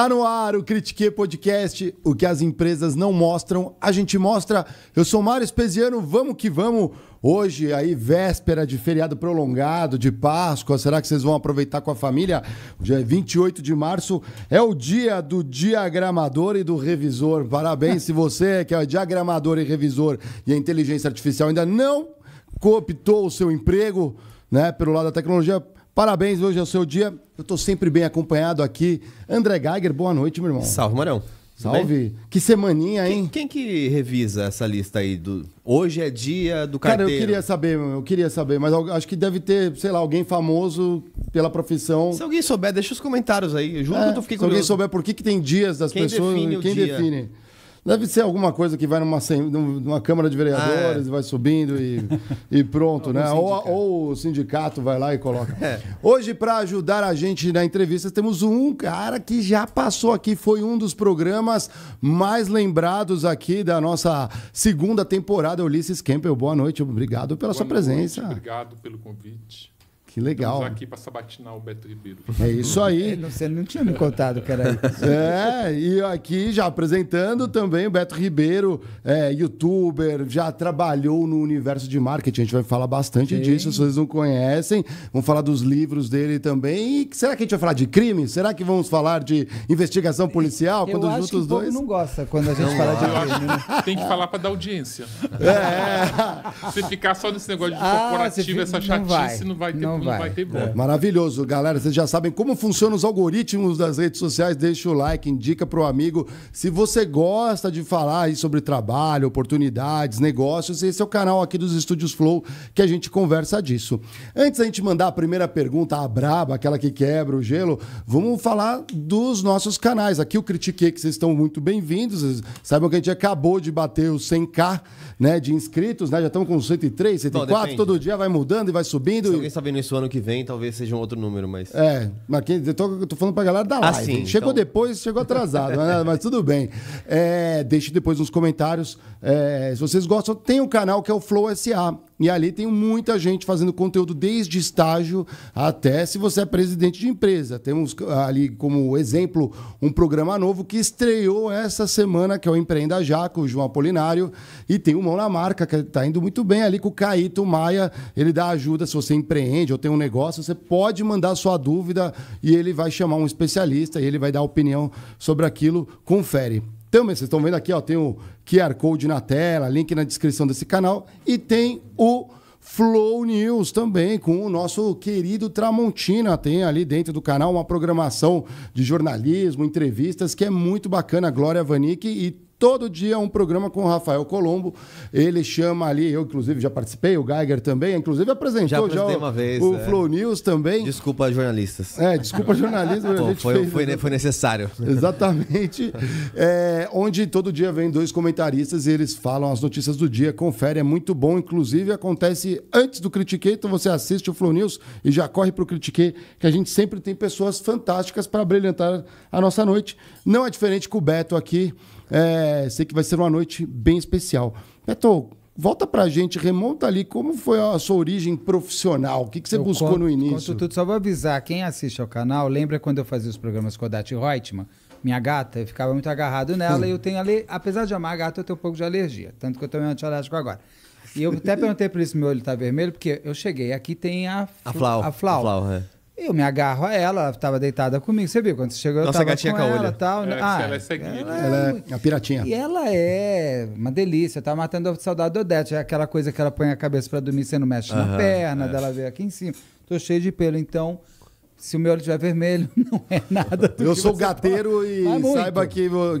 Tá no ar o Critique Podcast, o que as empresas não mostram, a gente mostra. Eu sou Mário Espesiano, vamos que vamos. Hoje, aí, véspera de feriado prolongado, de Páscoa, será que vocês vão aproveitar com a família? Hoje é 28 de março, é o dia do diagramador e do revisor. Parabéns se você, que é diagramador e revisor e a inteligência artificial, ainda não cooptou o seu emprego né, pelo lado da tecnologia Parabéns, hoje é o seu dia. Eu estou sempre bem acompanhado aqui. André Geiger, boa noite, meu irmão. Salve, Marão. Salve. Que semaninha, hein? Quem, quem, que revisa essa lista aí? Do... Hoje é dia do carteiro. Cara, eu queria saber, eu queria saber, mas acho que deve ter, sei lá, alguém famoso pela profissão. Se alguém souber, deixa os comentários aí. junto. é, que eu fiquei curioso. Se alguém souber por que, que tem dias das quem pessoas, define quem dia? define. Deve ser alguma coisa que vai numa, numa Câmara de Vereadores, ah, é. vai subindo e, e pronto, né? Ou, ou, o sindicato vai lá e coloca. É. Hoje, para ajudar a gente na entrevista, temos um cara que já passou aqui, foi um dos programas mais lembrados aqui da nossa segunda temporada, Ulisses Campbell. Boa noite, obrigado pela Boa sua noite, presença. Obrigado pelo convite. Que legal. Estamos aqui para sabatinar o Beto Ribeiro. É isso aí. Você não tinha me contado que era isso. É, e aqui já apresentando também o Beto Ribeiro, é, youtuber, já trabalhou no universo de marketing. A gente vai falar bastante Sim. disso, se vocês não conhecem. Vamos falar dos livros dele também. E será que a gente vai falar de crime? Será que vamos falar de investigação policial? Eu quando acho juntos que os dois? não gosta quando a gente não fala de crime, né? Tem que falar para dar audiência. É. Se ficar só nesse negócio de ah, corporativo, essa chatice não vai, não vai ter não não vai. vai ter é. Maravilhoso, galera. Vocês já sabem como funcionam os algoritmos das redes sociais. Deixa o like, indica para o amigo. Se você gosta de falar aí sobre trabalho, oportunidades, negócios, esse é o canal aqui dos Estúdios Flow que a gente conversa disso. Antes da gente mandar a primeira pergunta, a braba, aquela que quebra o gelo, vamos falar dos nossos canais. Aqui o Critiquei, que vocês estão muito bem-vindos. Saibam que a gente acabou de bater os 100k né, de inscritos, né? Já estamos com 103, 104, Bom, todo dia vai mudando e vai subindo. Se alguém está vendo isso isso ano que vem talvez seja um outro número, mas. É, mas quem, eu, tô, eu tô falando pra galera da ah, live. Ah, sim, chegou então... depois, chegou atrasado, mas, né? mas, tudo bem. É, deixe depois nos comentários. É, se vocês gostam, tem um canal que é o Flow SA. E ali tem muita gente fazendo conteúdo desde estágio até se você é presidente de empresa. Temos ah, ali como exemplo um programa novo que estreou essa semana, que é o Empreenda Já, com o João Apolinário, e tem o Mão na Marca, que está indo muito bem ali com o Caíto Maia. Ele dá ajuda se você empreende ou tem um negócio, você pode mandar sua dúvida e ele vai chamar um especialista e ele vai dar opinião sobre aquilo. Confere. Também, então, vocês estão vendo aqui, ó, tem o QR Code na tela, link na descrição desse canal. E tem o Flow News também, com o nosso querido Tramontina. Tem ali dentro do canal uma programação de jornalismo, entrevistas, que é muito bacana. Glória Vanik e todo dia um programa com o Rafael Colombo. Ele chama ali, eu inclusive já participei, o Geiger também, inclusive apresentou já, já o, uma vez, o é. Flow News também. Desculpa jornalistas. É, desculpa jornalistas. foi, foi, né? foi, necessário. Exatamente. É, onde todo dia vem dois comentaristas e eles falam as notícias do dia, confere, é muito bom. Inclusive acontece antes do Critiquei, então você assiste o Flow News e já corre para o Critiquei, que a gente sempre tem pessoas fantásticas para brilhantar a nossa noite. Não é diferente com o Beto aqui. É, sei que vai ser uma noite bem especial. Beto, volta pra gente, remonta ali como foi a sua origem profissional, o que, que você eu buscou conto, no início? Conto tudo, só vou avisar, quem assiste ao canal, lembra quando eu fazia os programas com a Dati Reutemann? Minha gata, eu ficava muito agarrado nela e eu tenho, ale... apesar de amar a gata, eu tenho um pouco de alergia, tanto que eu tomei um antialérgico agora. E eu até perguntei por ele se meu olho tá vermelho, porque eu cheguei, aqui tem a... A Flau. A Flau. A Flau é. Eu me agarro a ela, ela estava deitada comigo. Você viu quando você chegou? Eu Nossa tava gatinha com a ela, tal. É, né? ah, ela é Ela, é a piratinha. E ela é uma delícia. Eu tá matando a saudade do Odete. É aquela coisa que ela põe a cabeça para dormir, você não mexe uh -huh, na perna, é. dela veio aqui em cima. Tô cheio de pelo, então se o meu olho estiver vermelho, não é nada. eu sou gateiro fala. e saiba muito.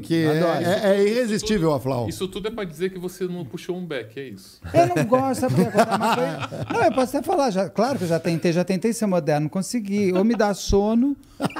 que, que é, é, é, irresistível a Flau. Isso tudo é para dizer que você não puxou um beck, é isso. Eu não gosto, sabe o que é? Não, eu posso até falar, já, claro que eu já tentei, já tentei ser moderno, consegui. Ou me dá sono,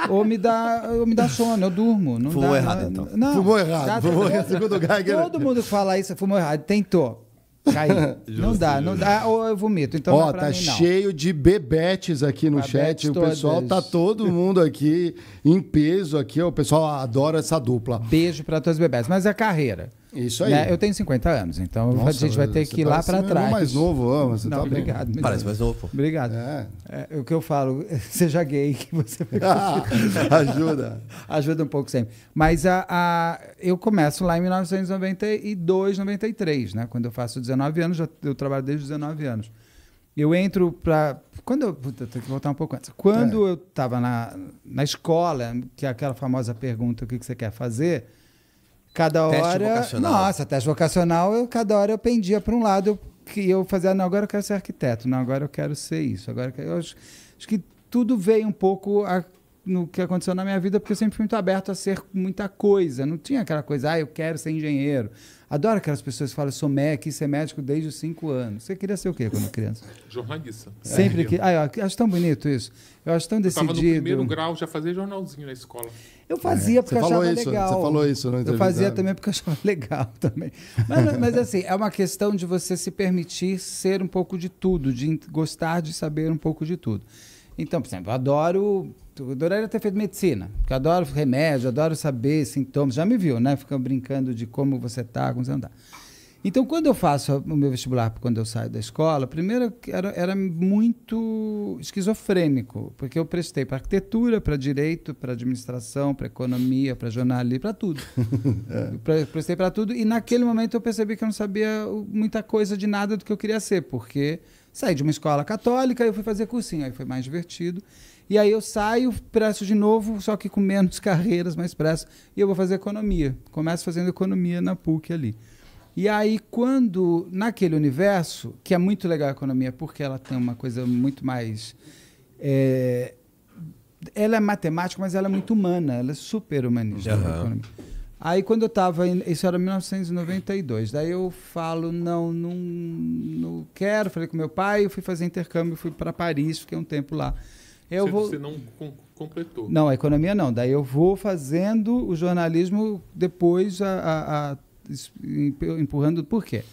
ou me dá, ou me dá sono, eu durmo. Não fumou dá, errado, não, então. Não, fumou errado, fumou é errado. Segundo Geiger. Todo mundo que fala isso, fumou errado, tentou. Caiu. não dá, não dá, ou ah, eu vomito. Então Ó, é tá mim, cheio de bebetes aqui no chat. O pessoal tá todas. tá todo mundo aqui em peso aqui. O pessoal adora essa dupla. Beijo para todos os bebetes. Mas é a carreira. Isso aí. Né? Eu tenho 50 anos, então Nossa, a gente vai ter que ir tá lá para trás. mais novo, ama, você Não, tá obrigado. Bem. Parece mais novo. Obrigado. É. É, o que eu falo, seja gay que você ah, ajuda. ajuda um pouco sempre. Mas a, a, eu começo lá em 1992, 93, né? Quando eu faço 19 anos, já, eu trabalho desde 19 anos. Eu entro para quando eu tenho que voltar um pouco antes. Quando é. eu estava na, na escola, que é aquela famosa pergunta o que, que você quer fazer, Cada teste hora. Vocacional. Nossa, teste vocacional, eu, cada hora eu pendia para um lado que eu fazia, não, agora eu quero ser arquiteto, não, agora eu quero ser isso. Agora eu, quero... eu acho, acho que tudo veio um pouco a no que aconteceu na minha vida, porque eu sempre fui muito aberto a ser muita coisa. Não tinha aquela coisa, ah, eu quero ser engenheiro. Adoro aquelas pessoas que falam, sou médico, quis ser médico desde os cinco anos. Você queria ser o quê quando criança? Jornalista. Sempre é. que. Ah, eu acho tão bonito isso. Eu acho tão decidido. Eu tava no primeiro grau, já fazia jornalzinho na escola. Eu fazia é. porque eu achava isso, legal. Você falou isso, não Eu fazia também porque achava legal também. Mas, mas assim, é uma questão de você se permitir ser um pouco de tudo, de gostar de saber um pouco de tudo. Então, por exemplo, eu adoro eu Adoraria ter feito medicina, porque adoro remédio, adoro saber sintomas. Já me viu, né? Ficam brincando de como você está, como você não está. Então, quando eu faço o meu vestibular, quando eu saio da escola, primeiro era, era muito esquizofrênico, porque eu prestei para arquitetura, para direito, para administração, para economia, para jornalismo, para tudo. é. Prestei para tudo e naquele momento eu percebi que eu não sabia muita coisa de nada do que eu queria ser, porque saí de uma escola católica e fui fazer cursinho, aí foi mais divertido. E aí eu saio, presto de novo, só que com menos carreiras, mais presto. E eu vou fazer economia. Começo fazendo economia na PUC ali. E aí, quando, naquele universo, que é muito legal a economia, porque ela tem uma coisa muito mais. É, ela é matemática, mas ela é muito humana, ela é super humanista. Uhum. Aí, quando eu estava. Isso era 1992. Daí eu falo, não, não, não quero. Falei com meu pai, eu fui fazer intercâmbio, fui para Paris, fiquei um tempo lá eu você, vou... você não completou. Não, a economia não. Daí eu vou fazendo o jornalismo depois, a, a, a empurrando. Por quê?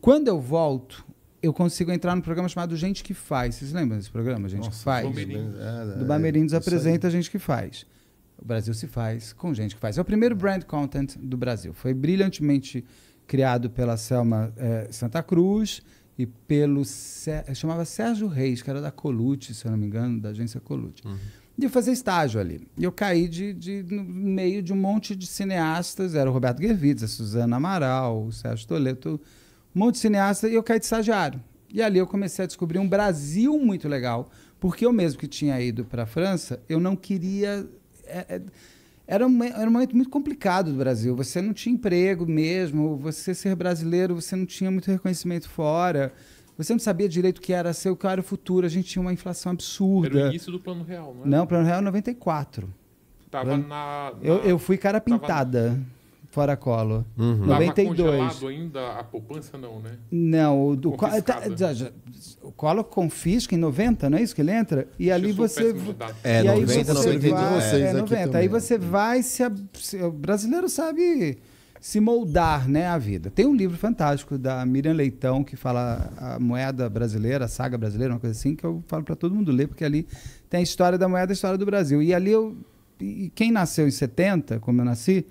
Quando eu volto, eu consigo entrar no programa chamado Gente que Faz. Vocês lembram desse programa, Gente Nossa, que Faz? Bamerindos. Né? É, é, do Bamerindos é, apresenta Gente que Faz. O Brasil se faz com gente que faz. É o primeiro brand content do Brasil. Foi brilhantemente criado pela Selma eh, Santa Cruz, e pelo. chamava Sérgio Reis, que era da Colute, se eu não me engano, da agência Colute. Uhum. De fazer estágio ali. E eu caí de, de, no meio de um monte de cineastas. Era o Roberto Guervides, a Suzana Amaral, o Sérgio Toledo, um monte de cineastas. E eu caí de estagiário. E ali eu comecei a descobrir um Brasil muito legal. Porque eu mesmo que tinha ido para a França, eu não queria. É, é, era um, era um momento muito complicado do Brasil. Você não tinha emprego mesmo, você ser brasileiro, você não tinha muito reconhecimento fora. Você não sabia direito o que era ser o que era o futuro. A gente tinha uma inflação absurda. Era o início do Plano Real, não é? Não, Plano Real é 94. Tava plano... na, na... Eu, eu fui cara pintada. Tava fora colo. Uhum. 92. ainda a poupança não, né? Não, o do colo, tá, o colo confisca em 90, não é isso que ele entra? E ali é você é, e 90, você 92, vai, é, 90. Aí você vai é, né? uhum. se, se o brasileiro sabe se moldar, né, a vida. Tem um livro fantástico da Miriam Leitão que fala a moeda brasileira, a saga brasileira, uma coisa assim, que eu falo para todo mundo ler, porque ali tem a história da moeda, a história do Brasil. E ali eu e quem nasceu em 70, como eu nasci,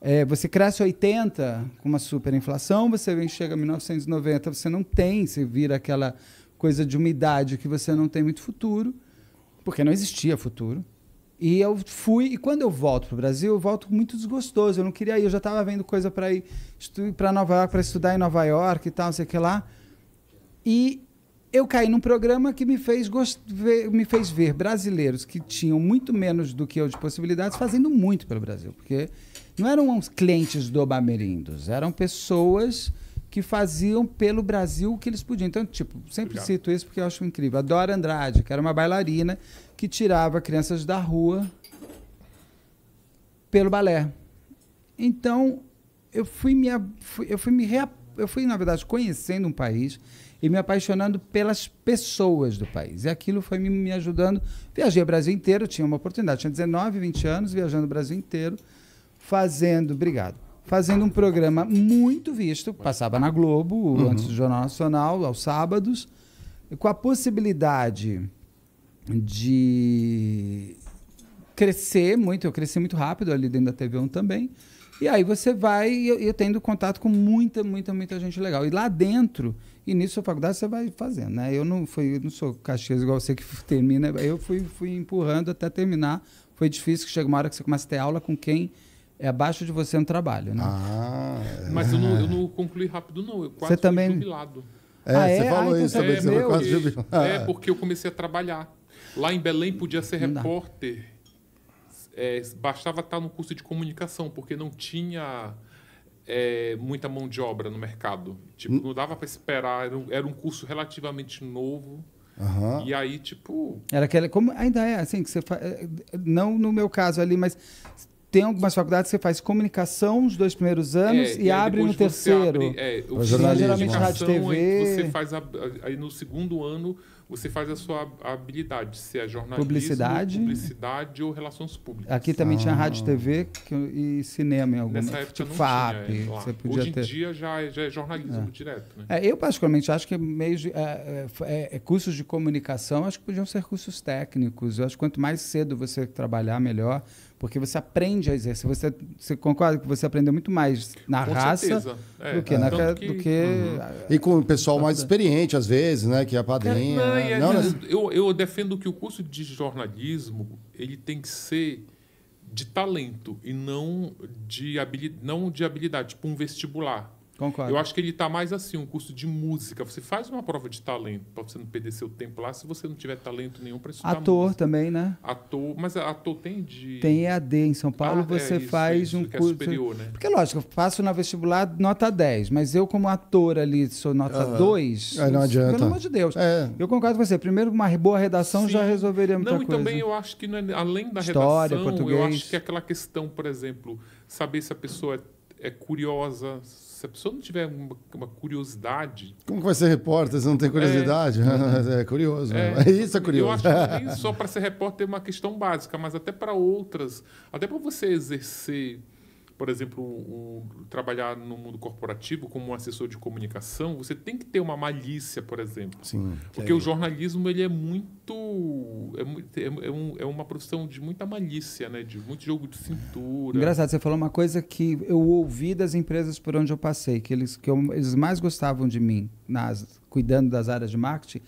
é, você cresce 80 com uma superinflação, você chega a 1990, você não tem, você vira aquela coisa de uma idade que você não tem muito futuro, porque não existia futuro. E eu fui, e quando eu volto para o Brasil, eu volto muito desgostoso. Eu não queria ir, eu já estava vendo coisa para ir para Nova York, para estudar em Nova York e tal, não sei o que lá. E eu caí num programa que me fez, me fez ver brasileiros que tinham muito menos do que eu de possibilidades fazendo muito pelo Brasil, porque não eram os clientes do Bamerindos, eram pessoas que faziam pelo Brasil o que eles podiam. Então, tipo, sempre Obrigado. cito isso porque eu acho incrível. A Dora Andrade, que era uma bailarina que tirava crianças da rua pelo balé. Então, eu fui me eu fui me rea, eu fui na verdade conhecendo um país e me apaixonando pelas pessoas do país. E aquilo foi me, me ajudando. Viajei o Brasil inteiro, tinha uma oportunidade, tinha 19, 20 anos viajando o Brasil inteiro fazendo, obrigado, fazendo um programa muito visto, passava na Globo, uhum. antes do Jornal Nacional, aos sábados, com a possibilidade de crescer muito, eu cresci muito rápido ali dentro da TV 1 também. E aí você vai e eu, eu tendo contato com muita, muita, muita gente legal. E lá dentro, e nisso a faculdade você vai fazendo, né? Eu não, fui, eu não sou caxias igual você que termina, eu fui, fui empurrando até terminar. Foi difícil, chega uma hora que você começa a ter aula com quem é abaixo de você no trabalho, né? Ah, é. Mas eu não, eu não concluí rápido, não. Eu quase você também... jubilado. É, ah, é? Então você falou ah, isso também. É, você quase É, porque eu comecei a trabalhar. Lá em Belém podia ser repórter. É, bastava estar no curso de comunicação, porque não tinha é, muita mão de obra no mercado. Tipo, não dava para esperar. Era um, era um curso relativamente novo. Uhum. E aí, tipo. Era aquela. Como ainda é assim que você faz. É, não no meu caso ali, mas tem algumas faculdades que você faz comunicação os dois primeiros é, anos é, e, e abre no terceiro. Abre, é, o jornalismo. Geralmente rádio TV. Você faz a, aí no segundo ano você faz a sua habilidade, se é jornalismo, publicidade, publicidade ou relações públicas. Aqui também ah. tinha rádio TV e cinema em algum Nessa época tipo FAP, tinha, é, você podia Hoje ter. em dia já, é, já é jornalismo é. direto. Né? É, eu particularmente acho que meio de, é, cursos de comunicação acho que podiam ser cursos técnicos. Eu acho que quanto mais cedo você trabalhar, melhor. Porque você aprende a exercer. Você, você concorda que você aprendeu muito mais na com raça é, do que, é. na, que... Do que... Uhum. E com o pessoal mais tá experiente, às vezes, né? Que é padrinho. Não, né? não, eu, eu defendo que o curso de jornalismo ele tem que ser de talento e não de, habilidade, não de habilidade, tipo um vestibular. Concordo. Eu acho que ele está mais assim, um curso de música. Você faz uma prova de talento para você não perder seu tempo lá, se você não tiver talento nenhum para estudar Ator música. também, né? Ator, mas ator tem de... Tem EAD em São Paulo, ah, você é, isso, faz isso, um é curso... É superior, né? Porque, lógico, eu faço na vestibular nota 10, mas eu como ator ali sou nota uhum. 2... Aí não adianta. Pelo amor de Deus. É. Eu concordo com você. Primeiro, uma boa redação Sim. já resolveria muita não, coisa. Não, e também eu acho que, é, além da História, redação, português. eu acho que é aquela questão, por exemplo, saber se a pessoa é, é curiosa, se a pessoa não tiver uma, uma curiosidade. Como que vai ser repórter se não tem é. curiosidade? É, é curioso. Né? É, isso é curioso. Eu acho que nem só para ser repórter é uma questão básica, mas até para outras, até para você exercer por exemplo, um, trabalhar no mundo corporativo como um assessor de comunicação, você tem que ter uma malícia, por exemplo. Sim, Porque é o jornalismo ele é muito. É, é, é, um, é, uma profissão de muita malícia, né? de muito jogo de cintura. Engraçado, você falou uma coisa que eu ouvi das empresas por onde eu passei, que eles, que eu, eles mais gostavam de mim, nas, cuidando das áreas de marketing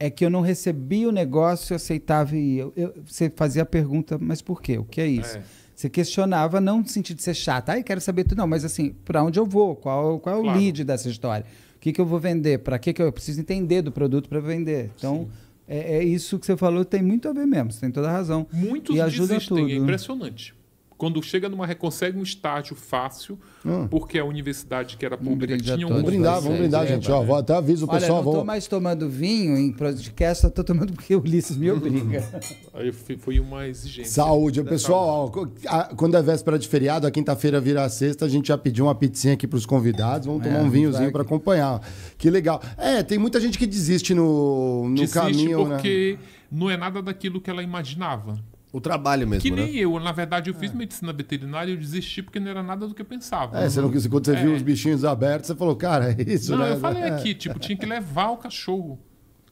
é que eu não recebia o negócio, eu aceitava e eu, eu, você fazia a pergunta, mas por quê? O que é isso? É. Você questionava, não no sentido de ser chata, ai, quero saber tudo, não, mas assim, para onde eu vou? Qual, qual é o claro. lead dessa história? O que, que eu vou vender? Para que, que eu, eu preciso entender do produto para vender? Então, é, é, isso que você falou, tem muito a ver mesmo, você tem toda a razão. Muitos e ajuda desistem, é tudo. é impressionante quando chega numa consegue um estágio fácil, hum. porque a universidade que era pública um tinha um Vamos brindar, vamos né? brindar, é, gente. Ó, vou até aviso o pessoal. Não estou mais tomando vinho em podcast, estou tomando porque o Ulisses me obriga. Foi uma exigência. Saúde, pessoal. Ó, quando é véspera de feriado, a quinta-feira vira a sexta, a gente já pediu uma pizzinha aqui para os convidados. Vamos é, tomar um vinhozinho para acompanhar. Que legal. É, tem muita gente que desiste no, no desiste caminho. Né? Porque né? não é nada daquilo que ela imaginava. O trabalho mesmo. Que nem né? eu. Na verdade, eu fiz é. medicina veterinária e eu desisti porque não era nada do que eu pensava. É, você não quis. Quando você é. viu os bichinhos abertos, você falou, cara, é isso, não, né? eu falei aqui, é. tipo, tinha que levar o cachorro.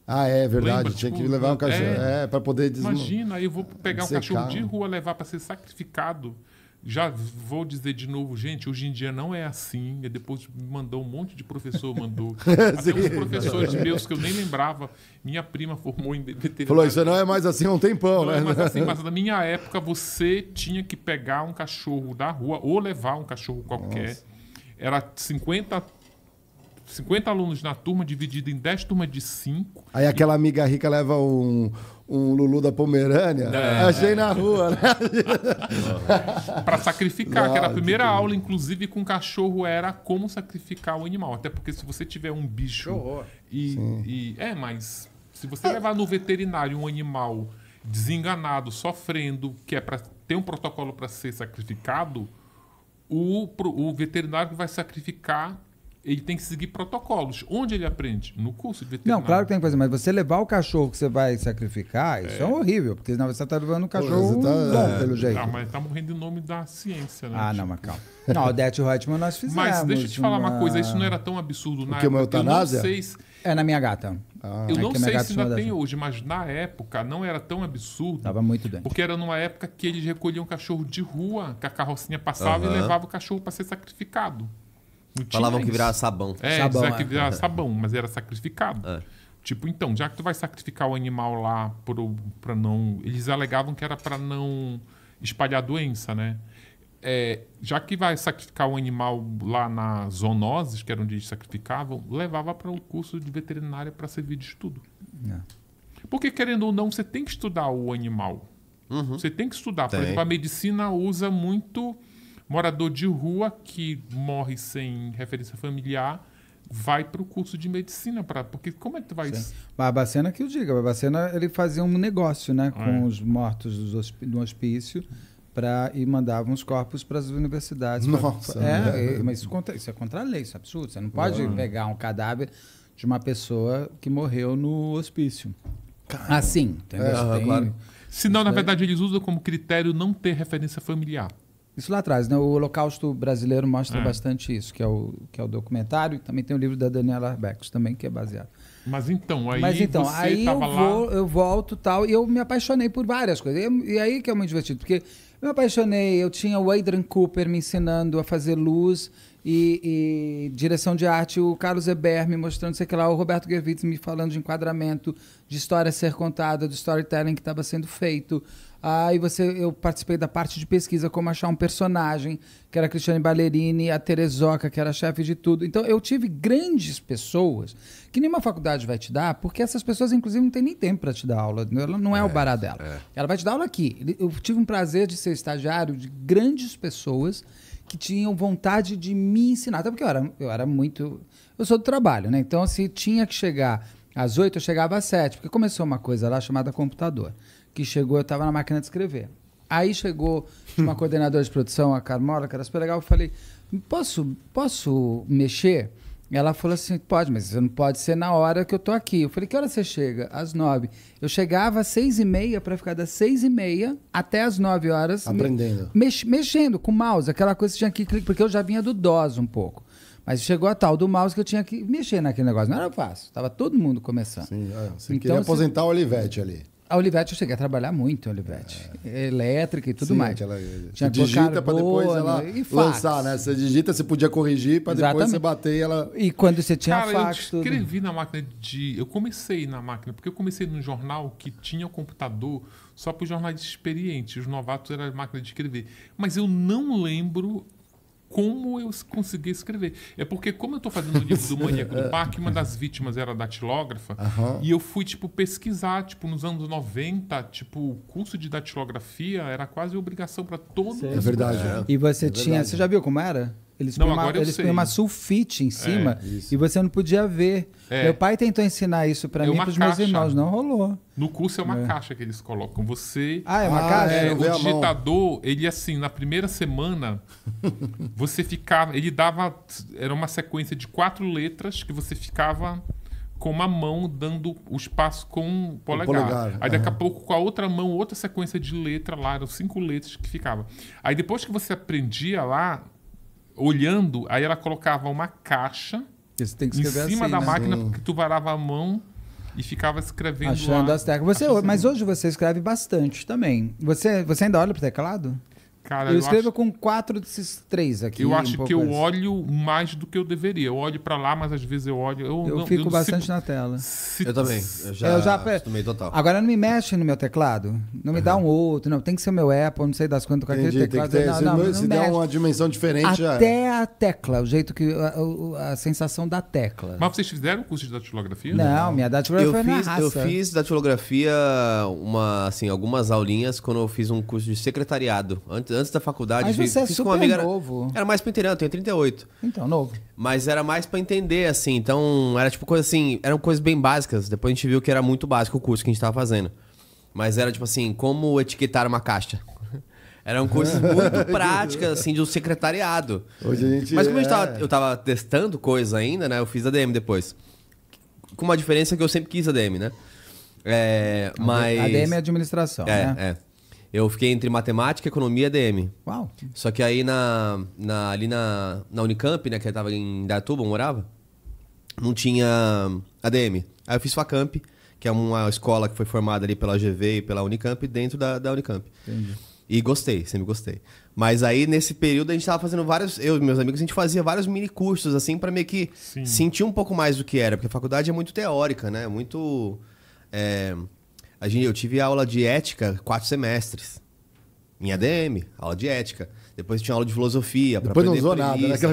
Ah, é verdade. Lembra? Tinha tipo, que levar um é. cachorro. É, é para poder desmontar. Imagina, aí eu vou pegar um cachorro de rua, levar para ser sacrificado já vou dizer de novo, gente, hoje em dia não é assim. E é depois mandou um monte de professor, mandou. Até uns professores meus que eu nem lembrava. Minha prima formou em veterinária. Falou, isso não é mais assim há um tempão, não é né? É mais assim, mas na minha época você tinha que pegar um cachorro da rua ou levar um cachorro qualquer. Nossa. Era 50 50 alunos na turma, dividido em 10 turmas de 5. Aí aquela e... amiga rica leva um, um Lulu da Pomerânia, é. achei na rua, né? para sacrificar, Lógico. que era a primeira aula, inclusive, com cachorro, era como sacrificar o animal. Até porque se você tiver um bicho e, e, É, mas se você é. levar no veterinário um animal desenganado, sofrendo, que é para ter um protocolo para ser sacrificado, o, o veterinário vai sacrificar ele tem que seguir protocolos. Onde ele aprende? No curso de veterinário. Não, claro que tem que fazer, mas você levar o cachorro que você vai sacrificar, isso é, é horrível, porque senão você está levando o cachorro Pô, tá, bom, é, pelo jeito. mas está morrendo em nome da ciência, né? Ah, não, mas calma. Não, Death Reutemann nós fizemos. Mas deixa eu te falar uma, uma coisa, isso não era tão absurdo na o que época. Que é uma eutanásia? Se... É na minha gata. Ah, eu é não é sei se ainda tem hoje, mas na época não era tão absurdo. Tava muito bem. Porque era numa época que eles recolhiam cachorro de rua, que a carrocinha passava uhum. e levava o cachorro para ser sacrificado. Falavam isso. que virava sabão. É, sabão, é. que virava é, é. É. sabão, mas era sacrificado. É. Tipo, então, já que tu vai sacrificar o animal lá para não. Eles alegavam que era para não espalhar doença, né? É, já que vai sacrificar o animal lá na zoonoses, que era onde eles sacrificavam, levava para o um curso de veterinária para servir de estudo. É. Porque, querendo ou não, você tem que estudar o animal. Uhum. Você tem que estudar. Tem. Por exemplo, a medicina usa muito Morador de rua que morre sem referência familiar vai para o curso de medicina, para porque como é que tu vai... Barbacena que eu diga, Barbacena ele fazia um negócio né, ah, com é. os mortos do hosp... hospício para e mandavam os corpos para as universidades. Nossa! Pra... É, é, mas isso, contra... isso é contra a lei, isso é absurdo. Você não pode pegar um cadáver de uma pessoa que morreu no hospício. Caramba. Assim, entendeu? É, Tem... claro. Senão, na é verdade, eles usam como critério não ter referência familiar. Isso lá atrás, né? O Holocausto Brasileiro mostra é. bastante isso, que é, o, que é o documentário, e também tem o livro da Daniela Arbex, também, que é baseado. Mas então, aí Mas então, você aí eu, vou, eu volto tal, e eu me apaixonei por várias coisas. E, e aí que é muito divertido, porque eu me apaixonei, eu tinha o Adrian Cooper me ensinando a fazer luz, e, e, direção de arte, o Carlos Eber me mostrando, sei lá, o Roberto Gervitz me falando de enquadramento, de história a ser contada, do storytelling que estava sendo feito. Aí ah, você, eu participei da parte de pesquisa, como achar um personagem, que era a Cristiane Ballerini, a Terezoca, que era chefe de tudo. Então eu tive grandes pessoas que nenhuma faculdade vai te dar, porque essas pessoas, inclusive, não têm nem tempo para te dar aula. Né? Ela não é, é o bará dela. É. Ela vai te dar aula aqui. Eu tive um prazer de ser estagiário de grandes pessoas que tinham vontade de me ensinar. Até porque eu era, eu era muito. Eu sou do trabalho, né? Então, se tinha que chegar às oito, eu chegava às sete, porque começou uma coisa lá chamada computador. Que chegou, eu estava na máquina de escrever. Aí chegou uma coordenadora de produção, a Carmola, que era super legal, eu falei: posso, posso mexer? Ela falou assim: pode, mas você não pode ser na hora que eu tô aqui. Eu falei: que hora você chega? Às nove. Eu chegava às seis e meia para ficar das seis e meia até às nove horas. Aprendendo. Me, mexendo com o mouse, aquela coisa que tinha que clicar, porque eu já vinha do DOS um pouco. Mas chegou a tal do mouse que eu tinha que mexer naquele negócio. Não era fácil. Tava todo mundo começando. Sim, é. você então, queria assim aposentar você... o Olivetti ali. A Olivetti eu cheguei a trabalhar muito, a Olivetti. É. Elétrica e tudo Sim, mais. Ela, Tinha digita para depois ela lançar, né? Você digita, você podia corrigir para depois você bater e ela. E quando você tinha Cara, fax. Eu escrevi tudo. na máquina de. Eu comecei na máquina, porque eu comecei num jornal que tinha computador só para os jornais experientes. Os novatos era máquina de escrever. Mas eu não lembro como eu consegui escrever. É porque, como eu estou fazendo o livro do Maníaco do Parque, uma das vítimas era datilógrafa, uhum. e eu fui, tipo, pesquisar, tipo, nos anos 90, tipo, o curso de datilografia era quase obrigação para todos. É verdade. É. é. E você é tinha... Verdade. Você já viu como era? Eles não, põem uma, eles põem uma sulfite em é, cima é, e você não podia ver. É. Meu pai tentou ensinar isso para é mim e pros meus irmãos, não rolou. No curso é uma é. caixa que eles colocam. Você. Ah, é uma ah, caixa? o digitador, ele assim, na primeira semana, você ficava. Ele dava. Era uma sequência de quatro letras que você ficava com uma mão dando o espaço com o polegar. O polegar Aí daqui a pouco com a outra mão, outra sequência de letra lá, eram cinco letras que ficava. Aí depois que você aprendia lá, olhando, aí ela colocava uma caixa em cima assim, da né? máquina, porque tu varava a mão e ficava escrevendo. Achando lá, as teclas. Você, achando. mas assim. hoje você escreve bastante também. Você, você ainda olha para o teclado? Cara, eu escrevo acho... com quatro desses três aqui. Eu acho um que eu olho mais do que eu deveria. Eu olho para lá, mas às vezes eu olho. Eu, eu não, fico eu bastante se... na tela. Se... Eu também. Eu já, acostumei total. Agora não me mexe no meu teclado. Não me uhum. dá um outro. Não, tem que ser o meu Apple, não sei das quantas com aquele teclado. Tem que ter, não, se não, não, se não der uma dimensão diferente. Até é. a tecla, o jeito que. A, a, a, sensação da tecla. Mas vocês fizeram curso de datilografia? Não, não. minha datilografia eu foi fiz, na raça. Eu fiz datilografia uma, assim, algumas aulinhas quando eu fiz um curso de secretariado. Antes antes da faculdade. Mas você é fiz é com uma amiga, novo. Era, era mais pra entender, eu tenho 38. Então, novo. Mas era mais pra entender, assim. Então, era tipo coisa assim, eram coisas bem básicas. Depois a gente viu que era muito básico o curso que a gente tava fazendo. Mas era tipo assim, como etiquetar uma caixa. Eram coisas muito práticas, assim, de um secretariado. Hoje a gente Mas como é... tava, eu tava testando coisa ainda, né? Eu fiz ADM depois. Com uma diferença que eu sempre quis ADM, né? É, é mas... ADM é administração, é, né? É. Eu fiquei entre matemática, economia e DM. Uau. Só que aí na, na, ali na, na Unicamp, né, que eu tava em Datuba, eu morava, não tinha ADM. Aí eu fiz Facamp, que é uma escola que foi formada ali pela GV e pela Unicamp, dentro da, da Unicamp. Entendi. E gostei, sempre gostei. Mas aí, nesse período, a gente tava fazendo vários. Eu e meus amigos, a gente fazia vários mini cursos, assim, para meio que Sim. sentir um pouco mais do que era. Porque a faculdade é muito teórica, né? Muito. É, a gente, eu tive aula de ética quatro semestres. em ADM, aula de ética. Depois tinha aula de filosofia. Depois não usou nada, né? Assim,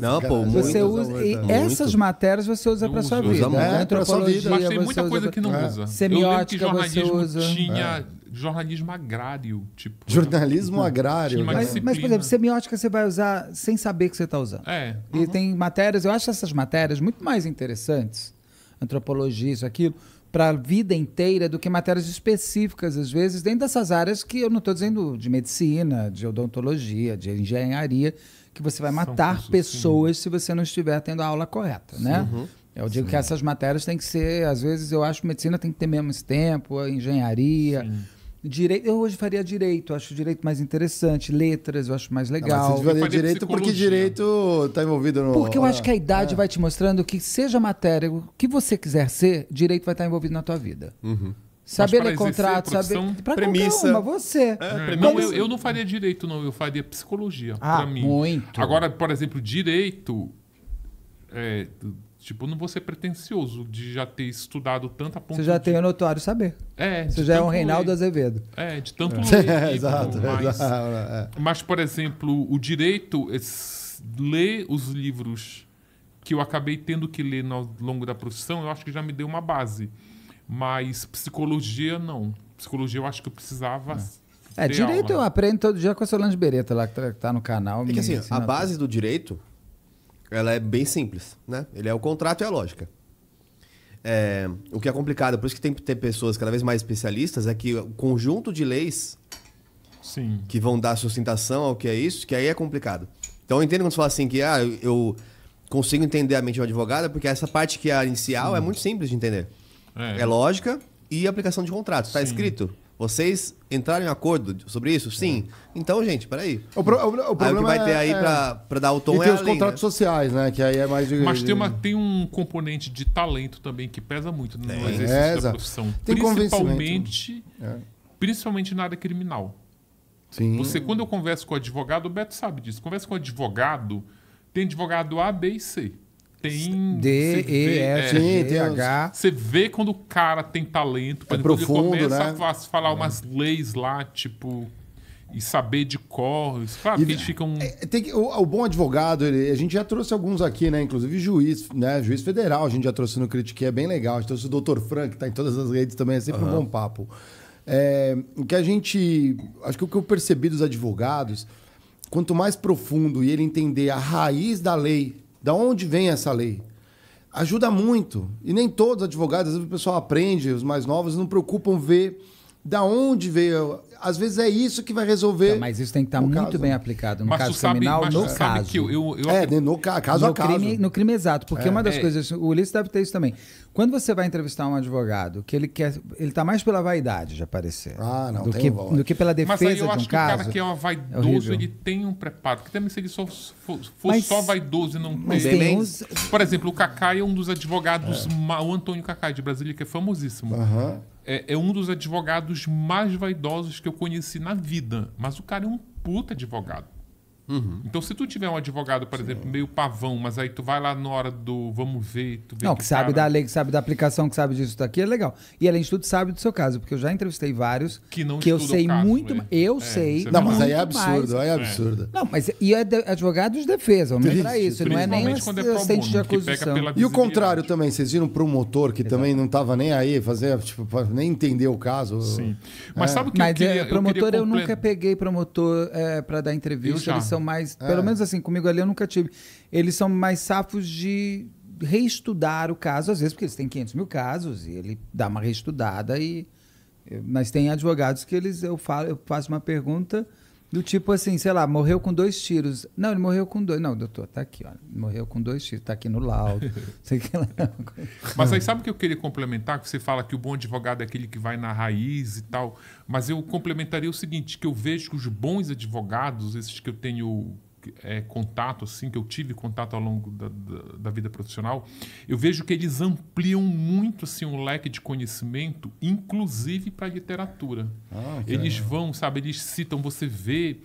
não, pô, muito, você usa, Essas matérias você usa para sua vida. Usa né? É, antropologia, sua vida. Mas tem muita coisa pra... que não é. usa. Semiótica Eu que você usa. tinha... É. Jornalismo agrário, tipo. Jornalismo né? agrário. Mas, mas, por exemplo, semiótica você vai usar sem saber que você está usando. É. Uhum. E tem matérias, eu acho essas matérias muito mais interessantes, antropologia, isso, aquilo, para a vida inteira do que matérias específicas, às vezes, dentro dessas áreas que eu não estou dizendo de medicina, de odontologia, de engenharia, que você vai matar cursos, pessoas sim. se você não estiver tendo a aula correta, né? sim. né? Uhum. Eu digo sim. que essas matérias têm que ser, às vezes eu acho que medicina tem que ter menos tempo, engenharia. Sim Direito, eu hoje faria direito, acho direito mais interessante, letras eu acho mais legal. Não, você faria direito porque direito está envolvido no. Porque eu acho que a idade é. vai te mostrando que, seja matéria, o que você quiser ser, direito vai estar envolvido na tua vida. Uhum. Saber ler contrato, saber. Pra premissa. Uma, você. É, não, eu, eu, não faria direito, não. Eu faria psicologia. Ah, pra mim. muito. Agora, por exemplo, direito. É, Tipo, não vou ser pretencioso de já ter estudado tanto a ponto Você já de... tem o notório saber. É. Você já é um Reinaldo ler. Azevedo. É, de tanto é. ler. exato, mas, exato é. mas, por exemplo, o direito ler os livros que eu acabei tendo que ler ao longo da profissão, eu acho que já me deu uma base. Mas psicologia, não. Psicologia, eu acho que eu precisava... É, é direito aula. eu aprendo todo dia com a Solange Beretta lá, que tá, tá no canal. É que assim, a base tudo. do direito ela é bem simples, né? Ele é o contrato e a lógica. É, o que é complicado, por isso que tem que ter pessoas cada vez mais especialistas, é que o conjunto de leis Sim. que vão dar sustentação ao que é isso, que aí é complicado. Então eu entendo quando você fala assim que ah, eu consigo entender a mente de um advogado, porque essa parte que é a inicial é muito simples de entender. É, é lógica e aplicação de contrato. Está escrito. Vocês entraram em acordo sobre isso? Sim. É. Então, gente, peraí. O, pro, o, o problema é... o que vai ter é- aí é, pra, pra dar o tom e tem é os além, contratos né? sociais, né? Que aí é mais... Mas tem, uma, tem um componente de talento também que pesa muito no né? exercício é, da profissão. Tem principalmente, né? é. principalmente na área criminal. Sim. Você, quando eu converso com o advogado, o Beto sabe disso. Converso com o advogado, tem advogado A, B e C tem. D, E, F, é. G, T, H. Você vê quando o cara tem talento, é profundo, ele começa né? a falar é. umas leis lá, tipo. E saber de corres. Claro e, que eles ficam. É, é, tem que, o, o, bom advogado, ele, a gente já trouxe alguns aqui, né? Inclusive juiz, né? Juiz federal, a gente já trouxe no Critique, é bem legal. A gente trouxe o Dr. Frank, que tá em todas as redes também, é sempre uhum. um bom papo. É, o que a gente. Acho que o que eu percebi dos advogados, quanto mais profundo e ele entender a raiz da lei da onde vem essa lei? Ajuda muito. E nem todos os advogados, às vezes o pessoal aprende, os mais novos, não preocupam ver da onde veio. Às vezes é isso que vai resolver. Não, tá, mas isso tem que estar tá muito caso. bem aplicado no mas caso sabe, criminal, no caso. Eu, eu, eu... É, no ca caso no a caso. Crime, no crime exato, porque é, uma das é... coisas, o Ulisses deve ter isso também. Quando você vai entrevistar um advogado, que ele quer, ele tá mais pela vaidade de aparecer, ah, não, do, que, do que pela defesa mas eu acho de um O cara que é, é vaidoso, horrível. ele tem um preparo. Porque também se ele só for, mas, só vaidoso e não mas tem, tem uns... Por exemplo, o Cacai é um dos advogados, é. o Antônio Cacai de Brasília, que é famosíssimo. Uh -huh é, é, um dos advogados mais vaidosos que eu conheci na vida. Mas o cara é um puta advogado. Uhum. Então, se tu tiver um advogado, por Sim. exemplo, meio pavão, mas aí tu vai lá na hora do vamos ver, tu vê Não, que, que sabe cara... da lei, que sabe da aplicação, que sabe disso daqui, é legal. E além de tudo, sabe do seu caso, porque eu já entrevistei vários que não que eu sei caso, muito, é. eu é, sei. É não, mas aí é absurdo, aí é absurdo. É. Não, mas e é de, advogado de defesa, não lembrar é isso, não é nem assistente de acusação. E o contrário também, vocês viram o promotor que Exato. também não estava nem aí, fazer, tipo, nem entender o caso. Sim. Mas sabe o que mas eu queria, promotor eu, queria eu nunca peguei promotor para dar entrevista são é. mais. É. Pelo menos assim, comigo ali eu nunca tive. Eles são mais safos de reestudar o caso, às vezes, porque eles têm 500 mil casos e ele dá uma reestudada e. Mas tem advogados que eles eu falo, eu faço uma pergunta do tipo assim, sei lá, morreu com dois tiros. Não, ele morreu com dois. Não, doutor, tá aqui, ó. Morreu com dois tiros, tá aqui no laudo. sei que lá. Mas aí sabe o que eu queria complementar? Que você fala que o bom advogado é aquele que vai na raiz e tal. Mas eu complementaria o seguinte: que eu vejo que os bons advogados, esses que eu tenho é, contato, assim, que eu tive contato ao longo da, da, da, vida profissional, eu vejo que eles ampliam muito assim, o leque de conhecimento, inclusive para a literatura. Ah, eles vão, sabe, eles citam, você vê.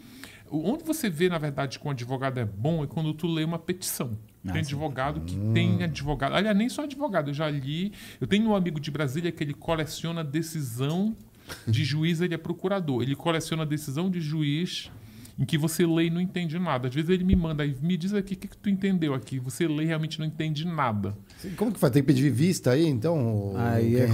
Onde você vê, na verdade, que um advogado é bom é quando tu lê uma petição. Nossa. Ah, tem advogado que hum. tem advogado. Aliás, nem só advogado, eu já li. Eu tenho um amigo de Brasília que ele coleciona decisão de juiz, ele é procurador. Ele coleciona decisão de juiz em que você lê e não entende nada. Às vezes ele me manda e me diz aqui o que, que tu entendeu aqui. Você lê e realmente não entende nada. Como que faz? Tem que pedir vista aí, então? Aí é,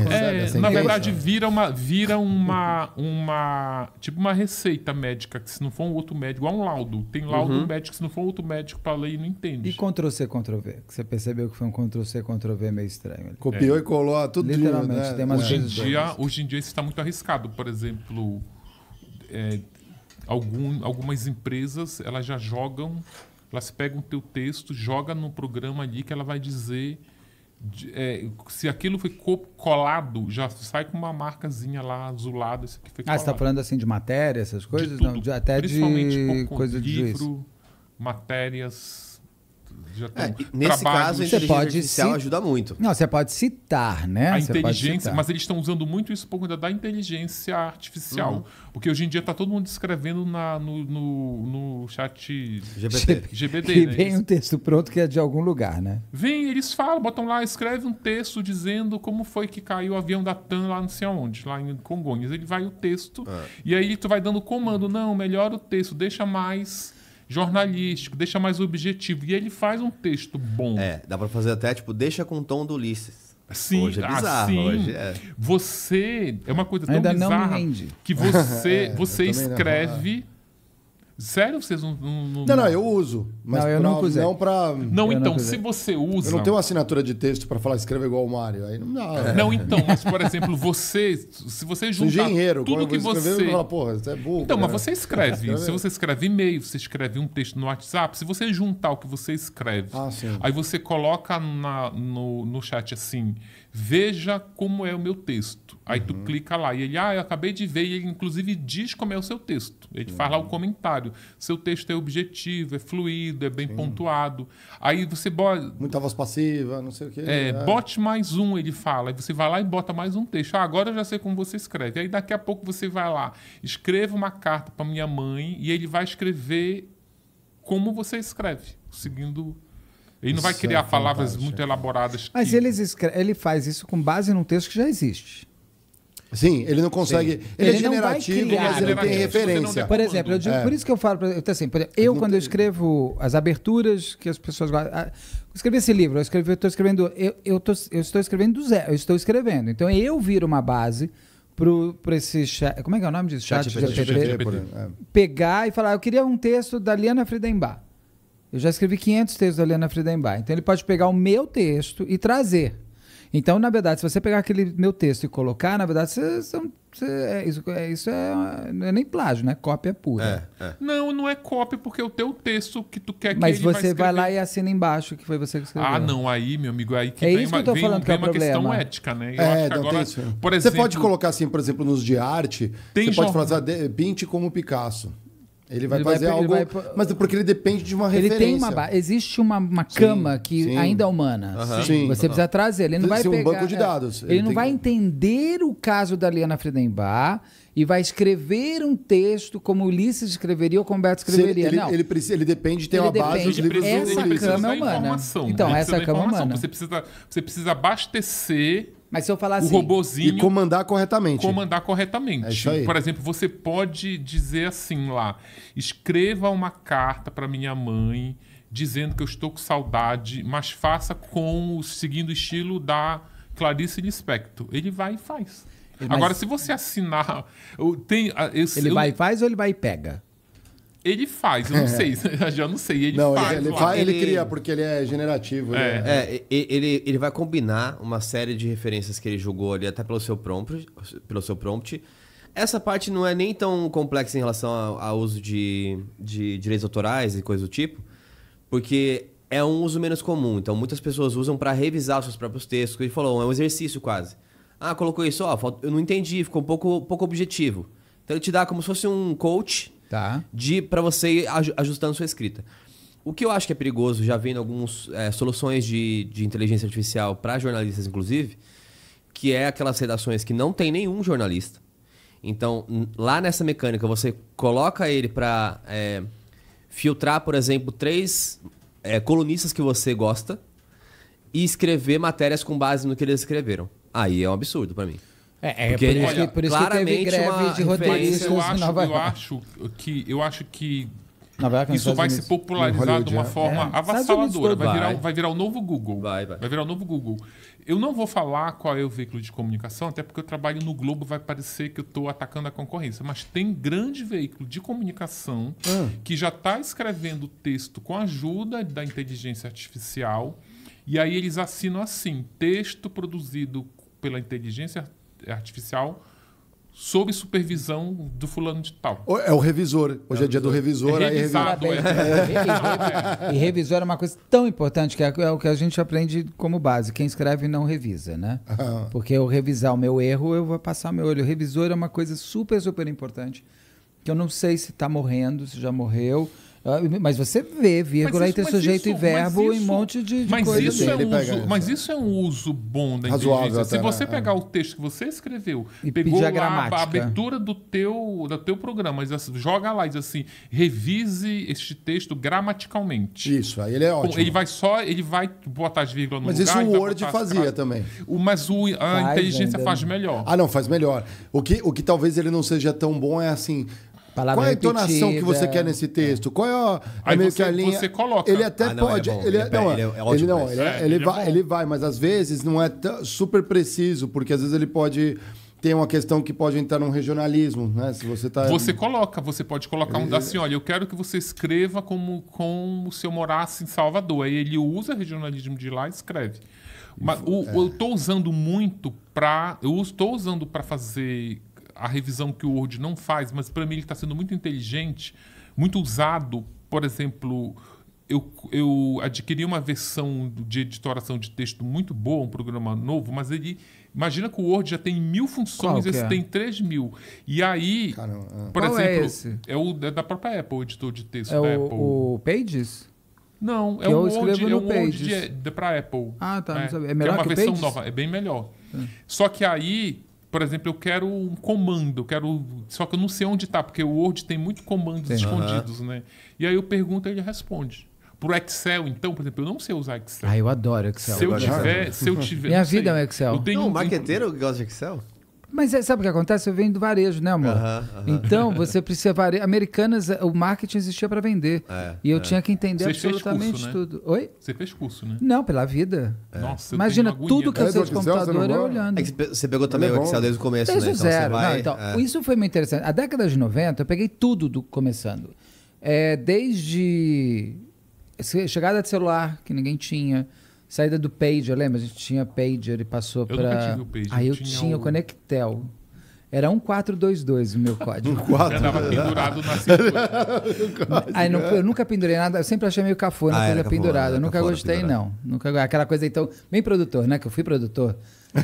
é, na verdade, vira uma, vira uma, uma tipo uma receita médica, que se não for um outro médico, igual um laudo. Tem laudo uhum. médico, se não for outro médico para ler e não entende. E Ctrl-C, Ctrl-V? Que você percebeu que foi um Ctrl-C, Ctrl-V meio estranho. Ali. Copiou é. e colou ah, tudo. Literalmente, né? tem hoje em, dia, hoje em dia isso está muito arriscado. Por exemplo, é, algum, algumas empresas elas já jogam, elas pegam o teu texto, joga no programa ali que ela vai dizer de, é, se aquilo foi colado, já sai com uma marcazinha lá azulada. Isso aqui foi ah, tá colado. você está falando assim de matéria, essas coisas? De tudo, Não, de, até de coisa livro, de livro matérias já É, nesse caso, a né? inteligência pode artificial ajuda muito. Não, você pode citar, né? A inteligência, mas eles estão usando muito isso por conta da inteligência artificial. Uhum. Porque hoje em dia está todo mundo escrevendo na, no, no, no chat GPT. Né? e vem eles... um texto pronto que é de algum lugar, né? Vem, eles falam, botam lá, escreve um texto dizendo como foi que caiu o avião da TAM lá não sei aonde, lá em Congonhas. Ele vai o texto, ah. e aí tu vai dando comando, não, melhora o texto, deixa mais jornalístico, deixa mais objetivo. E ele faz um texto bom. É, dá para fazer até, tipo, deixa com o tom do Ulisses. Sim, hoje é ah, bizarro, assim, hoje é. Você é uma coisa tão Ainda bizarra que você, é, você escreve Sério? Vocês não. Não, não, não, não eu uso. Mas não, eu pra, usei. Não, pra... não então, se você usa. Eu não tenho uma assinatura de texto para falar, escreva igual o Mário. Aí não dá. É. Não, então, mas, por exemplo, você. Se você juntar. engenheiro, tudo que escrever, você. Fala, Porra, você é burro. Então, cara. mas você escreve. se você escreve e-mail, você escreve um texto no WhatsApp, se você juntar o que você escreve, ah, aí você coloca na, no, no chat assim veja como é o meu texto. Aí uhum. tu clica lá e ele, ah, eu acabei de ver, e ele inclusive diz como é o seu texto. Ele uhum. faz lá o uhum. comentário. Seu texto é objetivo, é fluido, é bem Sim. pontuado. Aí você bota. Muita voz passiva, não sei o quê. É, é, bote mais um, ele fala. Aí você vai lá e bota mais um texto. Ah, agora eu já sei como você escreve. Aí daqui a pouco você vai lá, escreva uma carta para minha mãe, e ele vai escrever como você escreve, seguindo ele não vai criar é palavras fantástico. muito elaboradas. Mas que... ele faz isso com base num texto que já existe. Sim, ele não consegue. Ele, ele é generativo, criar, mas ele tem referência. Por exemplo, eu digo, é. por isso que eu falo. Pra, eu, assim, exemplo, eu quando eu escrevo as aberturas que as pessoas guardam. Escrevi esse livro, eu estou escrevendo. Eu, eu, tô, eu, estou escrevendo do zero, eu estou escrevendo. Então eu viro uma base para esse chat. Como é que é o nome disso? Chat, chat GPT. É. Pegar e falar, eu queria um texto da Liana Friedenbach. Eu já escrevi 500 textos da Helena Friedenbach. Então ele pode pegar o meu texto e trazer. Então, na verdade, se você pegar aquele meu texto e colocar, na verdade, você, você, isso, é, isso é, é, é nem plágio, né? Cópia é pura. É, é. Não, não é cópia, porque é o teu texto que tu quer que Mas ele você vai, vai, lá e assina embaixo que foi você que escreveu. Ah, não, aí, meu amigo, aí que é isso que eu tô vem, falando vem, que é uma problema. questão ética, né? Eu é, não, agora, exemplo, você pode colocar assim, por exemplo, nos de arte, você pode falar, pinte como Picasso. Ele vai ele fazer vai, algo. Vai... Mas é porque ele depende de uma referência. Ele tem uma Existe uma, uma cama sim, que sim. ainda é humana. Uhum. Sim. Você precisa trazer. Ele não vai pegar. um banco de é. dados. Ele, ele não tem... vai entender o caso da Liana Friedenbach e vai escrever um texto como Ulisses escreveria ou como Beto escreveria. Ele, não. Ele, ele, ele depende de ter ele uma depende. base dos livros Essa ele cama é humana. Então, essa cama é humana. Você precisa, você precisa abastecer mas se eu falar assim, o robozinho e comandar corretamente. Comandar corretamente. É isso aí. Por exemplo, você pode dizer assim lá: escreva uma carta para minha mãe dizendo que eu estou com saudade, mas faça com o estilo da Clarice Lispector. Ele vai e faz. Agora, se você assinar. Tem, esse, ele eu... vai e faz ou ele vai e pega? Ele faz, eu não sei, eu já não sei. Ele não, faz. Ele, ele, faz, ele cria, porque ele é generativo. É. Ele, é. é. é ele, ele vai combinar uma série de referências que ele jogou ali, até pelo seu prompt. Pelo seu prompt. Essa parte não é nem tão complexa em relação ao uso de, de direitos autorais e coisa do tipo, porque é um uso menos comum. Então, muitas pessoas usam para revisar os seus próprios textos. Ele falou, é um exercício quase. Ah, colocou isso, ó, eu não entendi, ficou um pouco, pouco objetivo. Então ele te dá como se fosse um coach tá. de para você ir ajustando sua escrita. O que eu acho que é perigoso, já vendo algumas é, eh, soluções de, de inteligência artificial para jornalistas, inclusive, que é aquelas redações que não tem nenhum jornalista. Então, lá nessa mecânica, você coloca ele para é, eh, filtrar, por exemplo, três é, colunistas que você gosta e escrever matérias com base no que eles escreveram aí é um absurdo para mim. É, é Porque, por, isso, olha, por isso que teve greve de roteiristas eu acho, Nova York. Eu acho que, eu acho que York, isso vai se popularizar de uma forma é. avassaladora. Vai virar, vai virar o novo Google. Vai, vai. vai virar o novo Google. Eu não vou falar qual é o veículo de comunicação, até porque eu trabalho no Globo, vai parecer que eu estou atacando a concorrência. Mas tem grande veículo de comunicação ah. que já está escrevendo texto com a ajuda da inteligência artificial. E aí eles assinam assim: texto produzido pela inteligência artificial sob supervisão do fulano de tal. É o revisor. Hoje é, é dia do revisor. É revisado, aí é. Né? é. E revisor é uma coisa tão importante que é, é o que a gente aprende como base. Quem escreve não revisa, né? Porque eu revisar o meu erro, eu vou passar meu olho. O revisor é uma coisa super, super importante. Que eu não sei se está morrendo, se já morreu. Ah, mas você vê vírgula isso, entre sujeito isso, e verbo isso, em um monte de, de mas coisa isso é dele. É uso, mas isso é um uso bom da inteligência. Razoável, Se né? você pegar o texto que você escreveu, e pegou a, a, a, abertura do teu, do teu programa, assim, joga lá e diz assim, revise este texto gramaticalmente. Isso, aí ele é ótimo. Ele vai só, ele vai botar as vírgulas no mas lugar. Mas isso o Word fazia também. O, mas o, a faz, inteligência faz né? melhor. Ah, não, faz melhor. O que, o que talvez ele não seja tão bom é assim Palavra Qual é a entonação que você quer nesse é. texto? Qual é a, Aí você, a linha? Você coloca. Ele até ah, não, é pode. Ele, é ele, é não, ele, é ele ele, é, vai, ele vai, mas às vezes não é super preciso, porque às vezes ele pode tem uma questão que pode entrar num regionalismo, né? Se você tá Você coloca, você pode colocar um assim, olha, eu quero que você escreva como como se eu morasse em Salvador. Aí ele usa regionalismo de lá e escreve. Mas o, é. eu estou usando muito para eu estou usando para fazer a revisão que o Word não faz, mas para mim ele está sendo muito inteligente, muito usado. Por exemplo, eu, eu adquiri uma versão de editoração de texto muito boa, um programa novo, mas ele. Imagina que o Word já tem mil funções, esse é? tem três mil. E aí, Caramba. Ah. por Qual é exemplo, é, esse? é o é da própria Apple, o editor de texto é da o, Apple. O Pages? Não, é o Word, é o Word para Apple. Ah, tá. É, não sabia. é, é melhor é uma que versão Pages? nova, é bem melhor. Tá. Só que aí por exemplo, eu quero um comando, quero. Só que eu não sei onde está, porque o Word tem muitos comandos Sim. escondidos, uhum. né? E aí eu pergunto e ele responde. Pro Excel, então, por exemplo, eu não sei usar Excel. Ah, eu adoro Excel. Se eu, eu tiver, se eu tiver. Minha vida é um Excel. Eu tenho não, um... marqueteiro gosta de Excel? Mas é, sabe o que acontece? Eu venho do varejo, né, amor? Então, você precisa. Vare... Americanas, o marketing existia para vender. É, e eu é. tinha que entender você absolutamente curso, né? tudo. Oi? Você fez curso, né? Não, pela vida. É. Nossa, Imagina tudo que eu sei de computador é olhando. você pegou também é o Excel desde o começo, desde né? Então, zero. Vai... Não, então, é. Isso foi muito interessante. A década de 90, eu peguei tudo do... começando. desde chegada de celular, que ninguém tinha. Saída do pager, lembra? A gente tinha pager e passou para... Eu pra... nunca tive o pager. Ah, eu tinha, tinha o Conectel. Era 1422 o meu código. Um quatro, Já tava pendurado na cintura. Aí não, eu nunca pendurei nada, eu sempre achei meio cafona ah, coisa pendurada. nunca gostei, pendurado. não. Nunca, aquela coisa, então, bem produtor, né? Que eu fui produtor.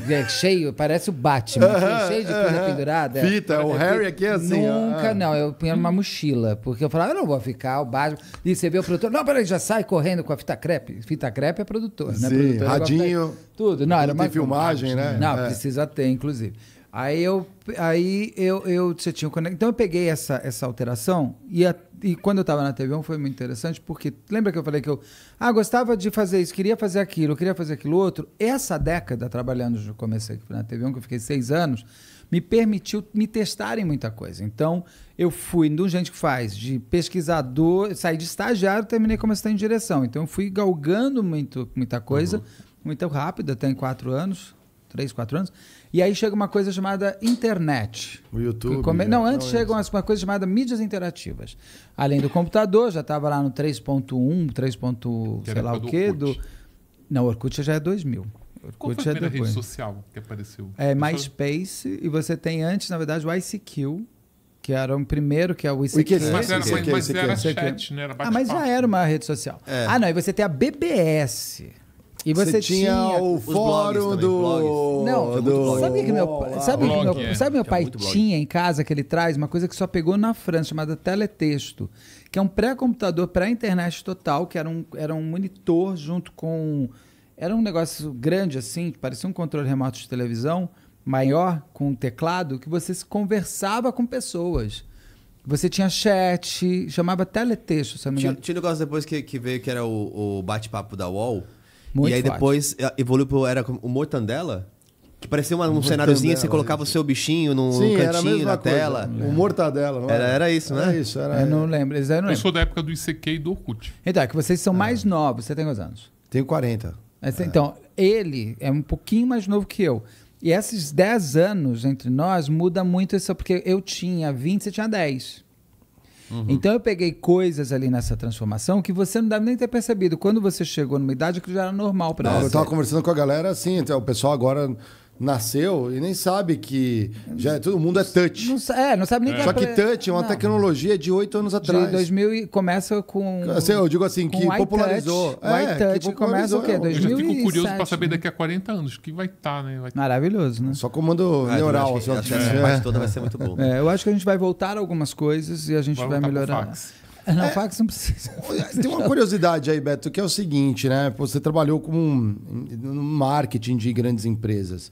É cheio, parece o Batman, cheio de coisa pendurada. É. Fita, é, o Harry aqui é assim. Nunca, não. Eu punha numa mochila, porque eu falava, eu não vou ficar, o Batman. E você vê o produtor, não, peraí, já sai correndo com a fita crepe. Fita crepe é produtor, né, Sim, né? Produtor, é radinho. Tudo, não, não era mais. filmagem, né? Não, é. precisa ter, inclusive. Aí eu, aí eu, eu você tinha Então eu peguei essa, essa alteração e, a, e quando eu estava na TV1 foi muito interessante, porque lembra que eu falei que eu ah, gostava de fazer isso, queria fazer aquilo, queria fazer aquilo outro. Essa década, trabalhando, eu comecei na TV1, que eu fiquei seis anos, me permitiu me testar em muita coisa. Então eu fui um gente que faz, de pesquisador, saí de estagiário, terminei como assistente em direção. Então eu fui galgando muito, muita coisa, uhum. muito rápido, até em quatro anos, três, quatro anos. E aí chega uma coisa chamada internet. O YouTube. Come... Não, antes não chega antes. uma coisa chamada mídias interativas. Além do computador, já estava lá no 3.1, 3. sei lá o quê. Do... Não, Orkut já é 2000. Orkut Qual foi a é primeira é rede social que apareceu? É MySpace e você tem antes, na verdade, o ICQ, que era o primeiro, que é o ICQ. Mas era, ICQ, mas, mas era chat, né? Era ah, mas já era uma rede social. É. Ah, não, e você tem a BBS. E você, você tinha, tinha, o fórum também, do... Não, do... sabe que meu, sabe blog, que meu, é. sabe meu pai tinha em casa que ele traz uma coisa que só pegou na França, chamada teletexto, que é um pré-computador para internet total, que era um, era um monitor junto com... Era um negócio grande assim, parecia um controle remoto de televisão, maior, com um teclado, que você se conversava com pessoas. Você tinha chat, chamava teletexto, se não me engano. Tinha, tinha um negócio depois que, que veio que era o, o bate-papo da UOL, muito e aí depois eh, evoluiu pro, era o Mortandela? Que parecia uma, um cenáriozinho, você colocava o é. seu bichinho no Sim, cantinho na coisa. tela. O mortadela, não era? Era, era isso, né? Era isso, era. Eu não lembro. Eu, não lembro. eu sou da época do ICQ e do Orkut. Então, é que vocês são é. mais novos. Você tem quantos anos? Tenho 40. Essa, é. Então, ele é um pouquinho mais novo que eu. E esses 10 anos entre nós muda muito isso, porque eu tinha 20, você tinha 10. Uhum. Então eu peguei coisas ali nessa transformação que você não deve nem ter percebido. Quando você chegou numa idade, que já era normal para você. Eu tava conversando com a galera assim, então, o pessoal agora nasceu e nem sabe que já é- todo mundo é touch. Não, é, não sabe nem é. é Só que touch é uma não. tecnologia de oito anos atrás. De 2000 e começa com assim, eu digo assim que popularizou. É, touch, é, touch que começa o quê? 2007. Eu fico curioso para saber né? daqui a 40 anos que vai estar, tá, né? Vai... Tá. Maravilhoso, né? Só comando ah, neural, acho que, assim, acho que é. parte toda vai ser muito bom. É, eu acho que a gente vai voltar algumas coisas e a gente vai, vai melhorar. Fax. Não, é, fax não precisa. Tem uma curiosidade aí, Beto, que é o seguinte, né? Você trabalhou como um, um marketing de grandes empresas.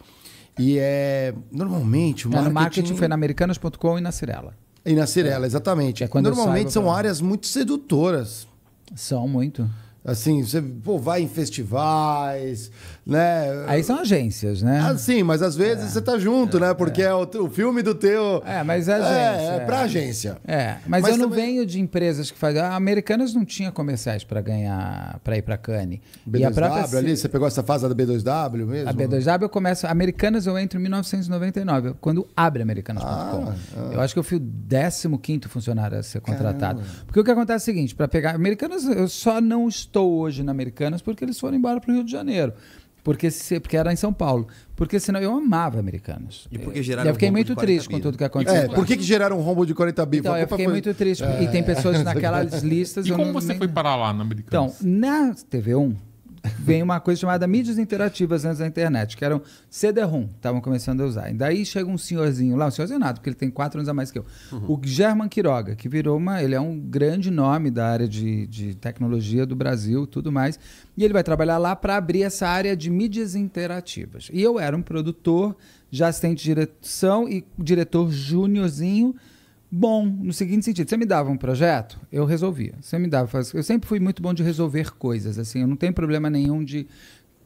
E é normalmente o tá marketing... no marketing foi na americanas.com e na Cirela. E na Cirela, exatamente. É quando normalmente são áreas muito sedutoras. São muito. Assim, você pô, vai em festivais, né? Aí são agências, né? Ah, sim, mas às vezes é. você tá junto, é, né? Porque é. é, o, o filme do teu. É, mas é, é agência. É, é pra agência. É, mas, mas eu também... não venho de empresas que fazem. Ah, Americanas não tinha comerciais para ganhar, para ir para Cannes. B2W própria... ali? Você pegou essa fase da B2W mesmo? A B2W eu começo. Americanas eu entro em 1999, quando abre Americanas.com. Ah, ah. Eu acho que eu fui o 15 funcionário a ser contratado. Caramba. Porque o que acontece é o seguinte: para pegar. Americanas eu só não estou estou hoje na Americanas porque eles foram embora para o Rio de Janeiro. Porque, se, porque era em São Paulo. Porque senão eu amava Americanos. E porque geraram eu fiquei um muito triste com tudo que aconteceu. É, por que, que geraram um rombo de 40 bi? Então, eu fiquei foi... muito triste. É. E tem pessoas naquelas listas. E como você nem... foi parar lá na Americanas? Então, na TV1, vem uma coisa chamada mídias interativas antes da internet, que eram CD-ROM, estavam começando a usar. E daí chega um senhorzinho lá, um senhorzinho nada, porque ele tem quatro anos a mais que eu. Uhum. O German Quiroga, que virou uma. Ele é um grande nome da área de, de tecnologia do Brasil tudo mais. E ele vai trabalhar lá para abrir essa área de mídias interativas. E eu era um produtor, já assistente de direção e diretor júniorzinho bom no seguinte sentido. Você me dava um projeto, eu resolvia. Você me dava, eu sempre fui muito bom de resolver coisas, assim, eu não tenho problema nenhum de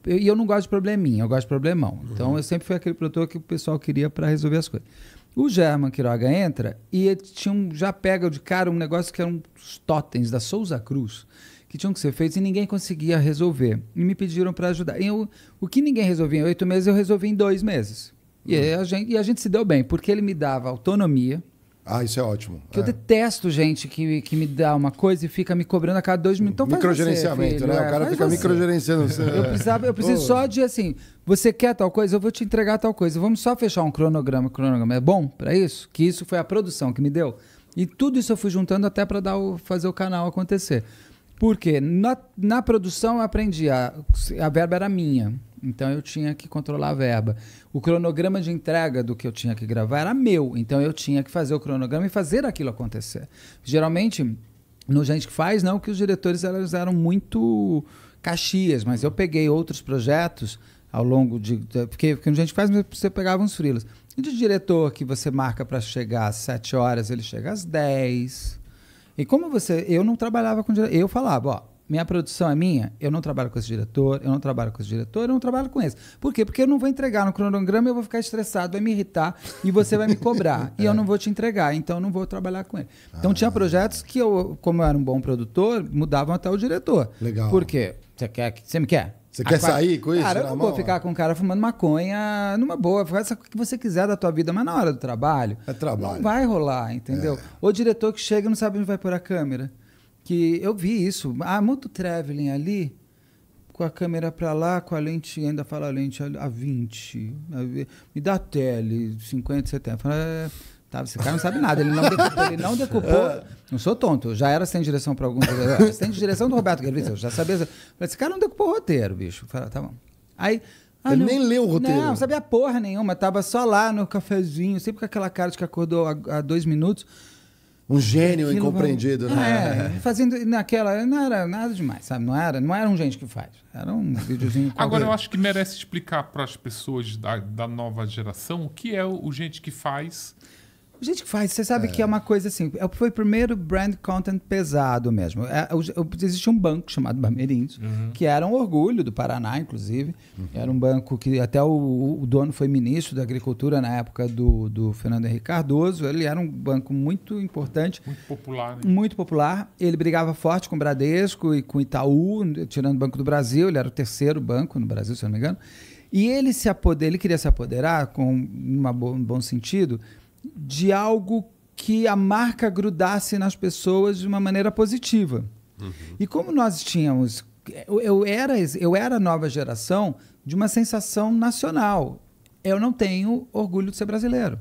e eu não gosto de probleminha, eu gosto de problemão. Uhum. Então eu sempre fui aquele produtor que o pessoal queria para resolver as coisas. O German Quiroga entra e tinha um, já pega de cara um negócio que eram os totens da Souza Cruz, que tinham que ser feitos e ninguém conseguia resolver. E me pediram para ajudar. E eu, o que ninguém resolvia em oito meses, eu resolvi em dois meses. E, uhum. a gente, e a gente se deu bem, porque ele me dava autonomia, ah, isso é ótimo. Que é. eu detesto gente que, que me dá uma coisa e fica me cobrando a cada dois minutos. Então Microgerenciamento, você, né? o é, cara fica você. microgerenciando. Você... Eu, precisava, eu preciso só de assim: você quer tal coisa, eu vou te entregar tal coisa. Vamos só fechar um cronograma. Cronograma é bom para isso? Que isso foi a produção que me deu. E tudo isso eu fui juntando até para fazer o canal acontecer. Porque na, na produção eu aprendi, a, a verba era minha. Então eu tinha que controlar a verba. O cronograma de entrega do que eu tinha que gravar era meu. Então eu tinha que fazer o cronograma e fazer aquilo acontecer. Geralmente, no Gente que Faz, não que os diretores elas eram muito caxias, mas eu peguei outros projetos ao longo de. Porque, porque no Gente que Faz você pegava uns frilos. E de diretor que você marca para chegar às 7 horas, ele chega às 10. E como você. Eu não trabalhava com diretor. Eu falava, ó, minha produção é minha, eu não trabalho com esse diretor, eu não trabalho com esse diretor, eu não trabalho com esse. Por quê? Porque eu não vou entregar no cronograma, eu vou ficar estressado, vai me irritar e você vai me cobrar. é. E eu é. não vou te entregar, então eu não vou trabalhar com ele. Então, ah. Então tinha projetos que eu, como eu era um bom produtor, mudavam até o diretor. Legal. Por quê? Você quer. Você me quer? Você quer sair com isso? Cara, eu não mão, vou ficar com um cara fumando maconha numa boa, faz o que você quiser da tua vida, mas na hora do trabalho. É trabalho. Não vai rolar, entendeu? É. O diretor que chega e não sabe onde vai pôr a câmera. Que eu vi isso. Ah, muito traveling ali, com a câmera para lá, com a lente, ainda fala a lente a, a 20. A, me dá tele, 50, 70. Fala, é, Tá, esse cara não sabe nada, ele não decupou. Ele não, decupou não sou tonto, já era sem direção para algum sem direção do Roberto Guerreiro, eu já sabia. Esse cara não decupou o roteiro, bicho. Falei, ah, tá bom. Aí. Ah, ele não, nem leu o roteiro. Não, não sabia porra nenhuma. Tava só lá no cafezinho, sempre com aquela cara de que acordou há, há dois minutos. Um gênio Aquilo incompreendido, né? É, fazendo naquela. Não era nada demais, sabe? Não era, não era um gente que faz. Era um videozinho. Agora, eu acho que merece explicar para as pessoas da, da nova geração o que é o, o gente que faz Gente que faz, você sabe é. que é uma coisa assim, é, foi o primeiro brand content pesado mesmo. É, existia um banco chamado Bamerins, uhum. que era um orgulho do Paraná, inclusive. Uhum. Era um banco que até o, o, dono foi ministro da Agricultura na época do, do Fernando Henrique Cardoso. Ele era um banco muito importante. Muito popular. Né? Muito popular. Ele brigava forte com o Bradesco e com Itaú, tirando o Banco do Brasil. Ele era o terceiro banco no Brasil, se eu não me engano. E ele se apoder, ele queria se apoderar com uma, um bom sentido de algo que a marca grudasse nas pessoas de uma maneira positiva. Uhum. E como nós tínhamos, eu era, eu era nova geração de uma sensação nacional. Eu não tenho orgulho de ser brasileiro.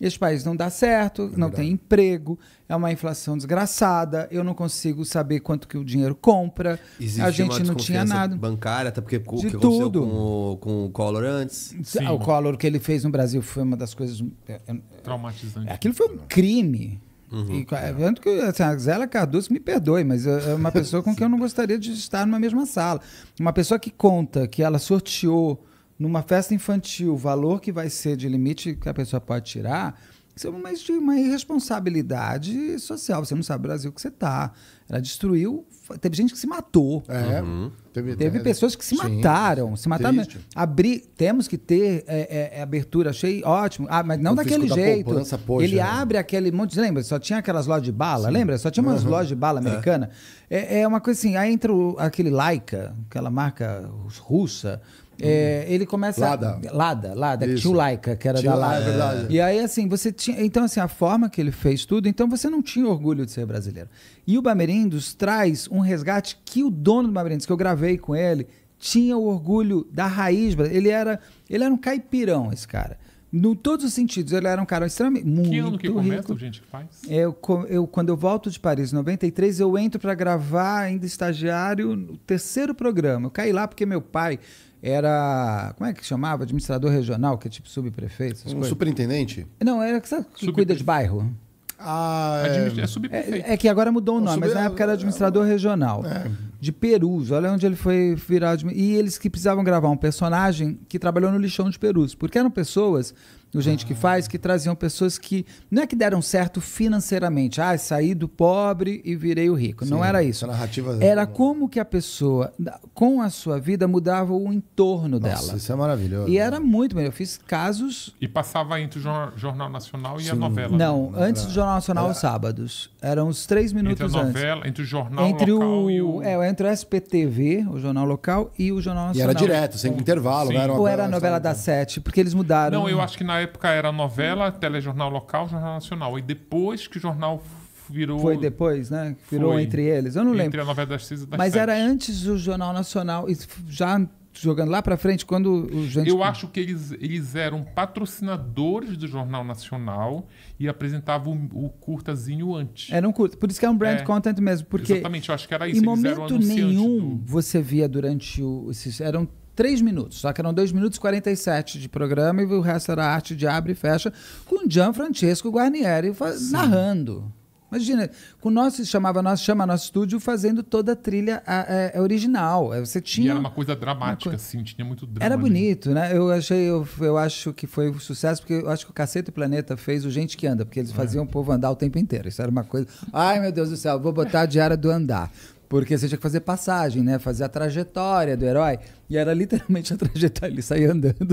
Esse país não dá certo, é não tem emprego, é uma inflação desgraçada, eu não consigo saber quanto que o dinheiro compra, Existe a gente não tinha nada. bancária, até porque o que tudo. Com, o, com o Collor antes. Sim. É, o Collor que ele fez no Brasil foi uma das coisas... É, é, Traumatizante. Aquilo foi um crime. Uhum. E, tanto que assim, a Zélia Cardoso me perdoe, mas é uma pessoa com quem eu não gostaria de estar numa mesma sala. Uma pessoa que conta que ela sorteou numa festa infantil, o valor que vai ser de limite que a pessoa pode tirar, isso é uma, uma irresponsabilidade social. Você não sabe o Brasil que você está. Ela destruiu. Teve gente que se matou. É. Uhum. Teve, teve né? pessoas que se Sim. mataram. Se mataram. Abrir, temos que ter é, é, é, abertura. Achei ótimo. Ah, mas não o daquele jeito. Da poxa, Ele né? abre aquele monte. De, lembra? Só tinha aquelas lojas de bala. Sim. Lembra? Só tinha umas uhum. lojas de bala é. americana. É. é, uma coisa assim. Aí entra o, aquele Laika, aquela marca russa é, uhum. ele começa. Lada. A, Lada, Lada, Isso. Tio Laika, que era Tio da é Lada. É verdade. E aí, assim, você tinha. Então, assim, a forma que ele fez tudo, então você não tinha orgulho de ser brasileiro. E o Bamerindos traz um resgate que o dono do Bamerindos, que eu gravei com ele, tinha o orgulho da raiz. Ele era, ele era um caipirão, esse cara. Em todos os sentidos, ele era um cara extremamente. Muito que ano que rico. começa, gente, que faz? Eu, eu, quando eu volto de Paris, em 93, eu entro para gravar, ainda estagiário, o terceiro programa. Eu caí lá porque meu pai era. Como é que chamava? Administrador regional, que é tipo subprefeito? Um coisas. superintendente? Não, era que, sabe, que cuida de bairro. Ah, é... É, subprefeito. É, é, que agora mudou o é, nome, sub... mas na época era administrador regional. É. De Perus, olha onde ele foi virar. E eles que precisavam gravar um personagem que trabalhou no lixão de Perus, porque eram pessoas o Gente ah. que Faz, que traziam pessoas que não é que deram certo financeiramente. Ah, saí do pobre e virei o rico. Sim, não era isso. narrativa é era como que a pessoa, com a sua vida, mudava o entorno Nossa, dela. Isso é maravilhoso. E né? era muito melhor. Eu fiz casos. E passava entre o Jornal Nacional e Sim. a novela. Né? Não, antes do Jornal Nacional, era... os sábados. Eram os três minutos entre a novela, antes. Entre o jornal entre local o... e o. É, entre o SPTV, o jornal local, e o Jornal Nacional. E era direto, sem intervalo, Sim. Né? Ou era a novela assim, da Sete, porque eles mudaram. Não, eu acho que na época era novela, telejornal local, jornal nacional. E depois que o jornal virou. Foi depois, né? Virou foi. entre eles. Eu não entre lembro. Entre a novela das seis e das Mas sete. era antes do Jornal Nacional, já jogando lá para frente, quando o gente... Eu acho que eles, eles eram patrocinadores do Jornal Nacional e apresentavam o, o curtazinho antes. Era um curto. Por isso que é um brand é, content mesmo. Porque exatamente, eu acho que era isso. Em momento nenhum do... você via durante o. Esses, eram três minutos, só que eram 2 minutos e 47 de programa e o resto era arte de abre e fecha, com Gianfrancesco Guarnieri Sim. narrando. Imagina, com o nosso chamava nosso chama nosso estúdio fazendo toda a trilha a, a, a é, original. É, você tinha e era uma coisa dramática, uma assim, tinha muito drama. Era bonito, né? né? Eu achei, eu, eu, acho que foi um sucesso porque eu acho que o Cacete Planeta fez o Gente que Anda, porque eles é. faziam é. o povo andar o tempo inteiro. Isso era uma coisa. Ai meu Deus do céu, vou botar a diária do andar, porque você tinha que fazer passagem, né? Fazer a trajetória do herói. E era literalmente a trajetória. Ele saía andando.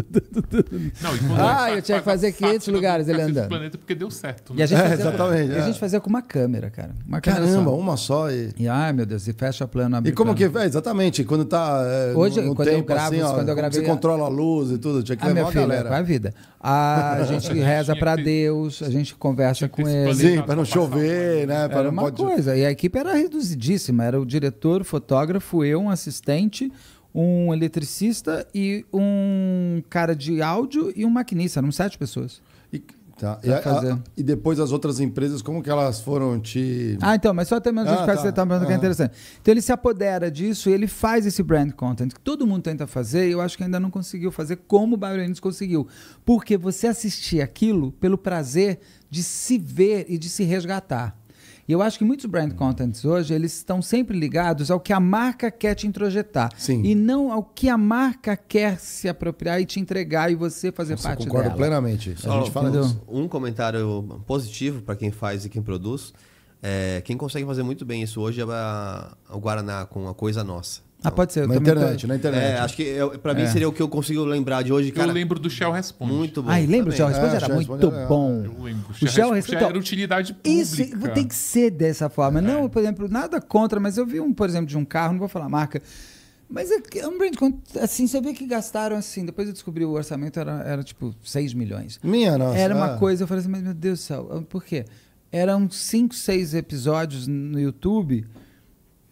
Não, e quando ah, eu tinha que fazer 500 lugares ele andando. planeta porque deu certo. Né? E a gente é, fazia, exatamente. É. a gente fazia com uma câmera, cara. Uma Caramba, câmera só. uma só. E... e ai, meu Deus, e fecha plano. e como plano. que. É, exatamente. Quando tá. É, Hoje, no, no quando, tempo, eu gravo, assim, ó, quando eu gravei. Você controla a luz e tudo. Tinha que ah, levar a é galera. filha. a vida. a gente reza para Deus, a gente conversa com ele. Sim, para não chover, né? né? Era uma coisa. E a equipe era reduzidíssima. Era o diretor, o fotógrafo, eu, um assistente um eletricista e um cara de áudio e um maquinista, eram sete pessoas. E, tá. e, a, e, depois as outras empresas, como que elas foram te. Ah, então, mas só terminando ah, tá. que você está perguntando uhum. que é ah. interessante. Então ele se apodera disso e ele faz esse brand content que todo mundo tenta fazer e eu acho que ainda não conseguiu fazer como o Bailarinos conseguiu. Porque você assistia aquilo pelo prazer de se ver e de se resgatar. E eu acho que muitos brand contents hoje, eles estão sempre ligados ao que a marca quer te introjetar. Sim. E não ao que a marca quer se apropriar e te entregar e você fazer Nossa, parte concordo dela. concordo plenamente. A gente fala disso. Um comentário positivo para quem faz e quem produz. É, quem consegue fazer muito bem isso hoje é o Guaraná com a coisa nossa. Ah, pode ser. Na internet, na internet. É, acho que é, eu, pra mim é. seria o que eu consigo lembrar de hoje, cara. Eu lembro do Shell Responde. Muito bom. Ah, lembro, do Shell Responde é, era Shell muito é. bom. Eu lembro. O Shell, Shell Responde era utilidade pública. Isso tem que ser dessa forma. Não, é. por exemplo, nada contra, mas eu vi um, por exemplo, de um carro, não vou falar marca, mas é um brand assim, você vê que gastaram assim, depois eu descobri o orçamento era, era tipo 6 milhões. Minha nossa. Era uma ah. coisa, eu falei assim, mas meu Deus do céu, por quê? Eram 5, 6 episódios no YouTube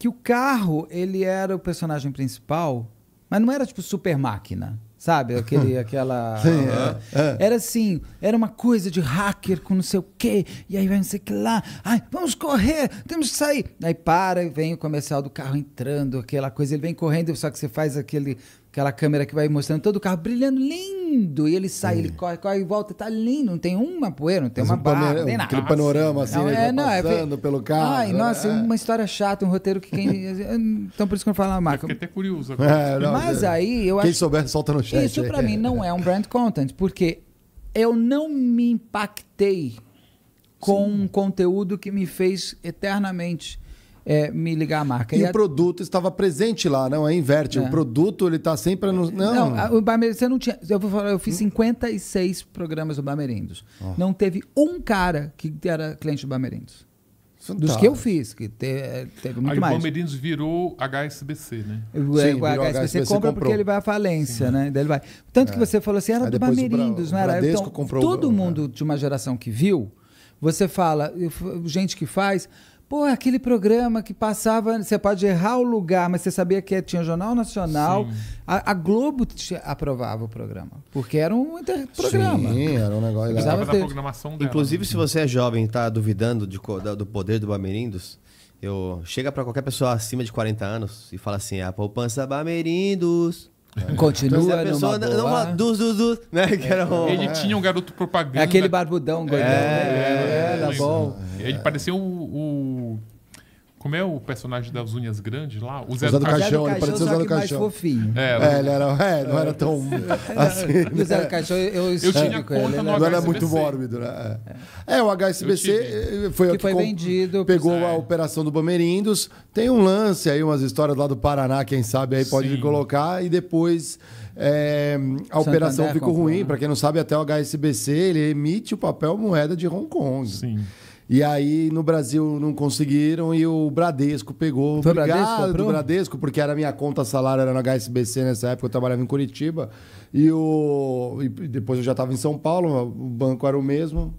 que o carro, ele era o personagem principal, mas não era tipo super máquina. Sabe? Aquele, aquela. Sim, é, é. Era assim, era uma coisa de hacker com não sei o quê, e aí vai não sei o que lá. Ai, vamos correr, temos que sair. Aí para, e vem o comercial do carro entrando, aquela coisa, ele vem correndo, só que você faz aquele Aquela câmera que vai mostrando todo o carro brilhando lindo. E ele sai, é. ele corre, corre e volta. Tá lindo. Não tem uma poeira, não tem Mas uma um barra, não tem nada. Aquele panorama assim, não, é, não, é passando é, pelo carro. Ai, né? nossa, é. uma história chata, um roteiro que quem... então por isso que eu não falo a marca. Eu é, fiquei até curioso é, agora. Não, Mas aí eu acho... Quem souber, solta no chat. Isso pra mim não é um brand content. Porque eu não me impactei com Sim. um conteúdo que me fez eternamente é, me ligar a marca. E, e a... o produto estava presente lá, não é inverte. É. O produto ele está sempre no... Não, não a, o Bamerindos, você não tinha. Eu vou falar, eu fiz 56 programas do Bamerindos. Oh. Não teve um cara que era cliente do Bamerindos. Fantástico. Dos tá. que eu fiz, que teve, teve muito Aí mais. Aí né? o Palmeirinhos virou HSBC, né? Sim, o HSBC, HSBC compra comprou. porque ele vai à falência, Sim. né? Daí ele vai. Tanto é. que você falou assim, ah, era Aí do Palmeirinhos, não era? Então, todo o... mundo é. de uma geração que viu, você fala, gente que faz... Pô, aquele programa que passava, você pode errar o lugar, mas você sabia que tinha Jornal Nacional. A, a, Globo aprovava o programa, porque era um programa. Sim, era um negócio. Precisava ter... programação dela. Inclusive, né? se você é jovem e está duvidando de, do poder do Bamerindos, eu chega para qualquer pessoa acima de 40 anos e fala assim: a poupança Bamerindos. Continua então, a pessoa não, né, é Não, dus, né? que era um, ele tinha um garoto propaganda. Aquele barbudão, gordão. É, é, é, é, é tá bom. Ele parecia o, o como é o personagem das unhas grandes lá? O Zé, o Zé do, Caixão. Ele parecia o Zé do Caixão. Fofinho. É, é, ele era, é, não era tão. assim, né? O Zé do né? Caixão, eu, eu tinha com ele. Não era é muito mórbido, né? É, é o HSBC eh, foi o que, foi vendido. Pegou é. a operação do Bamerindos. Tem um lance aí, umas histórias lá do Paraná, quem sabe aí pode Sim. colocar. E depois. É, a operação ficou ruim. Né? Para quem não sabe, até o HSBC ele emite o papel moeda de Hong Kong. Sim. E aí no Brasil não conseguiram e o Bradesco pegou. Foi obrigado Bradesco, do Bradesco, porque era minha conta salário, era no HSBC nessa época, eu trabalhava em Curitiba. E, o, e depois eu já estava em São Paulo, o banco era o mesmo.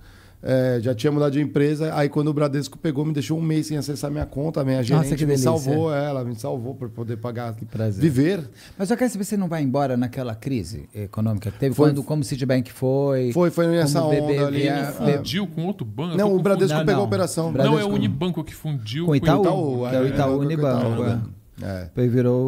É, já tinha mudado de empresa. Aí quando o Bradesco pegou, me deixou um mês sem acessar minha conta. Minha gerente Nossa, que delícia. salvou, ela me salvou para poder pagar, que prazer. viver. Mas eu quero saber se você não vai embora naquela crise econômica que teve, foi, quando, como o Citibank foi. Foi, foi nessa onda BB, ali. Ele fundiu com outro banco. Não, o Bradesco ah, não, pegou não. a operação. Bradesco. Não, é o Unibanco que fundiu com o Itaú. É com Itaú, é, o Itaú é. Unibanco. É. É.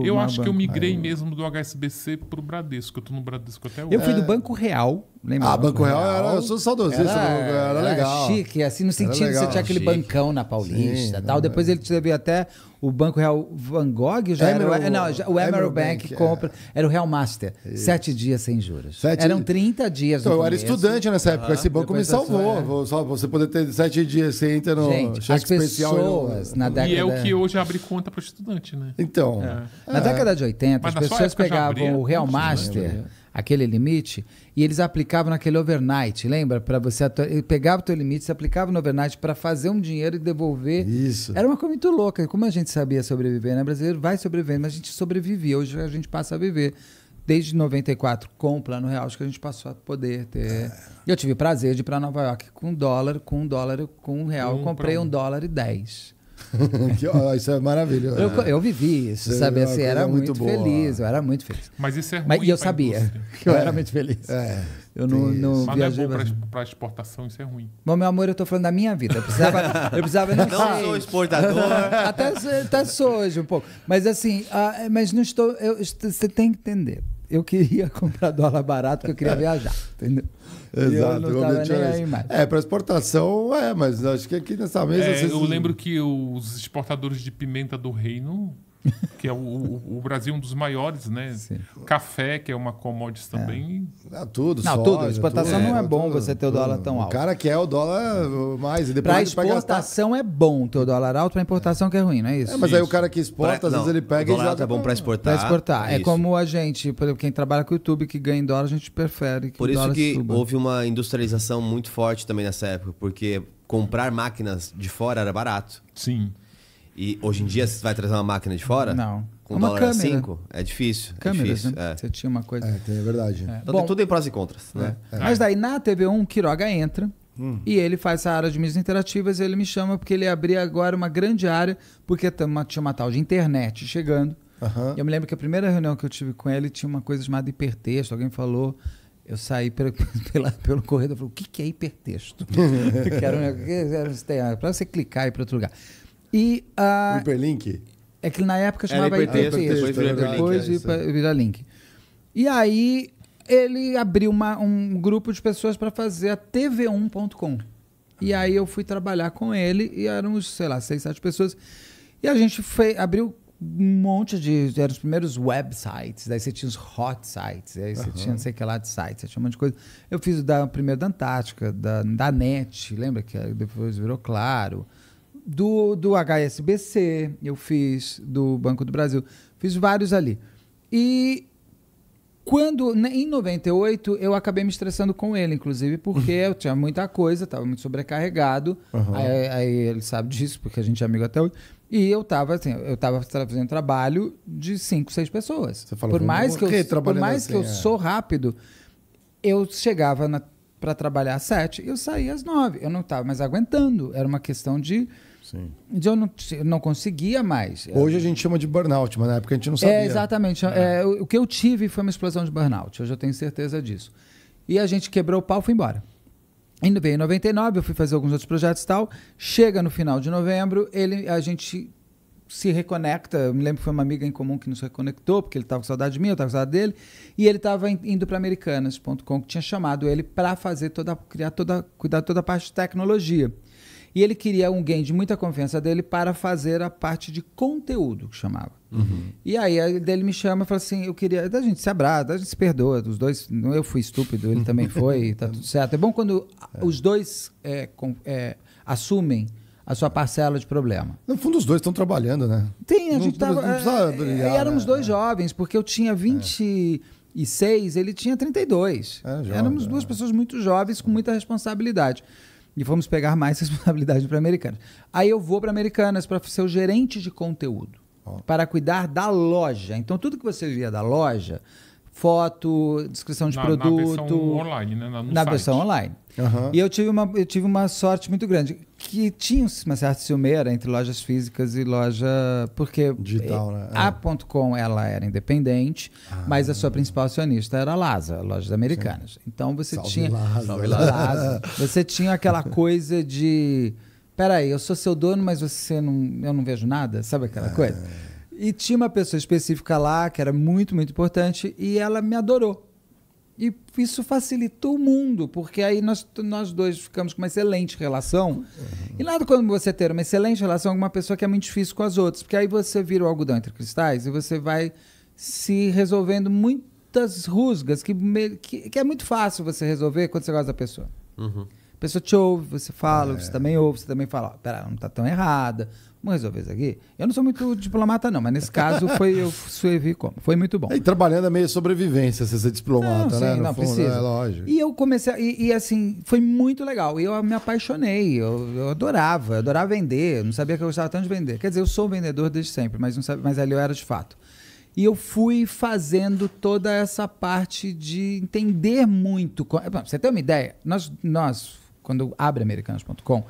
eu acho banco. que eu migrei Aí. É. mesmo do HSBC para o Bradesco. Eu estou no Bradesco até hoje. Eu fui do Banco Real Lembra? Ah, Banco Real, era, eu sou saudosista, era, era, era legal. chique, assim, no sentido que você tinha aquele chique. bancão na Paulista Sim, tal. Depois é. ele teve até o Banco Real Van Gogh, já Emerald, era, é, não, já, o Emerald, Emerald Bank, Bank, é. compra, é. era o Real Master. Sete dias sem juros. Sete... Eram 30 dias então, Eu começo. era estudante nessa época, uhum. esse banco Depois me salvou. É. Só você poder ter sete dias sem entra no Gente, as pessoas na década... E é o que hoje abre conta para o estudante, né? Então. Na década de 80, Mas as pessoas pegavam o Real Master, aquele limite, e eles aplicavam naquele overnight, lembra? Para você pegava o teu limite, você aplicava no overnight para fazer um dinheiro e devolver. Isso. Era uma coisa muito louca. Como a gente sabia sobreviver, né? brasileiro vai sobrevivendo, mas a gente sobrevive. Hoje a gente passa a viver. Desde 94, com o Plano Real, acho que a gente passou a poder ter. É. Eu tive o prazer de ir para Nova York com dólar, com um dólar, com um real. Um, comprei um dólar e dez. isso é maravilhoso. Eu, eu vivi isso, isso é sabe? Assim, era muito, muito feliz, eu era muito feliz. Mas isso é ruim. Mas, e eu sabia indústria. que eu era é. muito feliz. É. Eu não, não Mas viajei. não é bom para exportação, isso é ruim. Bom, meu amor, eu estou falando da minha vida. Eu precisava. eu precisava não, sou exportador. até, até sou hoje um pouco. Mas assim, ah, mas não estou. Você tem que entender. Eu queria comprar dólar barato porque eu queria é. viajar. Entendeu? Exato. Eu não tava nem aí É, para exportação, é, mas acho que aqui nessa mesa. É, vocês... Eu lembro que os exportadores de pimenta do reino que é o, o, Brasil um dos maiores, né? Sim. Café, que é uma commodities é. também. É. tudo, não, soja, tudo. Exportação tudo, não é, é bom tudo, você ter o dólar tudo. tão alto. O cara quer é o dólar mais. Para exportação é bom ter o dólar alto, para importação que é ruim, não é isso? É, mas isso. aí o cara que exporta, pra... às não, vezes ele pega o dólar e já... Alto é bom para exportar. Para exportar. É, como a gente, por exemplo, quem trabalha com o YouTube, que ganha em dólar, a gente prefere que Por isso que suba. houve uma industrialização muito forte também nessa época, porque comprar máquinas de fora era barato. Sim. E hoje em dia você vai trazer uma máquina de fora? Não. Com uma dólar câmera. 5? É difícil. É Câmeras, é difícil. Né? É. Você tinha uma coisa. É, é verdade. É. Então Bom, tem tudo em prós e contras. Né? É, é. Mas daí na TV1, Quiroga entra. Hum. E ele faz a área de mídias interativas e ele me chama porque ele abria agora uma grande área, porque tinha uma, uma tal de internet chegando. Uhum. eu me lembro que a primeira reunião que eu tive com ele tinha uma coisa chamada hipertexto. Alguém falou, eu saí pelo, pela, pelo corredor e falei: o que, que é hipertexto? Para você clicar e ir para outro lugar. E a... Hiperlink? É que na época chamava Era hipertexto, depois vira é, link. E aí ele abriu uma, um grupo de pessoas para fazer a tv1.com. E ah. aí eu fui trabalhar com ele e éramos, sei lá, seis, sete pessoas. E a gente foi, abriu um monte de. Eram os primeiros websites, daí você tinha os hot sites, aí você uhum. tinha não sei que lá de sites, você tinha um monte de coisa. Eu fiz o da, primeiro da Antártica, da, da NET, lembra que depois virou claro do, do HSBC, eu fiz, do Banco do Brasil, fiz vários ali. E quando, né, em 98, eu acabei me estressando com ele, inclusive, porque uhum. eu tinha muita coisa, estava muito sobrecarregado. Uhum. Aí, aí, ele sabe disso, porque a gente é amigo até hoje. E eu estava assim, eu tava fazendo trabalho de cinco, seis pessoas. Você falou, por mais que eu, por mais assim, que eu é. sou rápido, eu chegava para trabalhar às sete, eu saía às nove. Eu não estava mais aguentando. Era uma questão de Sim. Eu não, não conseguia mais. Hoje a gente chama de burnout, mas na época a gente não é, sabia. É, exatamente. É. É, o que eu tive foi uma explosão de burnout, eu já tenho certeza disso. E a gente quebrou o pau e foi embora. Indo bem, em 99 eu fui fazer alguns outros projetos e tal. Chega no final de novembro, ele, a gente se reconecta. Eu me lembro que foi uma amiga em comum que nos reconectou, porque ele estava com saudade de mim, eu estava com saudade dele. E ele estava indo para americanas.com, que tinha chamado ele para fazer toda, criar toda, cuidar toda a parte de tecnologia. E ele queria alguém de muita confiança dele para fazer a parte de conteúdo, que chamava. Uhum. E aí, ele me chama e fala assim: eu queria. Da gente se abraça, a gente se perdoa. Os dois, eu fui estúpido, ele também foi, tá tudo certo. É bom quando é. os dois é, com, é, assumem a sua parcela de problema. No fundo, os dois estão trabalhando, né? Tem, a não, gente tava. Não é, brilhar, é, e éramos né? dois jovens, porque eu tinha 20 é. e ele tinha 32. É, jovem, Éramos duas é. pessoas muito jovens com muita responsabilidade e fomos pegar mais responsabilidade para Americanas. Aí eu vou para Americanas para ser o gerente de conteúdo, oh. para cuidar da loja. Então tudo que você via da loja, foto, descrição de na, produto, na versão online, né? no na site. versão online. Uhum. E eu tive, uma, eu tive uma sorte muito grande, que tinha uma certa ciumeira entre lojas físicas e loja... Porque Digital, né? a é. .com ela era independente, ah. mas a sua ah. principal acionista era a Laza, Lojas Americanas. Sim. Então você Salve tinha... Lasa. Salve você tinha aquela coisa de... Peraí, eu sou seu dono, mas você não, eu não vejo nada? Sabe aquela é. coisa? E tinha uma pessoa específica lá que era muito, muito importante e ela me adorou. E isso facilitou o mundo, porque aí nós, nós dois ficamos com uma excelente relação. E nada quando você ter uma excelente relação com uma pessoa que é muito difícil com as outras, porque aí você vira o algodão entre cristais e você vai se resolvendo muitas rusgas, que, que, que é muito fácil você resolver quando você gosta da pessoa. Uhum. A pessoa te ouve, você fala, é. você também ouve, você também fala, oh, pera, não está tão errada, Vamos resolver isso aqui? Eu não sou muito diplomata, não, mas nesse caso foi eu servi como? Foi muito bom. E trabalhando é meio sobrevivência, você ser é diplomata, não, né? Sim, no não, fundo, precisa. É lógico. E eu comecei, e, e, assim, foi muito legal. Eu me apaixonei, eu, eu adorava, eu adorava vender, eu não sabia que eu gostava tanto de vender. Quer dizer, eu sou vendedor desde sempre, mas, não mas ali eu era de fato. E eu fui fazendo toda essa parte de entender muito. Você tem uma ideia? Nós, nós quando abre americanos.com,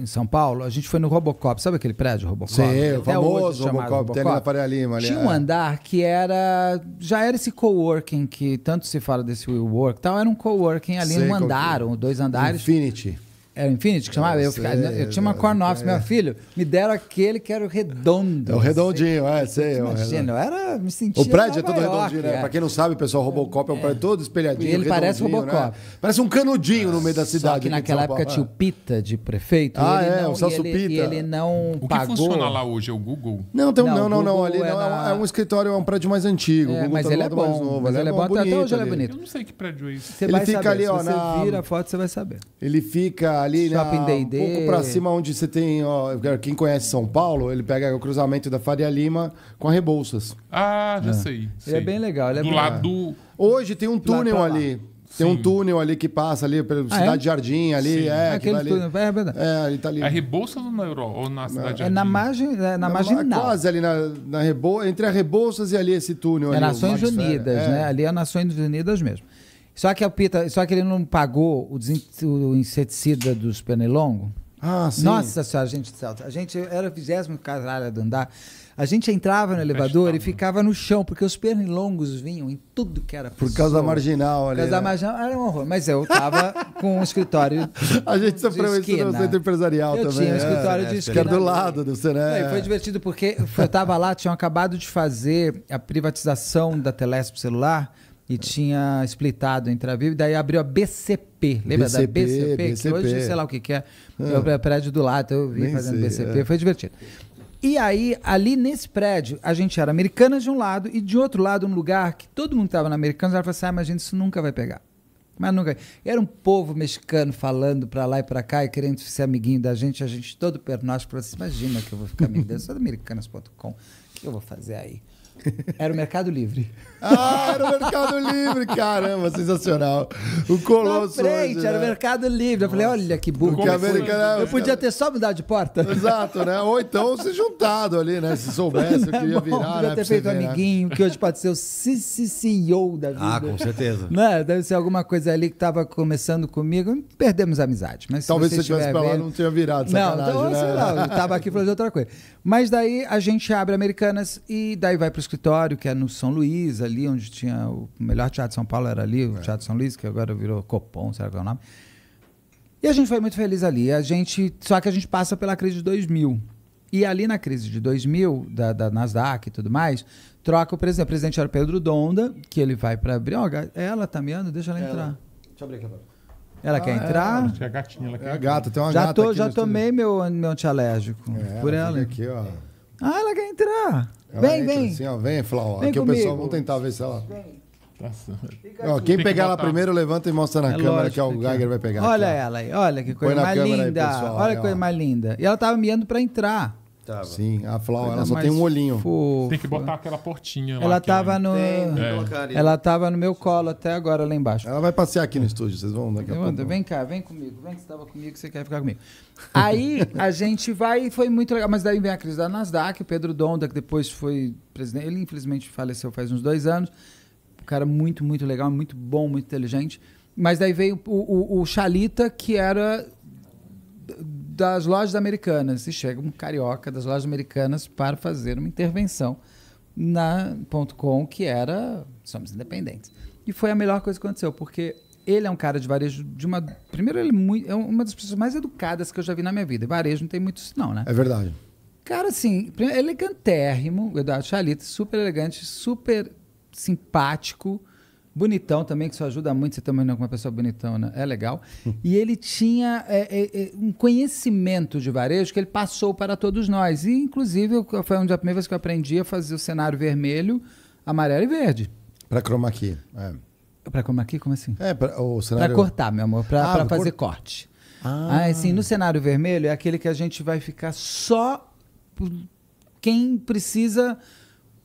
em São Paulo, a gente foi no Robocop. Sabe aquele prédio Robocop? Sim, o famoso Robocop, Robocop, tem ali na Faria Lima. Ali, Tinha um é. andar que era... Já era esse coworking que tanto se fala desse WeWork e tal. Era um coworking ali, Sei, um é. andar, dois andares. Infinity. Era Infinity que chamava? Eu, eu tinha uma Corn Office, meu é. filho. Me deram aquele que era o redondo. É o redondinho, é, sei. É imagina, eu era, me sentia. O prédio é todo redondinho, né? É. Pra quem não sabe, pessoal, Robocop é um prédio todo espelhadinho. Ele parece né? Robocop. Parece um canudinho no meio da cidade. Só que naquela época tinha o Pita de prefeito. Ah, é, o Celso Pita. E ele não o pagou. que funciona lá hoje? É o Google? Não, tem, não, não, não. Ali é, um escritório, é um prédio mais antigo. Tá mas ele é bom. Mas ele é bom, até hoje ele é bonito. Eu não sei que prédio é esse. Ele fica ali, ó. Você vira a foto, você vai saber. Ele fica ali, né? Shopping ah, Um pouco pra cima, onde você tem, ó, quem conhece São Paulo, ele pega o cruzamento da Faria Lima com a Rebouças. Ah, já é. sei, sei. Ele é bem legal. Ele é do bem... lado é. Hoje tem um túnel ali. Tem Sim. um túnel ali que passa ali pela ah, Cidade é? Jardim ali, Sim. é, aquele ali, túnel, é verdade. É, ali tá ali. É Rebouças ou na Europa ou na Cidade é, é Jardim? É na margem, é na, na não é Quase ali na, na entre a Rebouças e ali esse túnel. É ali, Nações Unidas, né? Ali é Nações Unidas mesmo. Só que, a Pita, só que ele não pagou o, o inseticida dos Penelongo. Ah, sim. Nossa senhora, gente A gente era o vigésimo caralho de andar. A gente entrava no elevador e ficava no chão, porque os pernilongos vinham em tudo que era Por causa da marginal ali. Por causa né? da marginal, era um horror. Mas eu tava com um escritório. A gente sofreu isso no centro empresarial eu também. Tinha um né? escritório é, de esquina. Que era do lado do Sené. Foi divertido porque eu tava lá, tinham acabado de fazer a privatização da Telesp celular. E tinha splitado entre a Vivo, e daí abriu a BCP. Lembra BCP, da BCP? BCP? Que hoje, sei lá o que, que é. Ah. É o prédio do lado, eu vi fazendo sei, BCP, é. foi divertido. E aí, ali nesse prédio, a gente era americana de um lado e de outro lado, um lugar que todo mundo estava na americana, ela falou assim: ah, mas gente, isso nunca vai pegar. Mas nunca. Era um povo mexicano falando para lá e para cá e querendo ser amiguinho da gente, a gente todo perto nós, para assim, imagina que eu vou ficar amigo deles, americanas.com. O que eu vou fazer aí? Era o Mercado Livre. Ah, era o Mercado Livre, caramba, sensacional. O Colosso. Na frente, hoje, era o né? Mercado Livre. Eu falei, olha que burro. Que né? americano, eu é, podia ter só mudado de porta. Exato, né? Ou então se juntado ali, né? Se soubesse, eu queria virar. Bom, podia né, ter feito um né? amiguinho, que hoje pode ser o CEO da vida. Ah, com certeza. Né? Deve ser alguma coisa ali que estava começando comigo. Perdemos a amizade. Mas Talvez se, você tivesse pra lá, não tinha virado. Não, então, né? sei lá, eu tava aqui falando outra coisa. Mas daí a gente abre Americanas e daí vai pro escritório, que é no São Luís ali onde tinha o melhor teatro de São Paulo era ali, é. o Teatro São Luís, que agora virou Copom, será que é o nome? E a gente foi muito feliz ali. A gente, só que a gente passa pela crise de 2000. E ali na crise de 2000, da, da Nasdaq e tudo mais, troca o presidente. O presidente era Pedro Donda, que ele vai para abrir. Ó, ela tá meando, deixa ela, ela. entrar. Deixa eu abrir aqui agora. Ela ah, quer é. entrar? É, a gatinha, ela quer. É a gata, tem uma já gata. Tô, já tomei meu, meu antialérgico. É, por ela. Aqui, ó. Ah, ela quer entrar vem, vem. Assim, ó, vem, Flau. Vem aqui comigo. o pessoal, vamos tentar ver se ela. Vem. Tá ó, quem pegar ela primeiro, levanta e mostra na é câmera lógico, que é o Geiger vai pegar. Olha aqui, ela aí, olha que coisa mais linda. Aí, pessoal, olha que coisa mais linda. E ela tava miando para entrar tava. Sim, a Flau, ela só tem um olhinho. Fofa. Tem que botar aquela portinha ela lá. no. É. Ela tava no meu colo até agora lá embaixo. Ela vai passear aqui no estúdio, vocês vão daqui a pouco. Vem cá, vem comigo. Vem que você tava comigo, que você quer ficar comigo. Aí a gente vai e foi muito legal. Mas daí vem a crise da Nasdaq, o Pedro Donda, que depois foi presidente. Ele infelizmente faleceu faz uns dois anos. Um cara muito, muito legal, muito bom, muito inteligente. Mas daí veio o, o, o Chalita, que era das lojas americanas. E chega um carioca das lojas americanas para fazer uma intervenção na .com, que era Somos Independentes. E foi a melhor coisa que aconteceu, porque ele é um cara de varejo de uma... Primeiro, ele é, é uma das pessoas mais educadas que eu já vi na minha vida. Varejo não tem muito isso não, né? É verdade. Cara, assim, elegantérrimo, o Eduardo Chalita, super elegante, super simpático, bonitão também, que isso ajuda muito, você também é uma pessoa bonitona, né? é legal. e ele tinha é, é, é, um conhecimento de varejo que ele passou para todos nós. E, inclusive, foi uma das primeiras que eu aprendi a fazer o cenário vermelho, amarelo e verde. Para chroma key. É. Para chroma key, como assim? É, para o cenário... Para cortar, meu amor, para ah, fazer cor... corte. Ah. ah, assim, no cenário vermelho é aquele que a gente vai ficar só quem precisa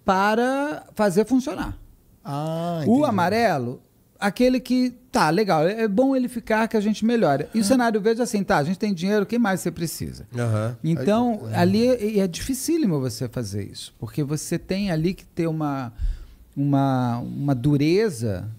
para fazer funcionar. Ah, o amarelo, aquele que tá legal, é, é bom ele ficar que a gente melhora. E o é. cenário verde é assim, tá, a gente tem dinheiro, quem mais você precisa? Uhum. Então, uhum. ali é, é dificílimo você fazer isso, porque você tem ali que ter uma, uma, uma dureza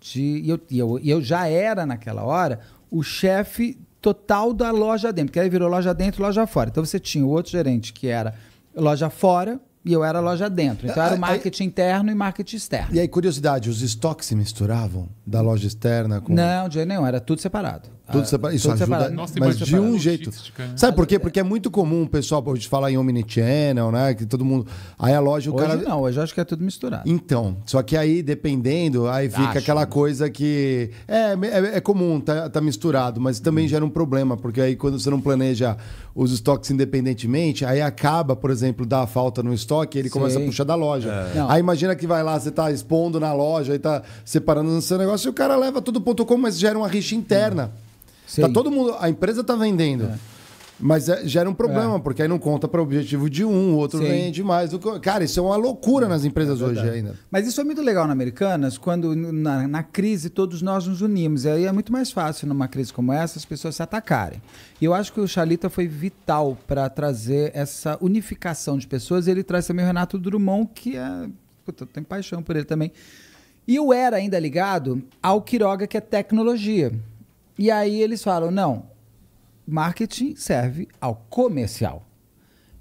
de. E eu, e eu, eu já era naquela hora o chefe total da loja dentro, porque aí virou loja dentro, loja fora. Então você tinha o outro gerente que era loja fora, e eu era loja dentro. Então era o ah, marketing aí, interno e marketing externo. E aí, curiosidade, os estoques se misturavam da loja externa com. Não, de jeito nenhum, era tudo separado. Tudo ah, separado. Isso tudo ajuda, Nossa, mas de um jeito. Né? Sabe por quê? Porque é muito comum o pessoal gente falar em omnichannel, né? Que todo mundo. Aí a loja o hoje cara. Não, hoje eu acho que é tudo misturado. Então, só que aí dependendo, aí fica acho, aquela coisa que é, é, é, comum, tá, tá misturado, mas também hum. gera um problema porque aí quando você não planeja os estoques independentemente, aí acaba, por exemplo, dar falta no estoque, ele Sim. começa a puxar da loja. É. Aí imagina que vai lá, você tá expondo na loja, aí tá separando no seu negócio e o cara leva tudo ponto com, mas gera uma rixa interna. Hum. Tá todo mundo, a empresa tá vendendo. É. Mas é, gera um problema, é. porque aí não conta para o objetivo de um, o outro Sim. vende mais. Cara, isso é uma loucura é. nas empresas é hoje ainda. Mas isso é muito legal na Americanas, quando na, na, crise todos nós nos unimos. E aí é muito mais fácil numa crise como essa as pessoas se atacarem. E eu acho que o Chalita foi vital para trazer essa unificação de pessoas. E ele traz também o Renato Drummond, que é. Puta, eu tenho paixão por ele também. E eu era ainda ligado ao Quiroga, que é tecnologia. E aí eles falam: não, marketing serve ao comercial.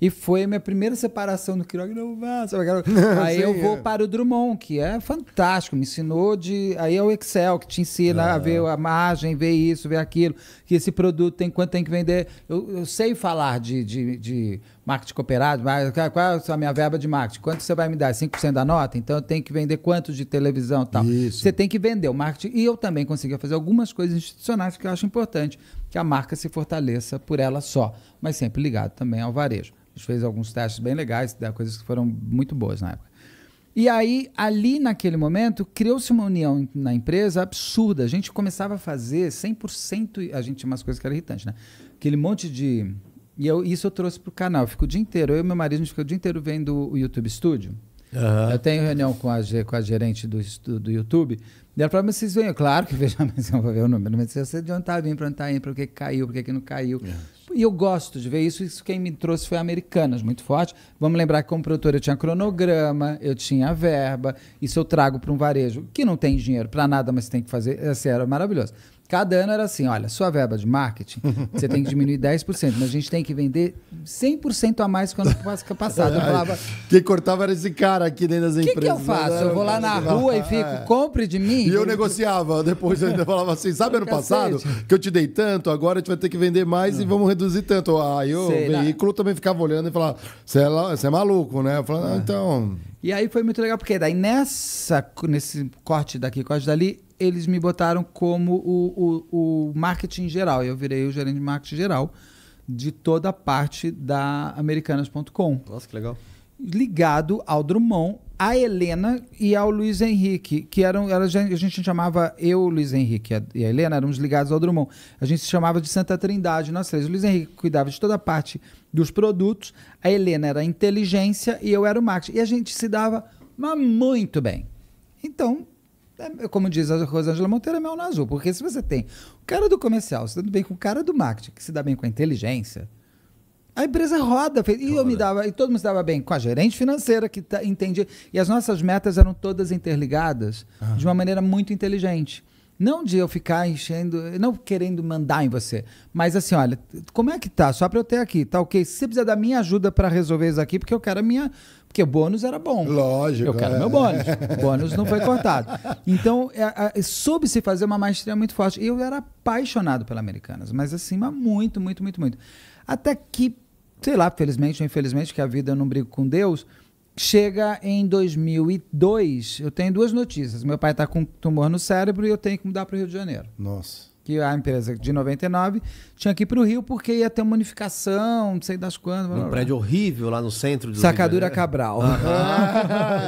E foi a minha primeira separação do Quiroga. Não mas... Aí Sim, eu vou é. para o Drummond, que é fantástico, me ensinou de. Aí é o Excel, que te ensina a ah. ver a margem, ver isso, ver aquilo, que esse produto tem quanto tem que vender. Eu, eu sei falar de, de, de marketing cooperado, mas qual é a minha verba de marketing? Quanto você vai me dar? 5% da nota? Então eu tenho que vender quanto de televisão e tal. Isso. Você tem que vender o marketing. E eu também consegui fazer algumas coisas institucionais que eu acho importante, que a marca se fortaleça por ela só, mas sempre ligado também ao varejo. A gente fez alguns testes bem legais, coisas que foram muito boas na época. E aí, ali naquele momento, criou-se uma união na empresa absurda. A gente começava a fazer 100%. A gente tinha umas coisas que eram irritantes, né? Aquele monte de. E eu, isso eu trouxe pro canal. Eu fico o dia inteiro. Eu e meu marido, a gente fica o dia inteiro vendo o YouTube Studio. Uhum. Eu tenho reunião com a, com a gerente do, do YouTube. E ela fala mas vocês veem, claro que veja, mas eu vou ver o número, mas se você adiantar, vir, está indo, para o que caiu, por que não caiu. É. E eu gosto de ver isso. Isso quem me trouxe foi Americanas, muito forte. Vamos lembrar que como produtora eu tinha cronograma, eu tinha verba. Isso eu trago para um varejo que não tem dinheiro para nada, mas tem que fazer. Assim, era maravilhoso. Cada ano era assim, olha, sua verba de marketing, você tem que diminuir 10%, mas a gente tem que vender 100% a mais que o ano passado. Eu é, falava, Quem cortava era esse cara aqui dentro das que empresas. O que eu né? faço? Eu vou lá na rua e fico, é. compre de mim? E eu negociava, depois eu ainda falava assim, sabe ano passado que eu te dei tanto, agora a gente vai ter que vender mais uhum. e hum. vamos reduzir tanto. Ah, aí ah, o veículo também ficava olhando e falava, você é, é, maluco, né? Eu falava, ah, é. então... E aí foi muito legal, porque daí nessa, nesse corte daqui, corte dali, eles me botaram como o, o, o marketing geral. Eu virei o gerente de marketing geral de toda a parte da Americanas.com. Nossa, que legal. Ligado ao Drummond, à Helena e ao Luiz Henrique, que eram. Era, a gente chamava eu, Luiz Henrique e a Helena, éramos ligados ao Drummond. A gente se chamava de Santa Trindade, nós três. O Luiz Henrique cuidava de toda a parte dos produtos, a Helena era a inteligência e eu era o marketing. E a gente se dava muito bem. Então, é, como diz a Rosângela Monteiro, é mel no azul. Porque se você tem o cara do comercial se dando bem com o cara do marketing, que se dá bem com a inteligência, a empresa roda. E roda. eu me dava, e todo mundo se dava bem com a gerente financeira, que tá, entendia. E as nossas metas eram todas interligadas ah. de uma maneira muito inteligente. Não de eu ficar enchendo, não querendo mandar em você, mas assim, olha, como é que tá? Só para eu ter aqui, tá ok? Se você precisar da minha ajuda para resolver isso aqui, porque eu quero a minha porque bônus era bom. Lógico. Eu quero é. meu bônus. O bônus não foi cortado. Então, é, é, soube se fazer uma maestria muito forte. Eu era apaixonado pela Americanas, mas assim, muito, muito, muito, muito. Até que, sei lá, felizmente ou infelizmente, que a vida eu não brigo com Deus, chega em 2002, eu tenho duas notícias. Meu pai está com tumor no cérebro e eu tenho que mudar para o Rio de Janeiro. Nossa que a empresa de 99 tinha que ir para o Rio porque ia ter uma unificação, não sei das quantas. Um prédio horrível lá no centro do Sacadura Rio, Cabral.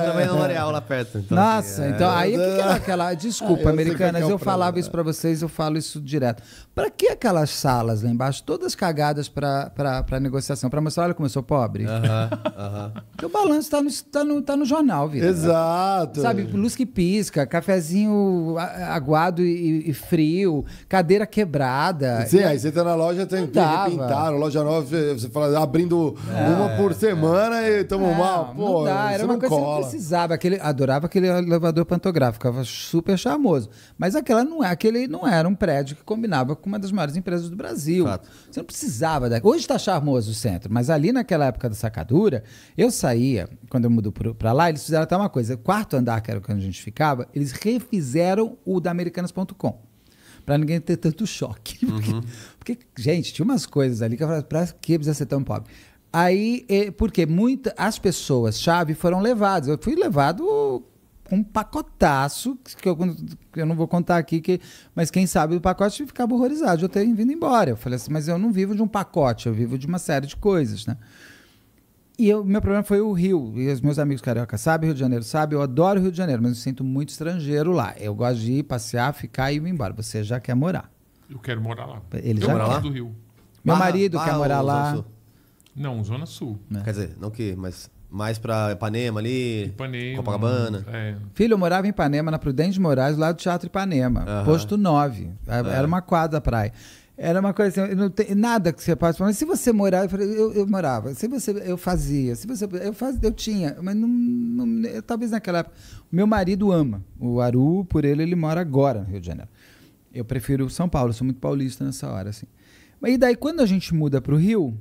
também no L'Oréal lá perto. Então, Nossa, assim, é... então aí o é que, que, era é aquela. Desculpa, ah, eu é americanas, é eu falava isso para vocês, eu falo isso direto. Para que aquelas salas lá embaixo, todas cagadas para negociação? Para mostrar, olha como eu sou pobre. Uhum, uhum. o balanço está no, tá no, tá no jornal, viu? Exato. Sabe, luz que pisca, cafezinho aguado e, e frio, cadeira quebrada. Sim, e... aí você está na loja, tem que pintar, loja nova, você fala, abrindo é, uma por semana é. e tamo é, mal. Pô, não dá, era uma coisa cola. que eu precisava. Aquele, adorava aquele elevador pantográfico, ficava super charmoso. Mas aquela não, é, aquele não era um prédio que combinava com uma das maiores empresas do Brasil. Fato. Você não precisava da... Hoje está charmoso o centro, mas ali naquela época da sacadura, eu saía, quando eu mudou para lá, eles fizeram até uma coisa. O quarto andar, que era que a gente ficava, eles refizeram o da Americanas.com para ninguém ter tanto choque. Porque, uhum. porque, gente, tinha umas coisas ali que eu falava, para que precisa ser tão pobre? Aí, eh, porque muita, as pessoas-chave foram levadas. Eu fui levado com um pacotaço, que eu, eu, não vou contar aqui, que, mas quem sabe do pacote ficava horrorizado de eu ter vindo embora. Eu falei assim, mas eu não vivo de um pacote, eu vivo de uma série de coisas, né? E o meu problema foi o Rio. E os meus amigos carioca sabem, Rio de Janeiro sabe, eu adoro Rio de Janeiro, mas eu sinto muito estrangeiro lá. Eu gosto de ir, passear, ficar e ir embora. Você já quer morar. Eu quero morar lá. Ele eu já quer. do Rio. Meu marido quer morar lá. Não, Zona Sul. Né? Quer dizer, não que, mas mais pra Ipanema ali? Ipanema. Copacabana? É. Filho, eu morava em Ipanema, na Prudente Moraes, lá do Teatro Ipanema. Uhum. Posto 9. É, é. Era uma quadra da praia. Era uma coisa assim, não tem nada que você falar. Mas se você morar eu, falei, eu, eu, morava, se você, eu fazia, se você, eu fazia, eu tinha, mas não, não eu, talvez naquela época. Meu marido ama o Aru, por ele, ele mora agora no Rio de Janeiro. Eu prefiro São Paulo, sou muito paulista nessa hora, assim. E daí, quando a gente muda para o Rio,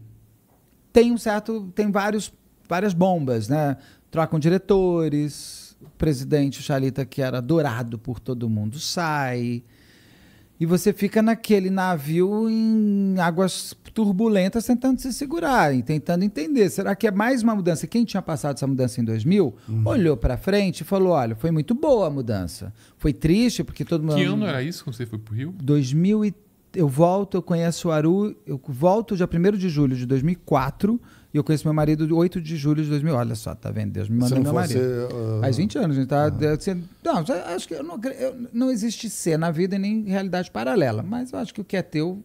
tem um certo, tem vários várias bombas, né? Trocam diretores, o presidente Chalita, que era adorado por todo mundo, sai. E você fica naquele navio em águas turbulentas tentando se segurar, tentando entender. Será que é mais uma mudança? Quem tinha passado essa mudança em 2000 uhum. olhou para frente e falou: olha, foi muito boa a mudança. Foi triste porque todo mundo. Que ano era isso quando você foi para o Rio? e Eu volto, eu conheço o Aru, eu volto dia 1 de julho de 2004 e eu conheço meu marido de 8 de julho de 2000. Olha só, tá vendo? Deus me mandou meu fosse, marido. Uh... Há 20 anos, a né? gente tá. Ah. Assim, não, acho que eu não, eu, não existe ser na vida e nem realidade paralela. Mas eu acho que o que é teu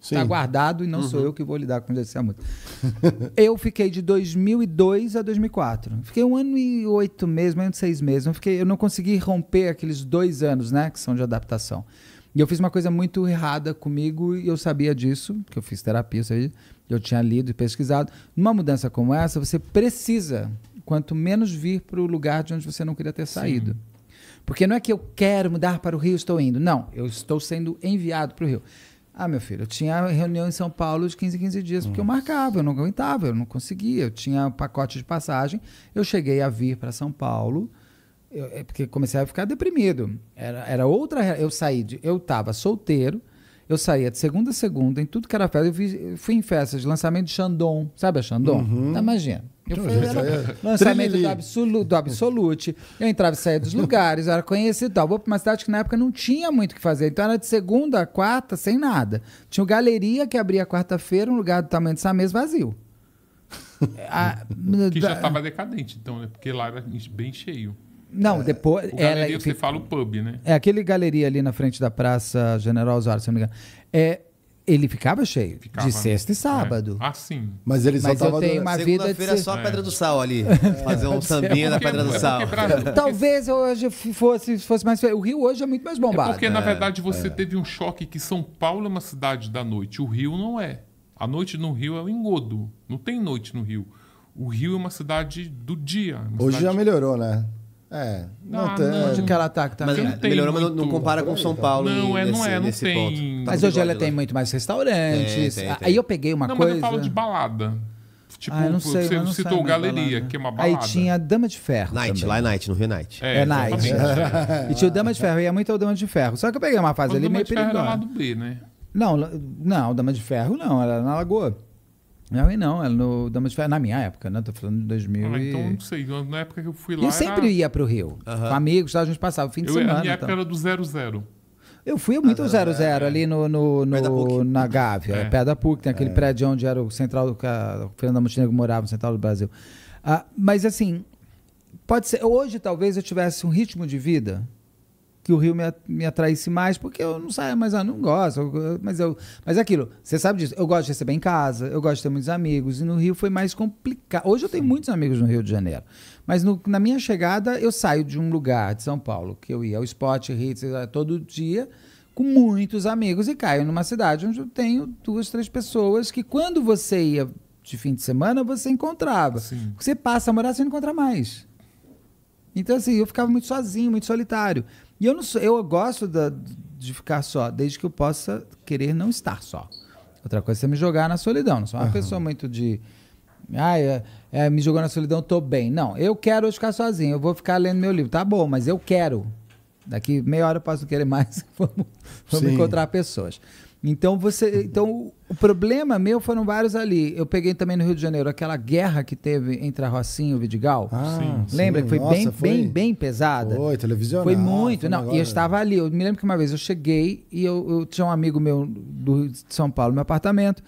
está guardado e não uhum. sou eu que vou lidar com é muito eu fiquei de 2002 a 2004. Fiquei um ano e oito meses, ano e seis meses. Eu, fiquei, eu não consegui romper aqueles dois anos, né, que são de adaptação. E eu fiz uma coisa muito errada comigo e eu sabia disso, que eu fiz terapia, eu sabia disso eu tinha lido e pesquisado. Numa mudança como essa, você precisa, quanto menos vir para o lugar de onde você não queria ter saído. Sim. Porque não é que eu quero mudar para o Rio, estou indo. Não, eu estou sendo enviado para o Rio. Ah, meu filho, eu tinha reunião em São Paulo de 15 em 15 dias, porque Nossa. eu marcava, eu não aguentava, eu não conseguia. Eu tinha um pacote de passagem. Eu cheguei a vir para São Paulo, eu, é, porque comecei a ficar deprimido. Era, era outra. Eu saí de. Eu estava solteiro, eu saía de segunda a segunda, em tudo que era festa. Eu fui, fui em festas de lançamento de chandon, Sabe a Xandon? Uhum. imagina. Eu então, fui, era é lançamento do, absolu, do Absolute. Eu entrava e saía dos lugares, eu era conhecido tal. Vou para uma cidade que na época não tinha muito o que fazer. Então era de segunda a quarta, sem nada. Tinha uma galeria que abria quarta-feira, um lugar do tamanho dessa mesa vazio. a, que já estava decadente, então, né? Porque lá era bem cheio. Não, é, depois. O galeria ela, você fala o pub, né? É aquele galeria ali na frente da Praça General Osório, se não me engano. É, ele ficava cheio ficava, de sexta e é. sábado. É. Ah, sim. Mas eles Mas só eu tenho uma vida de feira é só a Pedra do Sal ali, fazer um sambinha na Pedra do Sal. Talvez hoje fosse fosse mais o Rio hoje é muito mais bombado. É porque na verdade você teve um choque que São Paulo é uma cidade da noite, o Rio não é. A noite no Rio é um engodo. Não tem noite no Rio. O Rio é uma cidade do dia. Hoje cidade... já melhorou, né? É, ah, não tem. tanto. Não, ela tá, que tá mas, é, melhorou, mas não, não compara com São é, Paulo. Não, é, nesse, não é, não tem. Ponto. Tá mas tá hoje ela tem muito mais restaurantes. Tem, tem, tem. Aí eu peguei uma não, coisa. Mas eu falo de balada. Tipo, ah, não sei, você não citou Galeria, que é uma balada. Aí tinha Dama de Ferro. Night, também. lá é Night, no Rio Night. É, é Night. e tinha o Dama de Ferro, ia muito o Dama de Ferro. Só que eu peguei uma fase mas ali meio perigosa. Dama de Ferro era lá do B, né? Não, não, Dama de Ferro não, era na Lagoa. Não, e não, no, na minha época, né? Tô falando de 2000 ah, e... Então, não sei, na época que eu fui lá... Eu sempre ia ia pro Rio, com amigos, a gente passava o fim de eu, semana. Na minha então. época era do 00. Eu fui muito ah, 00 é, é, ali no, no, no na Gávea, é. da PUC, tem aquele é. prédio onde era o central do... Fernando Fernanda Montenegro morava no central do Brasil. Ah, mas assim, pode ser... Hoje, talvez, eu tivesse um ritmo de vida que o Rio me, me atraísse mais, porque eu não saio mais, eu ah, não gosto, eu, mas eu, mas é aquilo, você sabe disso, eu gosto de receber em casa, eu gosto de ter muitos amigos, e no Rio foi mais complicado. Hoje eu tenho muitos amigos no Rio de Janeiro, mas no, na minha chegada eu saio de um lugar de São Paulo, que eu ia ao Spot Hits eh, todo dia, com muitos amigos, e caio numa cidade onde eu tenho duas, três pessoas que quando você ia de fim de semana, você encontrava. Sim. Você passa a morar, você não encontra mais. Então, assim, eu ficava muito sozinho, muito solitário. E eu não sou, eu gosto da, de ficar só, desde que eu possa querer não estar só. Outra coisa é me jogar na solidão. Não sou uma uhum. pessoa muito de. Ah, é, é, me jogou na solidão, tô bem. Não, eu quero ficar sozinho, eu vou ficar lendo meu livro. Tá bom, mas eu quero. Daqui meia hora eu posso querer mais, vamos, vamos encontrar pessoas. Então você. Então o problema meu foram vários ali. Eu peguei também no Rio de Janeiro aquela guerra que teve entre a Rocinha e o Vidigal. Ah, sim, Lembra? Sim. Que foi, Nossa, bem, foi... bem, bem pesada. Foi, televisionada. Foi muito. Foi não, e eu estava ali. Eu me lembro que uma vez eu cheguei e eu, eu tinha um amigo meu do, de São Paulo no meu apartamento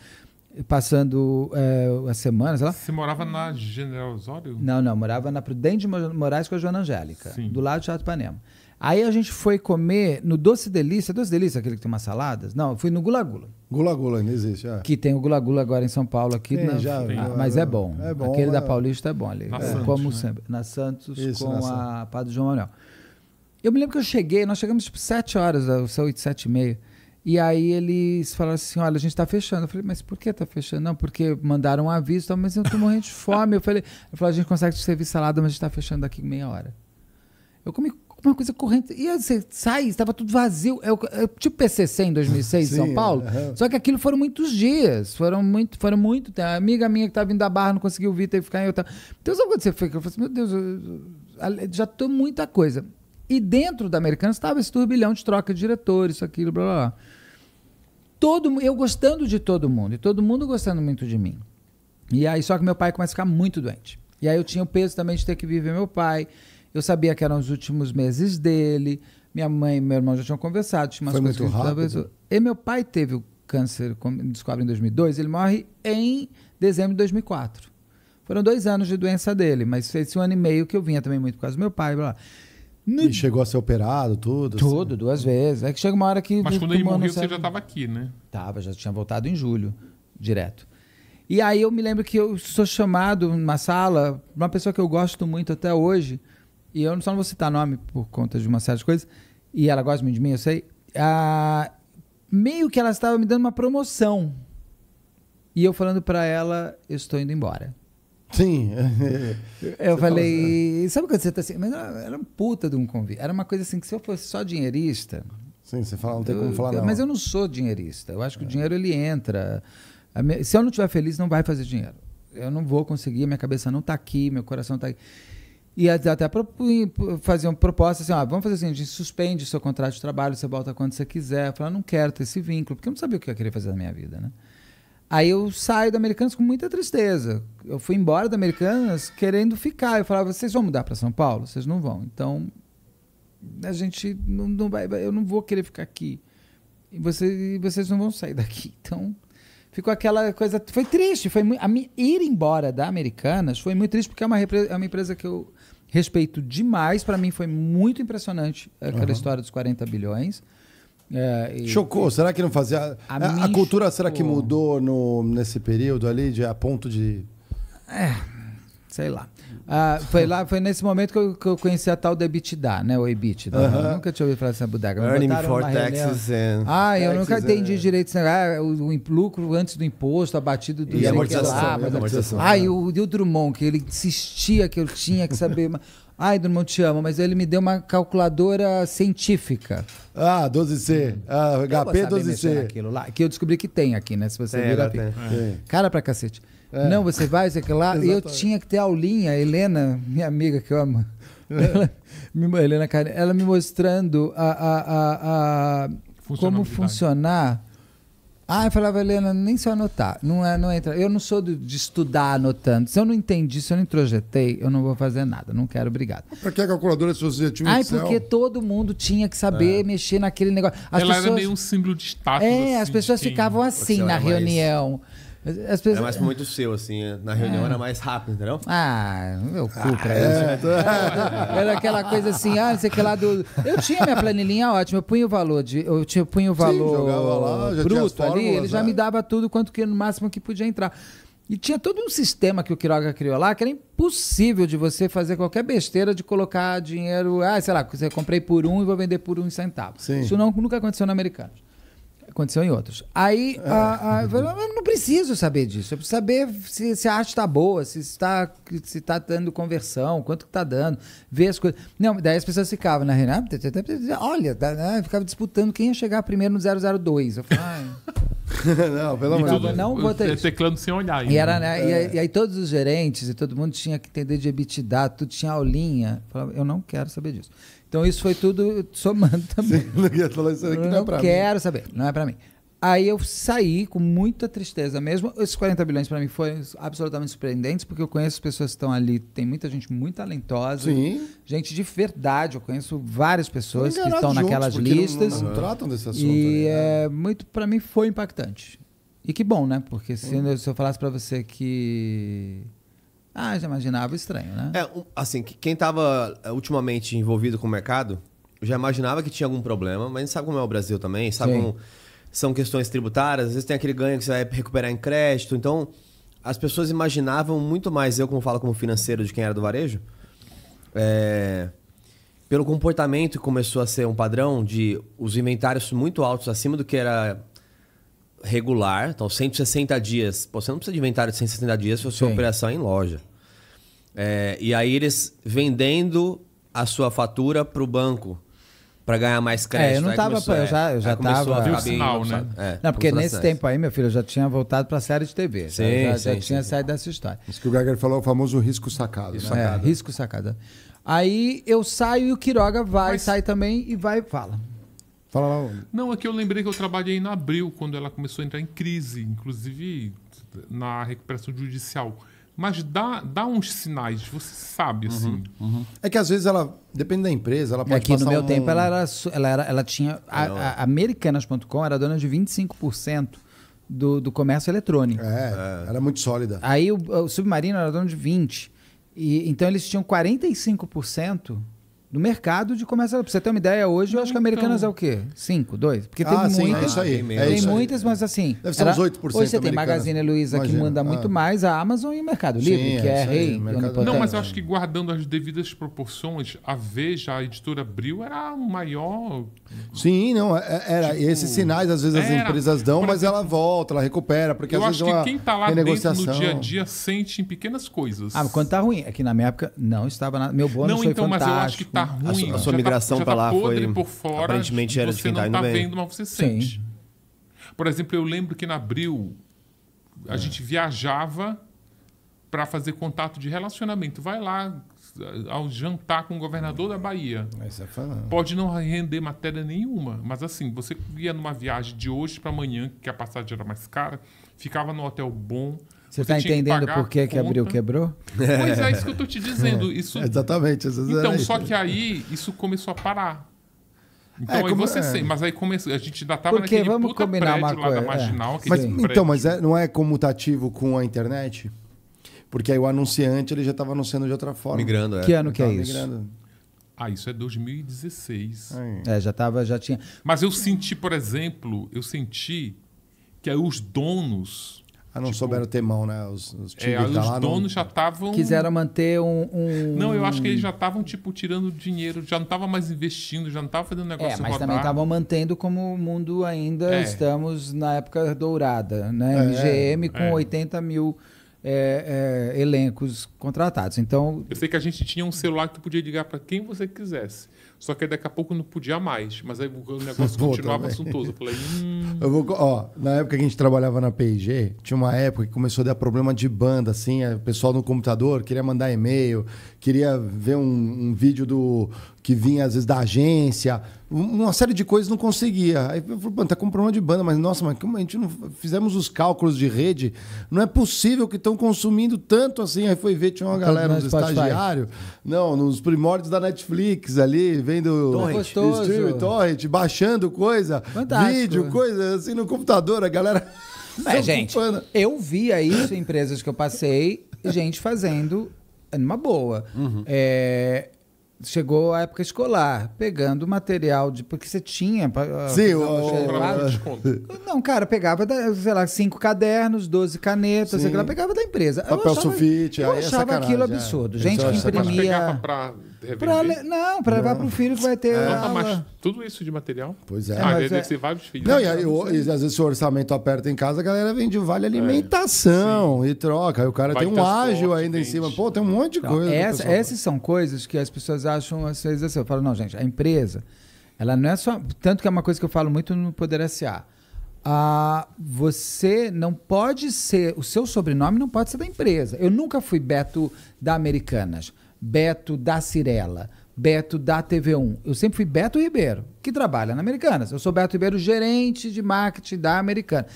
passando é, as semanas lá. Você morava na General Osório? Não, não, morava na Prudente de Moraes com a Joana Angélica, Sim. do lado do Teatro Panema. Aí a gente foi comer no Doce Delícia. Doce Delícia, é aquele que tem umas saladas? Não, fui no Gula Gula. Gula Gula ainda existe, é. Que tem o Gula Gula agora em São Paulo aqui. Tem, na, já, já, ah, mas é, é bom. é bom. Aquele é... da Paulista é bom ali. Na é, Santos, como né? sempre. Na Santos Isso, com na a Padre João Manuel. Eu me lembro que eu cheguei, nós chegamos tipo 7 horas, são 8, 7 e meia. E aí eles falaram assim: olha, a gente está fechando. Eu falei, mas por que está fechando? Não, porque mandaram um aviso, mas eu tô morrendo de fome. eu falei, eu falei, a gente consegue te servir salada, mas a gente está fechando daqui meia hora. Eu comi uma coisa corrente. E aí você sai, estava tudo vazio. é eu, é tipo PCC em 2006, em São Paulo. Só que aquilo foram muitos dias. Foram muito, foram muito tempo. A amiga minha que estava vindo da barra não conseguiu vir, teve que ficar em outra. Então, sabe quando você Eu falei assim, meu Deus, eu, eu, já tô muita coisa. E dentro da Americana estava esse turbilhão de troca de diretores, isso, aquilo, blá, blá, blá. Todo, eu gostando de todo mundo, e todo mundo gostando muito de mim. E aí, só que meu pai começa a ficar muito doente. E aí eu tinha o peso também de ter que viver meu pai. Eu sabia que eram os últimos meses dele. Minha mãe e meu irmão já tinham conversado. Tinha umas Foi muito rápido. E meu pai teve o câncer, descobre em 2002. Ele morre em dezembro de 2004. Foram dois anos de doença dele, mas fez um ano e meio que eu vinha também muito por causa do meu pai. Blá. blá. No... E chegou a ser operado, tudo? Assim? Tudo, assim. duas vezes. É que chega uma hora que. Mas quando ele morreu, você já estava aqui, né? Tava, já tinha voltado em julho, direto. E aí eu me lembro que eu sou chamado numa sala, uma pessoa que eu gosto muito até hoje, e eu só não vou citar nome por conta de uma série de coisas, e ela gosta muito de mim, eu sei. Ah, meio que ela estava me dando uma promoção. E eu falando para ela, eu estou indo embora. Sim. eu você falei, fala... Né? sabe quando você tá assim? Mas era uma puta de um convite. Era uma coisa assim que se eu fosse só dinheirista. Sim, você fala, não tem eu, como falar, eu, não. Mas eu não sou dinheirista. Eu acho que é. o dinheiro ele entra. Se eu não estiver feliz, não vai fazer dinheiro. Eu não vou conseguir, minha cabeça não tá aqui, meu coração tá aqui. E até faziam proposta assim, ah, vamos fazer assim, a gente suspende o seu contrato de trabalho, você volta quando você quiser. Eu falei, ah, não quero ter esse vínculo, porque eu não sabia o que eu queria fazer na minha vida, né? Aí eu saio da Americanas com muita tristeza. Eu fui embora da Americanas querendo ficar. Eu falava, vocês vão mudar para São Paulo? Vocês não vão. Então, a gente não, não vai, eu não vou querer ficar aqui. E, vocês e vocês não vão sair daqui. Então, Ficou aquela coisa. Foi triste. Foi a mi, ir embora da Americanas foi muito triste, porque é uma, é uma empresa que eu respeito demais. Para mim foi muito impressionante eh, aquela uhum. história dos 40 bilhões. É, e, Chocou, e, será que não fazia. A, a, a cultura será que mudou no, nesse período ali, de, a ponto de. É, sei lá. Ah, foi lá, foi nesse momento que eu, que eu conheci a tal do EBITDA, né? O EBITDA. Uh -huh. nunca tinha ouvido falar dessa bodega. Earning for taxes and... Ah, eu nunca entendi and... direito Ah, o, o, lucro antes do imposto, abatido do... E amortização. e amortização. Ah, e o, e o Drummond, que ele insistia que eu tinha que saber... Ai, Drummond, te amo, mas ele me deu uma calculadora científica. Ah, 12C. Ah, HP 12C. lá, que eu descobri que tem aqui, né? Se você é, vira. Cara pra cacete. É. Não, você vai, você que lá. eu tinha que ter aulinha, a Helena, minha amiga que eu amo. É. Ela, Helena Karen, ela me mostrando a, a, a, a como funcionar. Ah, eu falava, Helena, nem se anotar. Não é, não entra. Eu não sou de, de, estudar anotando. Se eu não entendi, se eu não introjetei, eu não vou fazer nada. Não quero, obrigado. Pra que a calculadora se você tinha Ah, porque todo mundo tinha que saber é. mexer naquele negócio. As Ela pessoas... era meio um símbolo de status. É, assim, as pessoas quem... ficavam assim na reunião. Mais as pessoas... Era mais é. muito seu, assim. Na reunião é. era mais rápido, entendeu? Ah, meu cu pra ah, isso. é. Era aquela coisa assim, ah, não sei que lá do. Eu tinha minha planilhinha ótima, eu punha o valor de. Eu tinha punha o valor Sim, lá, bruto ali, fórmulas, ele já é. me dava tudo quanto que no máximo que podia entrar. E tinha todo um sistema que o Quiroga criou lá que era impossível de você fazer qualquer besteira de colocar dinheiro. Ah, sei lá, você comprei por um e vou vender por um centavo. Sim. Isso não, nunca aconteceu no americano. Aconteceu em outros. Aí, é. a, a, é. eu não preciso saber disso. Eu preciso saber se, se a arte está boa, se está se tá dando conversão, quanto que está dando, ver as coisas. Não, daí as pessoas ficavam na né, Renata, olha, tá, né? ficava disputando quem ia chegar primeiro no 002. Eu falei, não, pelo amor de Deus. Não vou ter é teclando sem olhar. Ainda. E, né? era, né? é. e, e, aí todos os gerentes e todo mundo tinha que entender de EBITDA, tudo tinha aulinha. Eu, falava, eu não quero saber disso. Então isso foi tudo somando também. Sim, não ia falar isso aqui, não, é não é pra quero mim. saber, não é para mim. Aí eu saí com muita tristeza mesmo. Esses 40 bilhões para mim foram absolutamente surpreendentes, porque eu conheço as pessoas que estão ali. Tem muita gente muito talentosa. Sim. Gente de verdade. Eu conheço várias pessoas que estão juntos, naquelas listas. Não, não, não tratam desse assunto. E aí, né? é, muito para mim foi impactante. E que bom, né? Porque se, hum. se eu falasse para você que ah, já imaginava estranho, né? É, assim, quem estava eh, ultimamente envolvido com o mercado já imaginava que tinha algum problema, mas sabe como é o Brasil também, sabe Sim. como são questões tributárias, às vezes tem aquele ganho que você vai recuperar em crédito. Então, as pessoas imaginavam muito mais, eu como falo como financeiro de quem era do varejo, é, pelo comportamento que começou a ser um padrão de os inventários muito altos acima do que era regular, então 160 dias. Pô, você não precisa de inventário de 160 dias se você sua Sim. operação em loja. É, e aí eles vendendo a sua fatura para o banco para ganhar mais crédito. É, eu não tava, começou, eu já, é, eu já tava. né? É, não, porque nesse tempo assim. aí, meu filho, eu já tinha voltado para a série de TV. Sim, já, sim, já sim, tinha sim. saído dessa história. Isso que o Gregor falou, o famoso risco sacado. Risco é, né? sacado. É, risco sacado. Aí eu saio e o Quiroga vai, Mas... sai também e vai e fala. Fala lá. Não, é que eu lembrei que eu trabalhei na Abril, quando ela começou a entrar em crise, inclusive na recuperação judicial. Mas dá, dá uns sinais, você sabe, uhum, assim. Uhum, uhum. É que às vezes ela, depende da empresa, ela é pode é que no meu um... tempo ela, era, ela, era, ela tinha... A, a Americanas.com era dona de 25% do, do comércio eletrônico. É, é. era muito sólida. Aí o, o Submarino era dono de 20%. E, então eles tinham 45% no mercado de comercial. Pra você ter uma ideia, hoje eu acho que então. Americanas é o quê? 5, 2? Porque ah, tem ah, muitas. Sim, é isso aí. Tem, é isso muitas, aí. mas assim. Deve ser uns 8%. Hoje você tem Magazine Luiza Imagina. que manda ah. muito mais, a Amazon e o Mercado Livre, sim, é que é, rei. Não, mas eu acho que guardando as devidas proporções, a Veja, a editora Abril, era o maior. Sim, não. É, é, era. Tipo, esses sinais, às vezes, as empresas dão, mas exemplo, ela volta, ela recupera. Porque eu às acho vezes que uma quem está lá dentro no dia a dia sente em pequenas coisas. Ah, quando tá ruim. É que na minha época não estava. nada. Meu bônus não, foi então, fantástico. Mas eu acho que tá ruim. A, sua tá- migração tá, para tá lá foi por fora, aparentemente era de quem tá, tá bem. vendo, mas você sente. Sim. Por exemplo, eu lembro que em Abril a é. gente viajava para fazer contato de relacionamento. Vai lá eh, ao jantar com o governador da Bahia. Ah. Pode não render matéria nenhuma, mas assim, você ia numa viagem de hoje para amanhã, que a passagem era mais cara, ficava no hotel bom, você está entendendo por que, que abriu quebrou? Pois é, isso que eu estou te dizendo. Isso... É, exatamente. Então, só que aí isso começou a parar. Então é, aí como, você é. mas aí começou. a gente ainda estava Porque naquele vamos puta prédio uma coisa, é. Marginal. É. Mas, então, mas é, não é comutativo com a internet? Porque aí o anunciante ele já estava anunciando de outra forma. Migrando, é. Que ano que é isso? Migrando. Ah, isso é 2016. É. é, já tava, já tinha. Mas eu senti, por exemplo, eu senti que os donos ah, não tipo, souberam ter mão, né? Os, os, é, os tá lá, donos não... já estavam. Quiseram manter um, um, Não, eu acho que eles já estavam, tipo, tirando dinheiro, já não estavam mais investindo, já não estavam fazendo é, negócio. É, mas rodar. também estavam mantendo como o mundo ainda é. estamos na época dourada, né? É, é. com é. 80 é, mil. elencos contratados. Então, eu sei que a gente tinha um celular que tu podia ligar para quem você quisesse. Só que daqui a pouco não podia mais. Mas aí o negócio continuava também. Né? assuntoso. Eu falei, hum... Eu vou, ó, na época que a gente trabalhava na PIG, tinha uma época que começou a dar problema de banda, assim. O é, pessoal no computador queria mandar e-mail, queria ver um, um vídeo do, que vinha às vezes da agência, uma série de coisas não conseguia. Aí eu falei, tá com problema de banda, mas nossa, mas como a gente não fizemos os cálculos de rede, não é possível que estão consumindo tanto assim. Aí foi ver, tinha uma galera nos estagiários, não, nos primórdios da Netflix ali, vendo torrent, stream, torrent baixando coisa, Fantástico. vídeo, coisa assim no computador, a galera. É, gente, eu via isso em empresas que eu passei, gente fazendo é numa boa. Uhum. É, chegou a época escolar, pegando material de. Porque você tinha. Sim, Não, cara, pegava, sei lá, cinco cadernos, 12 canetas, sei lá, pegava da empresa. Papel eu achava, sulfite, Eu é achava é aquilo absurdo. Gente que imprimia. pra, Pra le... Não, para levar para o filho que vai ter. É. Ah, mas tudo isso de material? Pois é. Ah, é... ser vários filhos. Não, e, aí, e, às vezes o orçamento aperta em casa, a galera vende vale é, alimentação é. e troca. Aí o cara vai tem um ágil ainda gente. em cima. Pô, tem um monte de não, coisa. Essa, essas são coisas que as pessoas acham, às vezes, assim. Eu falo, não, gente, a empresa, ela não é só. Tanto que é uma coisa que eu falo muito no Poder S.A. Ah, você não pode ser. O seu sobrenome não pode ser da empresa. Eu nunca fui Beto da Americanas. Beto da Cirela, Beto da TV1. Eu sempre fui Beto Ribeiro, que trabalha na Americanas. Eu sou Beto Ribeiro, gerente de marketing da Americana.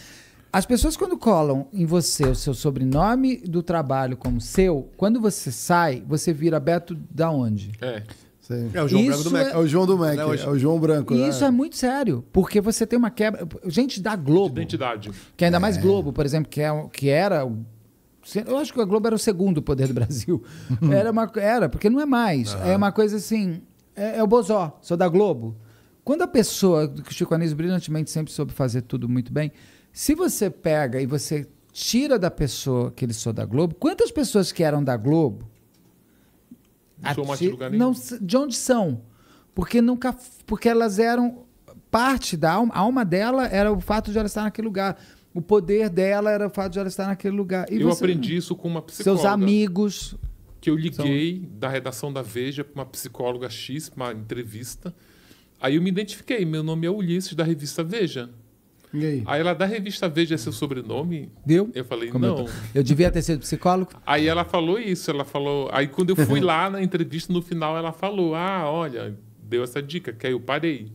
As pessoas, quando colam em você o seu sobrenome do trabalho como seu, quando você sai, você vira Beto da onde? É. É o, João Branco do Mac. É... é o João do Mac. É o, é o João Branco. Né? Isso é muito sério, porque você tem uma quebra. Gente da Globo. Identidade. Que é ainda é. mais Globo, por exemplo, que, é, que era eu acho que a Globo era o segundo poder do Brasil. era, uma, era, porque não é mais. Uhum. É uma coisa assim. É, é, o Bozó, sou da Globo. Quando a pessoa, que o Chico Anísio brilhantemente sempre soube fazer tudo muito bem, se você pega e você tira da pessoa que ele sou da Globo, quantas pessoas que eram da Globo não, ati... não de onde são? Porque nunca, porque elas eram parte da alma, a alma dela era o fato de ela estar naquele lugar. O poder dela era o fato de ela estar naquele lugar. E eu você, aprendi isso com uma psicóloga. Seus amigos. Que eu liguei são... da redação da Veja para uma psicóloga X, para uma entrevista. Aí eu me identifiquei. Meu nome é Ulisses, da revista Veja. E aí? Aí ela, da revista Veja, é seu sobrenome? Deu? Eu falei, Como não. Eu, eu devia ter sido psicólogo? Aí ela falou isso, ela falou... Aí quando eu fui lá na entrevista, no final, ela falou, ah, olha, deu essa dica, que aí eu parei.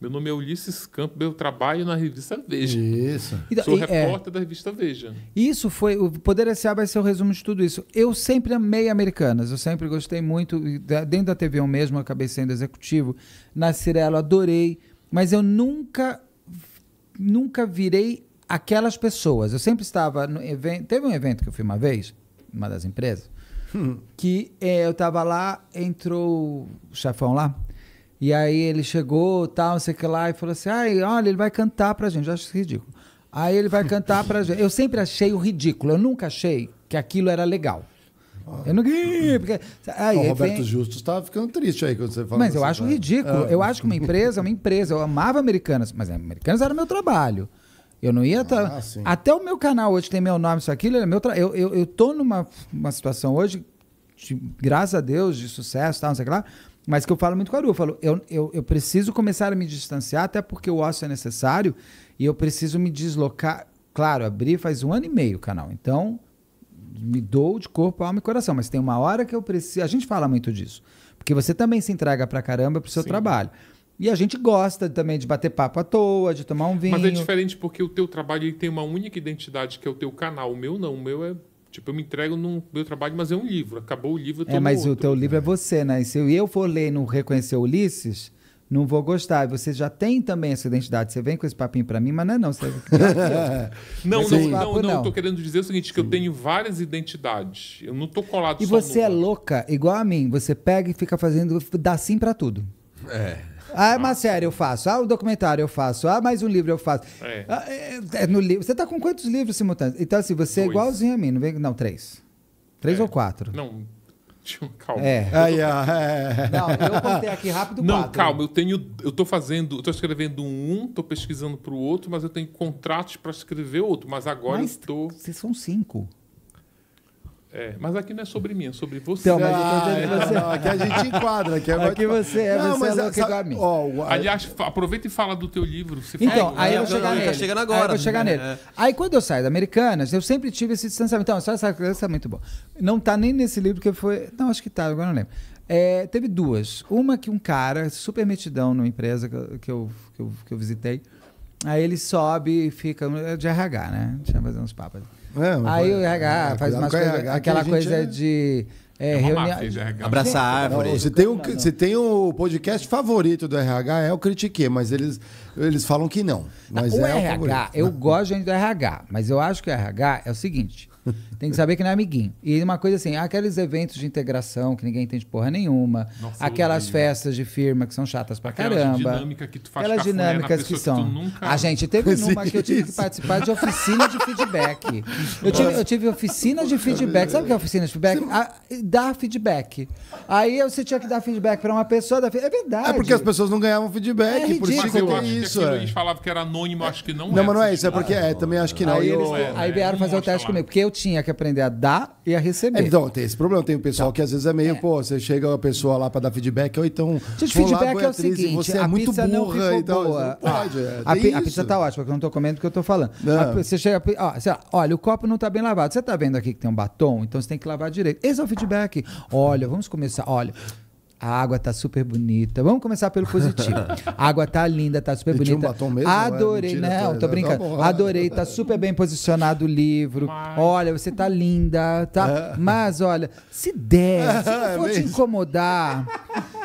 Meu nome é Ulisses Campos, eu trabalho na revista Veja. Isso. Sou e, é. repórter é, da revista Veja. Isso foi. O Poder S.A. vai ser o resumo de tudo isso. Eu sempre amei Americanas, eu sempre gostei muito. Dentro da TV eu mesmo, eu acabei sendo executivo. Na Cirela, adorei. Mas eu nunca, nunca virei aquelas pessoas. Eu sempre estava. No evento, teve um evento que eu fui uma vez, uma das empresas, hum. que é, eu estava lá, entrou o chefão lá e aí ele chegou, tal, não sei o que lá, e falou assim: ai, olha, ele vai cantar pra gente. Eu acho ridículo. Aí ele vai cantar pra gente. Eu sempre achei o ridículo, eu nunca achei que aquilo era legal. Eu não. Ah. Porque... Aí, o Roberto vem... Justo estava tá ficando triste aí quando você falou. Mas eu acho ridículo. É. Eu acho que uma empresa é uma empresa. Eu amava Americanas, mas Americanas era meu trabalho. Eu não ia. Ah, Até o meu canal hoje tem meu nome, isso aquilo. é meu tra... eu, eu, eu tô numa uma situação hoje, de, graças a Deus, de sucesso, tal, não sei o que lá. Mas que eu falo muito com a Aru, eu falo, eu, eu, eu preciso começar a me distanciar, até porque o ócio é necessário, e eu preciso me deslocar. Claro, abri faz um ano e meio o canal, então me dou de corpo, alma e coração, mas tem uma hora que eu preciso. A gente fala muito disso, porque você também se entrega pra caramba pro seu Sim. trabalho. E a gente gosta também de bater papo à toa, de tomar um vinho. Mas é diferente porque o teu trabalho ele tem uma única identidade, que é o teu canal. O meu não, o meu é Tipo, eu me entrego no meu trabalho, mas é um livro. Acabou o livro, eu tô É, mas o teu livro é né? você, né? E se eu for ler e não reconhecer Ulisses, não vou gostar. E você já tem também essa identidade. Você vem com esse papinho para mim, mas não é não. Você... não, não, não, não, não. Eu tô querendo dizer o seguinte, que Sim. eu tenho várias identidades. Eu não tô colado E você é louca, igual a mim. Você pega e fica fazendo... Dá sim para tudo. É... Ah, é uma série eu faço. Ah, um documentário eu faço. Ah, mais um livro eu faço. É. Ah, é, é, é no livro. Você tá com quantos livros simultâneos? Então, assim, você é Dois. é igualzinho a mim. Não, vem... não três. Três ou quatro? Não, calma. É. Ai, Não, eu contei aqui rápido Não, quatro. calma, eu tenho. Eu tô fazendo. Eu tô escrevendo um, tô pesquisando pro outro, mas eu tenho contratos para escrever outro. Mas agora mas eu tô. Vocês são cinco. É, mas aqui não é sobre mim, é sobre você. Então, mas eu então ah, tô então você... Não, aqui a gente enquadra. Aqui, é aqui você é, não, você é mas é louco igual a mim. Aliás, aproveita e fala do teu livro. então, fala... aí eu é, vou chegar é, nele. chegando agora. Aí eu vou chegar né? nele. Aí quando eu saio da Americanas, eu sempre tive esse distanciamento. Então, só essa criança é muito boa. Não tá nem nesse livro que foi... Não, acho que tá, agora não lembro. É, teve duas. Uma que um cara, super metidão numa empresa que eu, que eu, que eu, que eu visitei, aí ele sobe e fica... De RH, né? Deixa eu fazer uns papas é, aí o RH é, faz umas coisa, aquela coisa é... de. É, é reunião... Abraçar a árvore. Não, tem um, se tem um podcast favorito do RH, é o Critique, mas eles, eles falam que não. Mas o é RH, o eu gosto do RH, mas eu acho que o RH é o seguinte: Tem que saber que não é amiguinho. E uma coisa assim, aqueles eventos de integração que ninguém entende porra nenhuma, Nossa, aquelas festas de firma que são chatas pra aquelas caramba. Dinâmica que tu faz aquelas dinâmicas que são. Que nunca... A gente teve uma que eu tive que participar de oficina de feedback. Eu tive, eu tive oficina de feedback. Sabe o que é oficina de feedback? A, dar feedback. Aí você tinha que dar feedback pra uma pessoa. Da... É verdade. É porque as pessoas não ganhavam feedback. É por isso que eu acho isso. Que é. Eles falavam que era anônimo, acho que não, não é. mas não é isso. É porque é, também acho que não. Aí, eles, não é, aí né? vieram fazer o teste comigo. Porque eu tinha que aprender a dar e a receber. É, então, tem esse problema. Tem o pessoal tá. que às vezes é meio, é. pô, você chega a pessoa lá para dar feedback, ou então. Gente, feedback lá, é o seguinte: você é a muito pizza burra, não então, boa. pode, ah, é, a, pi, a, pizza tá ótima, porque eu não tô comendo o que eu tô falando. você chega. Ó, olha, o copo não tá bem lavado. Você tá vendo aqui que tem um batom, então você tem que lavar direito. Esse é o feedback. Olha, vamos começar. Olha. A água tá super bonita. Vamos começar pelo positivo. A água tá linda, tá super e bonita. Tinha um batom mesmo, é Adorei, é mentira, não, tá tô brincando. Tá Adorei, tá super bem posicionado o livro. Mas... Olha, você tá linda, tá? É. Mas olha, se der, se não é for é te incomodar,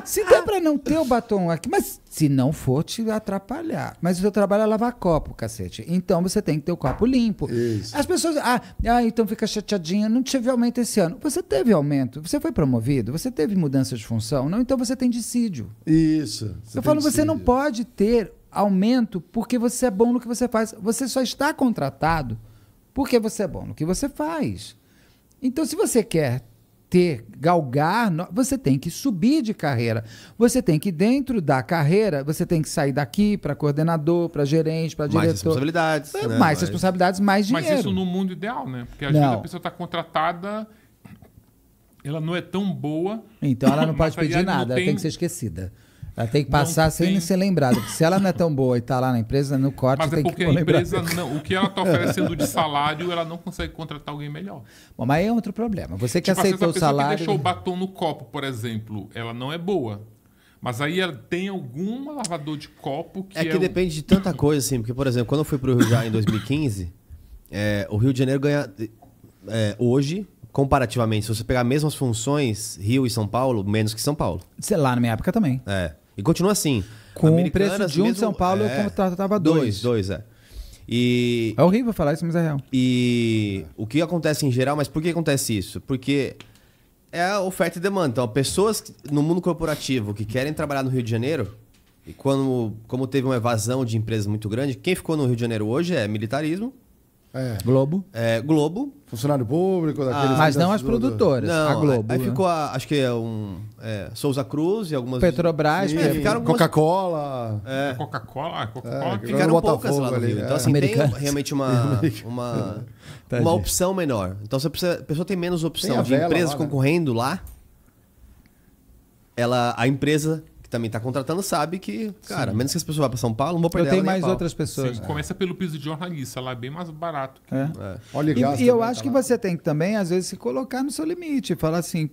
se der para não ter o batom aqui, mas se não for te atrapalhar. Mas o seu trabalho é lavar copo, cacete. Então você tem que ter o copo limpo. Isso. As pessoas. Ah, ah, então fica chateadinha, não tive aumento esse ano. Você teve aumento, você foi promovido, você teve mudança de função, não, então você tem dissídio. Isso. Você Eu falo, dissídio. você não pode ter aumento porque você é bom no que você faz. Você só está contratado porque você é bom no que você faz. Então, se você quer ter, galgar, você tem que subir de carreira. Você tem que, dentro da carreira, você tem que sair daqui para coordenador, para gerente, para diretor. Mais responsabilidades. É, né? Mais, responsabilidades, mais dinheiro. Mas isso no mundo ideal, né? Porque às vezes a pessoa está contratada, ela não é tão boa. Então ela não pode pedir nada, tem... ela tem que ser esquecida. Ela tem que passar sem tem... ser lembrada. Se ela não é tão boa e está lá na empresa, no corte mas é tem é porque que a empresa não, o que ela está oferecendo de salário, ela não consegue contratar alguém melhor. Bom, mas é outro problema. Você que tipo, assim, aceitou o salário. Que deixou o batom no copo, por exemplo, ela não é boa. Mas aí ela tem alguma lavador de copo que. É, é que depende de tanta coisa, assim. Porque, por exemplo, quando eu fui para o Rio já em 2015, é, o Rio de Janeiro ganha. É, hoje, comparativamente, se você pegar mesmas funções, Rio e São Paulo, menos que São Paulo. Sei lá, na minha época também. É. E continua assim. Com o preço de um mesmo, São Paulo, é, eu contratava tá- dois. Dois, dois, é. E, é horrível falar isso, mas é real. E o que acontece em geral, mas por que acontece isso? Porque é a oferta e demanda. Então, pessoas no mundo corporativo que querem trabalhar no Rio de Janeiro, e quando, como teve uma evasão de empresas muito grande, quem ficou no Rio de Janeiro hoje é militarismo, é. Globo. É, Globo. Funcionário público, ah, daqueles. Ah, mas não as produtoras. Não, a Globo. Aí, né? ficou, a, acho que é um. É, Souza Cruz e algumas. Petrobras, algumas... Coca-Cola. É. Coca-Cola? É Coca-Cola. É, é ficaram poucas lá no Rio. Ali, então, é. assim, tem realmente uma, uma, uma opção menor. Então, se a pessoa tem menos opção tem de empresas lá, né? concorrendo né? lá. Ela, a empresa também está contratando sabe que, cara, Sim. menos que as pessoas vão para São Paulo, não vou perder Eu tenho mais outras pessoas. Sim, é. Começa pelo piso de jornalista, lá é bem mais barato. Que... É. É. Olha, e, e eu acho tá que lá. você tem que também, às vezes, se colocar no seu limite. Falar assim,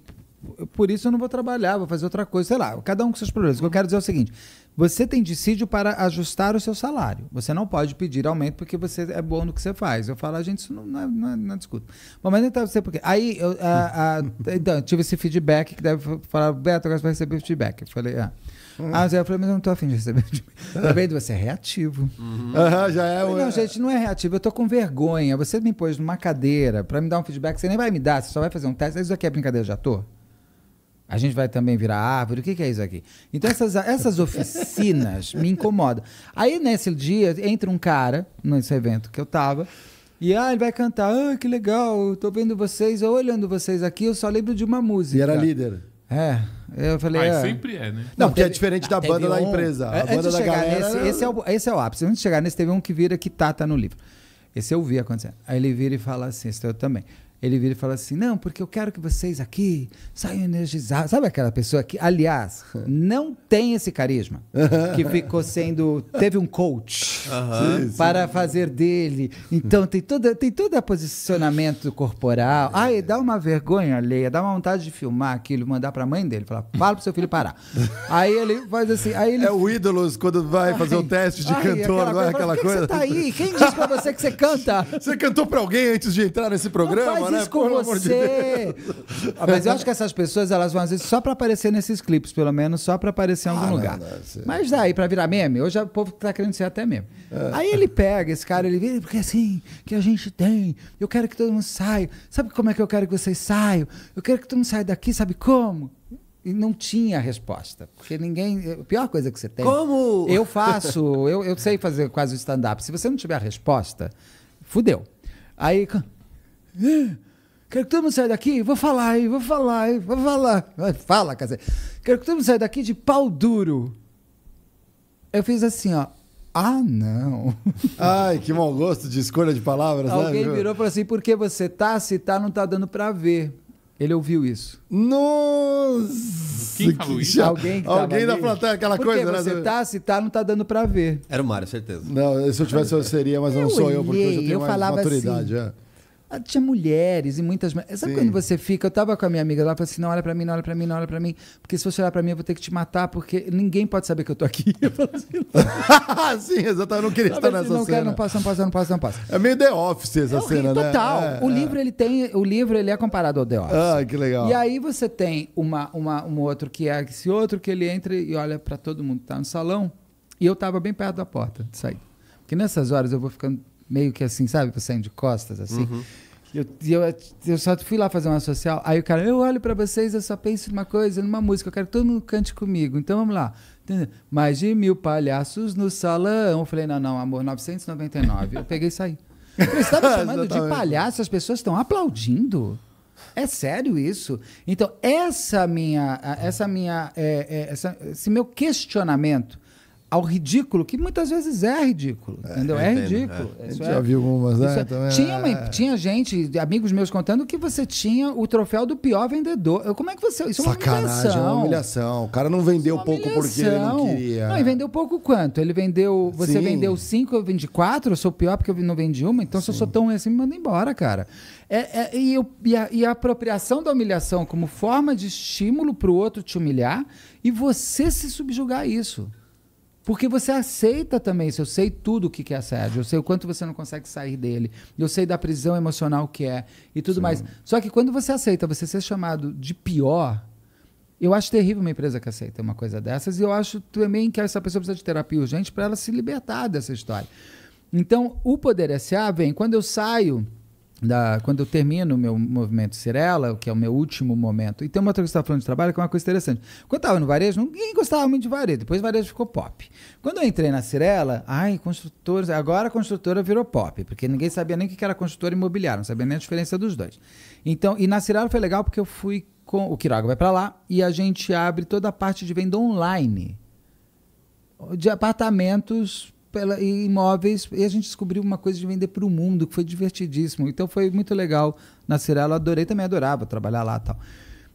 por isso eu não vou trabalhar, vou fazer outra coisa, sei lá, cada um com seus problemas. O que eu quero dizer é o seguinte: você tem dissídio para ajustar o seu salário. Você não pode pedir aumento porque você é bom no que você faz. Eu falo, a ah, gente, isso não, não, é, não, é, não é discuto. Bom, mas então você porque. Aí eu, então, eu tive esse feedback que deve falar, Beto, agora você vai receber feedback. Eu falei, ah. Uhum. Ah, eu falei, mas eu não tô afim de receber. Também tá você é reativo. Uhum. Uhum, já é. Falei, não, gente, não é reativo. Eu tô com vergonha. Você me pôs numa cadeira para me dar um feedback. Você nem vai me dar, você só vai fazer um teste. Isso aqui é brincadeira de ator? A gente vai também virar árvore. O que, que é isso aqui? Então, essas, essas oficinas me incomodam. Aí, nesse dia, entra um cara nesse evento que eu tava. E ah, ele vai cantar. Ah, que legal. Tô vendo vocês, olhando vocês aqui. Eu só lembro de uma música. E era líder. É. Eu falei. Ah, ah sempre é, né? Não, porque é diferente da banda um, da empresa. A antes banda da galera. Nesse, esse, é o, esse é o ápice. Antes de chegar nesse, teve um que vira que tá, tá no livro. Esse eu vi acontecendo. Aí ele vira e fala assim: esse eu também ele vira e fala assim: não, porque eu quero que vocês aqui saiam energizados. Sabe aquela pessoa que, aliás, não tem esse carisma, que ficou sendo. teve um coach para fazer dele. Então tem todo tem todo posicionamento corporal. É. Ai, dá uma vergonha alheia, dá uma vontade de filmar aquilo, mandar para a mãe dele, falar: fala o seu filho parar. aí ele faz assim. Aí ele... É o ídolos quando vai ai, fazer o teste de ai, cantor, aquela, não é coisa. coisa? que você tá aí? Quem disse para você que você canta? você cantou para alguém antes de entrar nesse programa? fiz né? com Pô, você. ah, mas eu acho que essas pessoas, elas vão às vezes só para aparecer nesses clipes, pelo menos, só para aparecer em algum ah, lugar. Não, não, mas daí, para virar meme, hoje o povo tá querendo ser até meme. É. Aí ele pega esse cara, ele vira, porque é assim, que a gente tem, eu quero que todo mundo saia. Sabe como é que eu quero que vocês saiam? Eu quero que todo mundo saia daqui, sabe como? E não tinha resposta. Porque ninguém. A pior coisa que você tem. Como? Eu faço, eu, eu sei fazer quase o stand-up. Se você não tiver a resposta, fudeu. Aí, Quero que todo mundo saia daqui, vou falar aí, vou falar aí, vou falar. Fala, cacete. Quero que todo mundo saia daqui de pau duro. Eu fiz assim, ó. Ah, não. Ai, que mau gosto de escolha de palavras, né, Alguém né? virou e falou assim, por que você tá? Se tá, não tá dando pra ver. Ele ouviu isso. Nossa! Quem falou isso? Alguém, que Alguém da plateia, aquela Porque coisa, você né? Você tá, se tá, não tá dando pra ver. Era o Mário, certeza. Não, se eu tivesse, eu seria, mas eu não sou olhei, eu, porque eu já tenho eu mais maturidade. Assim, é. Ah, tinha mulheres e muitas. Sabe Sim. quando você fica? Eu tava com a minha amiga lá, falou assim: não olha pra mim, não olha pra mim, não olha pra mim. Porque se você olhar pra mim, eu vou ter que te matar, porque ninguém pode saber que eu tô aqui. Eu assim, Sim, exatamente. Eu não queria estar assim, nessa não cena. Quero, não passa, não passa, não passa, não passa. É meio The Office essa é cena, né? Total. É, o é. livro ele tem. O livro ele é comparado ao The Office. Ah, que legal. E aí você tem uma, uma, um outro que é esse outro que ele entra e olha pra todo mundo que tá no salão. E eu tava bem perto da porta de sair. Porque nessas horas eu vou ficando meio que assim, sabe? Saindo de costas, assim. Uhum. Eu, eu, eu só fui lá fazer uma social. Aí o cara, eu olho para vocês, eu só penso numa coisa, numa música. Eu quero que todo mundo cante comigo. Então vamos lá. Mais de mil palhaços no salão. Eu falei, não, não, amor, 999. Eu peguei e saí. você tá estava chamando de palhaço, as pessoas estão aplaudindo. É sério isso? Então, essa minha, essa minha, é, é, essa, esse meu questionamento ao ridículo, que muitas vezes é ridículo, é, entendeu? É ridículo. É. Isso é já vi algumas, né? É. Tinha, uma, né? tinha gente, amigos meus contando que você tinha o troféu do pior vendedor. Como é que você... Isso é Sacanagem, é uma humilhação. É uma humilhação. O cara não vendeu é pouco porque ele não queria. Não, e vendeu pouco quanto? Ele vendeu... Você Sim. vendeu cinco, eu vendi quatro, eu sou pior porque eu não vendi uma, então Sim. se eu sou tão ruim assim, me manda embora, cara. É, e, eu, e, a, e a apropriação da humilhação como forma de estímulo para o outro te humilhar e você se subjugar a isso. Porque você aceita também isso. Eu sei tudo o que é assédio. Eu sei o quanto você não consegue sair dele. Eu sei da prisão emocional que é e tudo Sim. mais. Só que quando você aceita você ser chamado de pior, eu acho terrível uma empresa que aceita uma coisa dessas. E eu acho também que essa pessoa precisa de terapia urgente para ela se libertar dessa história. Então, o Poder S.A. vem quando eu saio da, quando eu termino o meu movimento Cirela, que é o meu último momento, e tem uma outra coisa que você está falando de trabalho, que é uma coisa interessante. Quando eu estava no varejo, ninguém gostava muito de varejo, depois varejo ficou pop. Quando eu entrei na Cirela, ai, construtora, agora a construtora virou pop, porque ninguém sabia nem o que era construtora imobiliária, não sabia nem a diferença dos dois. Então, e na Cirela foi legal porque eu fui com. O Quiroga vai para lá e a gente abre toda a parte de venda online de apartamentos pela, e imóveis e a gente descobriu uma coisa de vender para o mundo que foi divertidíssimo. Então foi muito legal na Cirela, adorei, também adorava trabalhar lá tal.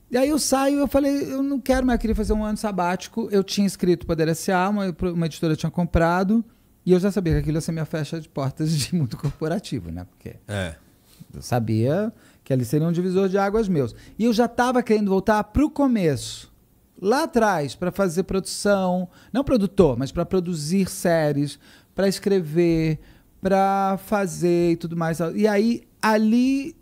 E aí eu saio, eu falei, eu não quero mais, eu queria fazer um ano sabático. Eu tinha escrito para a DLSA, uma, uma editora tinha comprado, e eu já sabia que aquilo ia ser minha fecha de portas de mundo corporativo, né? Porque é. eu sabia que ali seria um divisor de águas meus. E eu já estava querendo voltar para o começo lá atrás para fazer produção, não produtor, mas para produzir séries, para escrever, para fazer e tudo mais. E aí ali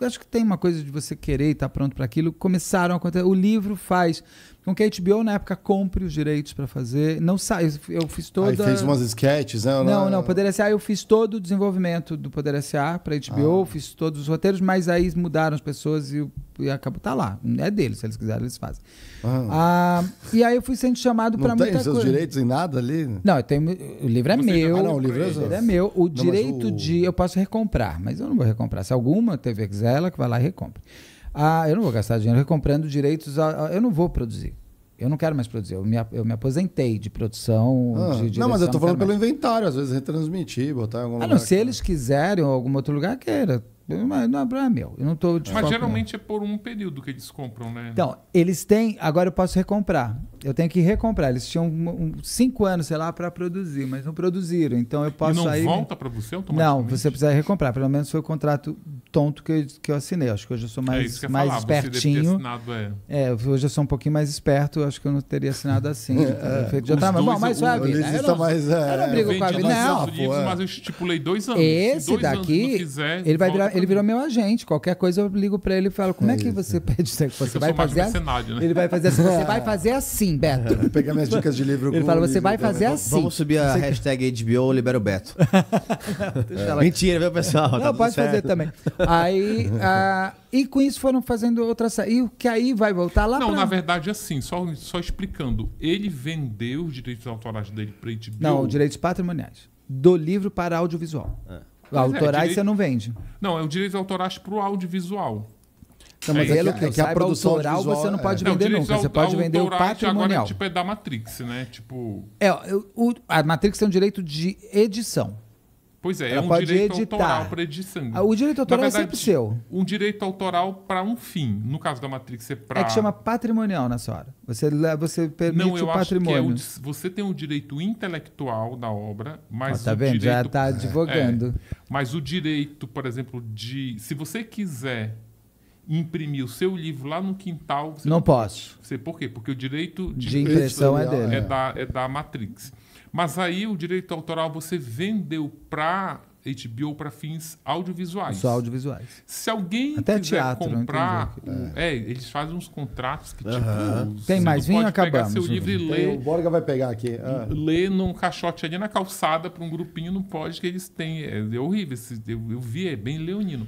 acho que tem uma coisa de você querer estar tá pronto para aquilo. Começaram a acontecer. O livro faz com que a HBO na época compre os direitos para fazer. Não sai, eu fiz toda. Aí fez umas sketches, né? Não, não, não Poder S.A. eu fiz todo o desenvolvimento do Poder S.A. para HBO, ah. fiz todos os roteiros, mas aí mudaram as pessoas e, e acabou tá lá. É deles, se eles quiserem eles fazem. Ah. ah e aí eu fui sendo chamado para muita coisa. Não tem seus direitos em nada ali? Não, eu tenho, o livro é Você meu. Ah, não, o livro é, o livro é meu. O não, direito o... de eu posso recomprar, mas eu não vou recomprar. Se alguma TV quiser, ela que vai lá e recompra. Ah, eu não vou gastar dinheiro comprando direitos. A, a, eu não vou produzir. Eu não quero mais produzir. Eu me, eu me aposentei de produção, ah, de direção, Não, mas eu tô falando pelo mais. inventário. Às vezes retransmitir, botar em algum ah, lugar. não. Se que... eles tá. quiserem ou algum outro lugar, queira. Mas não, é, não é meu. Eu não tô Mas geralmente é por um período que eles compram, né? Então, eles têm... Agora eu posso recomprar eu tenho que recomprar. Eles tinham um, um, cinco anos, sei lá, para produzir, mas não produziram. Então eu posso e não aí. Não volta para você automaticamente? Não, você precisa recomprar. Pelo menos foi o contrato tonto que eu, que eu assinei. Acho que hoje eu sou mais, é mais falar. espertinho. Assinado, é. é. hoje eu sou um pouquinho mais esperto. Acho que eu não teria assinado assim. é, eu já tava bom, mas sabe. Tá eu, não, mais, é, eu não brigo com a vida. Não, livros, mas eu estipulei dois anos. Esse dois daqui, anos quiser, ele, vai virar, ele virou meu agente. Qualquer coisa eu ligo para ele e falo: como é, é que você pede isso? Você vai fazer. Assim, Ele vai fazer assim. Você vai fazer assim assim, Beto. Vou pegar minhas dicas de livro. Ele fala, você vai então, fazer né? assim. Vamos subir a hashtag HBO Libera o Beto. Mentira, viu, pessoal? Não, tá pode certo. fazer também. Aí, e com isso foram fazendo outra E o que aí vai voltar lá Não, pra... na verdade, assim, só, só explicando. Ele vendeu os direitos autorais dele para HBO? Não, direitos patrimoniais. Do livro para audiovisual. É. Autorais é, direito... você não vende. Não, é o direito autorais para o audiovisual. Não, mas é, é, que, é que a produção autoral visual, você não pode é. vender não, nunca, você pode vender o patrimonial. Agora, é tipo, é da Matrix, né? Tipo... É, o, a Matrix tem um direito de edição. Pois é, Ela é um pode direito editar. autoral para edição. Ah, o direito autoral é verdade, é sempre seu. Um direito autoral para um fim. No caso da Matrix, é para. É que chama patrimonial na senhora. Você, você permite Não, eu o patrimônio. Acho que é o, você tem o direito intelectual da obra, mas. Ó, tá o vendo? Direito, Já está advogando. É, mas o direito, por exemplo, de. Se você quiser imprimir o seu livro lá no quintal. Você não, não posso. Você, por quê? Porque o direito de, de impressão é dele. É, é da, é da Matrix. Mas aí o direito autoral você vendeu para HBO para fins audiovisuais. Só audiovisuais. Se alguém Até quiser teatro, comprar, o, é. é. eles fazem uns contratos que uh tipo, -huh. tem mais vinho acabamos. Pegar seu livro e ler. o Borga vai pegar aqui. Ah. Ler num caixote ali na calçada para um grupinho não pode que eles têm. É, é horrível. Eu, eu vi é bem leonino.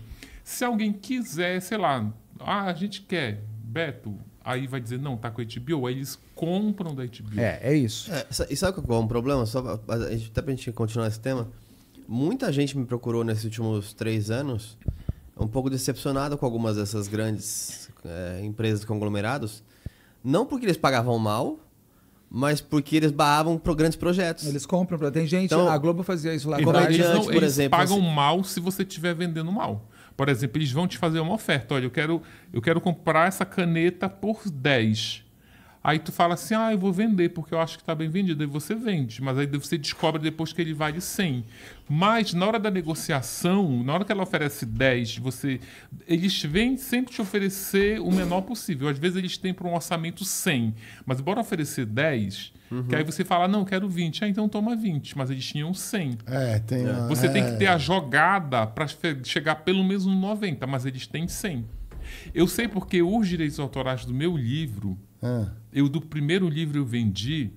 Se alguém quiser, sei lá, ah, a gente quer, Beto, aí vai dizer, não, tá com a HBO, aí eles compram da HBO. É, é isso. É, e sabe qual é um problema? Só pra, até pra gente continuar esse tema. Muita gente me procurou nesses últimos três anos, um pouco decepcionado com algumas dessas grandes é, empresas conglomerados. Não porque eles pagavam mal, mas porque eles barravam para grandes projetos. Eles compram, tem gente, então, a Globo fazia isso lá. Comediante, eles não, por eles exemplo. pagam assim. mal se você estiver vendendo mal. Por exemplo, eles vão te fazer uma oferta. Olha, eu quero, eu quero comprar essa caneta por 10. Aí tu fala assim, ah, eu vou vender porque eu acho que está bem vendido. Aí você vende, mas aí você descobre depois que ele vale 100. Mas na hora da negociação, na hora que ela oferece 10, você eles vêm sempre te oferecer o menor possível. Às vezes eles têm para um orçamento 100, mas bora oferecer 10, uhum. que aí uhum. você fala, não, quero 20. Ah, então toma 20, mas eles tinham 100. É, tem uma... É. Você é... tem que é. ter a jogada para chegar pelo menos no 90, mas eles têm 100. Eu sei porque os direitos autorais do meu livro... É eu, do primeiro livro, eu vendi.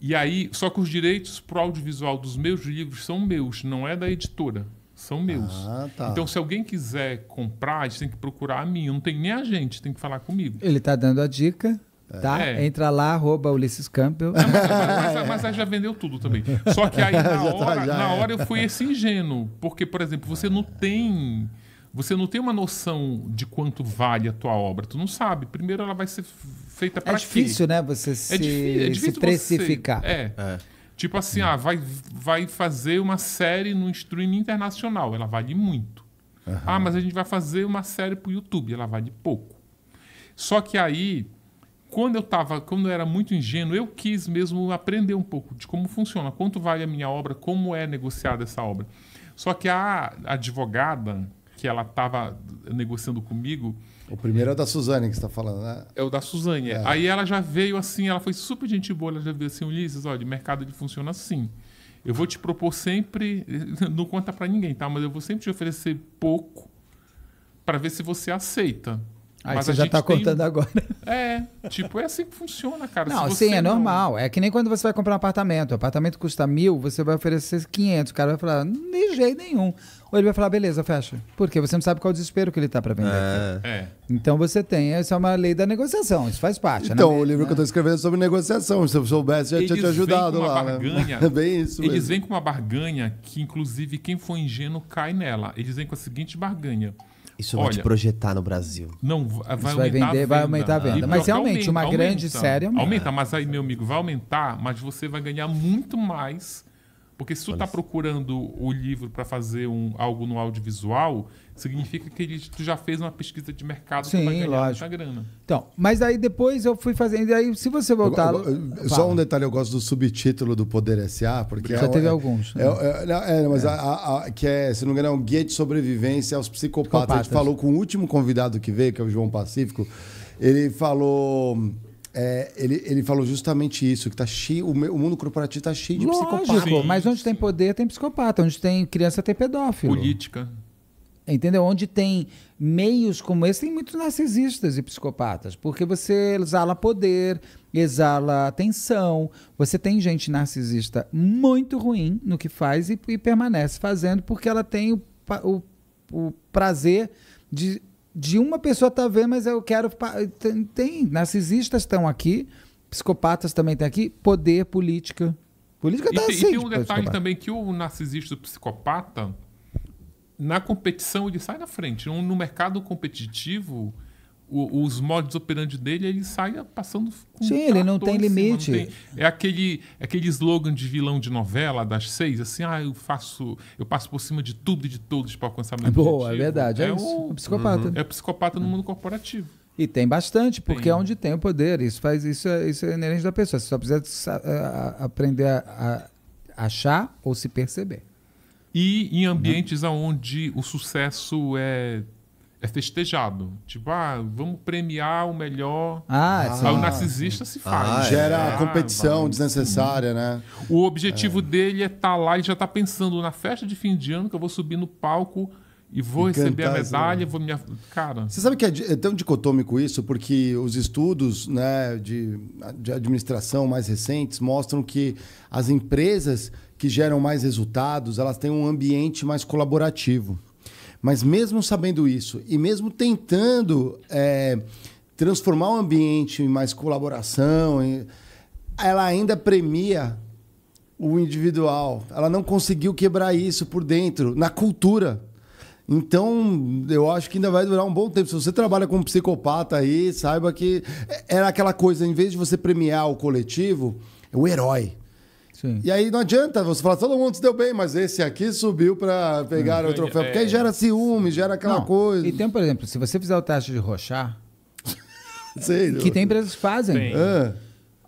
E aí, só que os direitos para o audiovisual dos meus livros são meus, não é da editora. São meus. Ah, tá. Então, se alguém quiser comprar, a gente tem que procurar a mim. Não tem nem a gente, tem que falar comigo. Ele está dando a dica. É. Tá? É. Entra lá, arroba Ulisses Campbell. Não, mas, mas, mas, aí já vendeu tudo também. Só que aí na tá, hora, na é. hora eu fui esse ingênuo. Porque, por exemplo, você não tem você não tem uma noção de quanto vale a tua obra. Tu não sabe. Primeiro, ela vai ser feita para é, né, é, é difícil, quê? né? Você se, é é se precificar. Você, é. é. Tipo assim, ah, vai, vai fazer uma série no streaming internacional. Ela vale muito. Uhum. Ah, mas a gente vai fazer uma série para o YouTube. Ela vale pouco. Só que aí, quando eu tava, quando eu era muito ingênuo, eu quis mesmo aprender um pouco de como funciona, quanto vale a minha obra, como é negociada essa obra. Só que a advogada que ela estava negociando comigo. O primeiro é o da Suzane que você está falando, né? É o da Suzane. É. é. Aí ela já veio assim, ela foi super gente boa, ela já veio assim, Ulisses, olha, o mercado ele funciona assim. Eu vou te propor sempre, não conta para ninguém, tá? Mas eu vou sempre te oferecer pouco para ver se você aceita. Aí mas você já tá contando tem... agora. É, tipo, é assim que funciona, cara. Não, sim, é não... normal. É que nem quando você vai comprar um apartamento. O apartamento custa mil, você vai oferecer 500. O cara vai falar, de jeito nenhum. Ou ele vai falar, beleza, fecha. Porque você não sabe qual é o desespero que ele tá para vender. É. é. Então você tem, essa é uma lei da negociação, isso faz parte. Então, né? o livro que eu tô é. escrevendo é sobre negociação. Se eu soubesse, já tinha te ajudado lá. Né? Barganha, né? É bem isso. Eles mesmo. vêm com uma barganha que, inclusive, quem for ingênuo cai nela. Eles vêm com a seguinte barganha. Isso Olha, vai te projetar no Brasil. Não, vai, vai, vai vender, a vai aumentar a venda. mas realmente, aumenta, uma aumenta, grande aumenta, série é aumenta. Aumenta, mas aí, meu amigo, vai aumentar, mas você vai ganhar muito mais porque se tu está procurando o livro para fazer um, algo no audiovisual, significa que ele, tu já fez uma pesquisa de mercado para ganhar lógico. grana. Então, mas aí depois eu fui fazendo. Aí, se você voltar. Eu, eu, eu, só um detalhe, eu gosto do subtítulo do Poder SA, porque. Já é, teve é, alguns. Né? É, é, é, mas é. a, a, a, que é, se não me engano, é um guia de sobrevivência aos psicopatas. psicopatas. A gente falou com o último convidado que veio, que é o João Pacífico. Ele falou é, ele, ele falou justamente isso, que tá cheio, o, mundo corporativo está cheio de Lógico, psicopata. Mas onde tem poder, tem psicopata. Onde tem criança, tem pedófilo. Política. Entendeu? Onde tem meios como esse, tem muitos narcisistas e psicopatas. Porque você exala poder, exala atenção. Você tem gente narcisista muito ruim no que faz e, e permanece fazendo porque ela tem o, o, o prazer de de uma pessoa tá vendo, mas eu quero. Tem, tem narcisistas estão aqui, psicopatas também tem aqui, poder, política. Política tá e, assim. E tem um tipo, detalhe psicopata. também que o narcisista o psicopata, na competição, ele sai na frente. No mercado competitivo, os modos operandi dele, ele saia passando. Sim, ele não tem limite. Não tem. É aquele, aquele slogan de vilão de novela das seis, assim, ah, eu faço, eu passo por cima de tudo e de todos para alcançar meu Boa, objetivo. é verdade. É, é isso. É psicopata. Uhum. É psicopata no mundo corporativo. E tem bastante, porque tem. é onde tem o poder. Isso faz isso, é, isso é inerente da pessoa. Você só precisa aprender a, a, achar ou se perceber. E em ambientes uhum. onde o sucesso é é festejado. Tipo, ah, vamos premiar o melhor. Ah, ah é Aí o narcisista se ah, faz. É. Ah, gera é. competição ah, desnecessária, né? O objetivo é. dele é estar tá lá e já tá pensando na festa de fim de ano que eu vou subir no palco e vou e receber cantar, a medalha, né? vou me. Cara. Você sabe que é, é tão dicotômico isso, porque os estudos né, de, de administração mais recentes mostram que as empresas que geram mais resultados, elas têm um ambiente mais colaborativo. Mas mesmo sabendo isso e mesmo tentando é, transformar o ambiente em mais colaboração, ela ainda premia o individual. Ela não conseguiu quebrar isso por dentro, na cultura. Então, eu acho que ainda vai durar um bom tempo. Se você trabalha com psicopata aí, saiba que é, era aquela coisa, em vez de você premiar o coletivo, é o herói. Sim. E aí não adianta você falar, todo mundo se deu bem, mas esse aqui subiu para pegar hum, o troféu. Porque aí é. gera ciúme, gera aquela não, coisa. E tem, por exemplo, se você fizer o teste de rochar, que tem empresas que fazem.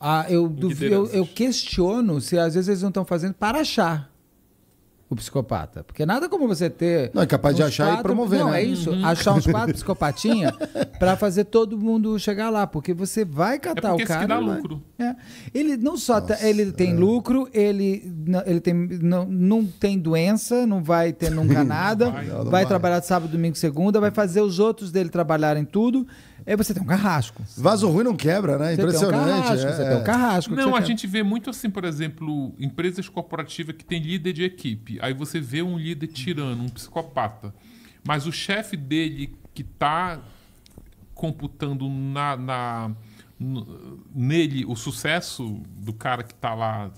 Ah, eu, duvi, eu, eu questiono se às vezes eles não estão fazendo para achar o psicopata. Porque nada como você ter. Não, é capaz de achar quatro, e promover, não, né? é isso. Uhum. Achar uns quatro psicopatinhas para fazer todo mundo chegar lá. Porque você vai catar é o cara. que dá lucro. É. Ele não só. Tá- Nossa, ele tem é. lucro, ele, não, ele tem, não, não tem doença, não vai ter nunca nada. vai, vai, vai trabalhar sábado, domingo, segunda, vai fazer os outros dele trabalharem tudo aí você tem um carrasco. Vaso ruim não quebra, né? Você Impressionante. Tem um carrasco, é. Você tem um carrasco. Não, a gente vê muito assim, por exemplo, empresas corporativas que tem líder de equipe. Aí você vê um líder tirano, um psicopata. Mas o chefe dele que está computando na, na, nele o sucesso do cara que está lá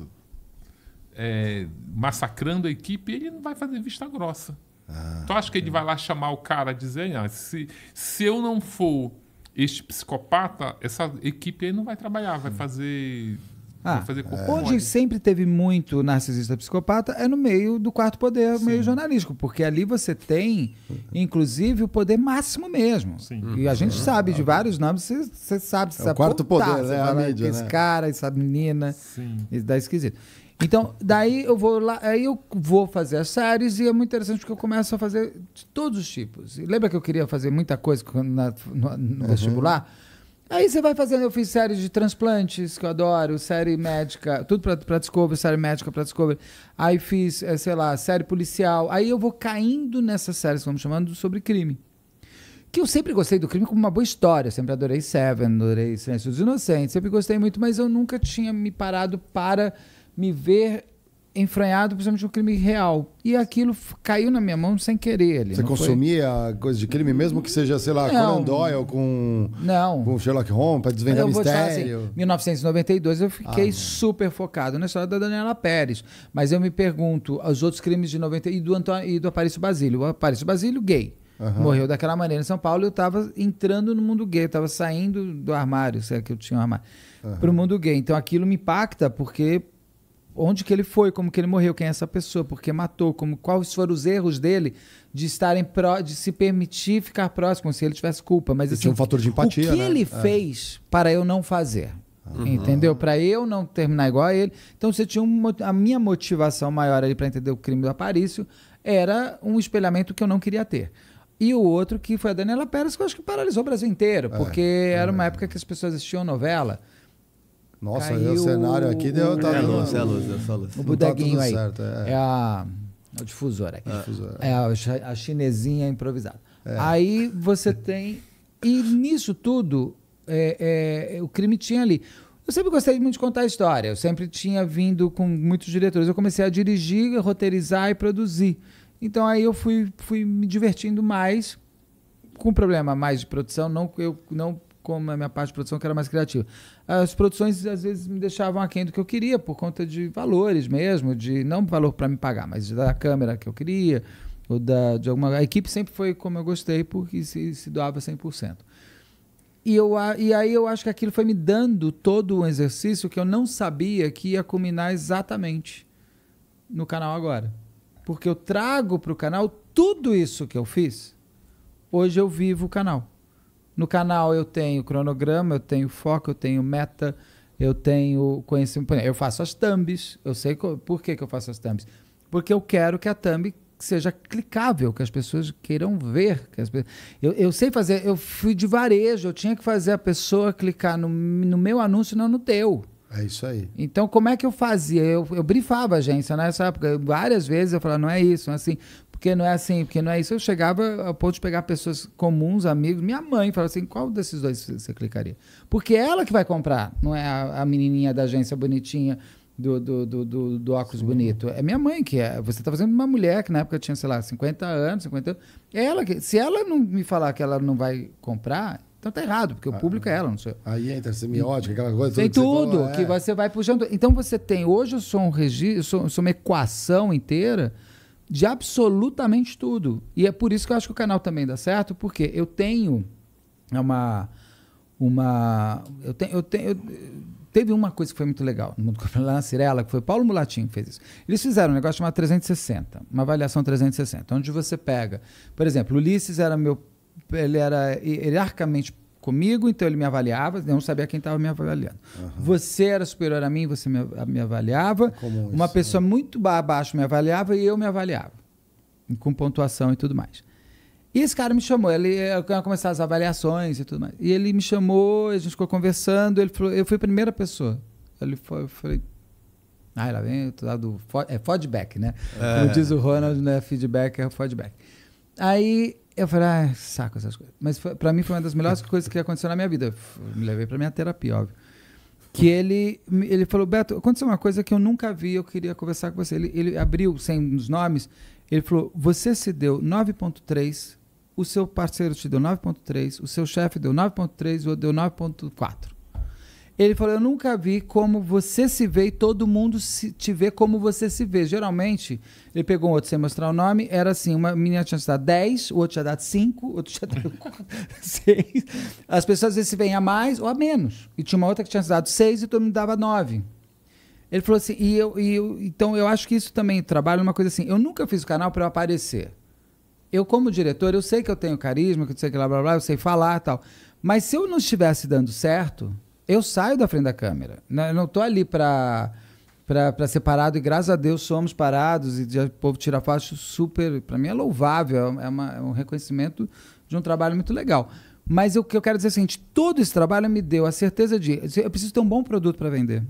é, massacrando a equipe, ele não vai fazer vista grossa. Ah, tu acha que ele é. vai lá chamar o cara dizer, ah, se, se eu não for este psicopata, essa equipe aí não vai trabalhar, vai fazer. Ah, vai fazer é. Onde sempre teve muito narcisista psicopata é no meio do quarto poder, Sim. meio jornalístico, porque ali você tem, inclusive, o poder máximo mesmo. Sim. E a gente uhum. sabe de uhum. vários nomes, você, você sabe, é você né? é sabe. O quarto apontar, poder, né? esse né? cara, essa menina, Sim. e dá esquisito. Então, daí eu vou lá, aí eu vou fazer as séries e é muito interessante porque eu começo a fazer de todos os tipos. E lembra que eu queria fazer muita coisa na, no, no uhum. vestibular? Aí você vai fazendo, eu fiz séries de transplantes, que eu adoro, série médica, tudo pra, pra Discovery, série médica pra Discovery. Aí fiz, é, sei lá, série policial. Aí eu vou caindo nessas séries, vamos chamando, sobre crime. Que eu sempre gostei do crime como uma boa história. sempre adorei Seven, adorei Silêncio dos Inocentes, sempre gostei muito, mas eu nunca tinha me parado para me ver enfranhado, precisamente de um crime real. E aquilo caiu na minha mão sem querer. Ali, Você consumia foi... coisa de crime mesmo que seja, sei lá, não, Conan Doyle com, não. com Sherlock Holmes para desvendar eu assim, mistério? Em assim, 1992 eu fiquei ah, super focado na história da Daniela Pérez. Mas eu me pergunto, os outros crimes de 90 e do, Antônio, e do Aparício Basílio. O Aparício Basílio, gay. Uhum. Morreu daquela maneira em São Paulo. Eu estava entrando no mundo gay, eu estava saindo do armário, se é que eu tinha um armário, uhum. para o mundo gay. Então aquilo me impacta porque onde que ele foi, como que ele morreu, quem é essa pessoa, por que matou, como, quais foram os erros dele de estarem pro, de se permitir ficar próximo, se ele tivesse culpa. Mas assim, tinha um fator de empatia. O que né? ele é. fez para eu não fazer? Uhum. Entendeu? Para eu não terminar igual a ele. Então você tinha uma, a minha motivação maior ali para entender o crime do Aparício era um espelhamento que eu não queria ter. E o outro que foi a Daniela Pérez, que eu acho que paralisou o Brasil inteiro, é, porque é. era uma é. época que as pessoas assistiam novela. Nossa, o cenário aqui deu. Tá é, luz, é luz, é só luz. O bodeguinho tá aí. Certo, é. é. a. É o difusor aqui. É, é a, a chinesinha improvisada. É. Aí você tem. E nisso tudo, é, é, o crime tinha ali. Eu sempre gostei muito de contar a história. Eu sempre tinha vindo com muitos diretores. Eu comecei a dirigir, roteirizar e produzir. Então aí eu fui, fui me divertindo mais, com problema mais de produção. Não, eu não como a minha parte de produção que era mais criativa. As produções às vezes me deixavam aquém do que eu queria por conta de valores mesmo, de não valor para me pagar, mas da câmera que eu queria, ou da de alguma a equipe sempre foi como eu gostei porque se, se doava 100%. E, eu, e aí eu acho que aquilo foi me dando todo um exercício que eu não sabia que ia culminar exatamente no canal agora. Porque eu trago para o canal tudo isso que eu fiz. Hoje eu vivo o canal. No canal eu tenho cronograma, eu tenho foco, eu tenho meta, eu tenho conhecimento. Eu faço as thumbs, eu sei por que, que eu faço as thumbs. Porque eu quero que a thumb seja clicável, que as pessoas queiram ver. Que as pessoas... eu, eu sei fazer, eu fui de varejo, eu tinha que fazer a pessoa clicar no, no meu anúncio, não no teu. É isso aí. Então, como é que eu fazia? Eu, eu brifava a agência nessa né? época. Várias vezes eu falava, não é isso, não é assim porque não é assim, porque não é isso. Eu chegava a ponto de pegar pessoas comuns, amigos, minha mãe falava assim, qual desses dois você clicaria? Porque é ela que vai comprar, não é a, a menininha da agência bonitinha, do, do, do, do, do óculos Sim. bonito. É minha mãe que é. Você está fazendo uma mulher que na época tinha, sei lá, 50 anos, 50 anos. É ela que, se ela não me falar que ela não vai comprar, então tá errado, porque o ah, público ah. é ela, não sei. Aí entra semiótica, aquela coisa. Tem tudo, que, você, que é. você vai puxando. Então você tem. Hoje eu sou um registro, sou, sou uma equação inteira de absolutamente tudo. E é por isso que eu acho que o canal também dá certo, porque eu tenho uma. uma eu tenho. Eu tenho eu, teve uma coisa que foi muito legal no mundo lá na Cirela, que foi Paulo Mulatinho que fez isso. Eles fizeram um negócio chamado 360, uma avaliação 360, onde você pega. Por exemplo, Ulisses era meu. Ele era hierarquicamente comigo, então ele me avaliava, eu não sabia quem estava me avaliando. Uhum. Você era superior a mim, você me, me avaliava. Como Uma isso, pessoa né? muito abaixo me avaliava e eu me avaliava, com pontuação e tudo mais. E esse cara me chamou, ele ia eh, começar as avaliações e tudo mais. E ele me chamou, a gente ficou conversando, ele falou, eu fui a primeira pessoa. Ele foi, eu falei, ah, lá vem lá do é feedback, né? É. Como diz o Ronald, né? Feedback é feedback. Aí eu falei, ah, saco essas coisas. Mas para mim foi uma das melhores coisas que aconteceu na minha vida. Me levei para minha terapia, óbvio. Que ele, ele falou, Beto, aconteceu uma coisa que eu nunca vi, eu queria conversar com você. Ele, ele abriu, sem os nomes, ele falou, você se deu 9.3, o seu parceiro te deu 9.3, o seu chefe deu 9.3, o outro deu 9.4. Ele falou: Eu nunca vi como você se vê e todo mundo se, te vê como você se vê. Geralmente, ele pegou um outro sem mostrar o nome, era assim: uma menina tinha dado 10, o outro tinha dado 5, o outro tinha dado 6. As pessoas às vezes se veem a mais ou a menos. E tinha uma outra que tinha dado 6 e todo mundo dava 9. Ele falou assim: e eu, e eu, Então eu acho que isso também trabalha uma coisa assim. Eu nunca fiz o canal para eu aparecer. Eu, como diretor, eu sei que eu tenho carisma, que eu sei que blá blá blá, eu sei falar tal. Mas se eu não estivesse dando certo eu saio da frente da câmera. Né? Eu não estou ali para para ser parado, e graças a Deus somos parados, e o povo tira faixa super, para mim é louvável, é, é, uma, é, um reconhecimento de um trabalho muito legal. Mas o que eu quero dizer é o seguinte, todo esse trabalho me deu a certeza de, eu preciso ter um bom produto para vender,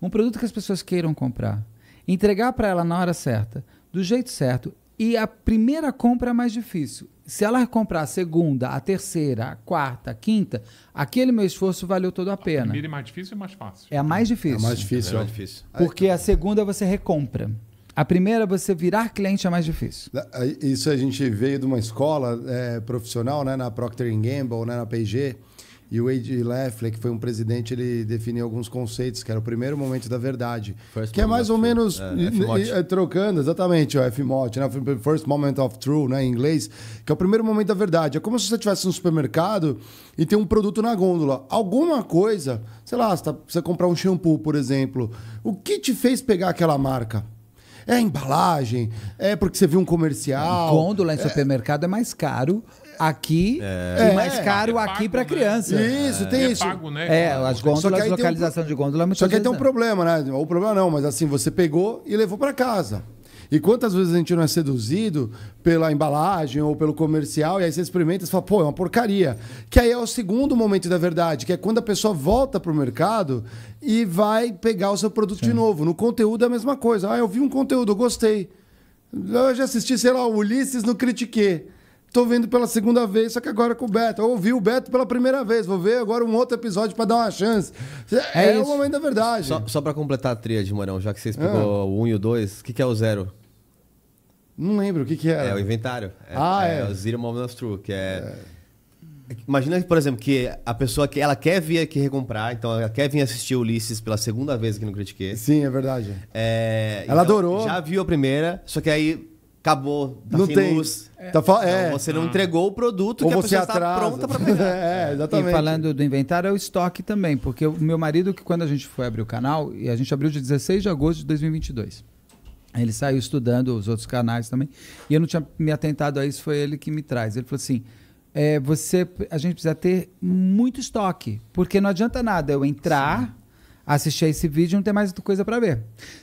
um produto que as pessoas queiram comprar, entregar para ela na hora certa, do jeito certo, e a primeira compra é mais difícil. Se ela comprar a segunda, a terceira, a quarta, a quinta, aquele meu esforço valeu todo a pena. A primeira é mais difícil ou mais fácil? É a mais difícil. É a mais difícil, é, é. mais difícil. Porque tá. a segunda você recompra. A primeira, você virar cliente é mais difícil. Isso a gente veio de uma escola é, profissional, né, na Procter Gamble, né, na P&G, e o Wade Leffler, que foi um presidente, ele definiu alguns conceitos, que era o primeiro momento da verdade. First que é mais ou true. menos é, é, trocando, exatamente, o Mot, né? First Moment of True, né, em inglês, que é o primeiro momento da verdade. É como se você estivesse no supermercado e tem um produto na gôndola. Alguma coisa, sei lá, você tá, precisa comprar um shampoo, por exemplo. O que te fez pegar aquela marca? É a embalagem, é porque você viu um comercial. Gôndola em é... supermercado é mais caro aqui é. e é. mais caro é. aqui para né? criança. Né? Isso, é. tem é isso. Pago, né? É, as gôndolas, localização um... de gôndola é muito Só que aí tem um problema, né? O problema não, mas assim, você pegou e levou para casa. E quantas vezes a gente não é seduzido pela embalagem ou pelo comercial, e aí você experimenta e fala, pô, é uma porcaria. Que aí é o segundo momento da verdade, que é quando a pessoa volta pro mercado e vai pegar o seu produto Sim. de novo. No conteúdo é a mesma coisa. Ah, eu vi um conteúdo, eu gostei. Eu já assisti, sei lá, Ulisses no Critique. Tô vendo pela segunda vez, só que agora com o Beto. Eu ouvi o Beto pela primeira vez, vou ver agora um outro episódio para dar uma chance. É, é, é o momento da verdade. Só, só para completar a de Morão, já que você ah. explicou o 1 um e o 2, o que, que é o zero? Não lembro o que, que era. É o inventário. É, ah, é. é. o Zero Moments True, que é... é. Imagina, por exemplo, que a pessoa que ela quer vir aqui recomprar, então ela quer vir assistir Ulisses pela segunda vez aqui no Critiquei. Sim, é verdade. É, ela então, adorou. Já viu a primeira, só que aí acabou, tá não tem. luz. É. Tá então, é. Então, você não ah. entregou o produto Ou que a pessoa está pronta para pegar. É, é, exatamente. E falando do inventário, é o estoque também, porque o meu marido, que quando a gente foi abrir o canal, e a gente abriu de 16 de agosto de 2022. Ele saiu estudando os outros canais também, e eu não tinha me atentado a isso, foi ele que me traz. Ele falou assim: é, você, a gente precisa ter muito estoque, porque não adianta nada eu entrar... Sim assistir a esse vídeo e não ter mais coisa para ver.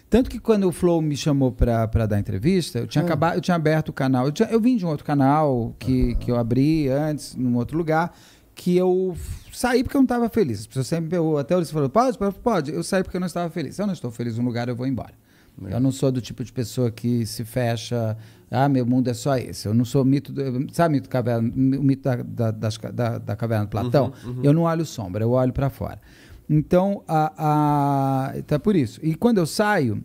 Tanto que quando o Flow me chamou para dar entrevista, eu tinha, ah. acabado, eu tinha aberto o canal. Eu, tinha, eu vim de um outro canal que, ah. que eu abri antes, num outro lugar, que eu saí porque eu não estava feliz. As pessoas sempre eu, até eles falaram, pode, pode, pode. Eu saí porque eu não estava feliz. Se eu não estou feliz um lugar, eu vou embora. É. Eu não sou do tipo de pessoa que se fecha, ah, meu mundo é só esse. Eu não sou mito, do, sabe mito caverna, o mito da, da, das, da, da caverna Platão? Uhum, uhum. Eu não olho sombra, eu olho para fora. Então, a, a, então é por isso. E quando eu saio,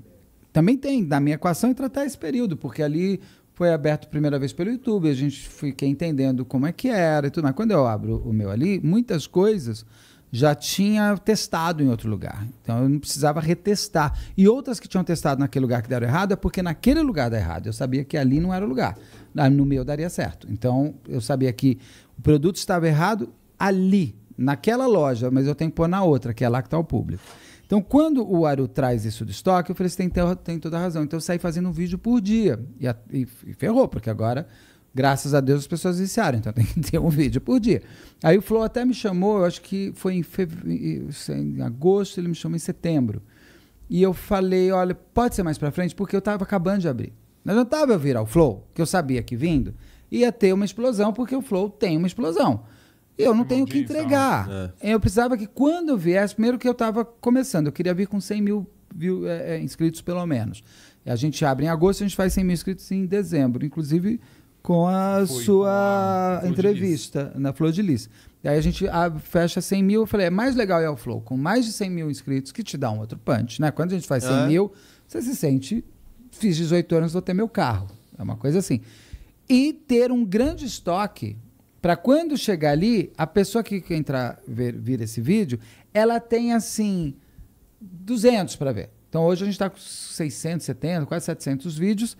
também tem na minha equação tratar esse período, porque ali foi aberto primeira vez pelo YouTube, a gente fiquei entendendo como é que era e tudo mais. Quando eu abro o meu ali, muitas coisas já tinha testado em outro lugar. Então eu não precisava retestar. E outras que tinham testado naquele lugar que deram errado é porque naquele lugar dá errado. Eu sabia que ali não era o lugar. Ah, no meu daria certo. Então eu sabia que o produto estava errado ali naquela loja, mas eu tenho que pôr na outra, que é lá que está o público. Então, quando o Aru traz isso do estoque, eu falei, você tem, tem toda a razão. Então, eu saí fazendo um vídeo por dia. E, a, e, e ferrou, porque agora graças a Deus as pessoas iniciaram. então tem que ter um vídeo por dia. Aí o Flow até me chamou, eu acho que foi em, é em agosto, ele me chamou em setembro. E eu falei, olha, pode ser mais para frente, porque eu estava acabando de abrir. Não adiantava eu virar o Flow, que eu sabia que vindo ia ter uma explosão, porque o Flow tem uma explosão eu não tenho que entregar. É. Eu precisava que quando eu viesse, primeiro que eu estava começando, eu queria vir com 100 mil, é, é, inscritos pelo menos. A gente abre em agosto, a gente faz 100 mil inscritos em dezembro, inclusive com a Foi sua a entrevista na Flor de Lis. Daí a gente ah, fecha 100 mil. Eu falei, é mais legal é o Flow, com mais de 100 mil inscritos, que te dá um outro punch, né? Quando a gente faz 100 é. mil, você se sente, fiz 18 anos, vou ter meu carro. É uma coisa assim. E ter um grande estoque para quando chegar ali, a pessoa que entrar ver, vir esse vídeo, ela tem assim 200 para ver. Então hoje a gente está com 670, quase 700 vídeos.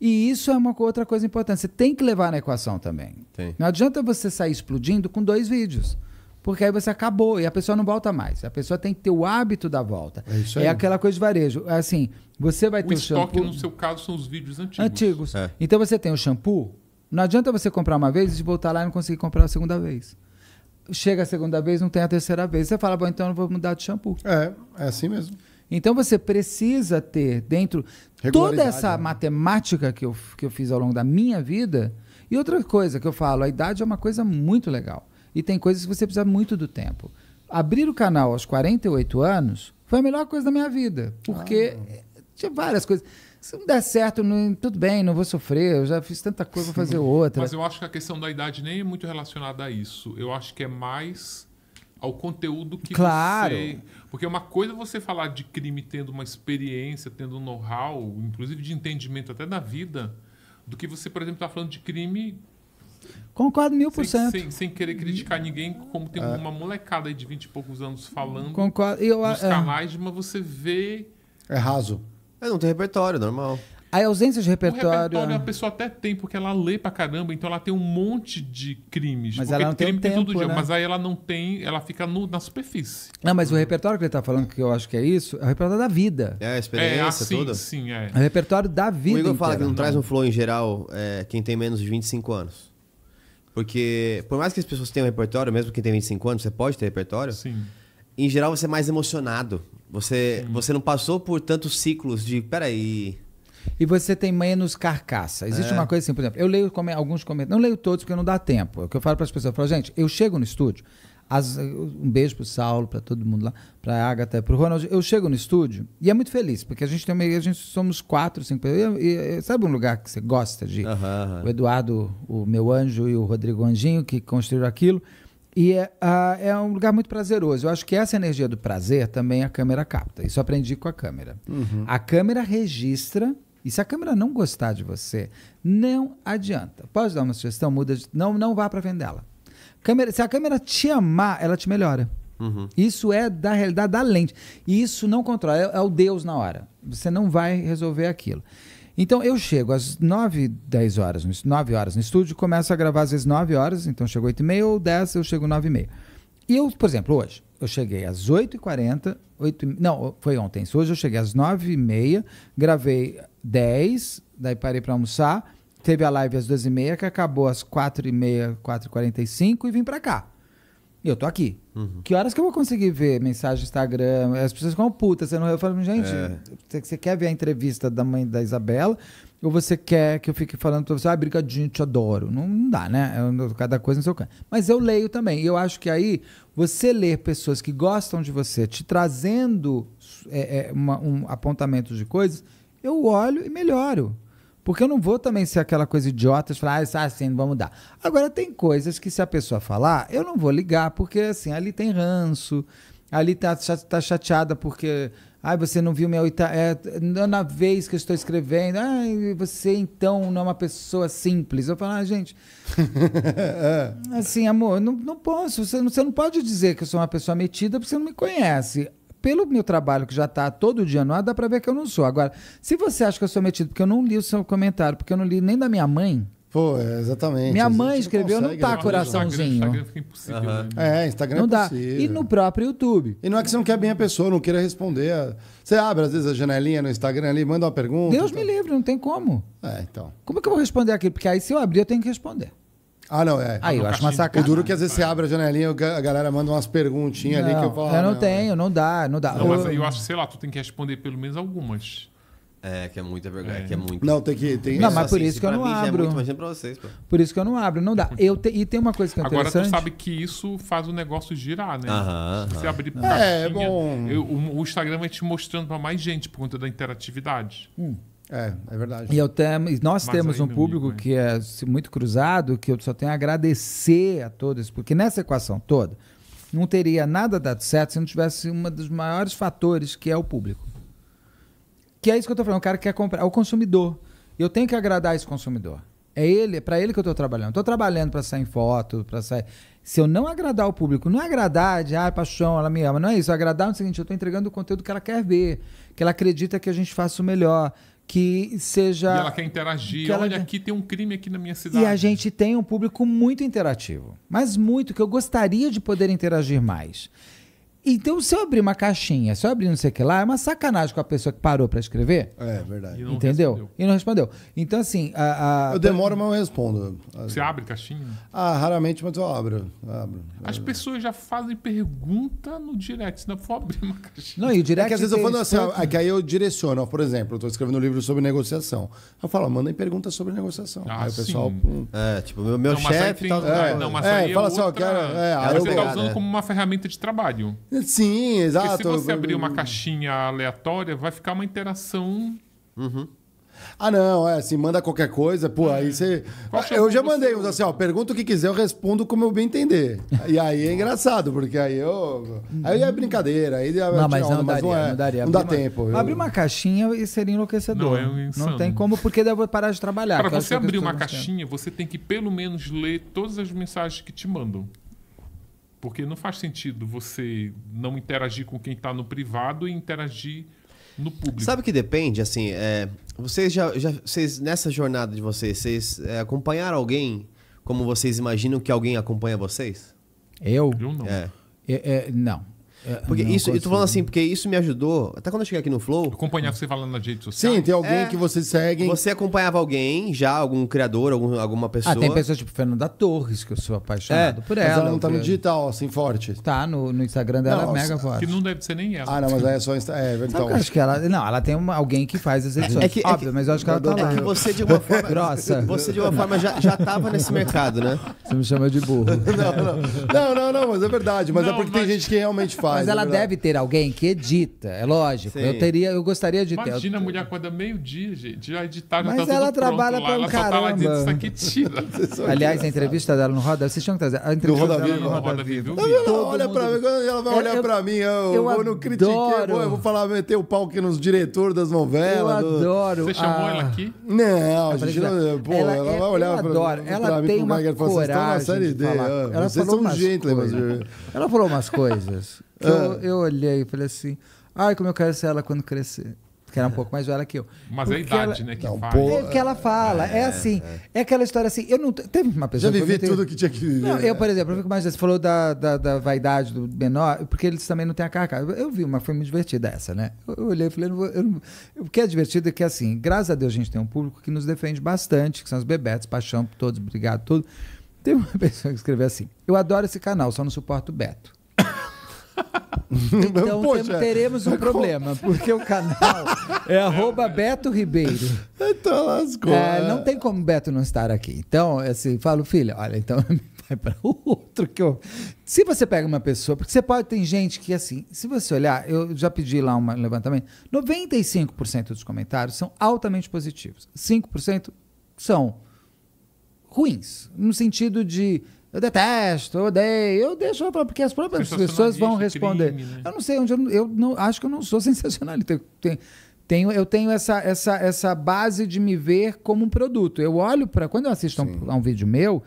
E isso é uma outra coisa importante. Você tem que levar na equação também. Tem. Não adianta você sair explodindo com dois vídeos. Porque aí você acabou e a pessoa não volta mais. A pessoa tem que ter o hábito da volta. É, isso é aí. é aquela coisa de varejo. Assim, você vai o ter o O estoque, no seu caso, são os vídeos antigos. Antigos. É. Então você tem o shampoo, não adianta você comprar uma vez e voltar lá e não conseguir comprar a segunda vez. Chega a segunda vez, não tem a terceira vez. Você fala, bom, então eu vou mudar de shampoo. É, é assim mesmo. Então você precisa ter dentro toda essa né? matemática que eu, que eu fiz ao longo da minha vida. E outra coisa que eu falo, a idade é uma coisa muito legal. E tem coisas que você precisa muito do tempo. Abrir o canal aos 48 anos foi a melhor coisa da minha vida. Porque ah. tinha várias coisas se não der certo, não, tudo bem, não vou sofrer, eu já fiz tanta coisa, vou fazer outra. Mas eu acho que a questão da idade nem é muito relacionada a isso. Eu acho que é mais ao conteúdo que claro. você... Porque é uma coisa você falar de crime tendo uma experiência, tendo um know-how, inclusive de entendimento até da vida, do que você, por exemplo, está falando de crime... Concordo mil por cento. Sem, sem, querer criticar ninguém, como tem é. uma molecada aí de vinte e poucos anos falando. Concordo. Eu, nos mais é. canais, mas você vê... É raso. É, não tem repertório, normal. A ausência de repertório. O repertório é- a pessoa até tem, porque ela lê pra caramba, então ela tem um monte de crimes. Mas ela não tem, tempo, todo dia, né? mas aí ela não tem, ela fica no, na superfície. Não, mas o repertório que ele tá falando, que eu acho que é isso, é o repertório da vida. É, a experiência é, assim, toda. Sim, é. é. o repertório da vida. O Igor fala que não, não, traz um flow em geral é, quem tem menos de 25 anos. Porque, por mais que as pessoas tenham repertório, mesmo quem tem 25 anos, você pode ter repertório. Sim. Em geral, você é mais emocionado. Você, você não passou por tantos ciclos de. Peraí. E você tem menos carcaça. Existe é. uma coisa assim, por exemplo, eu leio com... alguns comentários. Não leio todos porque não dá tempo. É o que eu falo para as pessoas. Eu falo, gente, eu chego no estúdio. As... um beijo para o Saulo, para todo mundo lá, para a Agatha, o Ronald. Eu chego no estúdio e é muito feliz, porque a gente tem uma... a gente somos quatro, cinco pessoas. E, e, sabe um lugar que você gosta de? Uhum, uhum. O Eduardo, o meu anjo e o Rodrigo Anjinho, que construíram aquilo. E é, é, um lugar muito prazeroso. Eu acho que essa energia do prazer também a câmera capta. Isso aprendi com a câmera. Uhum. A câmera registra. E se a câmera não gostar de você, não adianta. Pode dar uma sugestão, muda. De, não, não vá para vendê-la. Câmera, se a câmera te amar, ela te melhora. Uhum. Isso é da realidade da lente. E isso não controla. É, é o Deus na hora. Você não vai resolver aquilo. Então eu chego às 9, 10 horas, 9 horas no estúdio, começo a gravar às vezes 9 horas, então chego 8 e meia ou 10, eu chego 9 e meia. E eu, por exemplo, hoje, eu cheguei às 8h40, 8, não, foi ontem, hoje eu cheguei às 9h30, gravei 10, daí parei para almoçar, teve a live às 12h30, que acabou às 4h30, 4h45 e vim para cá. E eu tô aqui. Uhum. Que horas que eu vou conseguir ver mensagem Instagram? As pessoas ficam putas. Você não... Eu falo, gente, é. você quer ver a entrevista da mãe da Isabela? Ou você quer que eu fique falando pra você, ah, brigadinho, te adoro. Não, não dá, né? Eu, é cada coisa no seu canto. Mas eu leio também. E eu acho que aí, você ler pessoas que gostam de você, te trazendo é, é, uma, um apontamento de coisas, eu olho e melhoro. Porque eu não vou também ser aquela coisa idiota de falar, ah, isso, é assim, vamos dar. Agora, tem coisas que se a pessoa falar, eu não vou ligar, porque assim, ali tem ranço, ali tá, tá chateada porque. Ai, você não viu minha oitava. É, na vez que eu estou escrevendo. Ai, você então não é uma pessoa simples. Eu falo, ah, gente. assim, amor, não, não posso. Você não, você não pode dizer que eu sou uma pessoa metida porque você não me conhece pelo meu trabalho que já está todo dia no ar, dá para ver que eu não sou. Agora, se você acha que eu sou metido, porque eu não li o seu comentário, porque eu não li nem da minha mãe. Pô, é, exatamente. Minha mãe escreveu, não, consegue, tá não tá né? coraçãozinho. Instagram, fica impossível. Né? É, Instagram não é dá. E no próprio YouTube. E não é que você não quer bem a pessoa, não queira responder. Você abre, às vezes, a janelinha no Instagram ali, manda uma pergunta. Deus me então. livre, não tem como. É, então. Como é que eu vou responder aqui? Porque aí, se eu abrir, eu tenho que responder. Ah, não, é. Aí eu acho uma O duro é que às vezes você abre a janelinha, a galera manda umas perguntinhas ali que eu falo. Eu é, não, não tenho, é. não dá, não dá. Não, mas eu acho, sei lá, tu tem que responder pelo menos algumas. É, que é muita vergonha, é. que é muito. Não, tem que. Tem não, mas por assim, isso que eu não é abro. É muito, pra vocês, pô. Por isso que eu não abro, não dá. Eu te, e tem uma coisa que é Agora interessante. Agora tu sabe que isso faz o negócio girar, né? Aham, Se você abrir caixinha, é, bom. Eu, o, o, Instagram vai te mostrando pra mais gente por conta da interatividade. Hum. É, é verdade. E eu nós Mas temos um público né? que é muito cruzado, que eu só tenho a agradecer a todos, porque nessa equação toda não teria nada dado certo se não tivesse um dos maiores fatores que é o público. Que é isso que eu estou falando, o cara quer comprar, é o consumidor. Eu tenho que agradar esse consumidor. É ele, é para ele que eu estou trabalhando. Estou trabalhando para sair em foto, para sair. Se eu não agradar o público, não é agradar de ah, paixão, ela me ama, não é isso. Agradar é o seguinte, eu estou entregando o conteúdo que ela quer ver, que ela acredita que a gente faça o melhor que seja. E ela quer interagir. Que ela... Olha, aqui tem um crime aqui na minha cidade. E a gente tem um público muito interativo, mas muito que eu gostaria de poder interagir mais. Então, se eu abrir uma caixinha, se eu abrir não sei o que lá, é uma sacanagem com a pessoa que parou para escrever. É, verdade. E entendeu? respondeu. E não respondeu. Então, assim. A, a- Eu demoro, mas eu respondo. Você abre caixinha? Ah, raramente, mas eu abro. abro. As pessoas já fazem pergunta no direct, se não for abrir uma caixinha. Não, e o direct. É que às vezes eu falo assim, isso ah, é que aí eu direciono. Por exemplo, eu tô escrevendo um livro sobre negociação. Eu falo, mandem pergunta sobre negociação. Ah, aí o pessoal. Hum. É, tipo, meu, meu chefe tem- é, não, mas tá É, aí é, é fala assim, ó, outra- quero- é, aí Você eu- tá usando é. como uma ferramenta de trabalho. Sim, exato. Porque se você abrir uma caixinha aleatória, vai ficar uma interação. Uhum. Ah, não, é assim, manda qualquer coisa, pô, é. aí você. É eu já mandei uns assim, ó, pergunta o que quiser, eu respondo como eu bem entender. E aí é engraçado, porque aí eu. Aí é brincadeira, aí é não, mas, não, mas não, é, não daria. Não dá tempo. eu... Abrir uma caixinha e seria enlouquecedor. Não, é insano. não tem como, porque deve parar de trabalhar. Para você abrir uma caixinha, você tem que pelo menos ler todas as mensagens que te mandam. Porque não faz sentido você não interagir com quem está no privado e interagir no público. Sabe que depende, assim, é, vocês já, já vocês, nessa jornada de vocês, vocês é, acompanharam alguém como vocês imaginam que alguém acompanha vocês? Eu? Eu não. É. É, é, não, é, porque isso, eu tô falando assim, porque isso me ajudou. Até quando eu cheguei aqui no Flow. Acompanhar você falando na rede social. Sim, tem alguém é, que você segue. Você acompanhava alguém, já, algum criador, algum, alguma ah, pessoa. Ah, tem pessoas tipo Fernanda Torres, que eu sou apaixonado é, por ela. Mas ela não tá no digital, assim, forte. Tá, no, no Instagram dela não, é mega forte. Que não deve ser nem ela. Ah, não, mas aí é só Instagram. É, então. Eu acho que ela. Não, ela tem uma, alguém que faz as edições. É que, é Óbvio, que, mas eu acho que ela tá lá. É que você de uma forma. Grossa. Você de uma forma já, já tava nesse mercado, né? Você me chama de burro. não, não, não, não, mas é verdade. Mas é porque tem gente que realmente faz nós. Mas ela é deve ter alguém que edita, é lógico. Sim. Eu teria, eu gostaria de Imagina, ter. Imagina, a mulher acorda é meio-dia, gente. Já editar, já Mas tá ela trabalha para um ela caramba. Ela só tá lá dizendo, aqui tira. Aliás, a entrevista dela no Roda... Vocês tinham que trazer. A entrevista Roda dela Viva. no Roda Viva. ela olha pra mim, ela vai olhar pra mim. Eu vou no critiquei, eu vou falar, meter o pau aqui nos diretores das novelas. Eu adoro. Você chamou ela aqui? Não, gente, pô, ela é, vai olhar pra mim. Ela tem uma é coragem. Vocês estão na série D. Vocês são gentlemen. Ela falou umas coisas. Que ah. eu, eu olhei e falei assim: ai, como eu quero ser ela quando crescer Porque era um é. pouco mais velha que eu. Mas é a idade, ela... né? Que, não, faz. Pô, é que ela fala. É, é assim. É. é. aquela história assim. Eu não. Teve uma pessoa. Já vivi que tudo que tinha que viver. Não, eu, né? por exemplo, eu fico mais. Você falou da, da, da, vaidade do menor, porque eles também não têm a carca. Eu vi uma, foi muito divertida essa, né? Eu olhei e falei, não vou, eu não... o que é divertido é que, assim, graças a Deus a gente tem um público que nos defende bastante, que são os Bebetos, Paixão, todos, obrigado, tudo. Teve uma pessoa que escreveu assim: Eu adoro esse canal, só não suporto o Beto. Então Poxa, teremos um é problema, porque o canal é arroba Beto Ribeiro. Então lascou. É, não tem como Beto não estar aqui. Então, assim, falo, filha, olha, então vai para outro que eu. Se você pega uma pessoa, porque você pode, tem gente que, assim, se você olhar, eu já pedi lá um levantamento, 95% dos comentários são altamente positivos. 5% são ruins, no sentido de eu detesto, eu odeio, eu deixo porque as próprias pessoas vão responder. Crime, né? Eu não sei onde eu, não, eu não acho que eu não sou sensacionalista. Tenho, tenho, eu tenho essa, essa, essa base de me ver como um produto. Eu olho para quando eu assisto um, a um vídeo meu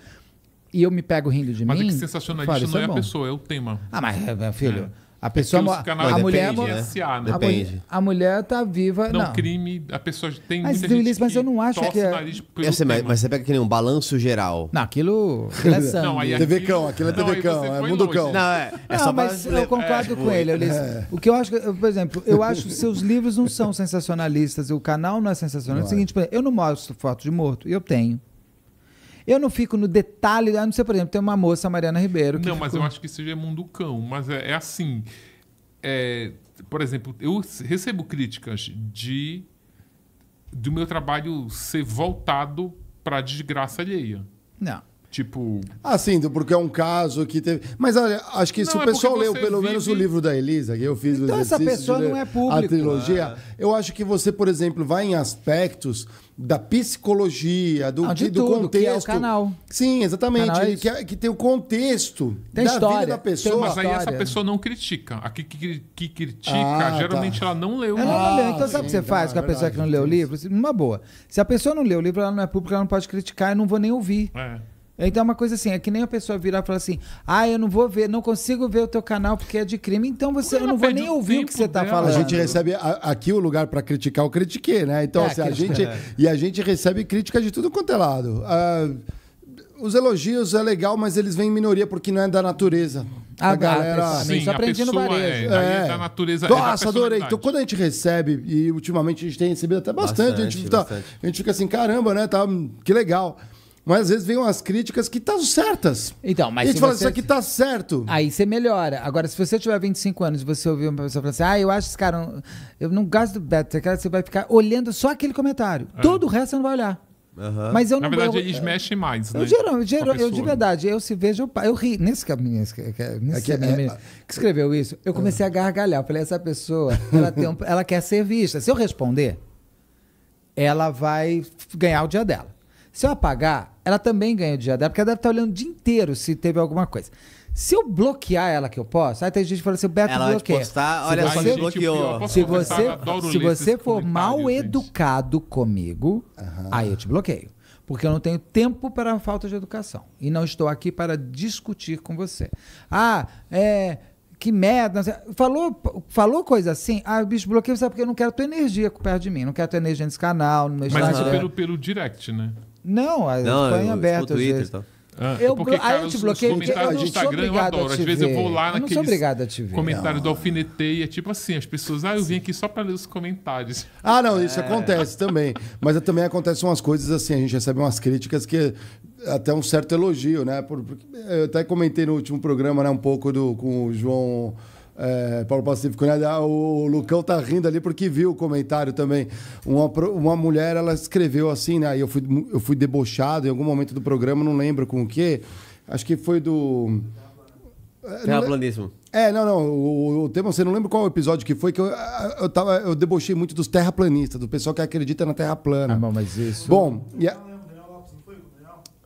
e eu me pego rindo de mas é mim. Mas é que sensacionalista falo, não é, é a pessoa, é o tema. Ah, mas é, filho. É. A pessoa é né? Né? a mulher né? né? depende. A, mulher tá viva, não. não. crime, a pessoa tem mas, muita gente mas eu não acho que é... sei, mas, mas, você pega que nem um balanço geral. Não, aquilo é Não, aí é TV Cão, aquilo é TV Cão, é mundo cão. Não, é, é não, mas eu concordo é, com ele, Ulisses. É. O que eu acho, que, por exemplo, eu acho que seus livros não são sensacionalistas, e o canal não é sensacional. é o seguinte, é. eu não mostro foto de morto, e eu tenho. Eu não fico no detalhe, a não ser, por exemplo, tem uma moça, Mariana Ribeiro. não, mas ficou... eu acho que isso é mundo cão. Mas é, é assim. É, por exemplo, eu recebo críticas de do meu trabalho ser voltado para desgraça alheia. Não. Tipo. Ah, sim, porque é um caso que teve. Mas olha, acho que se o é pessoal é leu pelo vive... menos o livro da Elisa, que eu fiz então, o exercício. Essa pessoa não é pública. A trilogia. Né? Eu acho que você, por exemplo, vai em aspectos da psicologia, do, ah, de, do tudo, contexto. Que é o canal. Sim, exatamente. Canal é que, é, que, tem o contexto tem da história, vida da pessoa. Mas aí essa pessoa não critica. A que, que, critica, ah, tá. geralmente tá. ela não leu o livro. Ela não leu. Então, sabe o que você faz com a verdade, pessoa que não leu o livro? Uma boa. Se a pessoa não leu o livro, ela não é pública, ela não pode criticar, eu não vou nem ouvir. É. Então é uma coisa assim, é que nem a pessoa virar e falar assim: ah, eu não vou ver, não consigo ver o teu canal porque é de crime, então você eu não vou nem ouvir o que você está falando. A gente recebe a, aqui o lugar para criticar, eu critiquei, né? Então, é, assim, a gente. É. E a gente recebe críticas de tudo quanto é lado. Ah, os elogios é legal, mas eles vêm em minoria porque não é da natureza. Ah, tá, a galera. Sim, só aprendendo no é, varejo. É, é. da natureza. Nossa, é da ah, adorei. Então, quando a gente recebe, e ultimamente a gente tem recebido até bastante, bastante, a, gente, bastante. Tá, a gente fica assim, caramba, né? Tá, que legal. Mas às vezes vem umas críticas que estão tá certas. Então, mas. E a gente fala, você... isso aqui tá certo. Aí você melhora. Agora, se você tiver 25 anos e você ouvir uma pessoa falar assim, ah, eu acho esse cara. Um... Eu não gasto beta, você vai ficar olhando só aquele comentário. É. Todo o resto você não vai olhar. Uhum. Mas eu não, Na verdade, eles mexem mais, eu, né? Eu, eu, eu, de verdade, eu se vejo, eu, eu ri. Nesse caminho nesse, nesse é, é menino, é, que escreveu isso, eu comecei a gargalhar. Eu falei, essa pessoa, ela, tem um, ela quer ser vista. Se eu responder, ela vai ganhar o dia dela. Se eu apagar, ela também ganha o dia dela, porque ela deve estar olhando o dia inteiro se teve alguma coisa. Se eu bloquear ela que eu posso, aí tem gente falando assim, o Beto ela bloqueia. Postar, olha só, você, bloqueou. Se você, se você for mal educado comigo, uhum. aí eu te bloqueio. Porque eu não tenho tempo para a falta de educação. E não estou aqui para discutir com você. Ah, é. Que merda. Falou, falou coisa assim, ah, bicho, bloqueio, sabe porque eu não quero tua energia perto de mim. Não quero tua energia nesse canal, no meu Mas isso pelo, pelo direct, né? Não, a não, Espanha é aberta. Twitter, às vezes. Ah, é eu, porque, cara, aí eu te bloqueei. Os comentários do Instagram eu adoro. Às vezes eu vou lá eu naqueles comentários não. do alfinetei. É tipo assim, as pessoas... Ah, eu vim aqui só para ler os comentários. Ah, não, isso é. acontece também. Mas também acontecem umas coisas assim. A gente recebe umas críticas que... Até um certo elogio, né? Por, eh, eu até comentei no último programa, né? Um pouco do, com o João... É, Paulo Pacífico, né? Ah, o Lucão tá rindo ali porque viu o comentário também. Uma, uma mulher, ela escreveu assim, né? Eu fui, eu fui debochado em algum momento do programa, não lembro com o quê. Acho que foi do. É, Terraplanismo. É, não, não. O, o tema, você não lembra qual episódio que foi, que eu, eu, tava, eu debochei muito dos terraplanistas, do pessoal que acredita na terra plana. Ah, bom, mas isso. Bom, e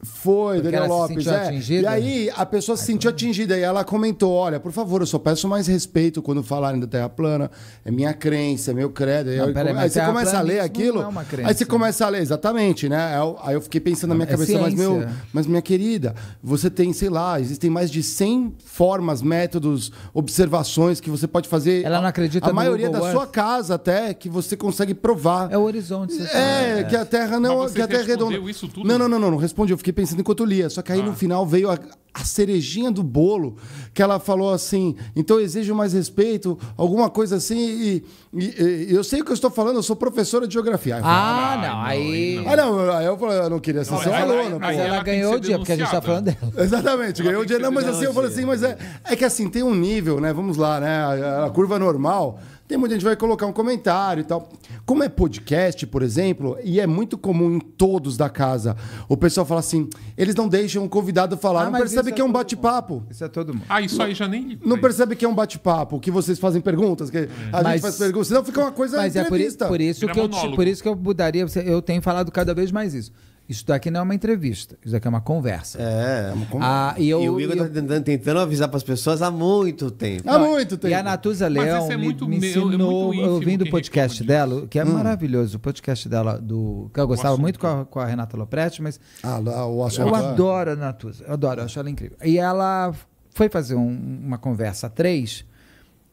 foi, Porque Daniel Lopes. Se é. E aí a pessoa se sentiu atingida e ela comentou: olha, por favor, eu só peço mais respeito quando falarem da Terra plana. É minha crença, é meu credo. Não, aí, pera, aí você começa a ler aquilo. É aí você começa a ler, exatamente, né? É aí eu fiquei pensando na é minha é cabeça, mas, meu, mas minha querida, você tem, sei lá, existem mais de 100 formas, métodos, observações que você pode fazer. Ela não acredita A, a maioria da sua casa, até, que você consegue provar. É o horizonte. É, é, que a Terra não. que a Terra é redonda. Isso tudo? Não, não, não, não, não respondi. Eu fiquei fiquei pensando enquanto lia. Só que aí ah. no final veio a, a cerejinha do bolo, que ela falou assim: então exijo mais respeito, alguma coisa assim. E, e, e eu sei o que eu estou falando, eu sou professora de geografia. Falei, ah, ah, não, aí. Ah, não, aí eu, falei, ah, eu não queria ser não, seu aluno. Mas ela, ela ganhou o dia, porque a gente está falando dela. Exatamente, ela ganhou o dia. Não, mas assim, eu falei assim: mas é, é que assim, tem um nível, né? Vamos lá, né? A, a curva normal. Tem muita gente que vai colocar um comentário e tal. Como é podcast, por exemplo, e é muito comum em todos da casa, o pessoal fala assim: eles não deixam o convidado falar, ah, não percebe é que é, é um bate-papo. Isso é todo mundo. Ah, isso não, aí já nem. Não percebe que é um bate-papo, que vocês fazem perguntas, que a mas, gente faz perguntas, senão fica uma coisa mas entrevista. É por, por, isso que eu, por isso que eu mudaria. Eu tenho falado cada vez mais isso. Isso daqui não é uma entrevista, isso daqui é uma conversa. É, é uma conversa. Ah, e, eu, e o Igor está tentando, tentando avisar para as pessoas há muito tempo. Há muito tempo. E a Natuza Leão é me, me meu, é ensinou, é ouvindo o podcast dela, que é hum. maravilhoso, o podcast dela, do, que eu gostava muito com a, com a, Renata Lopretti, mas ah, o assunto. eu adoro a Natuza, eu adoro, eu acho ela incrível. E ela foi fazer um, uma conversa a três,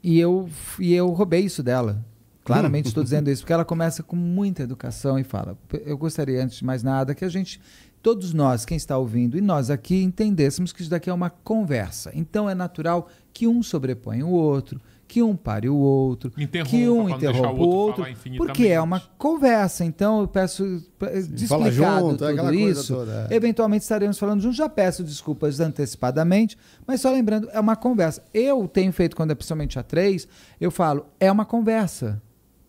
e eu, e eu roubei isso dela. Claramente estou dizendo isso, porque ela começa com muita educação e fala: Eu gostaria, antes de mais nada, que a gente, todos nós, quem está ouvindo e nós aqui, entendêssemos que isso daqui é uma conversa. Então é natural que um sobreponha o outro, que um pare o outro, interrompa, que um interrompa o outro, outro porque é uma conversa. Então eu peço desculpas tudo isso. Toda, é. Eventualmente estaremos falando juntos. Já peço desculpas antecipadamente, mas só lembrando, é uma conversa. Eu tenho feito quando é principalmente a três, eu falo, é uma conversa.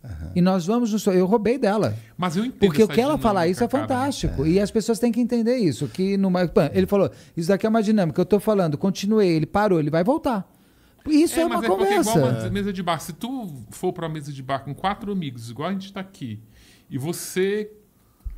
Uhum. E nós vamos no Eu roubei dela. Mas eu entendo. Porque o que ela falar isso é fantástico. É. E as pessoas têm que entender isso. Que numa... Ele falou: Isso daqui é uma dinâmica. Eu estou falando, continuei, ele parou, ele vai voltar. Isso é, é uma é conversa. Igual uma mesa de bar. Se tu for para uma mesa de bar com quatro amigos, igual a gente está aqui, e você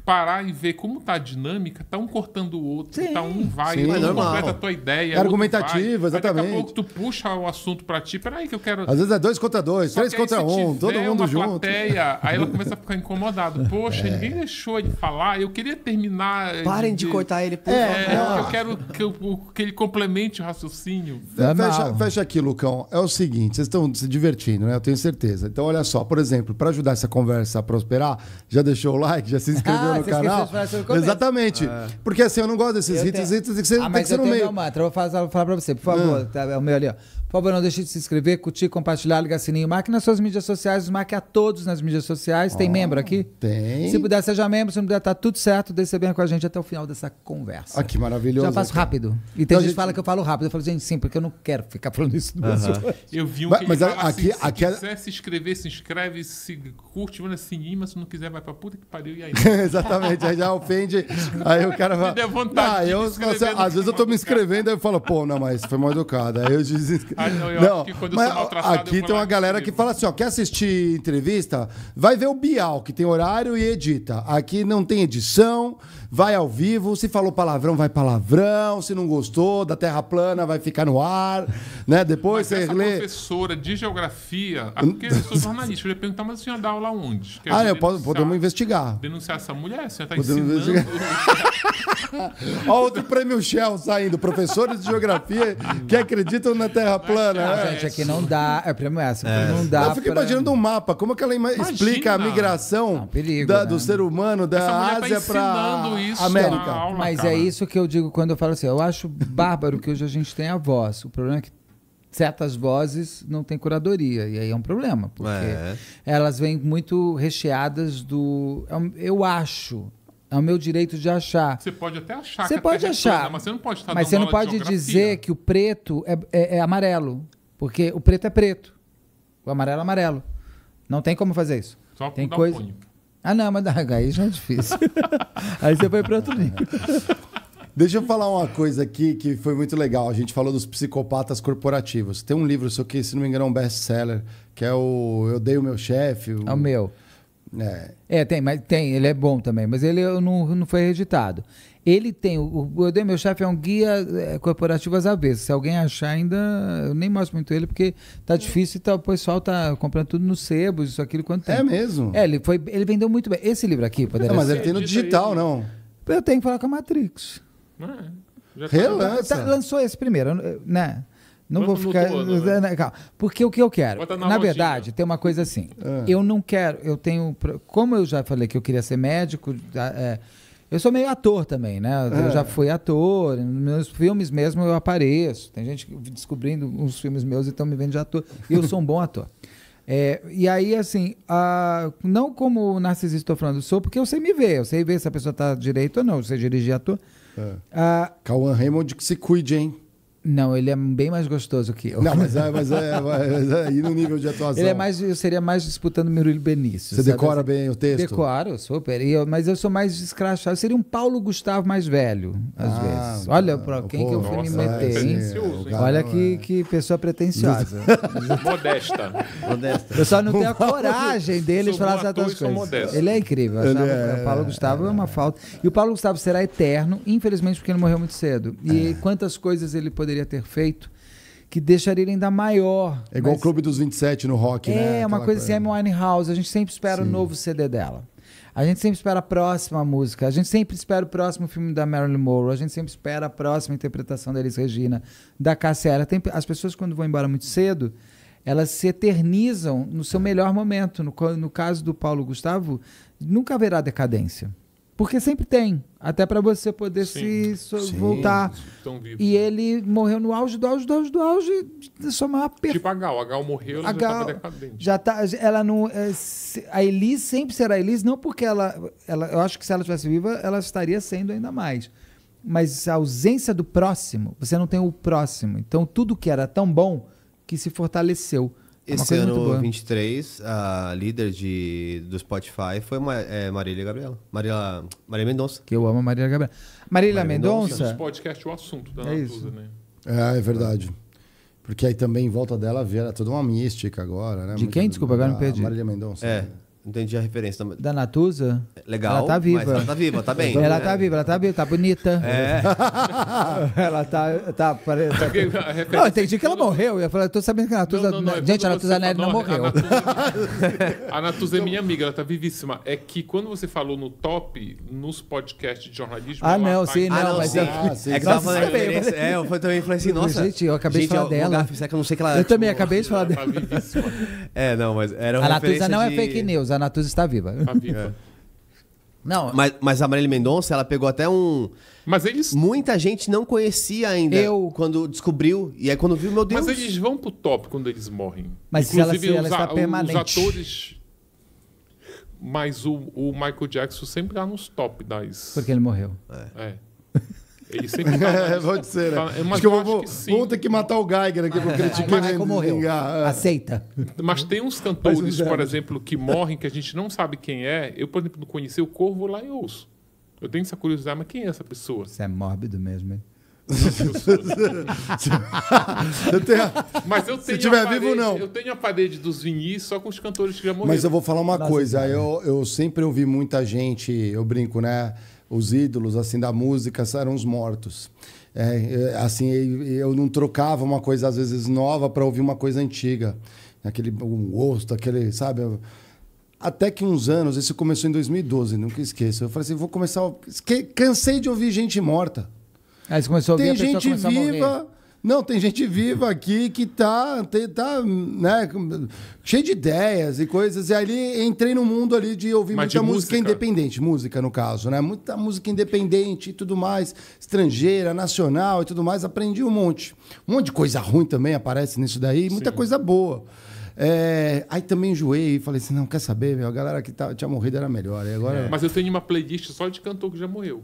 parar e ver como tá a dinâmica, tá um cortando o outro, sim, tá um vai, sim, um completa a tua ideia. É argumentativa, exatamente. Daqui a pouco tu puxa o assunto para ti, peraí que eu quero. Às vezes é dois contra dois, Só três contra um, todo mundo junto. Plateia, aí ela começa a ficar incomodada. Poxa, é. ninguém deixou ele falar, eu queria terminar. Parem de, de cortar ele, por é, favor. É, eu quero que, eu, que, ele complemente o raciocínio. Fecha, fecha, aqui, Lucão. É o seguinte, vocês estão se divertindo, né? Eu tenho certeza. Então, olha só, por exemplo, para ajudar essa conversa a prosperar, já deixou o like, já se inscreveu ah, no no canal. Exatamente. Ah. Porque assim, eu não gosto desses eu hits, tenho... hits que você ah, tem que ser no meio. mas eu meu vou falar, falar pra você, por favor. Ah. Tá, é o meu ali, ó. Por favor, não deixe de se inscrever, curtir, compartilhar, ligar sininho. Marque nas suas mídias sociais, marque a todos nas mídias sociais. Tem oh, membro aqui? Tem. Se puder, seja membro. Se não puder, tá tudo certo. Deixa bem com a gente até o final dessa conversa. Ah, que maravilhoso. Já passo rápido. E tem então gente que fala que eu falo rápido. Eu falo, gente, sim, porque eu não quero ficar falando isso do uh -huh. Eu vi um mas, que mas assim, aqui, assim, se aqui é quiser é... se inscrever, se inscreve, se curte, manda sininho, mas se não quiser, vai pra puta que pariu e aí. Exatamente. Aí já ofende. Aí o cara fala... Me deu vontade ah, eu, assim, você, Às vezes eu tô me inscrevendo, e eu falo, pô, não, mas foi mal educado. Aí eu desinscrevo. Ah, não, Aqui tem uma galera que fala assim: ó, quer assistir entrevista? Vai ver o Bial, que tem horário e edita. Aqui não tem edição, vai ao vivo. Se falou palavrão, vai palavrão. Se não gostou da Terra plana, vai ficar no ar. Né? Depois mas você essa lê. professora de geografia, porque eu sou jornalista, eu ia perguntar, mas a senhora dá aula onde? Quer ah, eu posso, podemos investigar. Denunciar essa mulher? A senhora está ensinando. Olha outro prêmio Shell saindo. Professores de geografia que acreditam na Terra plana. Não, é gente, aqui não dá. É prêmio essa, É. Não dá. Eu fico pra... imaginando um mapa. Como é que ela ima... explica a migração não, perigo, da, né? do ser humano da tá Ásia para isso América. na Mas cara. é isso que eu digo quando eu falo assim, eu acho bárbaro que hoje a gente tem a voz. O problema é que certas vozes não têm curadoria e aí é um problema, porque é. elas vêm muito recheadas do é eu acho, é o meu direito de achar. Você pode até achar. Você é pode achar. mas você não pode estar Mas você não pode dizer que o preto é, é, é, amarelo. Porque o preto é preto. O amarelo é amarelo. Não tem como fazer isso. Só tem coisa. Um ah, não, mas aí já é difícil. aí você vai para outro nível. Deixa eu falar uma coisa aqui que foi muito legal. A gente falou dos psicopatas corporativos. Tem um livro, só que, se não me engano, é um best-seller, que é o Eu Dei o Meu Chefe. O... É o meu. É. é. tem, mas tem, ele é bom também, mas ele não, não foi reeditado. Ele tem, o, o meu chefe é um guia é, corporativo às avessas. Se alguém achar ainda, eu nem mostro muito ele, porque tá difícil e então tá, o pessoal tá comprando tudo no sebo, isso, aquilo, quanto é tempo. É mesmo? É, ele, foi, ele vendeu muito bem. Esse livro aqui, poderia Não, mas ele tem no digital, não. Eu tenho que falar com a Matrix. Ah, é. tá- Relança. Tá, lançou esse primeiro, eh, né? Não Quanto vou ficar. Todo, né? Calma. Porque o que eu quero. Na, na verdade, tem uma coisa assim. É. Eu não quero. Eu tenho. Como eu já falei que eu queria ser médico, é, eu sou meio ator também, né? Eu já é. fui ator. Nos meus filmes mesmo eu apareço. Tem gente descobrindo uns filmes meus e estão me vendo de ator. E eu sou um bom ator. É, e aí, assim, não como narcisista estou falando, sou porque eu sei me ver, eu sei ver se a pessoa está direito ou não, se dirigir ator. É. A, ah, Cauã Raymond, que se cuide, hein? Não, ele é bem mais gostoso que eu. Não, mas é, mas é, mas é e no nível de atuação? Ele é mais, eu seria mais disputando Murilo Benício. Você sabe? decora assim, bem o texto? Decoro, super. Eu, mas eu sou mais escrachado. Eu seria um Paulo Gustavo mais velho, às ah, vezes. Olha pra quem pô, que eu fui nossa, me é meter, é, hein? Cara, Olha que, que pessoa pretensiosa. modesta. modesta. Eu só não tenho a coragem dele falar certas coisas. Ele é incrível. Ele é, o Paulo é, Gustavo é, é uma falta. E o Paulo Gustavo será eterno, infelizmente, porque ele morreu muito cedo. E quantas coisas ele poderia poderia ter feito que deixaria ele ainda maior. É igual mas... o Clube dos 27 no rock, é, né? É, uma coisa assim, é Amy House A gente sempre espera o um novo CD dela. A gente sempre espera a próxima música. A gente sempre espera o próximo filme da Marilyn Monroe. A gente sempre espera a próxima interpretação da Elis Regina, da Cassiera. Tem... As pessoas, quando vão embora muito cedo, elas se eternizam no seu melhor momento. No, no caso do Paulo Gustavo, nunca haverá decadência. Porque sempre tem, até para você poder sim, se sim, voltar. E ele morreu no auge do auge do auge do auge de somar per... Tipo a Gal, a Gal morreu, ela a Gal, já decadente. Já tá, ela não é, a Elise sempre será Elise, não porque ela, ela eu acho que se ela estivesse viva, ela estaria sendo ainda mais. Mas a ausência do próximo, você não tem o próximo. Então tudo que era tão bom que se fortaleceu. É Esse ano 23, a líder de, do Spotify foi uma, é, Marília Gabriela. Marília, Marília Mendonça. Que eu amo a Marília Gabriela. Marília, Marília Mendonça. Esse é podcast é o assunto da é Natuza, isso. né? É, é verdade. Porque aí também em volta dela vira toda uma mística agora, né? De Muito quem? Desculpa, agora me perdi. Marília Mendonça. É. Né? entendi a referência. Da Natuza? Legal. Ela tá viva. ela tá viva, tá bem. ela né? tá viva, ela tá viva, tá bonita. É. ela tá. tá, pare... Tá, tá tá. não, entendi que ela morreu. Eu falei, tô sabendo que a Natuza. Não, não, não, gente, a Natuza Nery não morreu. A Natuza, é a Natuza é minha amiga, ela tá vivíssima. É que quando você falou no top, nos podcasts de jornalismo. Ah, não, sim, não, ah, não, mas. Sim. Ah, sim. É que tava falando. Né? É, eu também falei assim, nossa. Gente, eu acabei de falar dela. Será que eu não sei que ela. Eu também tipo, acabei de falar dela. É, não, mas era uma. A Natuza não é fake news da Natuza está viva. Está viva. É. Não, mas, mas a Marília Mendonça, ela pegou até um. Mas eles. Muita gente não conhecia ainda. Eu. Quando descobriu. E aí, quando viu, meu Deus. Mas eles vão pro top quando eles morrem. Mas Inclusive, se ela, se ela está os, permanente. Os atores. Mas o, o Michael Jackson sempre está nos top das. Porque ele morreu. É. é. É, pode ser, né? É mas acho que eu vou, que vou ter que matar o Geiger aqui, pra ah, criticar. O morreu. Aceita. Mas tem uns cantores, por exemplo, que morrem, que a gente não sabe quem é. Eu, por exemplo, não conheci o Corvo, lá e ouço. Eu tenho essa curiosidade, mas quem é essa pessoa? Você é mórbido mesmo, hein? eu tenho a... Mas eu tenho Se tiver parede, vivo, não. Eu tenho a parede dos vinis só com os cantores que já morreram. Mas eu vou falar uma Nossa, coisa. Eu, eu sempre ouvi muita gente, eu brinco, né? os ídolos assim da música eram os mortos. É, é assim, eu não trocava uma coisa às vezes nova para ouvir uma coisa antiga. Aquele um gosto, aquele, sabe? Até que uns anos, isso começou em 2012, nunca esqueço. Eu falei assim, vou começar, a... cansei de ouvir gente morta. Aí você começou a ouvir Tem gente viva não, tem gente viva aqui que tá, tem, tá né, cheio de ideias e coisas. E ali entrei no mundo ali de ouvir Mas muita de música. música independente, música no caso, né? Muita música independente e tudo mais, estrangeira, nacional e tudo mais. Aprendi um monte. Um monte de coisa ruim também aparece nisso daí, muita Sim. coisa boa. É, aí também enjoei e falei assim: não, quer saber, meu? A galera que tá, tinha morrido era melhor. E agora... É. Mas eu tenho uma playlist só de cantor que já morreu.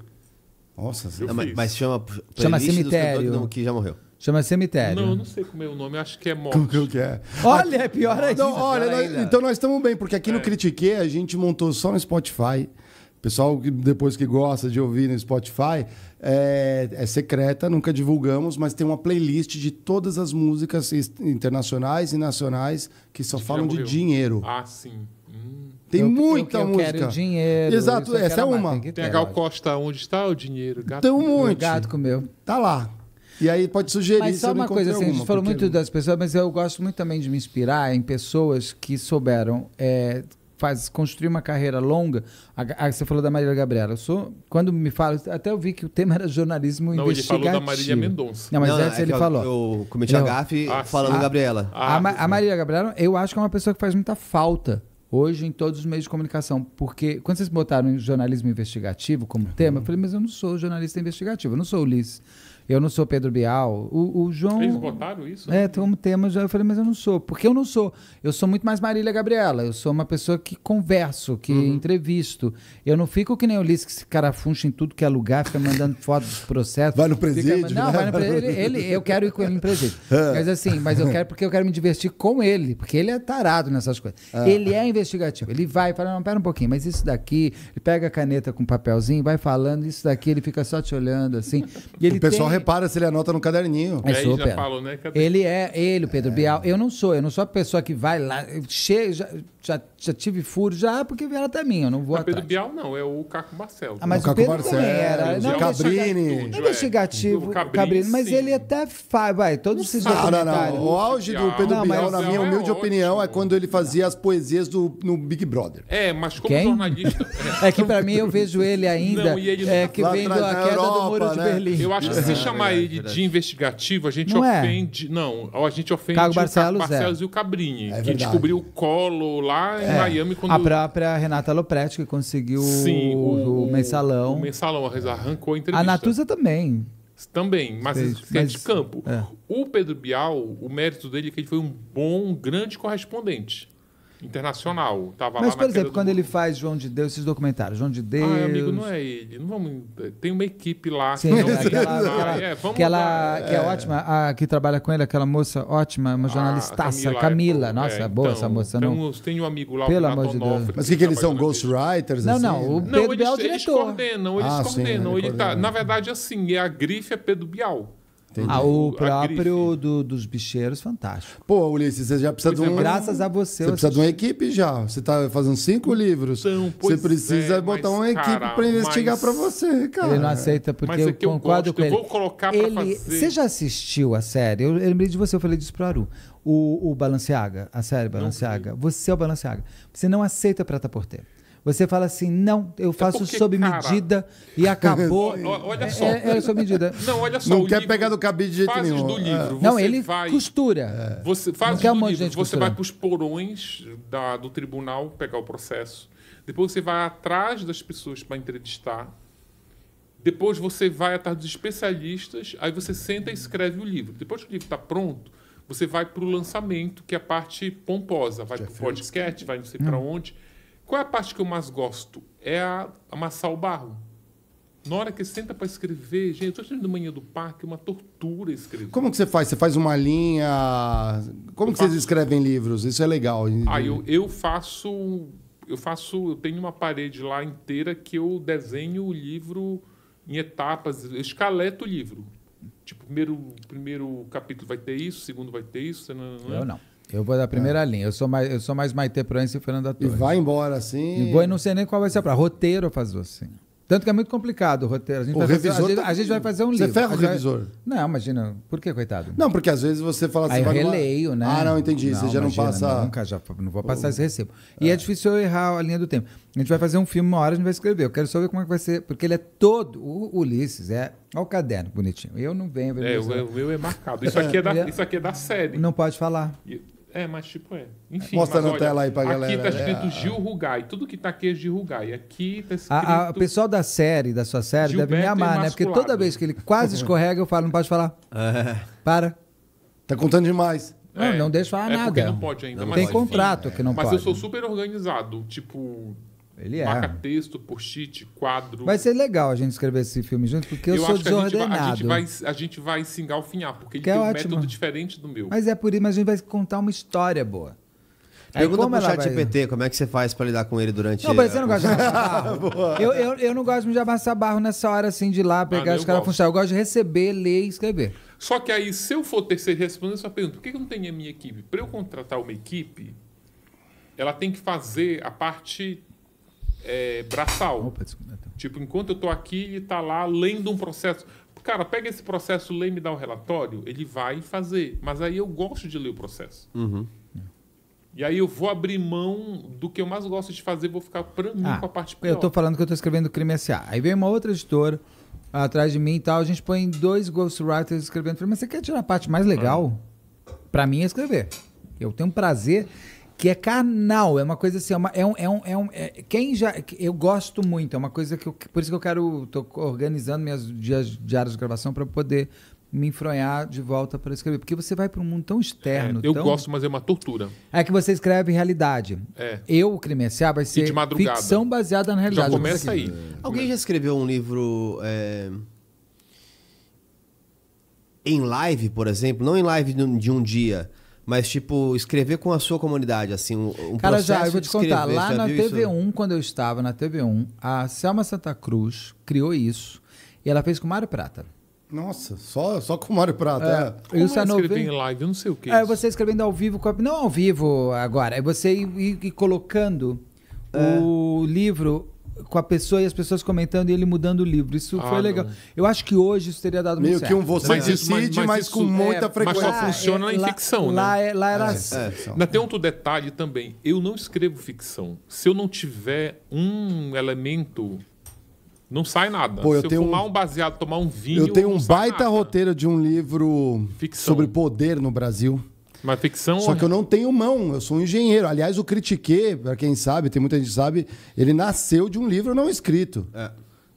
Nossa, não, mas, mas chama. Chama Cemitério. Que, não, que já morreu. Chama cemitério. Não, eu não sei como é o nome, acho que é morte. Como que é? Olha, é pior ainda. Não, é olha, nós, então nós estamos bem, porque aqui é. no Critiquei a gente montou só no Spotify. Pessoal que depois que gosta de ouvir no Spotify, é, é, secreta, nunca divulgamos, mas tem uma playlist de todas as músicas internacionais e nacionais que só falam de dinheiro. Ah, sim. Hum. Tem eu, muita eu, eu música. Eu quero dinheiro. Exato, essa é uma. Tem a Gal Costa, onde está o dinheiro? Gato tem um monte. O gato comeu. Tá lá. E aí pode sugerir. Mas só uma coisa, assim, a gente falou porque... muito das pessoas, mas eu gosto muito também de me inspirar em pessoas que souberam é, faz, construir uma carreira longa. A, a, ah, você falou da Maria Gabriela. Eu sou, quando me fala, até eu vi que o tema era jornalismo não, investigativo. Não, ele falou da Maria Mendonça. Não, mas não, antes é ele falou. Eu cometi a gafe ah, falando a, Gabriela. Ah, a, a Gabriela, eu acho que é uma pessoa que faz muita falta hoje em todos os meios de comunicação. Porque quando vocês botaram jornalismo investigativo como uhum. tema, eu falei, mas eu não sou jornalista investigativo, eu não sou Ulisses eu não sou Pedro Bial. O, o João. Eles botaram isso? É, temos tema já. Eu falei, mas eu não sou. Porque eu não sou. Eu sou muito mais Marília Gabriela. Eu sou uma pessoa que converso, que uhum. entrevisto. Eu não fico que nem o Liz, que se funcha em tudo que é lugar, fica mandando fotos dos processos. Vai no presídio. Fica, não, né? vai, no presídio. Ele, ele, eu quero ir com ele no presídio. É. mas assim, mas eu quero porque eu quero me divertir com ele. Porque ele é tarado nessas coisas. É. Ele é investigativo. Ele vai e fala, não, pera um pouquinho, mas isso daqui. Ele pega a caneta com um papelzinho, vai falando, isso daqui, ele fica só te olhando assim. E ele o pessoal tem repara se ele anota no caderninho. É, é super. Falou, né? Ele é ele, o Pedro Bial. Eu não sou, eu não sou a pessoa que vai lá, chega já, já tive furo, já, porque vieram até mim, eu não vou não, atrás. Pedro Bial não, é o Caco Barcelos. Ah, mas o, o Pedro Barcelos, era. Não, Cabrini. investigativo é, é, é. Cabrini, mas ele até faz, vai, todos esses ah, não, não, O auge do Pedro não, Bial, na minha é humilde é opinião, é quando ele fazia as poesias do, no Big Brother. É, mas como Quem? jornalista... É, que pra mim, eu vejo ele ainda, não, ele é tá que vem da queda Europa, do Muro né? de Berlim. Eu acho que se chamar ele de investigativo, a gente ofende... Não, a gente ofende o Caco Barcelos e o Cabrini, que descobriu o colo lá lá em é. Miami quando. A própria Renata Lopretti, que conseguiu Sim, o, o, mensalão. O mensalão arrancou a entrevista. A Natuza também. Também, mas, Fez, é mas... de campo. É. O Pedro Bial, o mérito dele é que ele foi um bom, grande correspondente internacional. Tava Mas, por exemplo, quando mundo. ele faz João de Deus, esses documentários, João de ah, Deus. Ah, amigo, não é ele. Não vamos... Tem uma equipe lá. Sim, não é aquela, é, vamos que é, é ótima, a, que trabalha com ele, aquela moça ótima, uma ah, jornalistaça, ah, Camila. Camila. É, nossa, é, boa então, essa moça. não... tem um amigo lá, Pelo amor de Deus. Mas o que, que, eles são? Ghostwriters? Não, assim? não. O Pedro Bial é o diretor. Eles coordenam, eles ah, coordenam. ele tá, na verdade, assim, é a grife é Pedro Bial. Entendi. Ah, o, próprio do, dos bicheiros, fantástico. Pô, Ulisses, você já precisa pois de é, um. É, graças a você. Você precisa de uma equipe já. Você está fazendo cinco então, livros. Então, você é, precisa é, botar mas, uma equipe para investigar para você, cara. Ele não aceita porque é eu concordo eu com ele. Eu vou colocar para fazer. Você já assistiu a série? Eu, eu lembrei de você, eu falei disso pro Aru. O, o Balenciaga, a série Balenciaga. Você é o Balenciaga. Você não aceita Prata Porteira. Você fala assim, não, eu é faço é porque, sob cara, medida e acabou. olha só. É, é, é, é sob medida. Não, olha só. Não quer livro, pegar no cabide de jeito nenhum. do livro. Não, ele vai, costura. Você faz do um livro, você costura. vai para os porões da, do tribunal pegar o processo. Depois você vai atrás das pessoas para entrevistar. Depois você vai atrás dos especialistas, aí você senta e escreve o livro. Depois que o livro está pronto, você vai para o lançamento, que é a parte pomposa. Vai para o podcast, vai não sei hum. para onde. Qual é a parte que eu mais gosto? É a amassar o barro. Na hora que senta para escrever, gente, eu estou do Manhã do Parque, uma tortura escrever. Como que você faz? Você faz uma linha. Como eu que faço... vocês escrevem livros? Isso é legal. Ah, eu, eu faço. Eu faço. Eu tenho uma parede lá inteira que eu desenho o livro em etapas, eu escaleto o livro. Tipo, primeiro, primeiro capítulo vai ter isso, segundo vai ter isso. Não, né, não, né, não. Né? Eu não. Eu vou da primeira é. linha. Eu sou mais, eu sou mais Maite Proença e Fernando Torres. E vai embora, assim. E vou e não sei nem qual vai ser a prova. Roteiro eu faço assim. Tanto que é muito complicado o roteiro. A gente, o vai, fazer, a gente, tá... a gente vai fazer um você livro. Você ferra o revisor? Vai... Não, imagina. Por que, coitado? Não, porque às vezes você fala assim. Aí eu releio, né? Ah, não, entendi. Não, você já imagina, não passa. Não, nunca já não vou passar esse recibo. E é. é difícil eu errar a linha do tempo. A gente vai fazer um filme, uma hora a gente vai escrever. Eu quero só ver como é que vai ser. Porque ele é todo. O Ulisses é. Olha o caderno bonitinho. Eu não venho. É, né? o meu é marcado. Isso aqui é da, é isso aqui é da série. Não pode falar. E... É, mas tipo é. Enfim, Mostra na tela aí pra aqui galera. Aqui tá né? escrito ah. Gil Rugai. Tudo que tá aqui é Gil Rugai. Aqui tá escrito. A, a, o pessoal da série, da sua série, Gilberto deve me é amar, né? Porque toda vez que ele quase escorrega, eu falo, não pode falar. É. Para. Tá contando demais. Não, é, não deixa falar é nada. Não pode ainda. Não mas, tem contrato que não mas pode. Mas eu sou super organizado. Tipo, ele é. Marca texto, post-it, quadro. Vai ser legal a gente escrever esse filme junto, porque eu, eu sou desordenado. A gente, vai, a gente vai, vai se engalfinhar, porque ele é tem é um método diferente do meu. Mas é por isso, mas a gente vai contar uma história boa. É, pergunta como pro chat vai... como é que você faz para lidar com ele durante... Não, mas você não gosta de barro. eu, eu, eu, não gosto de amassar barro nessa hora, assim, de ir lá, pegar ah, os caras funcionar. Eu gosto de receber, ler e escrever. Só que aí, se eu for terceiro respondendo essa pergunta, por que, que não tem a minha equipe? Para eu contratar uma equipe, ela tem que fazer a parte é, braçal. Opa, então. tipo, enquanto eu estou aqui, ele está lá lendo um processo. Cara, pega esse processo, lê e me dá o um relatório, ele vai fazer. Mas aí eu gosto de ler o processo. Uhum. E aí eu vou abrir mão do que eu mais gosto de fazer, vou ficar pra mim ah, com a parte pior. Eu tô falando que eu tô escrevendo crime S.A. Aí vem uma outra editora atrás de mim e tal, a gente põe dois ghostwriters escrevendo. Mas você quer tirar a parte mais legal? Ah. Pra mim é escrever. Eu tenho um prazer que é carnal, é uma coisa assim, é, uma, é um, é um, é um é, quem já, eu gosto muito, é uma coisa que eu, por isso que eu quero, tô organizando minhas dias diários de gravação para poder me enfronhar de volta para escrever, porque você vai para um mundo tão externo. É, eu tão... gosto, mas é uma tortura. É que você escreve realidade. É. Eu, o Crime é S.A. vai ser de ficção baseada na realidade. Já começa aí. Alguém já escreveu um livro é... em live, por exemplo? Não em live de um dia, mas, tipo, escrever com a sua comunidade, assim, um, um Cara, processo já, eu vou te contar. Lá na TV1, quando eu estava na TV1, a Selma Santa Cruz criou isso e ela fez com o Mário Prata. Nossa, só, só com o Mário Prata. É, é. isso é, é escrever em live, eu não sei o que. É, é você escrevendo ao vivo, não ao vivo agora, é você ir, ir colocando é. o livro com a pessoa e as pessoas comentando e ele mudando o livro. Isso ah, foi legal. Não. Eu acho que hoje isso teria dado Meio muito certo. Meio que um você mas, decide, mas, mas, com é muita é, frequência. Mas só funciona é, em lá, ficção, lá, né? É, lá era é. assim. Ainda tem outro detalhe também. Eu não escrevo ficção. Se eu não tiver um elemento... Não sai nada. Pô, eu Se eu fumar um... um... baseado, tomar um vinho... Eu tenho um baita nada. roteiro de um livro ficção. sobre poder no Brasil uma ficção. Só que eu não tenho mão, eu sou um engenheiro. Aliás, o Critique, para quem sabe, tem muita gente que sabe, ele nasceu de um livro não escrito. É.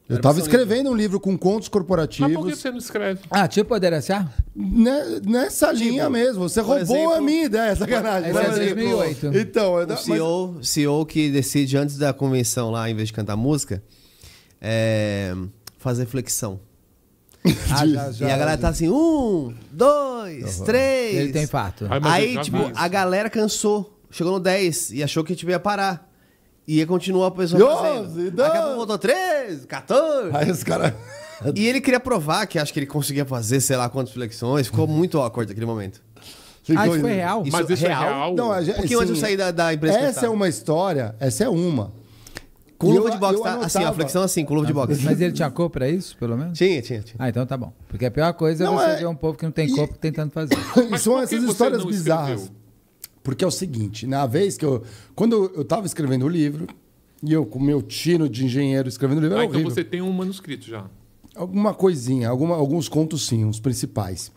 Eu estava escrevendo livro. um livro com contos corporativos. Mas por que você não escreve? Ah, tipo Adereciar? Ne né, nessa tipo, linha mesmo. Você roubou exemplo, a minha ideia, sacanagem. Essa é 2008. Então, o CEO, mas... CEO que decide antes da convenção lá, em vez de cantar música, é, fazer flexão. Ah, já, já, e a galera tá assim, um, dois, três. Ele tem fato Ai, Aí, tipo, a galera cansou. Chegou no 10 e achou que tipo, ia parar. E ia continuar a pessoa fazendo. 11, Daqui a voltou 13, 14. Aí os caras. E ele queria provar que acho que ele conseguia fazer sei lá quantas flexões. Ficou uhum. muito awkward naquele momento. Ah, isso foi real? Mas isso é real? Não, a é gente, Porque assim, antes eu saí da, da empresa. Essa é uma história, essa é uma. Com luva de boxe, tá? Assim, a flexão assim, com luva de boxe. Mas ele tinha corpo pra isso, pelo menos? Tinha, tinha, tinha. Ah, então tá bom. Porque a pior coisa é não, é você é... ver um povo que não tem corpo tentando fazer. E são essas histórias bizarras. Escreveu? Porque é o seguinte, na né? vez que eu... Quando eu tava escrevendo o livro, e eu com meu tino de engenheiro escrevendo o livro, ah, então horrível. você tem um manuscrito já. Alguma coisinha, alguma, alguns contos sim, os principais.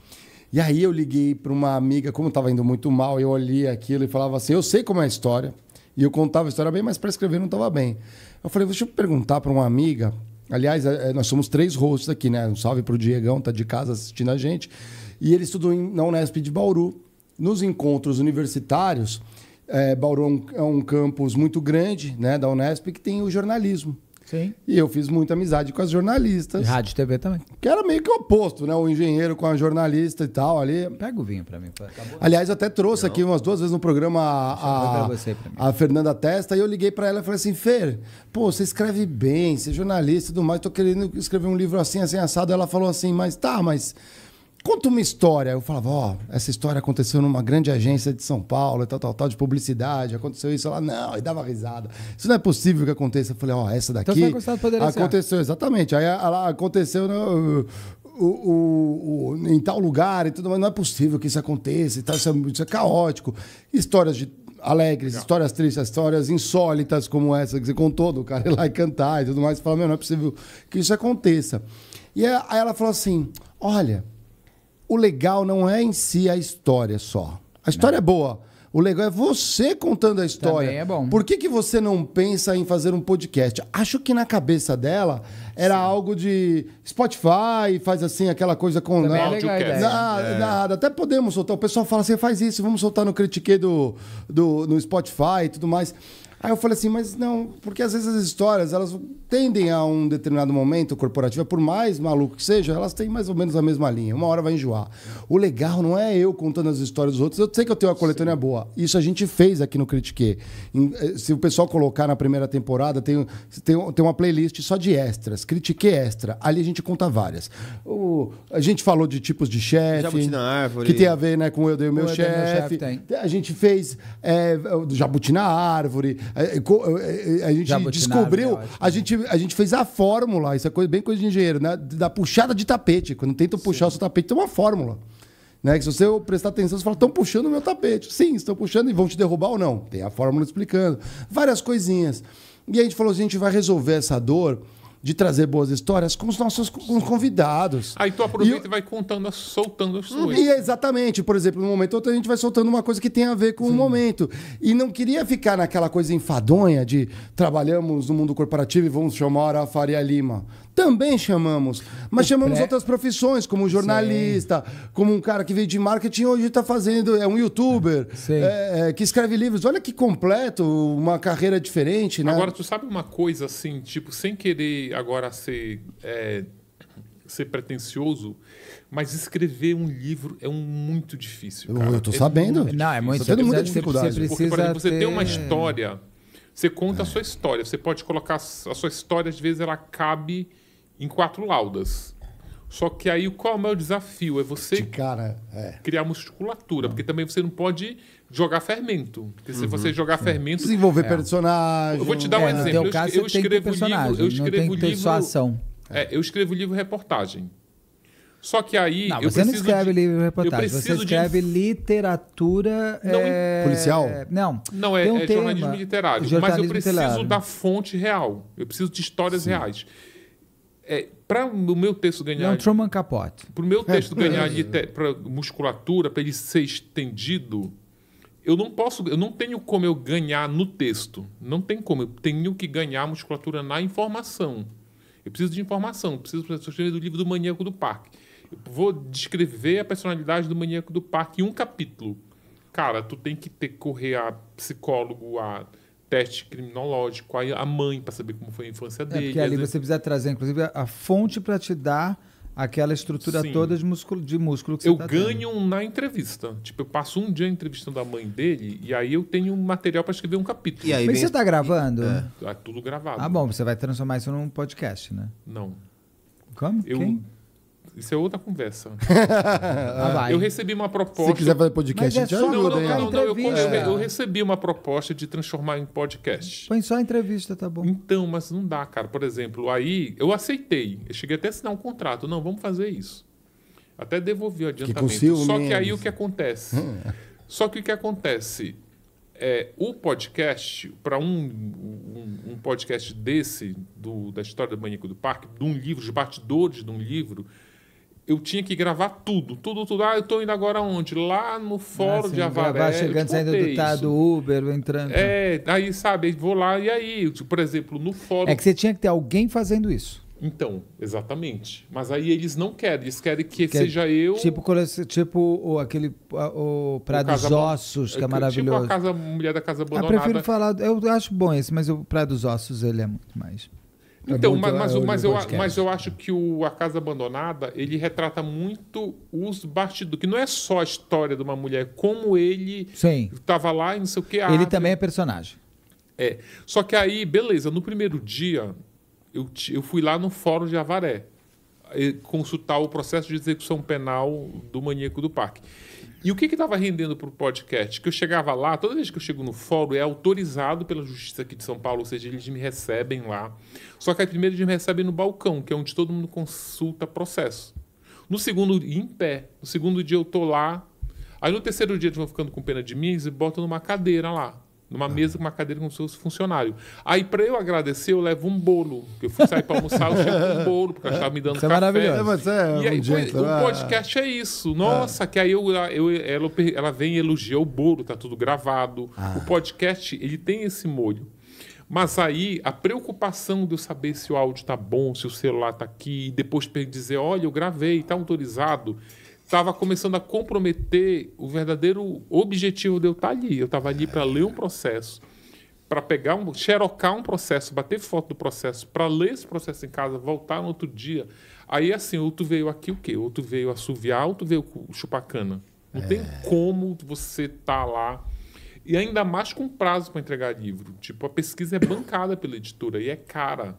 E aí eu liguei para uma amiga, como estava indo muito mal, eu olhei aquilo e falava assim, eu sei como é a história. E eu contava a história bem, mas para escrever não estava bem. Eu falei, deixa eu perguntar para uma amiga. Aliás, é, é, nós somos três rostos aqui, né? Um salve para o Diegão, tá de casa assistindo a gente. E ele estudou na Unesp de Bauru. Nos encontros universitários, é, Bauru é um, é um campus muito grande né, da Unesp que tem o jornalismo. Sim. E eu fiz muita amizade com as jornalistas. Rádio e TV também. Que era meio que o oposto, né? O engenheiro com a jornalista e tal ali. Pega o vinho pra mim. Aliás, até trouxe Não. aqui umas duas vezes no programa a, a, você, a, Fernanda Testa e eu liguei pra ela e falei assim: Fer, pô, você escreve bem, você é jornalista e tudo mais, tô querendo escrever um livro assim, assim, assado. Ela falou assim: mas tá, mas conta uma história. Eu falava, ó, oh, essa história aconteceu numa grande agência de São Paulo, tal, tal, tal, de publicidade, aconteceu isso. Ela, não, e dava risada. Isso não é possível que aconteça. Eu falei, ó, oh, essa então daqui. Então, você vai aconteceu, exatamente. Aí ela ah, aconteceu no, o, o, o, em tal lugar e tudo, mas não é possível que isso aconteça, e tal, isso, é, isso é caótico. Histórias de alegres, histórias tristes, histórias insólitas como essa que você contou, do cara ir lá e cantar e tudo mais. Você fala, meu, não é possível que isso aconteça. E aí ela falou assim: olha o legal não é em si a história só. A história não. é boa. O legal é você contando a história. Também é bom. Por que, que você não pensa em fazer um podcast? Acho que na cabeça dela era Sim. algo de Spotify, faz assim, aquela coisa com. não, é legal, é. nada, é. nada. Até podemos soltar. O pessoal fala assim: faz isso, vamos soltar no Critique do, do, no Spotify e tudo mais. Aí eu falei assim, mas não, porque às vezes as histórias, elas tendem a um determinado momento corporativo, por mais maluco que seja, elas têm mais ou menos a mesma linha. Uma hora vai enjoar. O legal não é eu contando as histórias dos outros. Eu sei que eu tenho uma coletânea Sim. boa. Isso a gente fez aqui no Critique. Eh, se o pessoal colocar na primeira temporada, tem, tem, tem uma playlist só de extras. Critique extra. Ali a gente conta várias. O, a gente falou de tipos de chefe. Que tem a ver né, com eu dei o meu chefe. Chef, a gente fez é, jabuti na árvore é, é, é, a, gente descobriu, né? a, gente, a gente fez a fórmula, isso é coisa, bem coisa de engenheiro, né? Da puxada de tapete. Quando tentam Sim. puxar o seu tapete, tem uma fórmula. Né? Que se você prestar atenção, você fala, estão puxando o meu tapete. Sim, estão puxando e vão te derrubar ou não. Tem a fórmula explicando. Várias coisinhas. E a gente falou assim, a gente vai resolver essa dor de trazer boas histórias com os nossos com os convidados. Aí tu aproveita e, e vai contando, soltando as suas. E exatamente, por exemplo, no momento outro a gente vai soltando uma coisa que tem a ver com Sim. o momento. E não queria ficar naquela coisa enfadonha de trabalhamos no mundo corporativo e vamos chamar a Faria Lima. Também chamamos. Mas o chamamos pré... outras profissões, como jornalista, Sim. como um cara que veio de marketing hoje está fazendo, é um youtuber, é, é, que escreve livros. Olha que completo, uma carreira diferente, né? Agora, tu sabe uma coisa assim, tipo, sem querer agora ser, é, ser pretencioso, mas escrever um livro é um muito difícil. Cara. Eu estou é sabendo. Muito Não, é muito difícil. Todo mundo tem Você precisa Porque, por exemplo, ter... você tem uma história. Você conta é. a sua história. Você pode colocar a sua história, às vezes ela cabe em quatro laudas. Só que aí qual é o meu desafio? É você De cara, é. criar musculatura, porque também você não pode jogar fermento. Porque uhum, se você jogar sim. fermento. Desenvolver é. personagem. Eu vou te dar um é, exemplo. Eu, caso, eu escrevo livro. Eu escrevo livro. ação. É, eu escrevo livro reportagem. Só que aí. Não, você não escreve de, livro reportagem. Você escreve de... literatura. Não, é... Policial? Não. Não, é, um é jornalismo literário. Jornalismo mas eu preciso literário. da fonte real. Eu preciso de histórias Sim. reais é, para o meu texto ganhar. É um Truman Capote. Para o meu é. texto ganhar de é. te, pra musculatura, para ele ser estendido, eu não posso, eu não tenho como eu ganhar no texto. Não tem como. Eu tenho que ganhar musculatura na informação. Eu preciso de informação. Eu preciso, preciso escrever do livro do Maníaco do Parque. Eu vou descrever a personalidade do Maníaco do Parque em um capítulo. Cara, tu tem que ter correr a psicólogo, a teste criminológico, aí a mãe para saber como foi a infância é, dele. É porque ali você precisa trazer, inclusive, a fonte para te dar aquela estrutura Sim. toda de músculo, de músculo que eu tá ganho tendo. na entrevista. Tipo, eu passo um dia entrevistando a mãe dele e aí eu tenho material para escrever um capítulo. E aí, Mas vem... você está gravando? É. é. tudo gravado. Ah, bom, você vai transformar isso num podcast, né? Não. Como? Eu... Quem? Isso é outra conversa. ah, eu recebi uma proposta. Se quiser fazer podcast, Mas é só ajuda, não, não, não, não eu, eu, recebi uma proposta de transformar em podcast. Põe só entrevista, tá bom. Então, mas não dá, cara. Por exemplo, aí eu aceitei. Eu cheguei até a assinar um contrato. Não, vamos fazer isso. Até devolvi o adiantamento. Que consigo, só que aí o que acontece? só que o que acontece? É, o podcast, para um, um, um, podcast desse, do, da história do Maníaco do Parque, de um livro, os bastidores de um livro, eu tinha que gravar tudo, tudo, tudo. Ah, eu estou indo agora onde? Lá no fórum ah, de Avaré. Gravar, chegando, saindo do, tá, do Uber, entrando. É, aí, sabe, vou lá e aí, tipo, por exemplo, no fórum... É que você tinha que ter alguém fazendo isso. Então, exatamente. Mas aí eles não querem, eles querem que, seja eu. Tipo, tipo o, aquele o Prado o dos Ossos, que é maravilhoso. É, tipo a casa, Mulher da Casa ah, Abandonada. Eu prefiro falar, eu acho bom esse, mas o Prado dos Ossos ele é muito mais. Então, mas, mas, mas, eu, mas eu acho que o A Casa Abandonada, ele retrata muito os bastidores, que não é só a história de uma mulher, como ele estava lá e não sei o que. Ele abre. também é personagem. É. Só que aí, beleza, no primeiro dia, eu, eu fui lá no Fórum de Avaré consultar o processo de execução penal do maníaco do parque. E o que estava rendendo para o podcast? Que eu chegava lá, toda vez que eu chego no fórum, é autorizado pela Justiça aqui de São Paulo, ou seja, eles me recebem lá. Só que aí primeiro eles me recebem no balcão, que é onde todo mundo consulta processo. No segundo, em pé. No segundo dia eu tô lá. Aí no terceiro dia eles vão ficando com pena de mim e botam numa cadeira lá numa mesa com uma cadeira com seus funcionários. Aí, para eu agradecer, eu levo um bolo. Eu fui sair para almoçar, eu chego com um bolo, porque eu estava me dando isso é café. É maravilhoso. Mas é, e aí, o né? podcast é isso. Nossa, é. que aí eu, eu, ela, ela vem e elogia o bolo, tá tudo gravado. Ah. O podcast, ele tem esse molho. Mas aí a preocupação de eu saber se o áudio tá bom, se o celular tá aqui, e depois dizer, olha, eu gravei, tá autorizado estava começando a comprometer o verdadeiro objetivo de eu estar tá ali. Eu estava ali para ler um processo, para pegar um, xerocar um processo, bater foto do processo, para ler esse processo em casa, voltar no outro dia. Aí assim, outro veio aqui o quê? Outro veio assoviar, outro veio chupar cana. Não é. tem como você tá lá e ainda mais com prazo para entregar livro. Tipo, a pesquisa é bancada pela editora e é cara.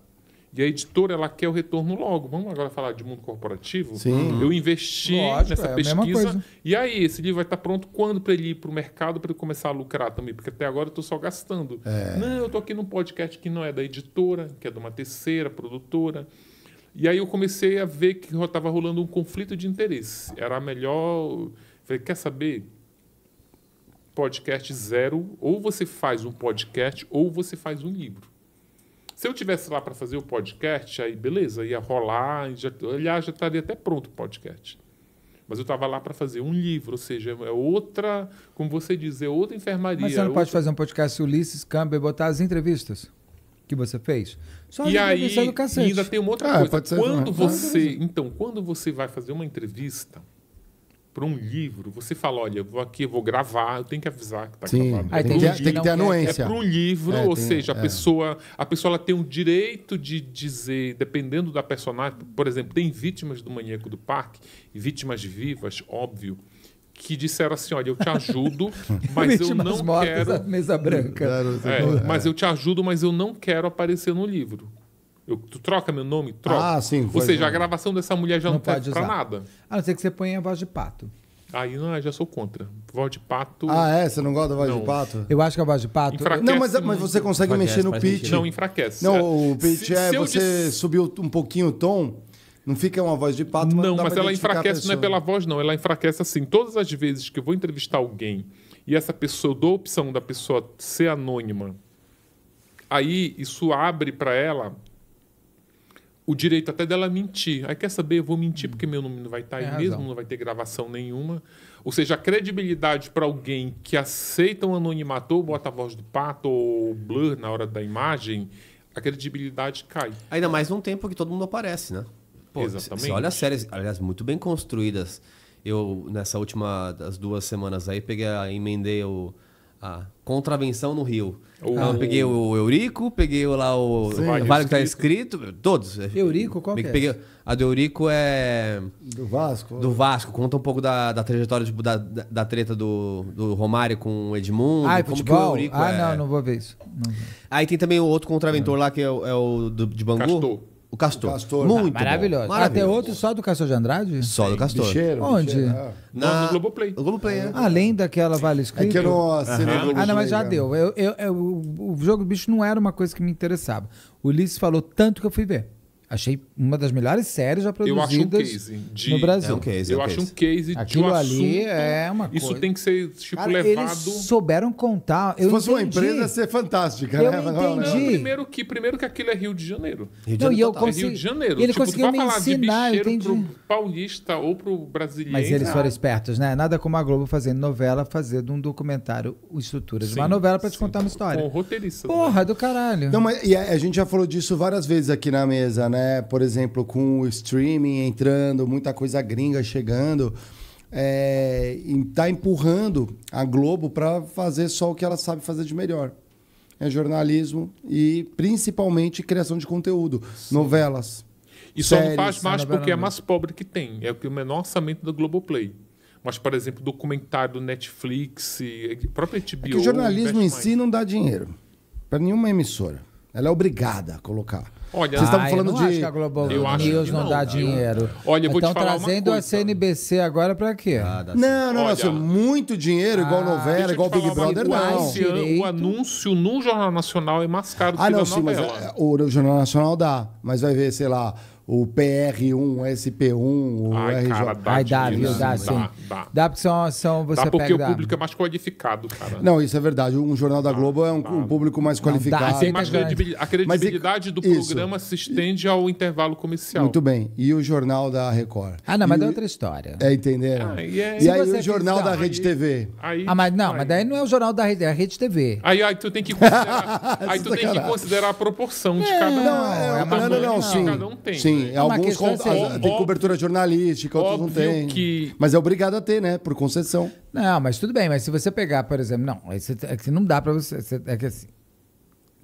E a editora ela quer o retorno logo. Vamos agora falar de mundo corporativo? Sim. Uhum. Eu investi Lógico, nessa é pesquisa. E aí, esse livro vai estar pronto quando para ele ir para o mercado para ele começar a lucrar também? Porque até agora eu estou só gastando. É. Não, eu estou aqui num podcast que não é da editora, que é de uma terceira produtora. E aí eu comecei a ver que estava rolando um conflito de interesse. Era melhor. Falei, quer saber? Podcast zero, ou você faz um podcast, ou você faz um livro. Se eu tivesse lá para fazer o podcast, aí beleza, ia rolar, já, aliás, já estaria até pronto o podcast. Mas eu estava lá para fazer um livro, ou seja, é outra, como você diz, é outra enfermaria. Mas você não é outra... pode fazer um podcast Ulisses Campbell e botar as entrevistas? que você fez. Só e aí, é do e ainda tem uma outra ah, coisa. Quando você, então, quando você vai fazer uma entrevista, para um livro, você fala, olha, vou aqui, vou gravar, eu tenho que avisar que está gravado. tem, um que, tem, que ter é, é anuência. É para um livro, é, ou tem, seja, a é. pessoa, a pessoa ela tem o direito de dizer, dependendo da personagem, por exemplo, tem vítimas do Maníaco do Parque, vítimas vivas, óbvio, que disseram assim, olha, eu te ajudo, mas eu não quero... Mesa hum, branca. É, mas eu te ajudo, mas eu não quero aparecer no livro. Eu, tu troca meu nome? Troca. Ah, sim. Ou seja, um... a gravação dessa mulher já não, não pode pra usar. nada. A não ser que você ponha a voz de pato. Aí não, já sou contra. Voz de pato. Ah, é? Você não gosta da voz não. de pato? Eu acho que a voz de pato. Enfraquece não, mas, mas você consegue mexer no pitch. Não, enfraquece. Não, é, o pitch se, é se você disse... subiu um pouquinho o tom. Não fica uma voz de pato, mas Não, mas ela enfraquece, não é pela voz, não. Ela enfraquece assim. Todas as vezes que eu vou entrevistar alguém e essa pessoa, eu dou a opção da pessoa ser anônima, aí isso abre para ela o direito até dela mentir. Aí quer saber, eu vou mentir hum. porque meu nome não vai estar tá aí mesmo, não vai ter gravação nenhuma. Ou seja, a credibilidade para alguém que aceita um anonimato, ou bota a voz do pato ou blur na hora da imagem, a credibilidade cai. Ainda mais num tempo que todo mundo aparece, né? Pô, Exatamente. olha as séries, aliás, muito bem construídas. Eu, nessa última das duas semanas aí, peguei, emendei o ah, contravenção no Rio. Oh. Então, eu peguei o Eurico, peguei lá o Sim, Vale, que tá escrito, todos. Eurico, qual que é? peguei, é? A do Eurico é. Do Vasco? Do Vasco. Conta um pouco da, da trajetória, tipo, da, da treta do, do Romário com o Edmundo. Ah, é como futebol? que o Eurico Ah, é... não, não vou ver isso. Não. Aí tem também o outro contraventor lá que é, é o do, de Bangu. Castor. O Castor. O Castor. Muito ah, né? maravilhoso. bom. Maravilhoso. Ah, tem outro só do Castor de Andrade? Só do Castor. Bicheiro, Onde? Bicheiro, é. Na... No Globoplay. O Globoplay, é. é. Além daquela Vale Escrito. É que eu não assinei uhum. Ah, não, mas já né? deu. Eu, eu, eu, o Jogo do Bicho não era uma coisa que me interessava. O Ulisses falou tanto que eu fui ver. Achei uma das melhores séries já produzidas um de, no Brasil. É um case, eu é um acho case. um case Aquilo de um ali assunto, é uma coisa. Isso tem que ser tipo Cara, levado. Eles souberam contar. Eu Se fosse entendi. uma empresa, ia ser fantástica, eu né? Entendi. Não, não, primeiro que primeiro que aquilo é Rio de Janeiro. Rio de Janeiro, não, e eu consegui, é Rio de Janeiro. Ele tipo, conseguiu me ensinar, eu entendi. Pro paulista ou pro brasileiro. Mas eles ah. foram espertos, né? Nada como a Globo fazendo novela, fazendo um documentário, estrutura de uma novela para te contar uma história. Com roteirista. Porra, né? do caralho. Não, mas e a, a gente já falou disso várias vezes aqui na mesa, né? Né? Por exemplo, com o streaming entrando, muita coisa gringa chegando, é, tá empurrando a Globo para fazer só o que ela sabe fazer de melhor. É jornalismo e principalmente criação de conteúdo, Sim. novelas. E só não faz mais porque é mais pobre que tem. É o que o menor orçamento do Globoplay. Mas, por exemplo, documentário do Netflix, própria HBO... É que o é jornalismo em si não dá dinheiro para nenhuma emissora. Ela é obrigada a colocar. Olha, Vocês estão ah, falando de. Acho que a Globo News não, não, dá não. dinheiro. Olha, eu vou então, te falar trazendo uma coisa. a CNBC agora para quê? Ah, não, não, olha, assim, muito dinheiro, igual ah, novela, igual Big Brother, não. Direito. O anúncio no Jornal Nacional é mais caro do ah, que não, sim, novela. Mas, é, o Jornal Nacional dá, mas vai ver, sei lá o PR1, o SP1, o Ai, RJ. Cara, dá, Ai, dá, viu? Dá, sim. Dá, dá. dá porque são, são você dá porque pega, o dá. público é mais qualificado, cara. Não, isso é verdade. Um jornal da Globo é um, um público mais qualificado. Não, dá, mais é credibilidade. A credibilidade mas, do isso. programa se estende ao intervalo comercial. Muito bem. E o jornal da Record. Ah, não, mas é outra história. É, entenderam? Ah, e, aí, é- aí o jornal da Rede aí, TV. Aí, ah, mas não, aí. mas daí não é o jornal da Rede, é a Rede TV. Aí, aí tu tem que considerar, aí tu tem que considerar a proporção de cada um. É, não, não, não, sim. Cada um tem. Sim. É alguns com, tem assim, é cobertura jornalística, outros não tem. Que... Mas é obrigado a ter, né? Por concessão. Não, mas tudo bem. Mas se você pegar, por exemplo, não, isso, é não dá para você. É que assim,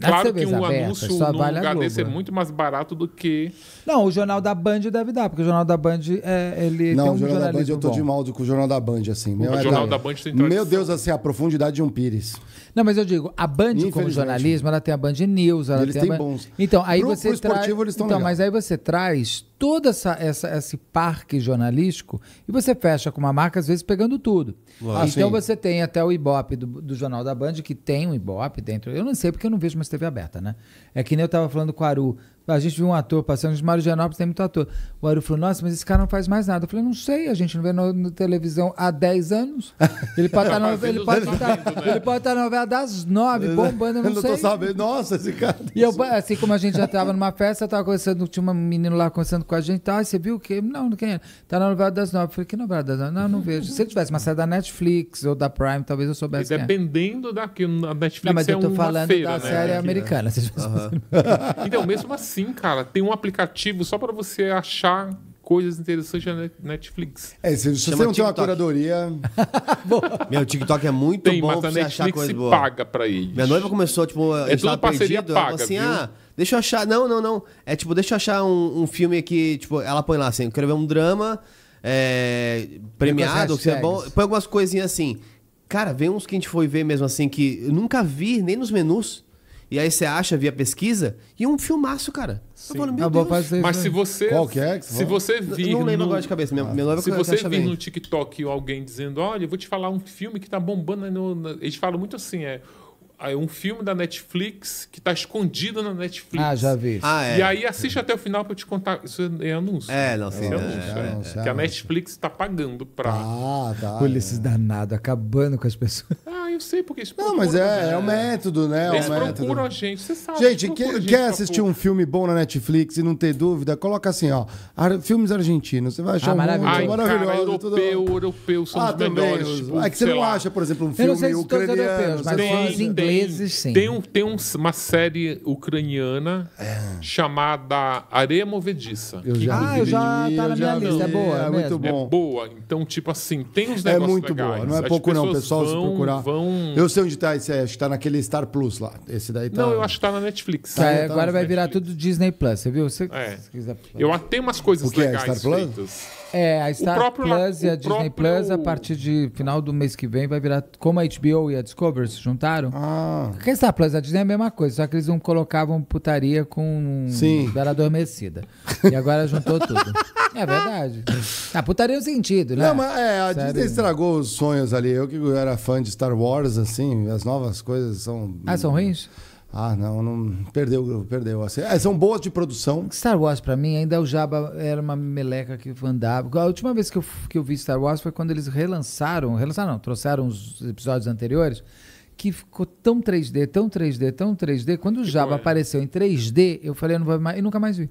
Claro que um aberta, anúncio no vale lugar desse é muito mais barato do que. Não, o Jornal da Band deve dar, porque o Jornal da Band é, ele. Não, tem o Jornal da Band, eu tô bom. de mal com o Jornal da Band, assim. Meu, o é Jornal da Band tem tradição. Meu Deus, assim, a profundidade de um Pires. Não, mas eu digo, a Band como jornalismo, ela tem a Band News, ela eles tem. Band... bons. Então, aí pro, você pro traz. Então, mas aí você traz todo essa, essa, esse parque jornalístico e você fecha com uma marca, às vezes, pegando tudo. Ah, então sim. você tem até o Ibope do, do, Jornal da Band, que tem um Ibope dentro. Eu não sei porque eu não vejo uma TV aberta, né? É que nem eu estava falando com o Aru. A gente viu um ator passando, de Marianópolis tem muito ator. O Aru falou, nossa, mas esse cara não faz mais nada. Eu falei, não sei, a gente não vê no, televisão há 10 anos. Ele pode estar no, né? ele pode ele pode na novela das 9, é, bombando, eu não, eu não sei. tô sabendo, nossa, esse cara. E eu, tá assim. assim como a gente já tava numa festa, tava conversando, tinha um menino lá conversando com a gente, tá, ah, você viu o quê? Não, quem é? Tá na novela das 9. Eu falei, que novela das 9? Não, não vejo. Se ele tivesse uma série da Netflix ou da Prime, talvez eu soubesse. E é. dependendo é. da que a Netflix não, mas é eu tô falando feira, da né? série é aqui, né? americana. Né? Uhum. então, mesmo assim, sim cara, tem um aplicativo só para você achar coisas interessantes na Netflix. É, se você Chama não TikTok. tem uma curadoria. Meu, o TikTok é muito tem, bom mas pra você achar coisa boa. paga pra ele. Minha noiva começou, tipo, é tudo parceria perdido, paga. assim, viu? ah, deixa eu achar. Não, não, não. É tipo, deixa eu achar um, um filme aqui. Tipo, ela põe lá assim, eu quero ver um drama é, premiado, que é bom. Põe algumas coisinhas assim. Cara, vem uns que a gente foi ver mesmo assim, que eu nunca vi, nem nos menus. E aí você acha via pesquisa e é um filmaço, cara. Sim. falo, meu ah, Deus. Fazer, Mas né? se você Qual que é? Que se você vir não, não lembro no... agora de cabeça, meu, ah. meu Se você vir no TikTok alguém dizendo, olha, eu vou te falar um filme que tá bombando no, gente eles falam muito assim, é é um filme da Netflix que tá escondido na Netflix. Ah, já vi. Ah, é. E aí assiste é. até o final para eu te contar. Isso é, é anúncio. É, não sei. É, é, anúncio, é, Que a Netflix tá pagando para Ah, tá, tá. Olha, esses danados acabando com as pessoas. Ah, deve porque isso Não, mas é, é o né? método, né? É eles é o método. procuram a gente, você sabe. Gente, que, gente quer assistir um filme bom na Netflix e não ter dúvida? Coloca assim, ó. Ar, filmes argentinos. Você vai achar ah, maravilhoso. Ai, maravilhoso cara, europeu, tudo... europeu são ah, os melhores. Tipo, é que você não lá. acha, por exemplo, um filme se ucraniano. mas tem, filmes ingleses, sim. Tem, um, tem um, uma série ucraniana é. chamada Areia Movediça. Eu já, ah, eu já tá na minha lista. É boa, é, é muito é bom. É boa. Então, tipo assim, tem uns negócios É muito boa. Não é pouco não, pessoal, se procurar. Vão um. Eu sei onde tá esse aí, é, acho que tá naquele Star Plus lá. Esse daí tá. Não, eu acho que tá na Netflix. Tá, tá, tá agora vai Netflix. virar tudo Disney Plus, você viu? É. Você, é. se quiser... Eu tenho umas coisas o que é legais é, Star Plus? É, a Star próprio, Plus e a Disney próprio... Plus, a partir de final do mês que vem, vai virar como a HBO e a Discovery se juntaram. Ah. Porque a Star Plus e a Disney é a mesma coisa, só que eles não colocavam putaria com Sim. Bela Adormecida. E agora juntou tudo. é verdade. A ah, Putaria é o sentido, né? Não, mas é, a Sério. Disney estragou os sonhos ali. Eu que era fã de Star Wars, assim, as novas coisas são. Ah, são ruins? Ah, não, não perdeu, perdeu. Assim, é, são boas de produção. Star Wars, para mim, ainda o Jabba era uma meleca que andava. A última vez que eu, que eu vi Star Wars foi quando eles relançaram relançaram, não, trouxeram os episódios anteriores que ficou tão 3D, tão 3D, tão 3D. Quando o Jabba apareceu em 3D, eu falei, eu não vou mais, e nunca mais vi.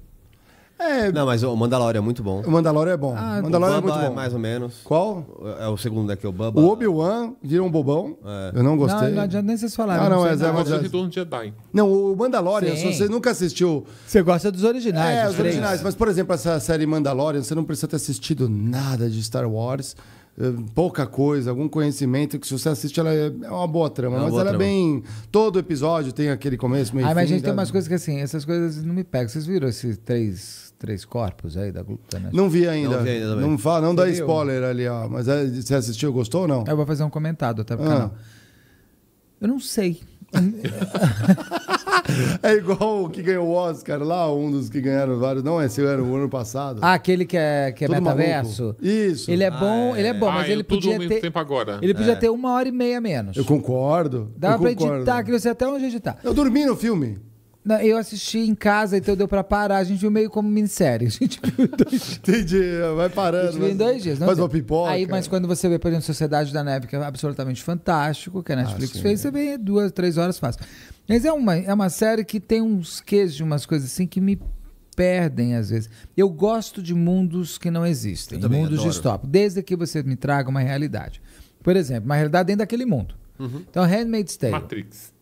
É... Não, mas o Mandalorian é muito bom. O Mandalorian é bom. Ah, Mandalorian o é muito é bom. É mais ou menos. Qual? É o segundo daqui, né, é o Bubba. O Obi-Wan vira um bobão. É. Eu não gostei. Não, não adianta nem vocês falarem. Ah, não, não é, é, Jedi. Não, o Mandalorian, Sim. se você nunca assistiu... Você gosta dos originais. É, os, originais. Mas, por exemplo, essa série Mandalorian, você não precisa ter assistido nada de Star Wars. Eh, pouca coisa, algum conhecimento que se você assiste, ela é, é uma boa trama. É uma mas boa ela trama. é bem. Todo episódio tem aquele começo, meio. Ah, mas a gente tem umas coisas que assim, essas coisas não me pegam. Vocês viram esses três Três Corpos aí da Glutana. Não vi ainda. Não, vi ainda não fala, não dá spoiler ali, ó. Mas é, você assistiu, gostou ou não? Eu vou fazer um comentário até tá? pro ah. canal. Eu não sei. é igual o que ganhou o Oscar lá, um dos que ganharam vários. Não, esse era o ano passado. Ah, aquele que é, que é metaverso. Maluco. Isso. Ele é bom, é. ele é bom, ah, mas ele ah, podia ter... tempo agora. Ele podia é. ter uma hora e meia menos. Eu concordo. Dava pra concordo. editar, que você até onde editar. Eu dormi no filme. Não, eu assisti em casa, então deu pra parar. A gente viu meio como minissérie. A gente viu dois Entendi, vai parando. A gente viu em dois dias. Não faz uma pipoca. Aí, mas quando você vê, por exemplo, Sociedade da Neve, que é absolutamente fantástico, que a ah, Netflix ah, fez, você vê duas, três horas fácil. Mas é uma, é uma série que tem uns queijos de umas coisas assim que me perdem às vezes. Eu gosto de mundos que não existem, mundos distópicos, desde que você me traga uma realidade. Por exemplo, uma realidade dentro daquele mundo. Uhum. Então, Handmaid's Tale. Matrix.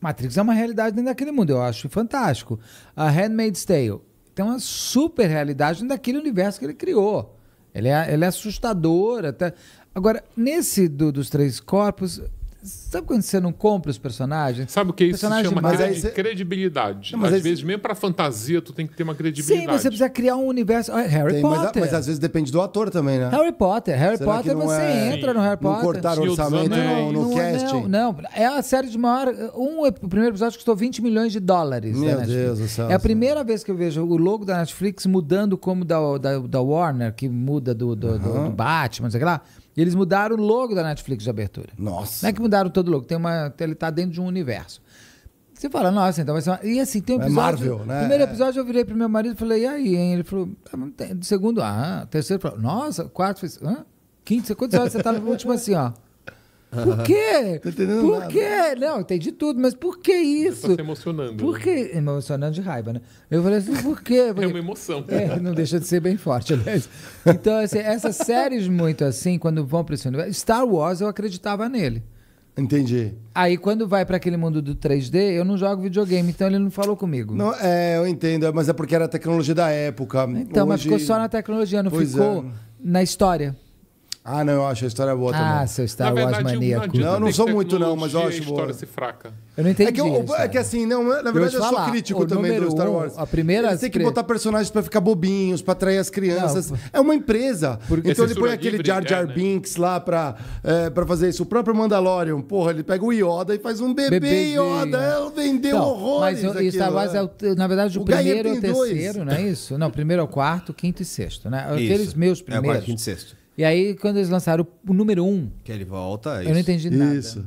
Matrix é uma realidade dentro daquele mundo, eu acho fantástico. A Handmaid's Tale tem uma super realidade dentro daquele universo que ele criou. Ele é, ele é assustador. Até... Agora, nesse do, dos três corpos, Sabe quando você não compra os personagens? Sabe o que é isso se chama mas credi credibilidade. Não, às vezes, mesmo para fantasia, tu tem que ter uma credibilidade. Sim, você precisa criar um universo. Harry tem, Potter. Mas, mas, às vezes depende do ator também, né? Harry Potter. Harry Será Potter, você é... entra Sim. no Harry Potter. Não cortaram Shields orçamento no, no não, é, casting. Não, não, é a série de maior. Um, o primeiro episódio custou 20 milhões de dólares. Né, Meu Deus do céu. É a primeira vez que eu vejo o logo da Netflix mudando como da, da, da Warner, que muda do, do, uhum. do, do Batman, sei lá eles mudaram o logo da Netflix de abertura. Nossa. Não é que mudaram todo o logo, tem uma, ele tá dentro de um universo. Você fala, nossa, então vai ser uma... E assim, tem um é episódio... É Marvel, né? Primeiro é. episódio eu virei pro meu marido e falei, e aí, hein? Ele falou, ah, segundo, ah, terceiro, falou, nossa, quarto, fez hã? Quinto, quantas horas você tá no último assim, ó? Por quê? Tá não por nada. quê? Não, entendi tudo, mas por que isso? Tá emocionando. Por né? Emocionando de raiva, né? Eu falei assim, por quê? Porque... É uma emoção. É, não deixa de ser bem forte, aliás. Então, assim, essas séries muito assim, quando vão para esse universo. Star Wars, eu acreditava nele. Entendi. Aí quando vai para aquele mundo do 3D, eu não jogo videogame, então ele não falou comigo. Não, é, eu entendo, mas é porque era a tecnologia da época. Então, Hoje... mas ficou só na tecnologia, não pois ficou é. na história. Ah, não, eu acho a história boa ah, também. Ah, seu Star Wars maníaco. Não, eu não sou muito, não, mas eu acho boa. a história se fraca. Eu não entendi. É que, eu, é que assim, não, na verdade eu, eu sou crítico também do Star Wars. Um, a primeira Eles têm que botar personagens pra ficar bobinhos, pra atrair as crianças. Não. É uma empresa. Porque então ele põe aquele Jar Jar é, né? Binks lá pra, é, pra fazer isso. O próprio Mandalorian, porra, ele pega o Yoda e faz um bebê, bebê né? Yoda. É, vendeu então, horrores. Mas o Star Wars é, é o, na verdade, o, o primeiro e o terceiro, dois. não é isso? Não, primeiro é o quarto, quinto e sexto, né? Aqueles meus primeiros. É o quarto, quinto e sexto. E aí, quando eles lançaram o número um. Que ele volta. Eu isso. não entendi nada. Isso.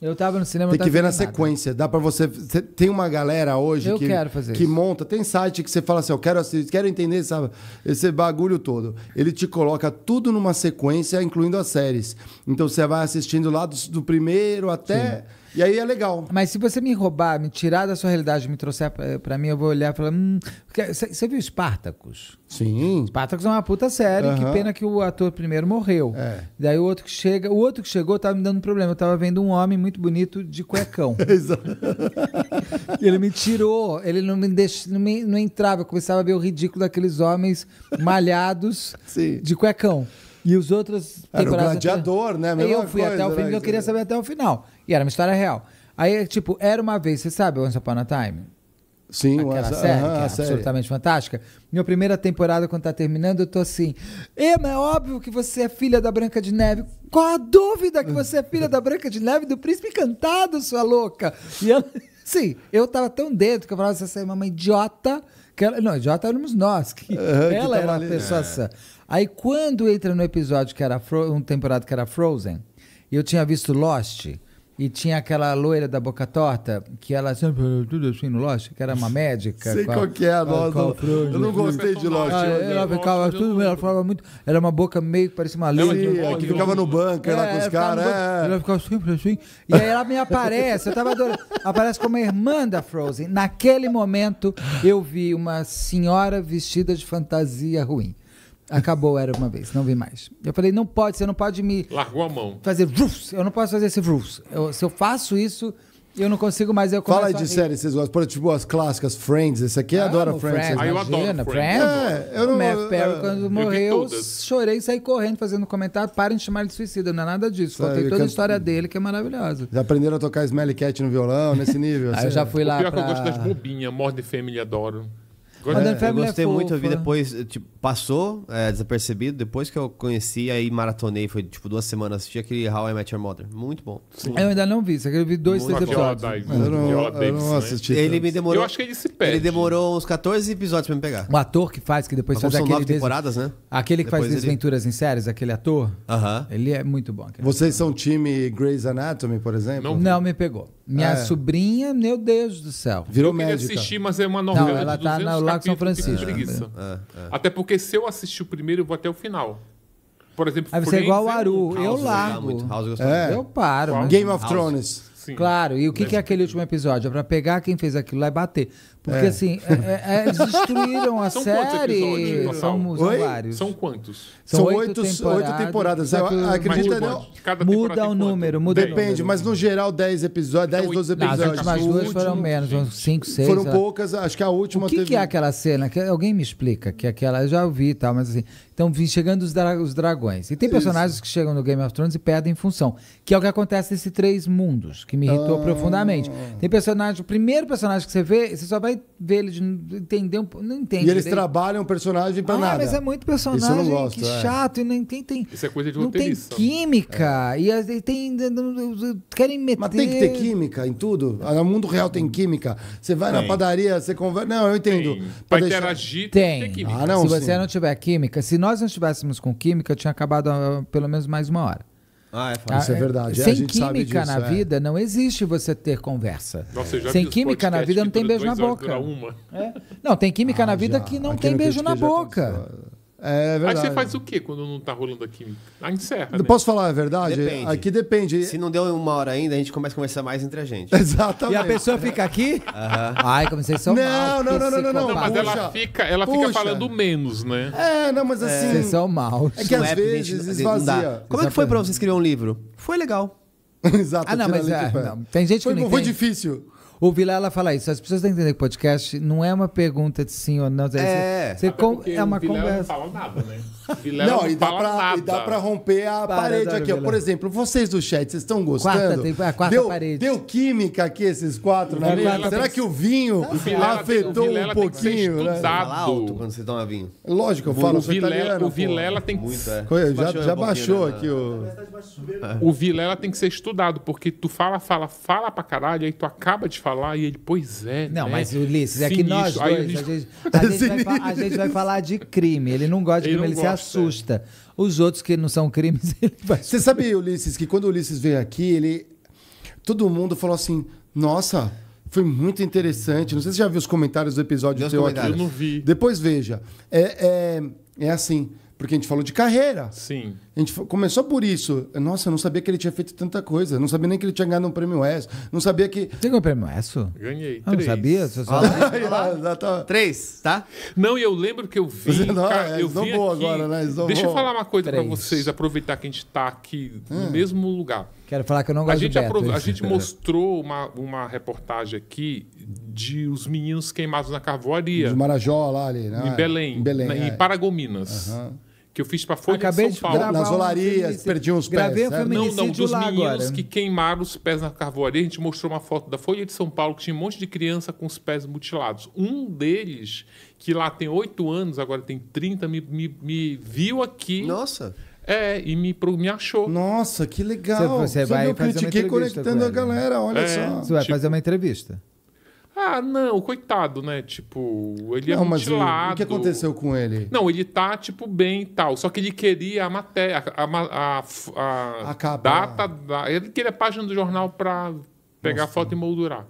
Eu tava no cinema. Tem que ver na nada. sequência. Dá para você. Tem uma galera hoje eu que, que monta. Tem site que você fala assim: eu quero assistir, quero entender sabe, esse bagulho todo. Ele te coloca tudo numa sequência, incluindo as séries. Então você vai assistindo lá do, do primeiro até. Sim e aí é legal. Mas se você me roubar, me tirar da sua realidade, me trouxer para mim, eu vou olhar e falar. Hum, você viu Espartacus? Sim. Espartacus é uma puta série. Uhum. Que pena que o ator primeiro morreu. É. Daí o outro que chega. O outro que chegou tava me dando problema. Eu tava vendo um homem muito bonito de cuecão. Exato. e ele me tirou. Ele não me deixou. Não, me, não entrava. Eu começava a ver o ridículo daqueles homens malhados Sim. de cuecão. E os outros. Era o gladiador, até... né? eu fui coisa, até o fim, né? eu queria saber até o final. E era uma história real. Aí, tipo, era uma vez, você sabe Once Upon a Time? Sim, Aquela essa, série, uh -huh, que é absolutamente fantástica. Minha primeira temporada, quando tá terminando, eu tô assim. Emma, é óbvio que você é filha da Branca de Neve. Qual a dúvida que você é filha da Branca de Neve do príncipe encantado, sua louca? E ela. Sim, eu tava tão dentro que eu falava, você é uma idiota. Que ela, não, idiota éramos nós. Que uh -huh, ela que era uma pessoa é. sã. Aí quando entra no episódio que era um temporada que era Frozen, e eu tinha visto Lost. E tinha aquela loira da boca torta, que ela sempre tudo assim no Lost, que era uma médica. Sei qual, qual que é a nossa. Eu não gostei de Lost. Ah, ela ficava tudo, ela falava muito. Era uma boca meio que parecia uma loira. É que ficava no banco, é, lá com os caras. É. Ela ficava sempre assim. E aí ela me aparece, eu tava adorando. Aparece como a irmã da Frozen. Naquele momento, eu vi uma senhora vestida de fantasia ruim. Acabou, era uma vez, não vi mais. Eu falei, não pode, você não pode me. Largou a mão. Fazer roofs. Eu não posso fazer esse roofs. se eu faço isso, eu não consigo mais. Eu Fala aí de série, vocês gostam. Por tipo as clássicas, Friends. Esse aqui eu adora Friends. Friends. Ah, eu adoro Friends. Friends. É, eu não, Matt Perry, é. quando morreu, chorei e saí correndo fazendo comentário. para de chamar ele de suicida, não é nada disso. Contei toda a história dele, que é maravilhosa. Já aprenderam a tocar Smelly Cat no violão, nesse nível? Aí ah, assim, eu já fui lá. O pior pra... É que eu gosto das bobinhas, Morde Family, adoro. Modern Family eu gostei é, é muito, eu vi depois, eh, tipo, passou é, desapercebido, depois que eu conheci, aí maratonei, foi tipo duas semanas, assisti aquele How I Met Your Mother, muito bom. Sim. Eu ainda não vi, só que eu vi dois, muito três episódios. Eu não, eu não né? assisti. Ele me demorou, eu acho que ele se perde. Ele demorou uns 14 episódios pra me pegar. O ator que faz, que depois faz são aquele... São nove temporadas, né? Aquele que depois faz ele... desventuras em séries, aquele ator, uh -huh. ele é muito bom. Vocês são time Grey's Anatomy, por exemplo? Não, não me pegou. Minha ah, é. sobrinha, meu Deus do céu. Virou eu médica. assistir, mas é uma novela não, ela tá na Lago São Francisco. É, é, é. Até porque se eu assistir o primeiro, eu vou até o final. Por exemplo, Aí ah, você é igual o Aru. eu né? largo. É. Eu paro. Game of Thrones. Sim. Claro, e o que, que é aquele último episódio? É pra pegar quem fez aquilo lá e bater. Porque é. assim, é, é, é destruíram a são série. São, são vários. São quantos? São, são oito, oito, temporadas. Oito temporadas. acredita não? Cada muda o número, muda Depende, número. mas no geral, dez episódios, dez, então, doze episódios. Não, as últimas duas último, foram menos, uns cinco, seis. Foram poucas, acho que a última. O que, teve... que é aquela cena? Que, alguém me explica que é aquela. Eu já ouvi e tal, mas assim. Então, chegando os, dra os dragões. E tem personagens Isso. que chegam no Game of Thrones e perdem função. Que é o que acontece nesses três mundos, que me irritou ah. profundamente. Tem personagem. O primeiro personagem que você vê, você só vai vai ver ele, de entender um pouco. Não entende. E eles dele. trabalham o personagem pra ah, nada. Mas é muito personagem gosto, que é. chato. E nem tem, tem, Isso é coisa de Não tem química. É. E, eles tem. Querem meter. Mas tem que ter química em tudo. Ah, no mundo real tem química. Você vai tem. na padaria, você conversa. Não, eu entendo. Tem. Pra, interagir, tem. tem química. Ah, não, se sim. você não tiver química, se nós não estivéssemos com química, eu tinha acabado ah, pelo menos mais uma hora. Ah, é ah, Isso é verdade. É, sem química disso, na é. vida não existe você ter conversa. Nossa, sem química na vida não tem beijo na boca. É. Não, tem química ah, na vida já. que não tem beijo na boca. É verdade. É Aí você faz o quê quando não tá rolando a química? Ah, encerra. Não né? Posso falar a verdade? Depende. Aqui depende. Se não deu uma hora ainda, a gente começa a conversar mais entre a gente. Exatamente. E a pessoa fica aqui? Uhum. Ai, comecei a são mal. Não, não, não, não, não, não. Mas ela fica, ela fica falando menos, né? É, não, mas é. assim. É. Vocês são mal. É que às é vezes esvazia. Como é que foi pra você escrever um livro? Foi legal. Exato. Ah, não, mas é, não. tem gente foi, que não Foi entende. difícil. O Vilela fala isso. As pessoas têm que entender que podcast não é uma pergunta de sim ou não. É, você, é uma conversa. Não fala nada, né? Vilela não, não e, dá pra, e dá pra romper a Para, parede aqui. Por exemplo, vocês do chat, vocês estão gostando? Quarta, a é, quarta deu, parede. Deu química aqui, esses quatro, né? Será que o vinho Vilela afetou tem, um pouquinho? Né? Fala alto quando você toma vinho. Lógico, eu falo, o Vilela, O Vilela tem que... Muito, já, é. já baixou né? aqui o... O Vilela tem que ser estudado, porque tu fala, fala, fala pra caralho, aí tu acaba de falar falar e ele, pois é. Não, né? mas Ulisses, Sinistro. é que nós dois, a, gente, a, gente vai, a, gente, vai, falar de crime. Ele não gosta de crime, ele, ele gosta, se é. assusta. É. Os outros que não são crimes, ele vai. Você sabe, Ulisses, que quando o Ulisses veio aqui, ele. Todo mundo falou assim: nossa, foi muito interessante. Não sei se você já viu os comentários do episódio Meus teu aqui. Eu não vi. Depois veja. É, é, é assim, porque a gente falou de carreira. Sim. A gente começou por isso. Nossa, eu não sabia que ele tinha feito tanta coisa. Não sabia nem que ele tinha ganhado um prêmio ESSO. Não sabia que. Você ganhou um prêmio ESSO? Ganhei. Ah, não sabia? Você só... tá... Três, tá? Não, e eu lembro que eu vi. Não, cara, é, eu vi aqui... agora, né? Deixa eu falar uma coisa para vocês, aproveitar que a gente tá aqui no hum. mesmo lugar. Quero falar que eu não gosto a gente, Beto, aprov... a gente mostrou uma, uma reportagem aqui de os meninos queimados na carvoaria. De Marajó, lá ali. Né? Em Belém. Em Belém. Na, né? é. Em Paragominas. Aham. Uhum que eu fiz para Folha Acabei de São Paulo. De nas olarias, um perdi uns Gravei pés. Um Não, não, dos meninos agora. que queimaram os pés na carvoaria. A gente mostrou uma foto da Folha de São Paulo que tinha um monte de criança com os pés mutilados. Um deles, que lá tem oito anos, agora tem 30, me, me, me viu aqui. Nossa! É, e me, me achou. Nossa, que legal. Você, você, você vai fazer uma entrevista. Eu critiquei conectando a né? galera, olha é, só. Você vai tipo... fazer uma entrevista. Ah, não, coitado, né? Tipo, ele é não, é mutilado. Mas o, o que aconteceu com ele? Não, ele tá, tipo, bem e tal. Só que ele queria a matéria, a, a, a, a data... Da, ele queria a página do jornal pra pegar Nossa. foto e moldurar.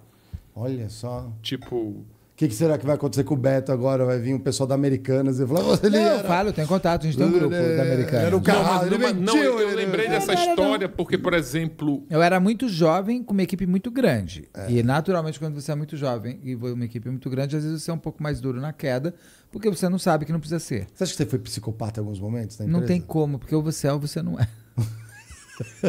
Olha só. Tipo, o que, que, será que vai acontecer com o Beto agora? Vai vir um pessoal da Americanas e falar, você não, era... eu falo, tem contato, a gente tem um grupo ele... da Americanas. Era o carro, não, não, eu, eu lembrei ele... dessa história porque, por exemplo... Eu era muito jovem com uma equipe muito grande. É. E, naturalmente, quando você é muito jovem e uma equipe muito grande, às vezes você é um pouco mais duro na queda, porque você não sabe que não precisa ser. Você acha que você foi psicopata em alguns momentos na empresa? Não tem como, porque ou você é ou você não é.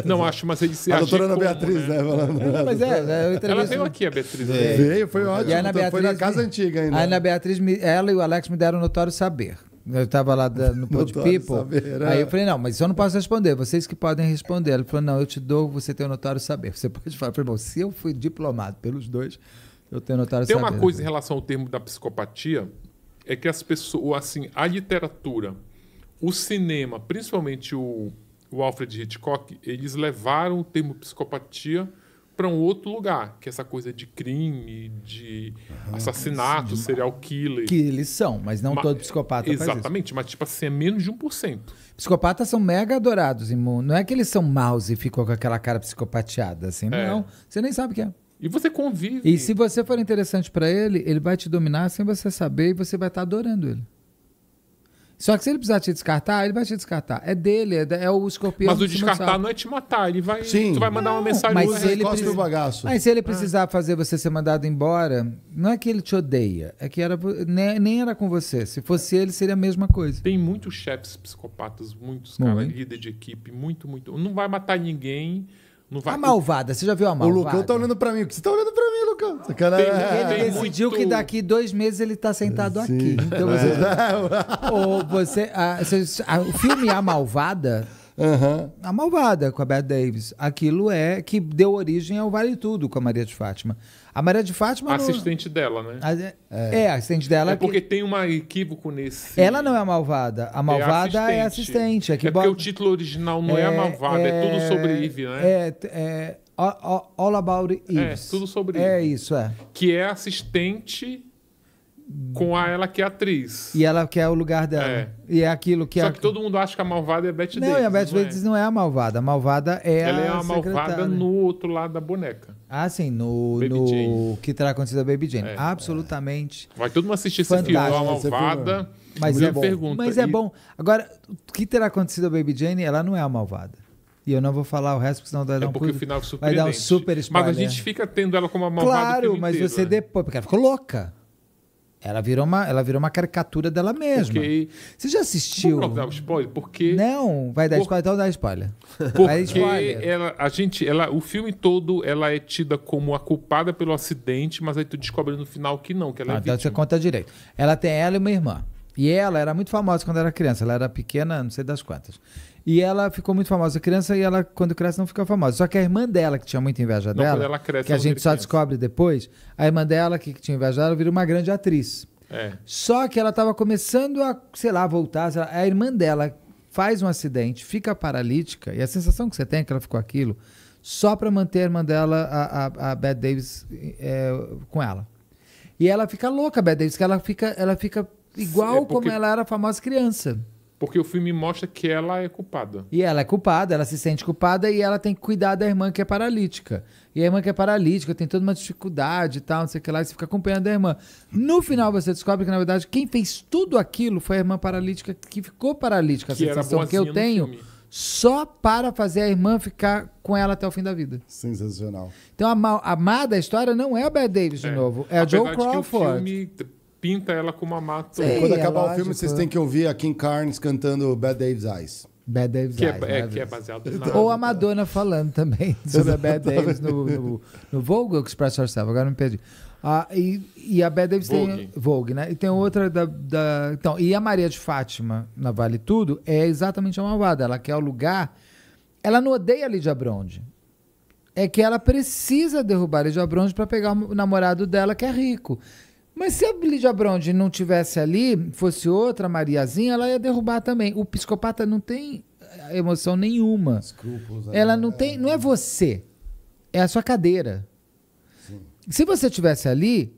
Não acho, mas ele se A doutora Ana Beatriz, né? Falando, né? é mas é, né? eu Ela veio aqui, a Beatriz. É. Veio, né? foi ótimo. Então, Beatriz, foi na casa antiga ainda. A Ana Beatriz, ela e o Alex me deram notório saber. Eu estava lá no Pod People. Saber, é. Aí eu falei, não, mas eu não posso responder, vocês que podem responder. Ele falou, não, eu te dou, você tem o notório saber. Você pode falar. Eu falei, bom, se eu fui diplomado pelos dois, eu tenho notório tem saber. Tem uma coisa em relação ao termo da psicopatia, é que as pessoas, assim, a literatura, o cinema, principalmente o o Alfred Hitchcock, eles levaram o termo psicopatia para um outro lugar, que é essa coisa de crime, de uhum, assassinato, sim. serial killer. Que eles são, mas não mas, todo psicopata Exatamente, mas tipo assim, é menos de 1%. Psicopatas são mega adorados, mundo. Não é que eles são maus e ficam com aquela cara psicopateada, assim, é. não. Você nem sabe o que é. E você convive. E se você for interessante para ele, ele vai te dominar sem você saber e você vai estar tá adorando ele. Só que se ele precisar te descartar, ele vai te descartar. É dele, é, é o escorpião. Mas o descartar não é te matar, ele vai. Sim. Tu vai mandar não, uma mensagem mas se ele precisa, bagaço. Mas se ele é. precisar ah. fazer você ser mandado embora, não é que ele te odeia, é que era, nem, né, nem era com você. Se fosse ele, seria a mesma coisa. Tem muitos chefes psicopatas, muitos, cara, líder de equipe, muito, muito. Não vai matar ninguém. Não vai. A malvada, você já viu a malvada? O Lucão tá olhando pra mim. O que você tá olhando pra mim, Lucão? Sacanagem. Né? É. Ele Tem decidiu muito- que daqui dois meses ele tá sentado aqui. Então é. você. Ou você, a- a- o filme A Malvada Uhum. A Malvada, com a Bette Davis. Aquilo é que deu origem ao Vale Tudo com a Maria de Fátima. A Maria de Fátima. não... assistente dela, né? É. é, assistente dela. É porque que... tem um equívoco nesse. Ela não é a malvada. A é malvada é assistente. É, assistente. é, é porque bota... o título original não é, é a malvada, é... tudo é, sobre Eve, né? É. é... All, all About é, Eve. É, tudo sobre Eve. É isso, é. Que é assistente com a ela que é atriz. E ela que é o lugar dela. É. E é aquilo que Só é que todo mundo acha que a malvada é a Beth não, Davis. Não, e a Beth não é? Davis é. não é a malvada. A malvada é ela a Ela é a malvada no outro lado da boneca. Ah, sim, no, no que terá acontecido a Baby Jane. É, é. Absolutamente. Vai todo mundo assistir esse filme, a malvada. Mas é bom. Pergunta. Mas é bom. Agora, o que terá acontecido a Baby Jane, ela não é a malvada. E eu não vou falar o resto, porque senão vai dar é um porque o final é vai dar um super spoiler. Mas a gente fica tendo ela como a malvada. Claro, mas inteiro, você né? depois. Porque ela ficou louca. Ela virou uma, ela virou uma caricatura dela mesma. Você já assistiu? Não dar spoiler, porque não vai dar Por... spoiler, então dá spoiler. Porque spoiler. ela, a gente, ela, o filme todo, ela é tida como a culpada pelo acidente, mas aí tu descobre no final que não, que ela ah, é então vítima. você conta direito. Ela tem ela e uma irmã. E ela era muito famosa quando era criança. Ela era pequena, não sei das quantas. E ela ficou muito famosa criança e ela, quando cresce, não fica famosa. Só que a irmã dela, que tinha muita inveja não, dela, ela cresce, que a gente só criança. descobre depois, a irmã dela, que, que tinha inveja dela, virou uma grande atriz. É. Só que ela estava começando a, sei lá, voltar. Sei lá, a irmã dela faz um acidente, fica paralítica, e a sensação que você tem é que ela ficou aquilo, só para manter a irmã dela, a, a, a Bette Davis, é, com ela. E ela fica louca, a Bette Davis, que ela fica, ela fica é igual é porque... como ela era famosa criança. Porque o filme mostra que ela é culpada. E ela é culpada, ela se sente culpada e ela tem que cuidar da irmã que é paralítica. E a irmã que é paralítica tem toda uma dificuldade e tal, não sei o que lá, e você fica acompanhando a irmã. No final você descobre que, na verdade, quem fez tudo aquilo foi a irmã paralítica que ficou paralítica. A que sensação que eu tenho só para fazer a irmã ficar com ela até o fim da vida. Sensacional. Então a amada história não é a Bad Davis de é. novo, é a, a Joe Crawford. É que o filme pinta ela com uma mata. Sim, quando é acabar é o filme, vocês têm que ouvir a Kim Carnes cantando Bad Dave's Eyes. Bad Dave's que é Eyes. É, é que é baseado na... Ou a Madonna falando também sobre a Bad Dave's no, no, no Vogue Express Yourself. Agora me perdi. Ah, e, e, a Bad Davis Vogue. tem Vogue, né? E tem outra da, da, Então, e a Maria de Fátima, na Vale Tudo, é exatamente a malvada. Ela quer o lugar. Ela não odeia a Lídia Bronde. É que ela precisa derrubar a Lídia Bronde para pegar o namorado dela, que é rico. Mas se a Lídia Bronde não tivesse ali, fosse outra Mariazinha, ela ia derrubar também. O psicopata não tem eh, emoção nenhuma. Escrúpulos. Ela né? não tem, não é você. É a sua cadeira. Sim. Se você tivesse ali,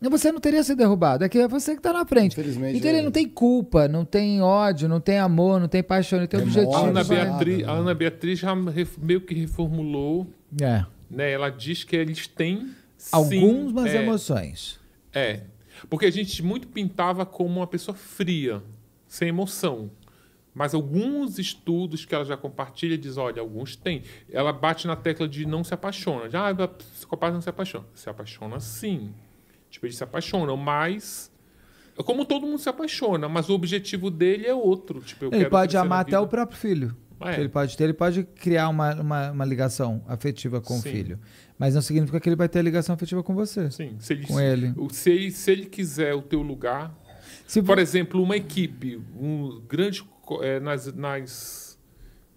você não teria sido derrubado. É que é você que está na frente. Infelizmente, então ele é. não tem culpa, não tem ódio, não tem amor, não tem paixão, não tem é objetivo. A Ana, Beatriz, a Ana Beatriz já meio que reformulou. É. Né? Ela diz que eles têm algumas sim, é, emoções é. Porque a gente muito pintava como uma pessoa fria, sem emoção. Mas alguns estudos que ela já compartilha diz, olha, alguns tem. Ela bate na tecla de não se apaixona. Já ah, psicopata não se apaixona. Se apaixona sim. Tipo, eles se apaixonam, mas como todo mundo se apaixona, mas o objetivo dele é outro. Tipo, ele pode amar até o próprio filho. Ah, é. ele pode ter, ele pode criar uma, uma, uma ligação afetiva com Sim. o filho. Mas não significa que ele vai ter ligação afetiva com você. Sim, se ele, com ele. Se, se ele quiser o teu lugar. Se, por exemplo, uma equipe, um grande. É, nas, nas,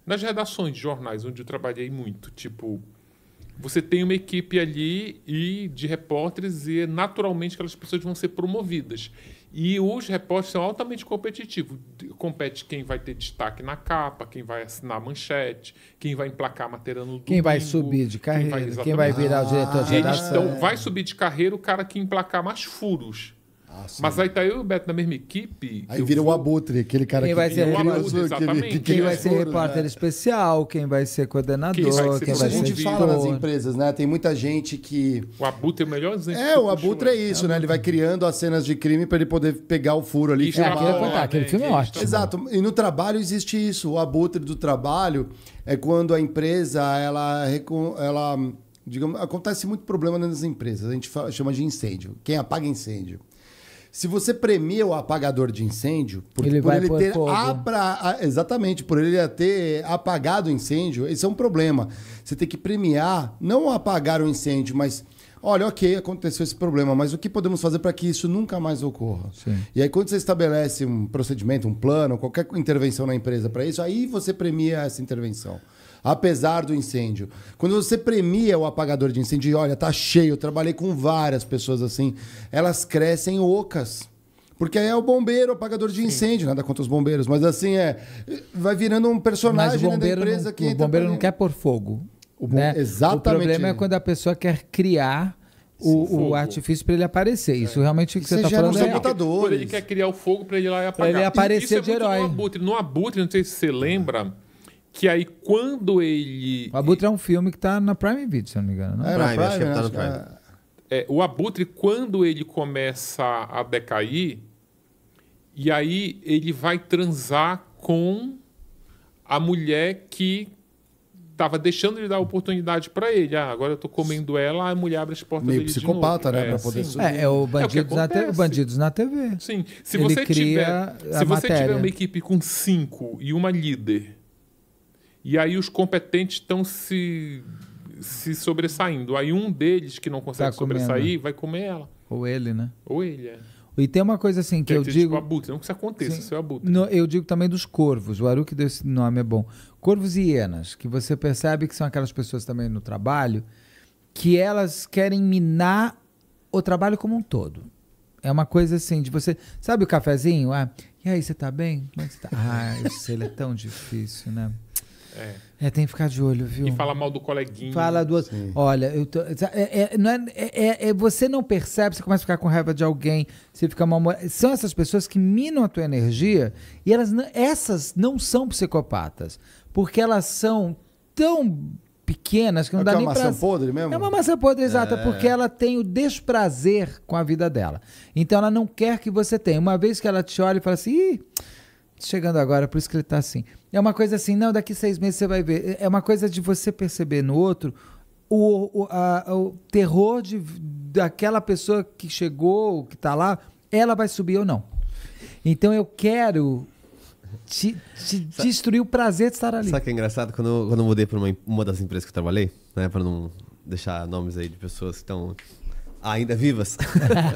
nas redações de jornais, onde eu trabalhei muito, tipo. Você tem uma equipe ali e de repórteres e naturalmente aquelas pessoas vão ser promovidas. E os repórteres são altamente competitivos. Compete quem vai ter destaque na capa, quem vai assinar manchete, quem vai emplacar a matéria no domingo, Quem vai subir de carreira, quem vai, quem vai virar o ah, diretor de então, redação. Então, vai subir de carreira o cara que emplacar mais furos. Ah, Mas aí tá eu e o Beto na mesma equipe. Aí vira vou... o Abutre, aquele cara quem que vai ser Abutre, que, quem, quem vai ser repórter né? especial, quem vai ser coordenador, quem vai ser, quem vai ser a gente fala nas empresas, né? Tem muita gente que O Abutre é o melhor exemplo. É, o Abutre é né? isso, é né? Ele vai criando as cenas de crime para ele poder pegar o furo ali, é, aquele, é né? contar, aquele filme é ótimo. Exato. E no trabalho existe isso, o Abutre do trabalho é quando a empresa ela ela digamos, acontece muito problema nas empresas. A gente chama de incêndio. Quem apaga incêndio. Se você premia o apagador de incêndio, por ele, por ele ter abra, exatamente, por ele ter apagado o incêndio, esse é um problema. Você tem que premiar não apagar o incêndio, mas olha, ok, aconteceu esse problema, mas o que podemos fazer para que isso nunca mais ocorra? Sim. E aí, quando você estabelece um procedimento, um plano, qualquer intervenção na empresa para isso, aí você premia essa intervenção apesar do incêndio. Quando você premia o apagador de incêndio, e olha, tá cheio, eu trabalhei com várias pessoas assim, elas crescem ocas. Porque aí é o bombeiro, o apagador de incêndio, nada contra os bombeiros, mas assim é. Vai virando um personagem né, da empresa não, que. O tá bombeiro não quer pôr fogo. O bom... né? Exatamente. O problema é quando a pessoa quer criar o, o artifício para ele aparecer. É. Isso realmente o que você está falando é computadores. Ele quer criar o fogo para ele ir lá e apagar. Pra ele aparecer e, isso é de herói. No abutre. no abutre, não sei se você lembra que aí quando ele. O Abutre é um filme que tá na Prime Video, se não me engano. Não? É, Prime, Prime, acho que tá né? tá no Prime. É, o Abutre, quando ele começa a decair, e aí ele vai transar com a mulher que estava deixando de dar oportunidade para ele. Ah, agora eu tô comendo ela, a mulher abre as portas Meio dele psicopata, de novo. né? É, para poder subir. É, é o Bandidos, é o na te... Bandidos na TV. Sim. Se ele você tiver, se você tiver uma equipe com cinco e uma líder e aí os competentes estão se, se sobressaindo. Aí um deles que não consegue tá sobressair vai comer ela. Ou ele, né? Ou ele, é. E tem uma coisa assim que, é eu tipo digo. Tipo abutre, não que isso aconteça, isso é abutre. No, eu digo também dos corvos, o Aru que deu esse nome é bom. Corvos e hienas, que você percebe que são aquelas pessoas também no trabalho que elas querem minar o trabalho como um todo. É uma coisa assim de você. Sabe o cafezinho? Ah, e aí, você tá bem? Como é que você tá? Ah, eu sei, ele é tão difícil, né? É. é. tem que ficar de olho, viu? E fala mal do coleguinha. Fala do outro. Sim. Olha, eu tô, é, é, não é, é, é, é, você não percebe, você começa a ficar com raiva de alguém, você fica mal São essas pessoas que minam a tua energia e elas não, essas não são psicopatas, porque elas são tão pequenas que não é dá que nem para. É uma maçã podre mesmo? É uma maçã podre, exata, é. porque ela tem o desprazer com a vida dela. Então ela não quer que você tenha. Uma vez que ela te olha e fala assim, Ih, chegando agora, por isso que ele está assim. É uma coisa assim, não, daqui seis meses você vai ver. É, é uma coisa de você perceber no outro o, o, a, o terror de, daquela pessoa que chegou, que está lá, ela vai subir ou não. Então eu quero te, te destruir o prazer de estar ali. Sabe que é engraçado? Quando eu, quando eu mudei para uma, uma das empresas que eu trabalhei, né, para não deixar nomes aí de pessoas que estão ainda vivas.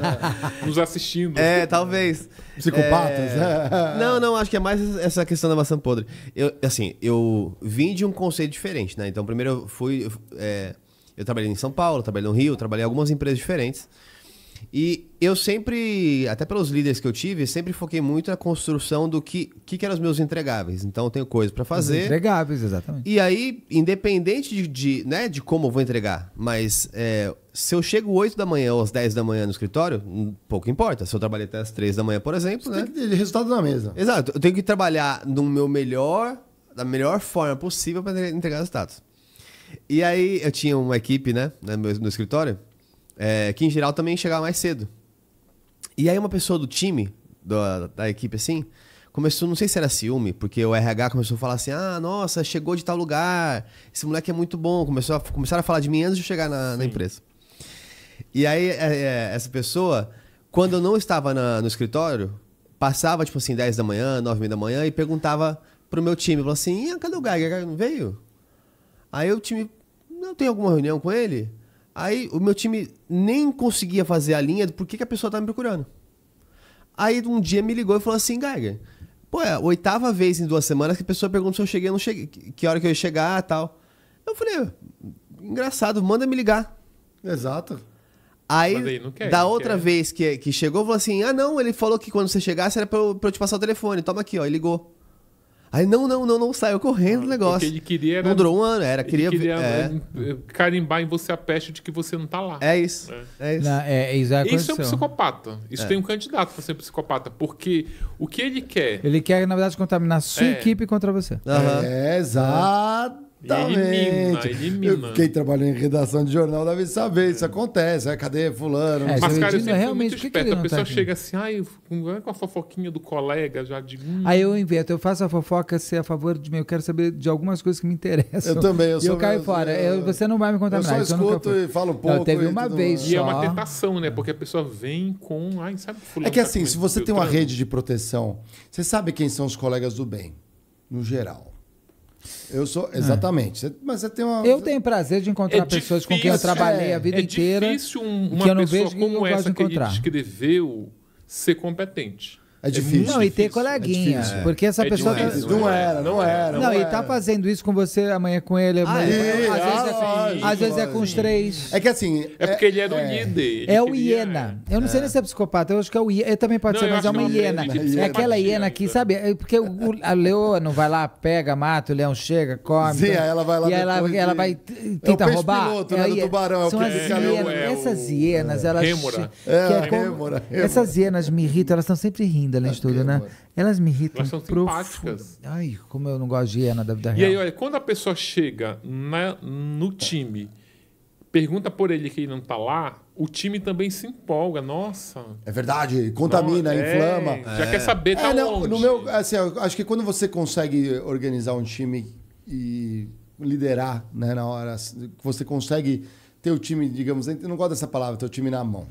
Nos assistindo. É, talvez. Psicopatas? É. é... Não, não, acho que é mais essa questão da maçã podre. Eu, assim, eu vim de um conceito diferente, né? Então, primeiro eu fui. É... Eu trabalhei em São Paulo, trabalhei no Rio, trabalhei em algumas empresas diferentes. E eu sempre, até pelos líderes que eu tive, sempre foquei muito na construção do que, que, que eram os meus entregáveis. Então eu tenho coisa para fazer. Os entregáveis, exatamente. E aí, independente de, de, né, de como eu vou entregar, mas é, se eu chego 8 da manhã ou às 10 da manhã no escritório, hum, pouco importa. Se eu trabalhei até às 3 da manhã, por exemplo. Você né? tem que ter resultado na mesa. Exato. Eu tenho que trabalhar no meu melhor, da melhor forma possível para entregar status. E aí eu tinha uma equipe, né, né no, meu, no escritório é, que em geral também chegava mais cedo. E aí uma pessoa do time, da, da equipe assim, começou, não sei se era ciúme, porque o RH começou a falar assim: ah, nossa, chegou de tal lugar, esse moleque é muito bom. Começou a, começaram a falar de mim antes de eu chegar na, na empresa. E aí, é, é, essa pessoa, quando eu não estava na, no escritório, passava, tipo assim, 10 da manhã, 9 da manhã, e perguntava pro meu time: falou assim, ah, cadê o Geiger? Não veio? Aí o time, não tem alguma reunião com ele? Aí o meu time nem conseguia fazer a linha do porquê que a pessoa tava me procurando. Aí um dia me ligou e falou assim, Geiger, pô, é a oitava vez em duas semanas que a pessoa pergunta se eu cheguei ou não cheguei, que hora que eu ia chegar tal. Eu falei, engraçado, manda me ligar. Exato. Aí, aí quer, da outra quer. vez que, que chegou, falou assim: ah, não, ele falou que quando você chegasse era pra eu, pra eu te passar o telefone, toma aqui, ó, e ligou. Aí, não, não, não, não, saiu correndo do ah, negócio. O que ele queria era. Né? Não durou um ano, era. Queria, queria né, é... Eh, carimbar em você a peste de que você não tá lá. É isso. É, é isso. Não, é, é isso é, isso é um psicopata. Isso é. tem um candidato pra ser psicopata. Porque o que ele quer. Ele quer, na verdade, contaminar sua é. equipe contra você. Uhum. É, exato. Exatamente. Ele mima, ele mima. Quem trabalha em redação de jornal deve saber, isso é. acontece. É, cadê fulano? É, mas, cara, isso é realmente, muito esperto. Que que a pessoa tá chega assim, ai, ah, com a fofoquinha do colega já de... Aí eu invento, eu faço a fofoca ser a favor de mim. Eu quero saber de algumas coisas que me interessam. Eu também, eu sou... E eu caio mesmo, fora. É. Eu, você não vai me contar nada. mais. Eu só escuto eu e falo pouco. Não, teve uma vez E é uma tentação, né? Porque a pessoa vem com... Ai, sabe fulano... É que tá assim, se você tem uma rede de proteção, você sabe quem são os colegas do bem, no geral. Eu sou, é. exatamente. É. Mas você tem uma. Eu tenho prazer de encontrar é pessoas difícil, com quem eu trabalhei é, a vida é inteira. É difícil um, uma que eu não pessoa vejo como eu essa que ele descreveu ser competente. É difícil. Não, difícil. e ter é coleguinha. É porque essa é pessoa. Não, não, era, não era. Não, não era. e tá fazendo isso com você amanhã com ele. Amanhã. Ah, às, vezes, ah, é, às vezes é com é os três. É que assim. É porque ele era o líder. É, é o hiena. Né? Eu não sei nem se é psicopata, eu acho que é o hiena. Também pode ser, mas é uma hiena. É aquela hiena que, sabe? Porque a leoa não vai lá, pega, mata, o leão chega, come. Sim, tá? ela vai lá. E ela, ela vai tenta roubar. Piloto, né, do tubarão, são as hienas. Essas hienas, elas. Essas hienas me irritam, elas estão sempre rindo linda, elas tá, de tudo, né? Elas me irritam elas são simpáticas. Ai, como eu não gosto de Ana da vida e real. E aí, olha, quando a pessoa chega na, no time, pergunta por ele que ele não tá lá, o time também se empolga, nossa. É verdade, contamina, é, inflama. É, já quer é. saber, tá é, não, No meu, assim, acho que quando você consegue organizar um time e liderar, né, na hora, você consegue ter o time, digamos, não gosto dessa palavra, ter o time na mão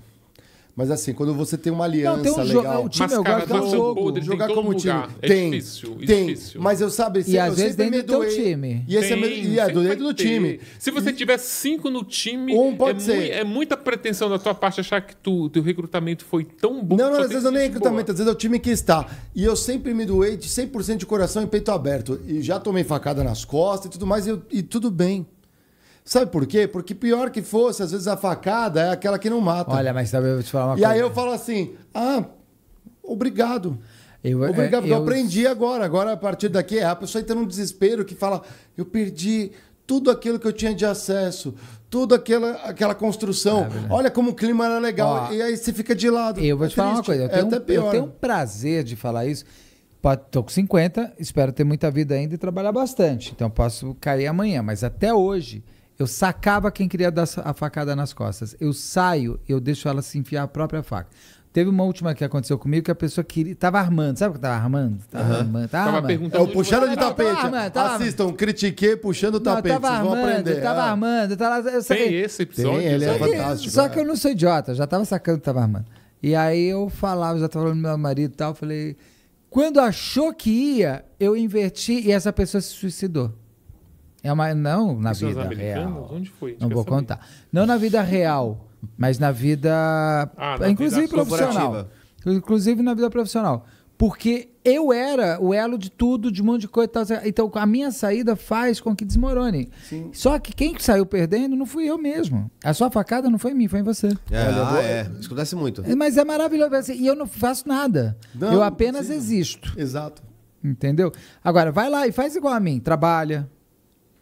mas assim, quando você tem uma aliança não, tem um legal... O time, é mas, eu gosto jogo. Podre, jogar como lugar. time. É difícil, tem. Difícil. Mas eu, sabe... E às vezes dentro do time. E, esse é tem, é, e é dentro do time. Se você e... tiver cinco no time... Um pode é ser. é muita pretensão da tua parte achar que tu, teu recrutamento foi tão bom... Não, não, às vezes eu nem recrutamento. Boa. Às vezes é o time que está. E eu sempre me doei de 100% de coração e peito aberto. E já tomei facada nas costas e tudo mais. E, eu, e tudo bem. Sabe por quê? Porque pior que fosse, às vezes a facada é aquela que não mata. Olha, mas sabe, eu vou te falar uma e coisa. E aí eu falo assim: ah, obrigado. Eu, é, obrigado, eu, eu aprendi agora. Agora, a partir daqui, é a pessoa entra num desespero que fala: eu perdi tudo aquilo que eu tinha de acesso, toda aquela, aquela construção. Né? Olha como o clima era legal. Ó, e aí você fica de lado. Eu vou é te falar uma coisa: eu é tenho, é um, eu tenho um prazer de falar isso. Estou com 50, espero ter muita vida ainda e trabalhar bastante. Então posso cair amanhã. Mas até hoje eu sacava quem queria dar a facada nas costas. Eu saio, eu deixo ela se enfiar a própria faca. Teve uma última que aconteceu comigo que a pessoa queria. Tava armando, sabe o que tava armando? Tava uhum. armando. Tava, tava armando. perguntando. É o puxando de tapete. Tava armando, tava Assistam, armando. critiquei puxando o tapete. Não, tava vocês armando, vão aprender. Tava ah. armando. Tava, eu saquei. Tem esse episódio. Tem, ele é, é fantástico. Só é. que eu não sou idiota, já tava sacando, tava armando. E aí eu falava, já tava falando do meu marido e tal, falei. Quando achou que ia, eu inverti e essa pessoa se suicidou. É uma, não na Pessoas vida real. Onde foi? Não vou saber. contar. Não na vida real, mas na vida. Ah, na inclusive vida profissional. Inclusive na vida profissional. Porque eu era o elo de tudo, de um monte de coisa. Tal, então a minha saída faz com que desmorone. Sim. Só que quem saiu perdendo não fui eu mesmo. A sua facada não foi em mim, foi em você. É, ah, vou... é. Isso muito. É, mas é maravilhoso. Assim, e eu não faço nada. Não, eu apenas sim. existo. Exato. Entendeu? Agora, vai lá e faz igual a mim. Trabalha,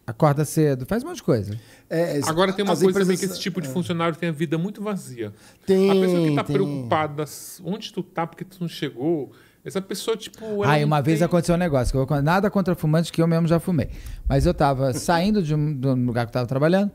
Acorda cedo, faz um monte de coisa. É, é Agora tem uma coisa empresas... também que esse tipo de é. funcionário tem a vida muito vazia. Tem, a pessoa que está preocupada, onde tu tá, porque tu não chegou, essa pessoa, tipo. Ah, uma vez aconteceu um negócio, que eu, nada contra fumantes, que eu mesmo já fumei. Mas eu tava saindo de um, de um lugar que eu tava trabalhando,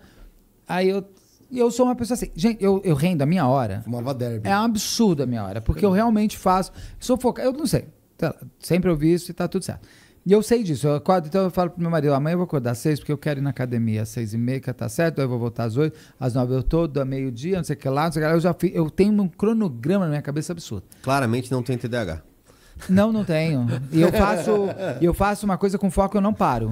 aí eu. E eu sou uma pessoa assim. Gente, eu, eu rendo a minha hora. Fumava derby. É um absurdo a minha hora, porque eu realmente faço. Sou focado. Eu não sei. Lá, sempre ouvi isso e tá tudo certo. E eu sei disso. Eu acordo, então eu falo pro meu marido, amanhã eu vou acordar às seis, porque eu quero ir na academia às seis e meia, que tá certo, aí eu vou voltar às oito, às nove eu tô, do meio-dia, não sei o que lá, não sei o que lá. Eu já fiz, eu tenho um cronograma na minha cabeça absurdo. Claramente não tem TDAH. Não, não tenho. E eu faço, eu faço uma coisa com foco, eu não paro.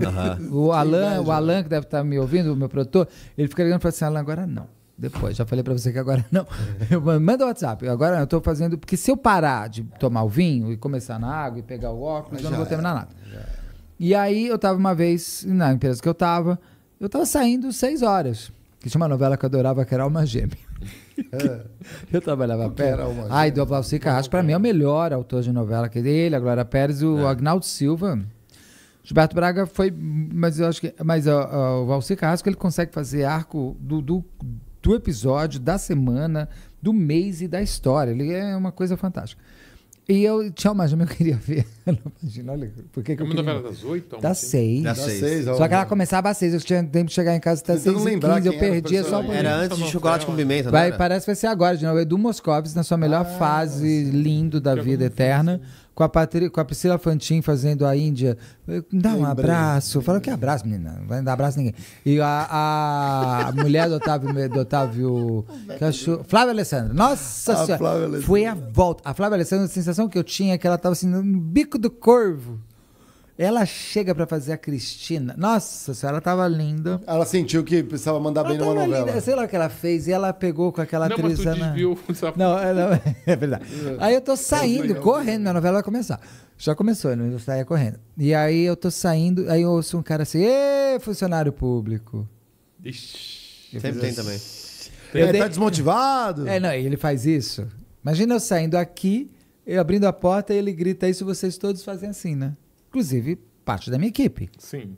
Uhum. O Alan, o Alan, que deve estar tá me ouvindo, o meu produtor, ele fica ligando e fala assim, Alan, agora não depois. Já falei para você que agora não. Eu, manda o WhatsApp. Agora eu estou fazendo. Porque se eu parar de tomar o vinho e começar na água e pegar o óculos, eu não vou terminar nada. E aí eu tava uma vez, na empresa que eu tava eu tava saindo seis horas. Que tinha uma novela que eu adorava, que era Alma Gêmea. É. eu trabalhava Porque perto. Ai, do Valci Carrasco, para mim, é o melhor autor de novela que ele, a Glória Pérez, o é. Agnaldo Silva. Gilberto Braga foi, mas eu acho que, mas uh, uh, o Valci Carrasco ele consegue fazer arco do, do do episódio, da semana, do mês e da história. Ele é uma coisa fantástica. E eu, tchau, mas eu queria ver. Imagina, olha, por que, que eu queria... novela das oito? Então, das seis. Das seis. Só que ela começava às seis, eu tinha tempo de chegar em casa até seis e quinze, eu perdia só por Era antes de tá Chocolate com Pimenta, né? Vai, parece que vai ser agora de novo. Edu Moscovitz na sua melhor ah, fase, lindo da vida eterna com a, Patri, com a Priscila Fantin fazendo a Índia. dá um abraço. Fala que abraço, menina. Não vai dar abraço ninguém. E a, a mulher do Otávio. Do Otávio que achou, Flávia Alessandra. Nossa a senhora. Foi a volta. A Flávia Alessandra, a sensação que eu tinha é que ela estava assim, no bico do corvo. Ela chega para fazer a Cristina. Nossa senhora, ela tava linda. Ela sentiu que precisava mandar ela bem numa novela. Linda. Sei lá o que ela fez. E ela pegou com aquela não, atriz. Mas tu né? desviou Ana... Não, é, é verdade. É. Aí eu tô saindo, correndo. Minha novela vai começar. Já começou, eu não saia correndo. E aí eu tô saindo, aí eu ouço um cara assim: Ê, funcionário público. Ixi, sempre tem também. Ele tá dei... tá desmotivado. É, não, ele faz isso. Imagina eu saindo aqui, eu abrindo a porta e ele grita isso, vocês todos fazem assim, né? inclusive parte da minha equipe. Sim.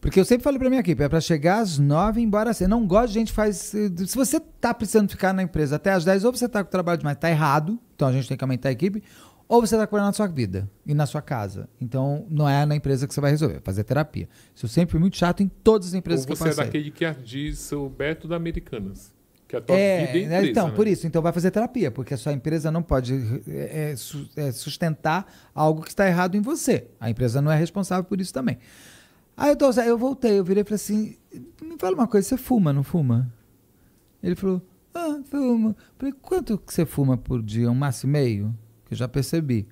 Porque eu sempre falo pra minha equipe, é pra chegar às nove e embora assim. não gosto de gente faz. Eh, se você tá precisando ficar na empresa até às dez, ou você tá com trabalho demais, tá errado, então a gente tem que aumentar a equipe, ou você está cuidando a sua vida e na sua casa. Então, não é na empresa que você vai resolver, é fazer terapia. Isso sempre foi muito chato em todas as empresas ou que eu passei. você é daquele que diz o Beto da Americanas. Que a tua é, vida é né, empresa, Então, né? por isso. Então vai fazer terapia, porque a sua empresa não pode é, é, é, sustentar algo que está errado em você. A empresa não é responsável por isso também. Aí eu, tô, eu voltei, eu virei e falei assim, me fala uma coisa, você fuma, não fuma? Ele falou, ah, fumo. Falei, quanto que você fuma por dia? Um maço e meio? Que eu já percebi.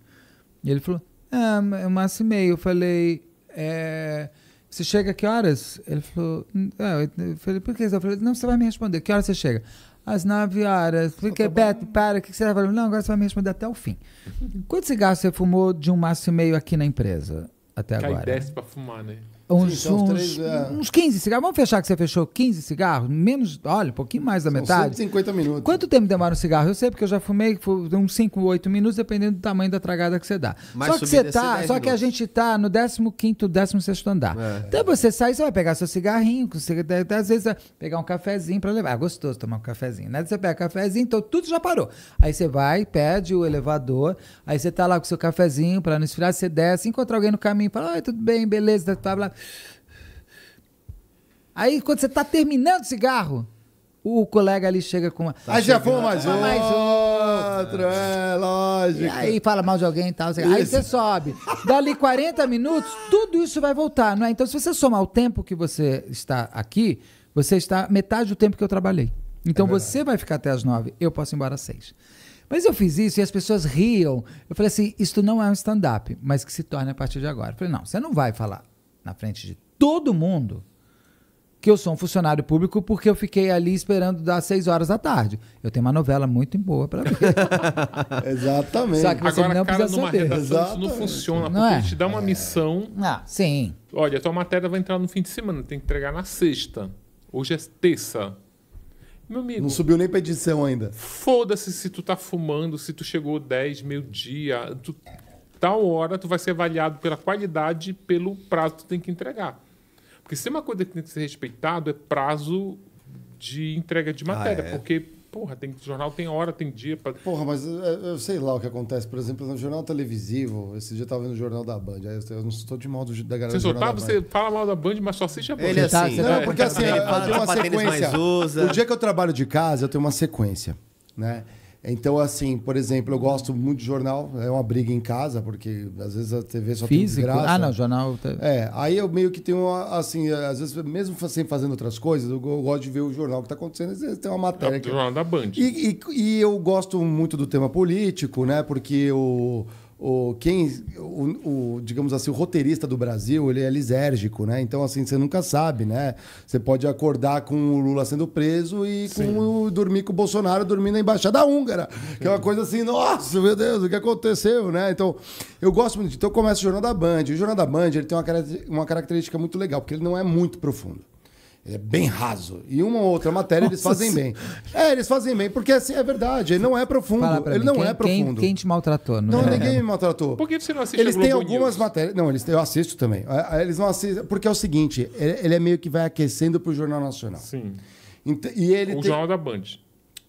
E ele falou, ah, um maço e meio. Eu falei, é... Você chega que horas? Ele falou, ah, eu falei, por que? Eu tá falei, não, você vai me responder. Que horas você chega? Às 9 horas. Fiquei, tá Beto, para, o que, que você vai tá falar? Não, agora você vai me responder até o fim. Quantos cigarros você fumou de um maço e meio aqui na empresa até Cai agora? Cai desce para fumar, né? uns, Sim, uns, três, é. uns 15 cigarros. Vamos fechar que você fechou 15 cigarros? Menos, olha, um pouquinho mais da são metade. 150 minutos. Quanto tempo demora um cigarro? Eu sei, porque eu já fumei uns 5, 8 minutos, dependendo do tamanho da tragada que você dá. Mas só que, você tá, só que a gente tá no 15º, 16 andar. É. Então você sai, você vai pegar seu cigarrinho, você, às vezes é pegar um cafezinho para levar. É gostoso tomar um cafezinho, né? Você pega cafezinho, então tudo já parou. Aí você vai, pede o elevador, aí você tá lá com seu cafezinho para não esfriar, você desce, encontra alguém no caminho, fala, oi, tudo bem, beleza, tá, tá, blá. blá. Aí quando você tá terminando o cigarro, o colega ali chega com uma. Tá aí já fuma mais, um. mais outro. É, lógico. E aí fala mal de alguém e tal. aí você sobe. Dali 40 minutos, tudo isso vai voltar, não é? Então, se você somar o tempo que você está aqui, você está metade do tempo que eu trabalhei. Então, é você vai ficar até as nove. eu posso ir embora às seis. Mas eu fiz isso e as pessoas riam. Eu falei assim: isto não é um stand-up, mas que se torne a partir de agora. Eu falei: não, você não vai falar na frente de todo mundo que eu sou um funcionário público porque eu fiquei ali esperando das 6 horas da tarde. Eu tenho uma novela muito boa para ver. Exatamente. Só que você Agora, não cara, precisa numa saber. redação Exatamente. isso não funciona, não porque é? te dá uma é. missão. Ah, sim. Olha, a tua matéria vai entrar no fim de semana, tem que entregar na sexta. Hoje é terça. Meu amigo. Não subiu nem pra edição ainda. Foda-se se tu tá fumando, se tu chegou 10, meio-dia. Tu tal hora tu vai ser avaliado pela qualidade, pelo prazo que tu tem que entregar. Porque se tem é uma coisa que tem que ser respeitado é prazo de entrega de ah, matéria, ah, é? porque Porra, tem jornal tem hora, tem dia para. Porra, mas eu, é, é, eu, sei lá o que acontece. Por exemplo, no jornal televisivo, esse dia eu tava vendo o jornal da Band. Aí eu, eu não estou de modo do, da galera. Você soltava, você fala mal da Band, mas só assiste a Band. Ele é assim, não, né? porque assim, eu tenho uma sequência. O dia que eu trabalho de casa, eu tenho uma sequência, né? Então, assim, por exemplo, eu gosto muito de jornal, é uma briga em casa, porque às vezes a TV só Físico? tem graça. Ah, não, jornal. Tá- é, aí eu meio que tenho, uma, assim, às vezes, mesmo sem fazendo outras coisas, eu gosto de ver o jornal que está acontecendo, às vezes tem uma matéria. É o jornal que... da Band. E, e, e eu gosto muito do tema político, né, porque o. Eu o quem o, o, digamos assim o roteirista do Brasil ele é lisérgico né então assim você nunca sabe né você pode acordar com o Lula sendo preso e com o, dormir com o Bolsonaro dormindo na embaixada húngara Sim. que é uma coisa assim nossa meu Deus o que aconteceu né então eu gosto muito então começa o jornal da Band o jornal da Band ele tem uma, uma característica muito legal porque ele não é muito profundo é bem raso. E uma ou outra matéria Nossa, eles fazem bem. É, eles fazem bem, porque assim é verdade. Ele não é profundo. Ele mim, não quem, é profundo. Quem, quem te maltratou? Não, não é? ninguém me maltratou. Por que você não assiste Eles têm algumas News? matérias. Não, eles têm, eu assisto também. É, é, eles não assistem. Porque é o seguinte: ele, é meio que vai aquecendo pro Jornal Nacional. Sim. E ele o tem... Jornal da Band.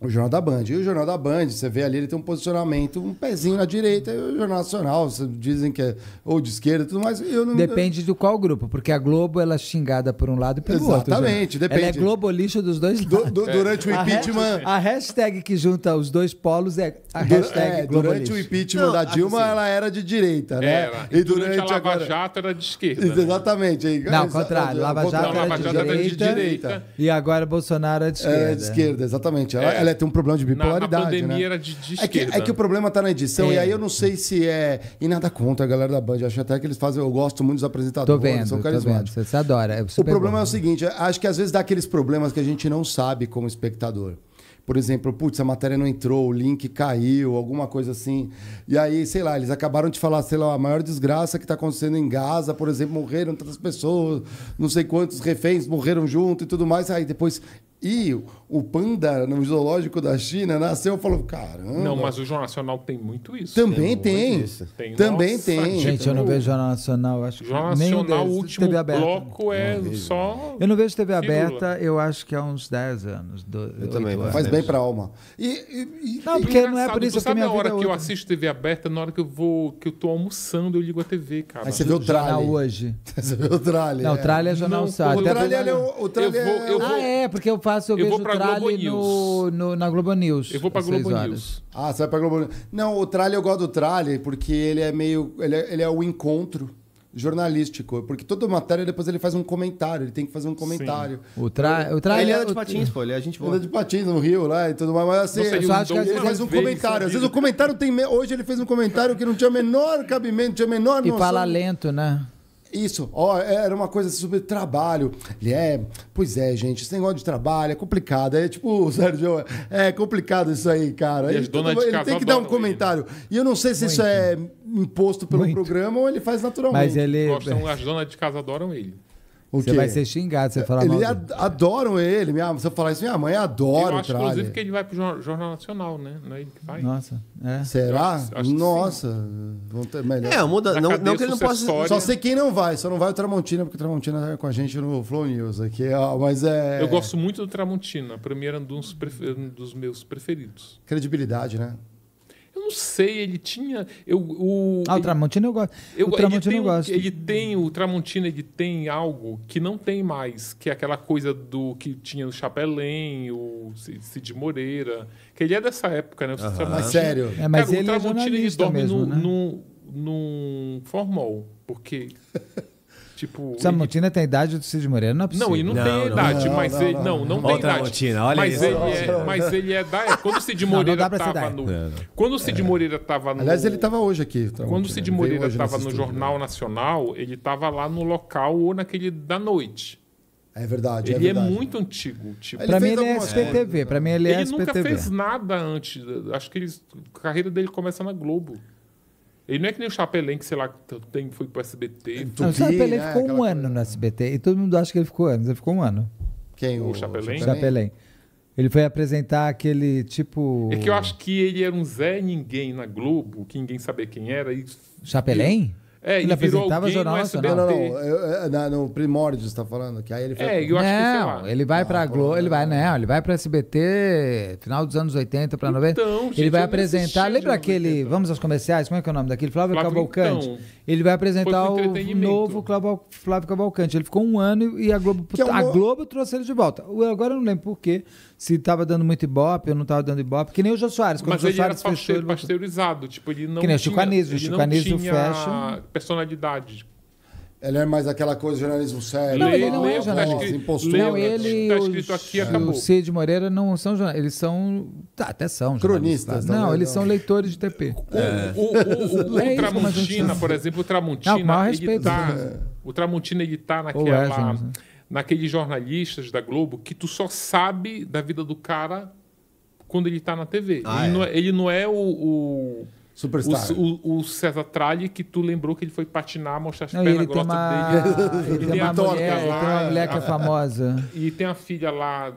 O Jornal da Band. E o Jornal da Band, você vê ali, ele tem um posicionamento, um pezinho na direita, e o Jornal Nacional, dizem que é ou de esquerda e tudo mais. Eu não, depende eu... do qual grupo, porque a Globo ela é xingada por um lado e pelo Exatamente, outro. Exatamente, depende. Ela é globalista dos dois lados. Do, do, durante é. o impeachment. A hashtag, que junta os dois polos é a hashtag é, Durante o impeachment não, da Dilma, assim, ela era de direita, né? É, era. E, durante, durante a Lava agora... Jato era de esquerda. Né? Exatamente. Aí, não, contrário. Lava Jato, era, de direita, direita, E agora Bolsonaro é de esquerda. É de esquerda, exatamente. Ela, é. ela é né? Tem um problema de bipolaridade. Na, na né? pandemia né? era de, de é, que, é que, o problema está na edição, é. e aí eu não sei se é. E nada contra a galera da Band. acho até que eles fazem. Eu gosto muito dos apresentadores, tô vendo, são carismáticos. Vendo. Você adora. É o problema bom, é o seguinte: é, acho que às vezes dá aqueles problemas que a gente não sabe como espectador por exemplo, putz, a matéria não entrou, o link caiu, alguma coisa assim. E aí, sei lá, eles acabaram de falar, sei lá, a maior desgraça que está acontecendo em Gaza, por exemplo, morreram tantas pessoas, não sei quantos reféns morreram junto e tudo mais. Aí depois e o panda no zoológico da China nasceu e falou: caramba. Não, mas o Jornal Nacional tem muito isso. Também tem. tem. tem também nossa, tem. Gente, eu não tipo, vejo Jornal Nacional. Acho Jornal Nacional, o último TV bloco é não, só. Eu não vejo TV aberta, eu acho que há é uns 10 anos. Do, eu também. Anos. Faz bem a alma. E, e, e não, porque não é por isso que sabe a hora é que eu assisto TV aberta, na hora que eu vou, que eu tô almoçando, eu ligo a TV, cara. Aí você vê o tralha. hoje. Você vê o tralha. Não, o tralha é, é Jornal Sábado. O tralha é... o. É ah, é, porque eu falo eu, eu vejo o Tralli no, no, na Globo News. Eu vou pra Globo horas. News. Ah, você vai pra Globo News. Não, o Tralli, eu gosto do Tralli porque ele é meio... Ele é, ele é o encontro jornalístico, porque toda matéria depois ele faz um comentário, ele tem que fazer um comentário. Sim. O tra... o tra... Ele é anda de patins, pô, ele é gente boa. Anda de patins no Rio lá e tudo mais, mas assim, Nossa, eu acho que ele faz um comentário. Às vezes o comentário tem. Hoje ele fez um comentário que não tinha menor cabimento, tinha menor. E fala lento, né? Isso, ó, é, era uma coisa sobre trabalho. Ele é, pois é, gente, esse negócio de trabalho é complicado. É tipo, Sérgio, é complicado isso aí, cara. E ele, tudo, ele tem que dar um comentário. Ele, né? E eu não sei se Muito. isso é imposto pelo Muito. programa ou ele faz naturalmente. Mas ele. É Gostam, as donas de casa adoram ele você vai ser xingado, você falar ele ad adoram ele. Minha, se eu falar isso, minha mãe adora eu acho, o Inclusive que ele vai pro Jornal Nacional, né? Não é ele que vai. Nossa. É. Será? Nossa. Vão ter melhor. É, muda. Não, não que ele não possa. Só sei quem não vai, só não vai o Tramontina, porque o Tramontina tá com a gente no Flow News aqui. Ó, mas é. Eu gosto muito do Tramontina. Pra mim era um dos, prefer... um dos meus preferidos. Credibilidade, né? sei, ele tinha. Eu, o, ah, o Tramontina eu gosto. Eu, o Tramontina eu gosto. Ele tem, o Tramontina ele tem algo que não tem mais, que é aquela coisa do que tinha no Chapelém, o Cid Moreira. Que ele é dessa época, né? Uhum. Mas ah, sério. É, mas Cara, ele o é Tramontina é ele dorme mesmo, no, né? no, no, no formol, porque. Tipo, Tramontina tem a idade do Cid Moreira, não é possível. Não, e não, não tem idade, não, mas não, ele. Não, não, tem idade. Montina, olha mas isso. Ele é, mas ele é da. É quando o Cid Moreira estava no. É, quando o Cid é. Moreira estava no. Aliás, ele estava hoje aqui. Tá quando o Cid Moreira estava no Jornal Nacional, ele estava lá no local ou naquele da noite. É verdade. Ele é, verdade. é muito antigo. Tipo. para mim ele é SPTV, mim né? ele é SPTV. Ele nunca fez nada antes. Acho que ele, a carreira dele começa na Globo. Ele não é que nem o Chapelém, que sei lá, tem, foi pro SBT. É, o Chapelém né, ficou um ano no SBT e todo mundo acha que ele ficou anos. Ele ficou um ano. Quem? O, o Chapelin? Ele foi apresentar aquele tipo. É que eu acho que ele era um Zé Ninguém na Globo, que ninguém sabia quem era. E... Chapelin? É, ele apresentava jornal nacional. Não, não, eu, é, na, no Primórdio você tá falando, que aí ele foi... É, eu acho não, que, sei lá. ele vai ah, a Globo, é. ele vai, né, ele vai a SBT, final dos anos 80 para 90. Então, gente, ele vai apresentar, lembra aquele, vamos aos comerciais, como é que é o nome daquele? Flávio, Flávio Cavalcante. Então, ele vai apresentar o novo Flávio, Flávio Cavalcante. Ele ficou um ano e a Globo, é um... a Globo trouxe ele de volta. Eu agora não lembro por quê se estava dando muito ibope ou não estava dando ibope, que nem o Jô Soares. Quando Mas o Jô Soares era fechou, ele... pasteurizado, tipo, ele não que nem o Chico tinha, Anísio, o Chico Anísio fecha. personalidade. Tipo. Ele é mais aquela coisa de jornalismo sério. Não, ele não, é jornalismo. Tá Não, ele tá escrito aqui, é. acabou. O Cid Moreira não são jornalistas. Eles são... Tá, até são Cronistas. Tá não, não, eles são leitores de TP. É. O, o, o, é o, Tramontina, assim, por exemplo, o Tramontina... Não, mal respeito. Tá, o Tramontina, ele está é, naquela... Né? naqueles jornalistas da Globo que tu só sabe da vida do cara quando ele está na TV. Ah, ele, é. Não é, ele, não é, o, o Superstar. O, o, o, César Tralli, que tu lembrou que ele foi patinar, mostrar as não, pernas grossas uma... dele. Ele, ele tem, tem uma mulher, lá, tem uma mulher que é famosa. E tem a filha lá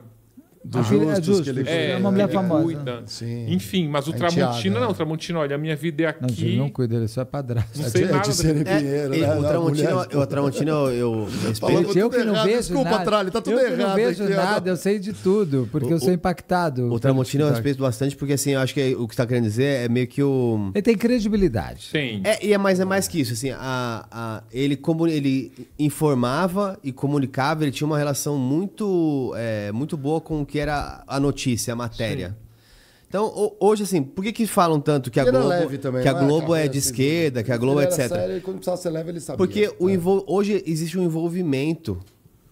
do Justus, Justus, que ele é, é uma mulher é, é famosa. Sim. Enfim, mas o é Tramontina não. Né? O Tramontina, olha, a minha vida é aqui. Não, não cuida, ele é só é padrasto. Não sei é, nada. De Pinheiro, é, né? O Tramontina, eu, o Tramontina eu, eu respeito. Eu que não vejo Desculpa, nada. Tralho, tá tudo eu errado. Eu não vejo nada, eu sei de tudo, porque eu sou impactado. O Tramontina eu respeito bastante, porque assim, eu acho que o que está querendo dizer é meio que o... Ele tem credibilidade. Tem. É, e é mais, é mais que isso, assim, a, a, ele, como ele informava e comunicava, ele tinha uma relação muito, muito boa com o que que era a notícia, a matéria. Sim. Então, hoje, assim, por que, que falam tanto que a Globo, também, que a é? Globo é, é de esquerda, assim, né? que a Globo é etc? Sério, quando precisava ser leve, ele sabia. Porque o é. envol... hoje existe um envolvimento,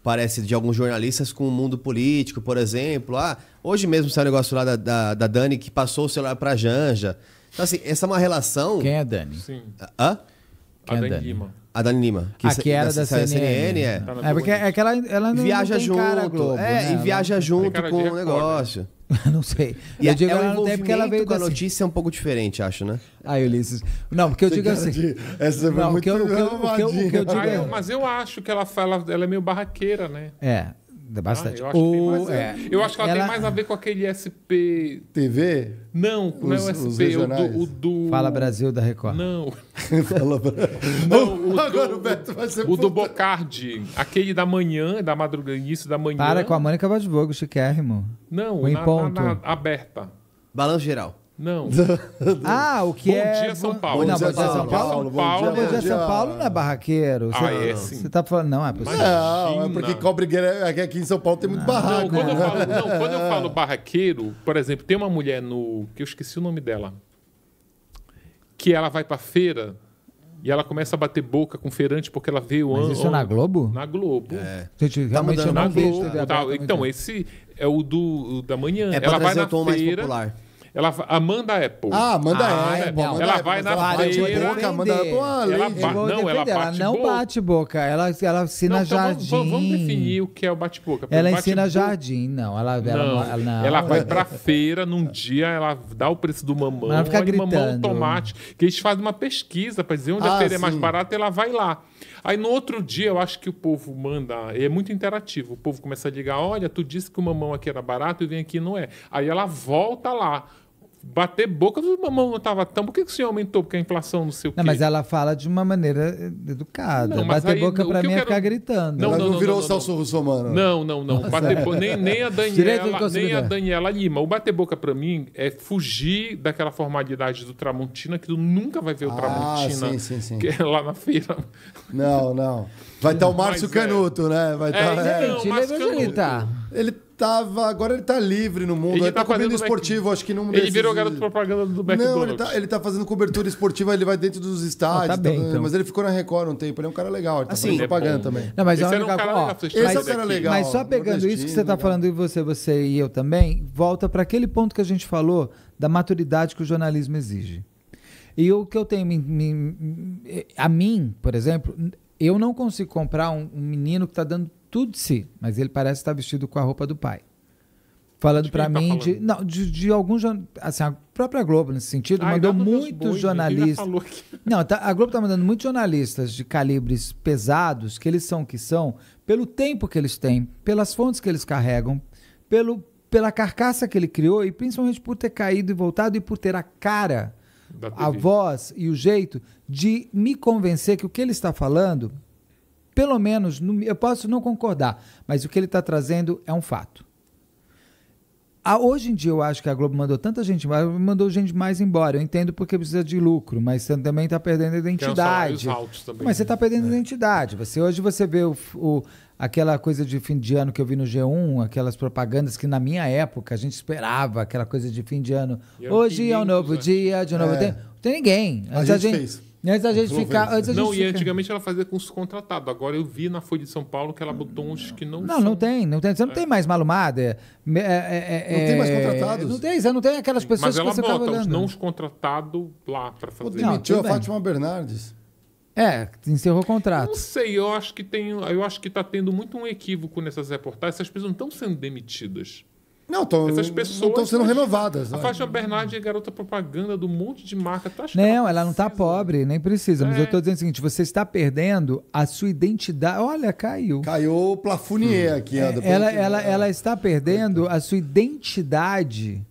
parece, de alguns jornalistas com o mundo político, por exemplo. Ah, hoje mesmo saiu um negócio lá da, da, da Dani que passou o celular pra Janja. Então, assim, essa é uma relação. Quem é a Dani? Sim. Hã? Quem é a é Dani a Dani Lima. Que, ah, que era da, da CNN. CNN é. é, tá é porque é que ela, ela não, viaja não tem junto, cara Globo. É, né? e viaja ela junto com o um negócio. não sei. E eu digo é, ah, ela não porque ela veio da. A notícia é um pouco diferente, acho, né? Ah, Ulisses. Não, porque eu digo assim. Essa foi não, muito que eu, digo. É- mas eu acho que ela fala, ela é meio barraqueira, né? É. Bastante. Ah, eu, acho tem mais, é. é, eu acho que ela, ela, tem mais a ver com aquele SP. TV? Não, os, não é o SP, o do, o do, Fala Brasil da Record. Não. Fala Brasil. Não, o Agora do, o Beto vai ser. O puta. do Bocardi. Aquele da manhã, da madrugada, início da manhã. Para com a Mônica Vadvogo, chiquérrimo. Não, o na, na, na aberta. Balanço geral. Não. ah, o que bom é. Bom dia, São Paulo. Bom, dia, São, São Paulo. Paulo. Bom dia, bom dia, São Paulo não é barraqueiro. Você, ah, tá é sim. Você tá falando, não, é possível. Não, é porque cobrigueira aqui em São Paulo tem muito barraco. Não quando, né? falo, não, quando, eu falo, barraqueiro, por exemplo, tem uma mulher no. que eu esqueci o nome dela. Que ela vai pra feira e ela começa a bater boca com feirante porque ela vê o ano isso é na Globo? Na Globo. É. Gente, tá realmente tá eu não na vejo Globo, Então, esse é o do o da manhã. É ela vai na feira. Mais popular ela, Amanda Apple. Ah, Amanda ah, Apple. é ela Apple, vai na ela feira. Boca, Amanda Apple, ah, ela ba... Não, defender, ela bate ela não boca. bate boca. Ela, ela ensina não, então jardim. Vamos, vamos, definir o que é o bate-boca. Ela bate ensina jardim, não. Ela, não. Ela, não. ela vai pra feira num dia, ela dá o preço do mamão. Ela fica gritando. Mamão, tomate. Que eles fazem uma pesquisa pra dizer onde ah, a feira sim. é mais barata e ela vai lá. Aí no outro dia eu acho que o povo manda, é muito interativo. O povo começa a ligar: olha, tu disse que o mamão aqui era barato e vem aqui não é. Aí ela volta lá bater boca dos mamão tava tão. Por que, que o senhor aumentou? Porque a inflação não sei o quê. Não, mas ela fala de uma maneira eh, educada. Não, bater aí, boca pra mim é quero... é ficar gritando. Não, ela não, não, não virou não, o Celso Russomano. Não, não, não. Bater é. bo... nem, nem, a Daniela, nem a Daniela Lima. O bater boca pra mim é fugir daquela formalidade do Tramontina, que tu nunca vai ver o ah, Tramontina. Sim, sim, sim. Que é lá na feira. Não, não. Vai estar tá o Márcio Mas, é. Canuto, né? Vai estar. É, tá, então, é, gente, lembra onde ele é tá? Ele tava. Agora ele tá livre no mundo. Ele, ele tá, tá cobrindo esportivo, acho que não. Ele desses... virou garoto propaganda do Back Não, ele tá, ele tá, fazendo cobertura esportiva, ele vai dentro dos estádios. Ah, tá bem, então. Mas ele ficou na Record um tempo, ele é um cara legal, ele tá assim, fazendo propaganda é também. Não, mas esse é um cara, ó, esse é um cara legal. Mas só pegando isso que você tá falando, né? e você, você e eu também, volta para aquele ponto que a gente falou da maturidade que o jornalismo exige. E o que eu tenho. a mim, por exemplo, eu não consigo comprar um, um menino que está dando tudo de si, mas ele parece estar tá vestido com a roupa do pai. Falando para tá mim de, não, de, de alguns. Assim, a própria Globo, nesse sentido, Ai, mandou muitos né? tá jornalistas. Não, tá, a Globo está mandando muitos jornalistas de calibres pesados, que eles são o que são, pelo tempo que eles têm, pelas fontes que eles carregam, pelo, pela carcaça que ele criou e principalmente por ter caído e voltado e por ter a cara a voz e o jeito de me convencer que o que ele está falando, pelo menos, eu posso não concordar, mas o que ele está trazendo é um fato. Ah, hoje em dia eu acho que a Globo mandou tanta gente mais, mandou gente mais embora. Eu entendo porque precisa de lucro, mas você também está perdendo a é identidade. Também, mas você né? está perdendo né? identidade. Você hoje você vê o, o aquela coisa de fim de ano que eu vi no G1, aquelas propagandas que na minha época a gente esperava, aquela coisa de fim de ano. Hoje é um novo dia, de um novo é. tempo. Tem ninguém. Antes a gente, a gente fez. Antes a gente ficar. Antes a gente não, fica... e antigamente ela fazia com os contratados. Agora eu vi na Folha de São Paulo que ela botou uns que não. Não, são... não tem. Não tem. Você não é. tem mais malumada. É é, é, é, não tem mais contratados. Não tem, você não tem aquelas pessoas Mas que você bota tá ela os não contratados lá para fazer. demitiu não, a Fátima Bernardes. É, encerrou o contrato. Não sei, eu acho que tem, eu acho que está tendo muito um equívoco nessas reportagens. Essas pessoas não estão sendo demitidas. Não, tô, Essas pessoas estão sendo renovadas. A né? Fátima Bernard é garota propaganda do monte de marca. Tá não, ela, ela não está pobre, nem precisa. É. Mas eu estou é. dizendo o seguinte: você está perdendo a sua identidade. Olha, caiu. Caiu o plafunier hum. aqui. É, ela, ela, ela está perdendo a sua identidade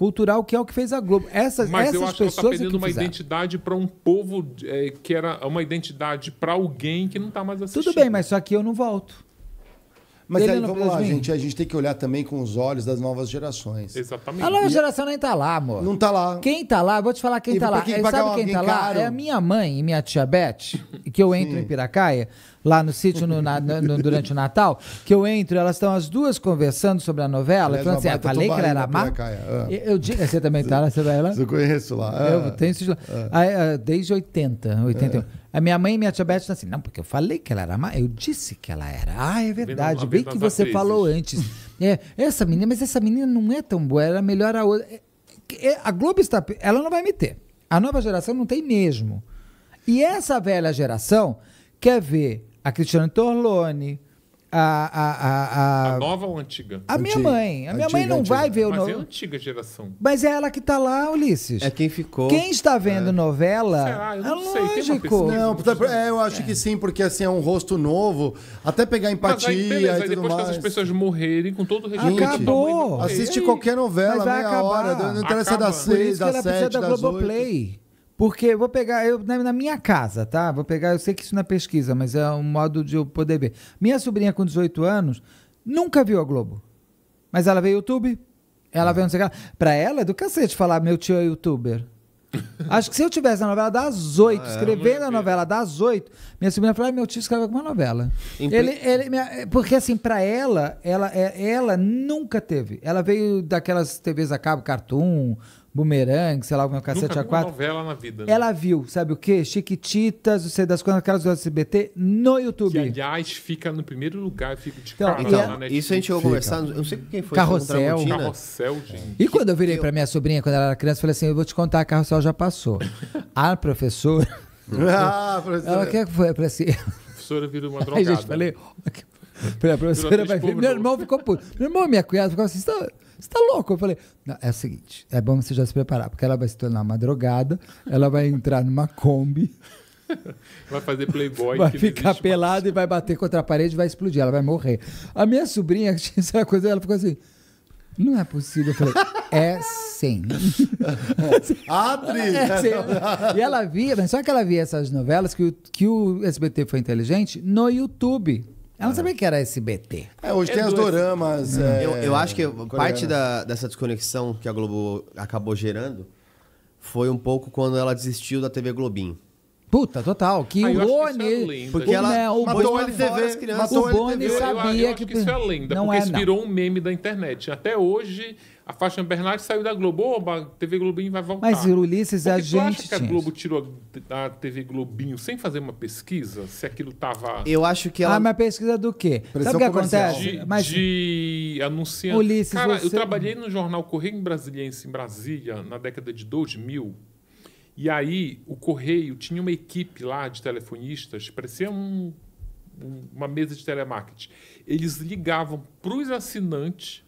cultural, que é o que fez a Globo. Essas, Mas essas eu acho tá pessoas que ela está perdendo uma identidade para um povo é, que era uma identidade para alguém que não está mais assistindo. Tudo bem, mas só que eu não volto. Mas aí, vamos lá, gente. A gente tem que olhar também com os olhos das novas gerações. Exatamente. A nova e... geração nem tá lá, amor. Não tá lá. Quem tá lá, vou te falar quem e tá lá. quem sabe quem tá caro? lá? É a minha mãe e minha tia Beth, que eu entro Sim. em Piracaia lá no sítio no, na, no, durante o Natal, que eu entro, elas estão as duas conversando sobre a novela. Aliás, assim, eu ah, falei que ela era má. Ah. Eu, digo, você também está lá, você vai lá? Eu conheço lá. Ah. Eu tenho esse... É. ah. Desde 80, 81. A minha mãe e minha tia Beth estão assim, não, porque eu falei que ela era má, eu disse que ela era. Ah, é verdade, bem, que você atrizes. falou antes. é, essa menina, mas essa menina não é tão boa, é melhor a outra. A Globo está, ela não vai me ter. A nova geração não tem mesmo. E essa velha geração quer ver a Cristiane Torlone, a, a, a, a, nova ou antiga? A minha mãe. A minha mãe não vai ver o Mas é a antiga geração. Mas é ela que tá lá, Ulisses. É quem ficou. Quem está vendo é. novela. Será? Eu não ah, sei. Lógico. Não, tá, é, eu acho que sim, porque assim é um rosto novo. Até pegar empatia e tudo depois mais. que essas pessoas morrerem, com todo respeito. Acabou. Assiste qualquer novela, meia hora. Não interessa das seis, das sete, da Globoplay. Porque vou pegar, eu na, minha casa, tá? Vou pegar, eu sei que isso não é pesquisa, mas é um modo de eu poder ver. Minha sobrinha com 18 anos nunca viu a Globo. Mas ela vê YouTube, ela vê não sei o que. Pra ela é do cacete falar meu tio é youtuber. Acho que se eu tivesse na novela das oito, ah, é, escrevendo a novela das oito, minha sobrinha falou: ah, meu tio escreveu alguma novela. Ele, ele, minha... É, porque assim, para ela, ela, é, ela nunca teve. Ela veio daquelas TVs a cabo, Cartoon, Boomerang, sei lá, o meu cassete cacete a quatro. novela na vida. Né? Ela viu, sabe o quê? Chiquititas, não sei das coisas, aquelas do SBT no YouTube. Que, aliás, fica no primeiro lugar, fica de então, cara, então, né? Isso a gente ia conversar, eu não sei quem foi. Carrossel. Carrossel, é. gente. E quando eu virei para minha sobrinha, quando ela era criança, eu falei assim, eu vou te contar, Carrossel já passou. a professora... ah, professora. Ela, quer é que foi? Eu falei assim... A professora virou uma drogada. Aí, né? gente, falei, Falei, a professora vai ver. Meu irmão ficou puto. Meu irmão minha cunhada ficou assim, você está tá louco? Eu falei, é o seguinte, é bom você já se preparar, porque ela vai se tornar uma drogada, ela vai entrar numa Kombi. Vai fazer playboy. Vai ficar pelada e vai bater contra a parede vai explodir, ela vai morrer. A minha sobrinha tinha essa coisa, ela ficou assim. Não é possível. Eu falei, é sim. Abre! Ah, é sim. E ela via, mas só que ela via essas novelas que o, que o SBT foi inteligente no YouTube. Ela não sabia que era SBT. É, hoje é tem as doramas. É, eu, eu, acho que parte da, dessa desconexão que a Globo acabou gerando foi um pouco quando ela desistiu da TV Globinho. Puta, total. Que ah, é o Boni. É porque ela o matou Boni TV, matou o Boni sabia eu, eu que, que, isso é lenda, não porque é, virou um meme da internet. Até hoje a Fátima Bernardes saiu da Globo. a TV Globinho vai voltar. Mas Ulisses, Porque a gente. acha que a Globo tirou a, TV Globinho sem fazer uma pesquisa? Se aquilo tava. Eu acho que ela. Ah, mas pesquisa do quê? Pressão Sabe o que acontece? De, mas... de Ulisses, Cara, você... eu trabalhei no jornal Correio Brasiliense em Brasília na década de 2000. E aí, o Correio tinha uma equipe lá de telefonistas, parecia um, uma mesa de telemarketing. Eles ligavam para os assinantes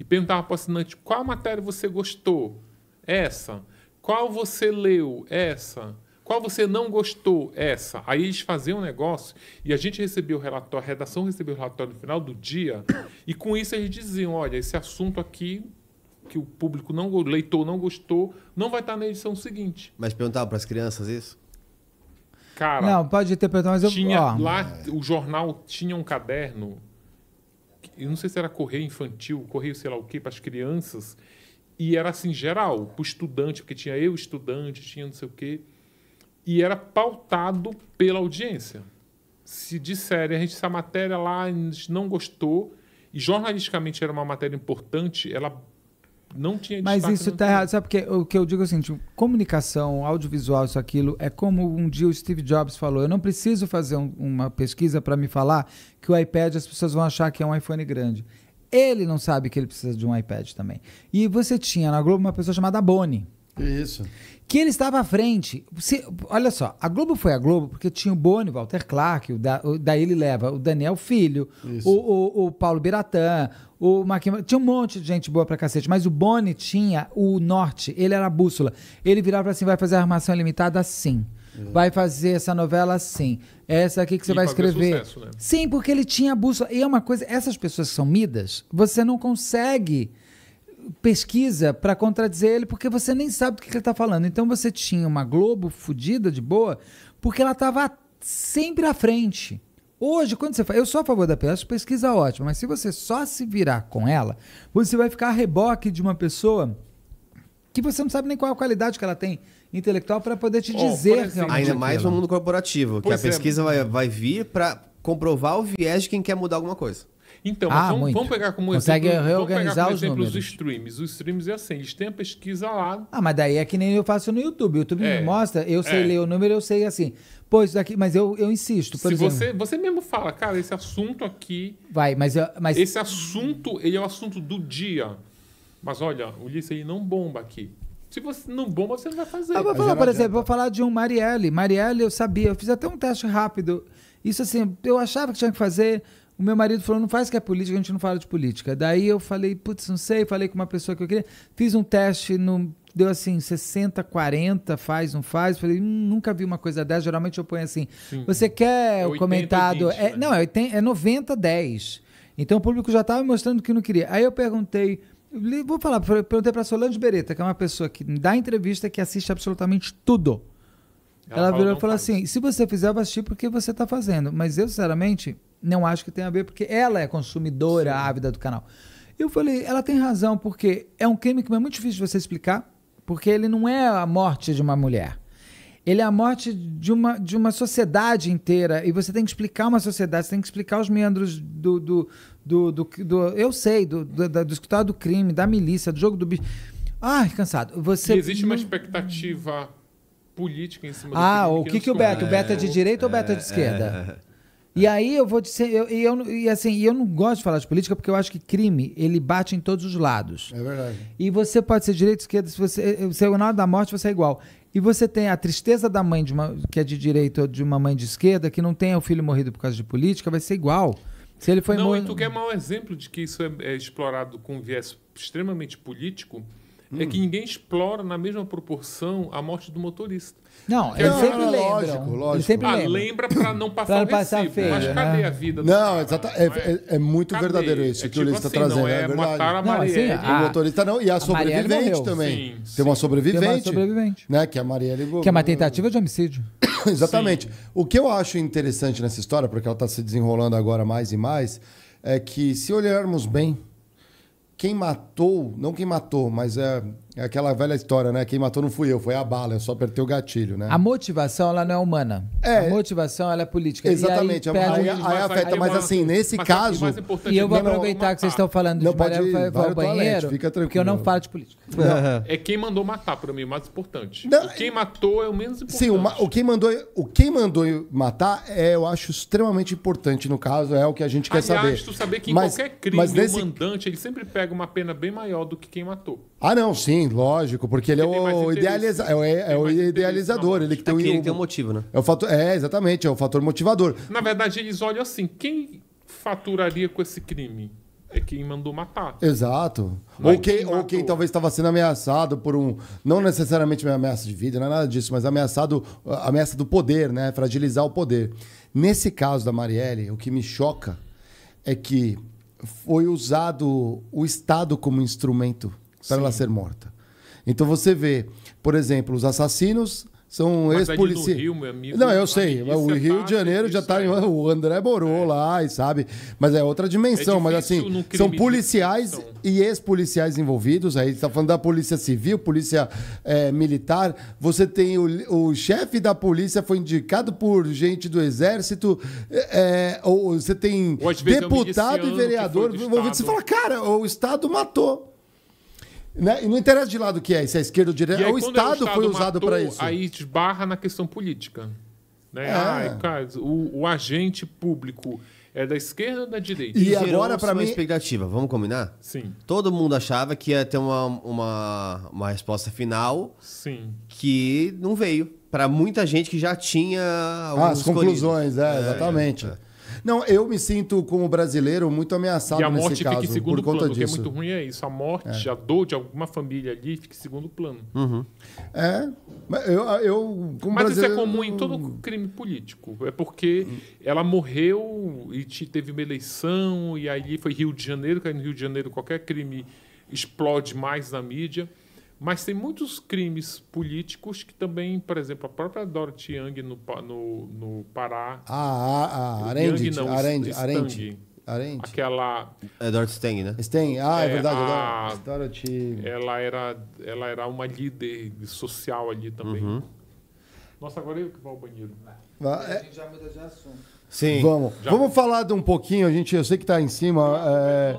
e perguntava para o assinante qual matéria você gostou, essa. Qual você leu, essa. Qual você não gostou, essa. Aí eles faziam um negócio e a gente recebeu o relatório, a redação recebeu o relatório no final do dia e com isso eles diziam, olha, esse assunto aqui que o público não o leitor não gostou, não vai estar na edição seguinte. Mas perguntava para as crianças isso? Cara, não, pode ter perguntado, mas eu tinha ó, lá é... o jornal tinha um caderno e não sei se era correio infantil, correio sei lá o quê, para as crianças, e era assim, geral, para o estudante, porque tinha eu estudante, tinha não sei o quê, e era pautado pela audiência. Se disserem, a gente, essa matéria lá a gente não gostou, e jornalisticamente era uma matéria importante, ela não tinha Mas isso está errado. Sabe porque o que eu digo assim, tipo, comunicação, audiovisual, isso aquilo, é como um dia o Steve Jobs falou, eu não preciso fazer um, uma pesquisa para me falar que o iPad as pessoas vão achar que é um iPhone grande. Ele não sabe que ele precisa de um iPad também. E você tinha na Globo uma pessoa chamada Bonnie. Isso que ele estava à frente. Se, olha só, a Globo foi a Globo porque tinha o Boni, Walter Clark, o, da, o daí ele leva o Daniel Filho, o, o, o, Paulo Biratã, o Marquinhos. Tinha um monte de gente boa pra cacete, mas o Boni tinha o norte, ele era a bússola. Ele virava assim: vai fazer a armação limitada assim. Uhum. Vai fazer essa novela assim. Essa aqui que você e vai escrever. Sucesso, né? Sim, porque ele tinha a bússola. E é uma coisa, essas pessoas são midas, você não consegue pesquisa para contradizer ele, porque você nem sabe do que, que ele está falando. Então você tinha uma Globo fodida de boa, porque ela estava sempre à frente. Hoje, quando você fala, eu sou a favor da PES, pesquisa ótima, mas se você só se virar com ela, você vai ficar a reboque de uma pessoa que você não sabe nem qual a qualidade que ela tem intelectual para poder te oh, dizer exemplo, Ainda mais no mundo corporativo, pois que a é. pesquisa vai, vai vir para comprovar o viés de quem quer mudar alguma coisa. Então, ah, vamos, vamos, pegar como Consegue exemplo, reorganizar vamos pegar os exemplo, números. os streams. Os streams é assim, eles têm a pesquisa lá. Ah, mas daí é que nem eu faço no YouTube. O YouTube é, me mostra, eu sei é. ler o número, eu sei assim. Pô, isso daqui, mas eu, eu insisto. Se exemplo, você, você mesmo fala, cara, esse assunto aqui. Vai, mas, eu, mas. Esse assunto, ele é o assunto do dia. Mas olha, o Ulisses, ele não bomba aqui. Se você não bomba, você não vai fazer. Eu vou falar, por exemplo, vou falar de um Marielle. Marielle, eu sabia, eu fiz até um teste rápido. Isso assim, eu achava que tinha que fazer. O meu marido falou, não faz que é política, a gente não fala de política. Daí eu falei, putz, não sei, falei com uma pessoa que eu queria. Fiz um teste, no, deu assim, 60, 40, faz, não faz. Falei, hum, nunca vi uma coisa dessa. Geralmente eu ponho assim, Sim. você quer é o comentado... 20, é, né? Não, é, é 90, 10. Então o público já estava mostrando que não queria. Aí eu perguntei... Vou falar, perguntei para Solange Beretta, que é uma pessoa que dá entrevista, que assiste absolutamente tudo. Ela, ela virou e falou assim: se você fizer, eu vou assistir porque você está fazendo. Mas eu, sinceramente, não acho que tenha a ver, porque ela é consumidora Sim. ávida do canal. Eu falei, ela tem razão, porque é um crime que é muito difícil de você explicar, porque ele não é a morte de uma mulher. Ele é a morte de uma, de uma sociedade inteira. E você tem que explicar uma sociedade, você tem que explicar os membros do. do, do, do, do eu sei, do, do, do escritório do crime, da milícia, do jogo do bicho. Ai, cansado. Você... E existe uma expectativa política em cima do Ah, o que, que, que o Beta? É, o Beta é de é, direita é, ou o Beta é de esquerda? É. E aí eu vou dizer, eu, e, eu, e assim, eu não gosto de falar de política porque eu acho que crime, ele bate em todos os lados. É verdade. E você pode ser direita, esquerda, se você, eh, se na da morte você é igual. E você tem a tristeza da mãe de uma, que é de direita ou de uma mãe de esquerda, que não tem o filho morrido por causa de política, vai ser igual. Se ele foi Não, e tu quer mau exemplo de que isso é, é explorado com viés extremamente político, é hum. é que ninguém explora na mesma proporção a morte do motorista. Não, ele não, sempre lembra. Lógico, lógico. Ele sempre ah, lembra. para pra não passar pra não passar feio, Mas né? cadê né? a vida do Não, exata, é, é, é, muito cadê? verdadeiro isso é que o Luiz está tipo assim, trazendo. Não, é, é verdade. a Maria? Não, assim, a, o motorista não. E a, a sobrevivente também. Sim, Tem uma sobrevivente. Tem uma sobrevivente. Né, que é a Marielle Que é uma tentativa de homicídio. Exatamente. O que eu acho interessante nessa história, porque ela está se desenrolando agora mais e mais, é que se olharmos bem, quem matou, não quem matou, mas é é aquela velha história, né? Quem matou não fui eu, foi a bala, eu só apertei o gatilho, né? A motivação, ela não é humana. É. A motivação, ela é política. Exatamente. E aí, é aí, aí afeta, mas assim, nesse mas caso... E eu vou aproveitar que vocês estão falando não, de pode ir, ao banheiro, fica tranquilo. porque eu não falo de política. É quem mandou matar, para mim, o mais importante. Não, o quem matou é o menos importante. Sim, o, o, quem, mandou, o quem mandou matar, é, eu acho extremamente importante no caso, é o que a gente quer Aliás, saber. mas tu saber que em mas, qualquer crime, mas nesse... o mandante, ele sempre pega uma pena bem maior do que quem matou. Ah, não, sim, lógico, porque ele, é ele é, o idealiza... é, é o idealizador. Ele que tem, é o... ele tem um motivo, né? É, o fator... é, exatamente, é o fator motivador. Na verdade, eles olham assim: quem faturaria com esse crime? é quem mandou matar. Exato. ou quem, quem ou quem talvez estava sendo ameaçado por um. Não necessariamente uma ameaça de vida, não é nada disso, mas ameaçado, ameaça do poder, né? Fragilizar o poder. Nesse caso da Marielle, o que me choca é que foi usado o Estado como instrumento para ela ser morta. Então você vê, por exemplo, os assassinos são é ex-policiais. Não, eu sei. O Rio de Janeiro já está. O André morou é. lá, e sabe? Mas é outra dimensão. É mas assim, são policiais e ex-policiais envolvidos. Aí está falando da polícia civil, polícia é, militar. Você tem o, o chefe da polícia foi indicado por gente do exército. É, é, ou você tem deputado e vereador envolvido. Você fala, cara, o Estado matou. Né? E não interessa de lado que é, se é esquerda ou direita, aí, é o, Estado o Estado foi usado para isso. Aí esbarra na questão política. Né? É. cara, o, o agente público é da esquerda ou da direita? E, e agora, para mim. expectativa, vamos combinar? Sim. Todo mundo achava que ia ter uma, uma, uma resposta final. Sim. Que não veio. Para muita gente que já tinha. Ah, as conclusões, é, exatamente. É. é. Não, eu me sinto como brasileiro muito ameaçado e a morte caso, fica em segundo plano, O que é muito ruim é isso. A morte, é. a dor de alguma família ali fica em segundo plano. Uhum. É, eu, eu como Mas brasileiro... isso é comum em todo crime político. É porque uhum. ela morreu e teve uma eleição, e aí foi Rio de Janeiro, que aí no Rio de Janeiro qualquer crime explode mais na mídia. Mas tem muitos crimes políticos que também, por exemplo, a própria Dorothy Yang no, no, no Pará. Ah, ah, ah Arendi, não, Arendi, Stang, Aquela. É Dorothy Stang, né? Stang, ah, é, é verdade. A, é Dorothy. Ela era, ela era uma líder social ali também. Uhum. Nossa, agora eu que vou ao banheiro. é... A gente já muda de assunto. Sim. Vamos. Já. Vamos falar de um pouquinho, a gente, eu sei que está em cima. É...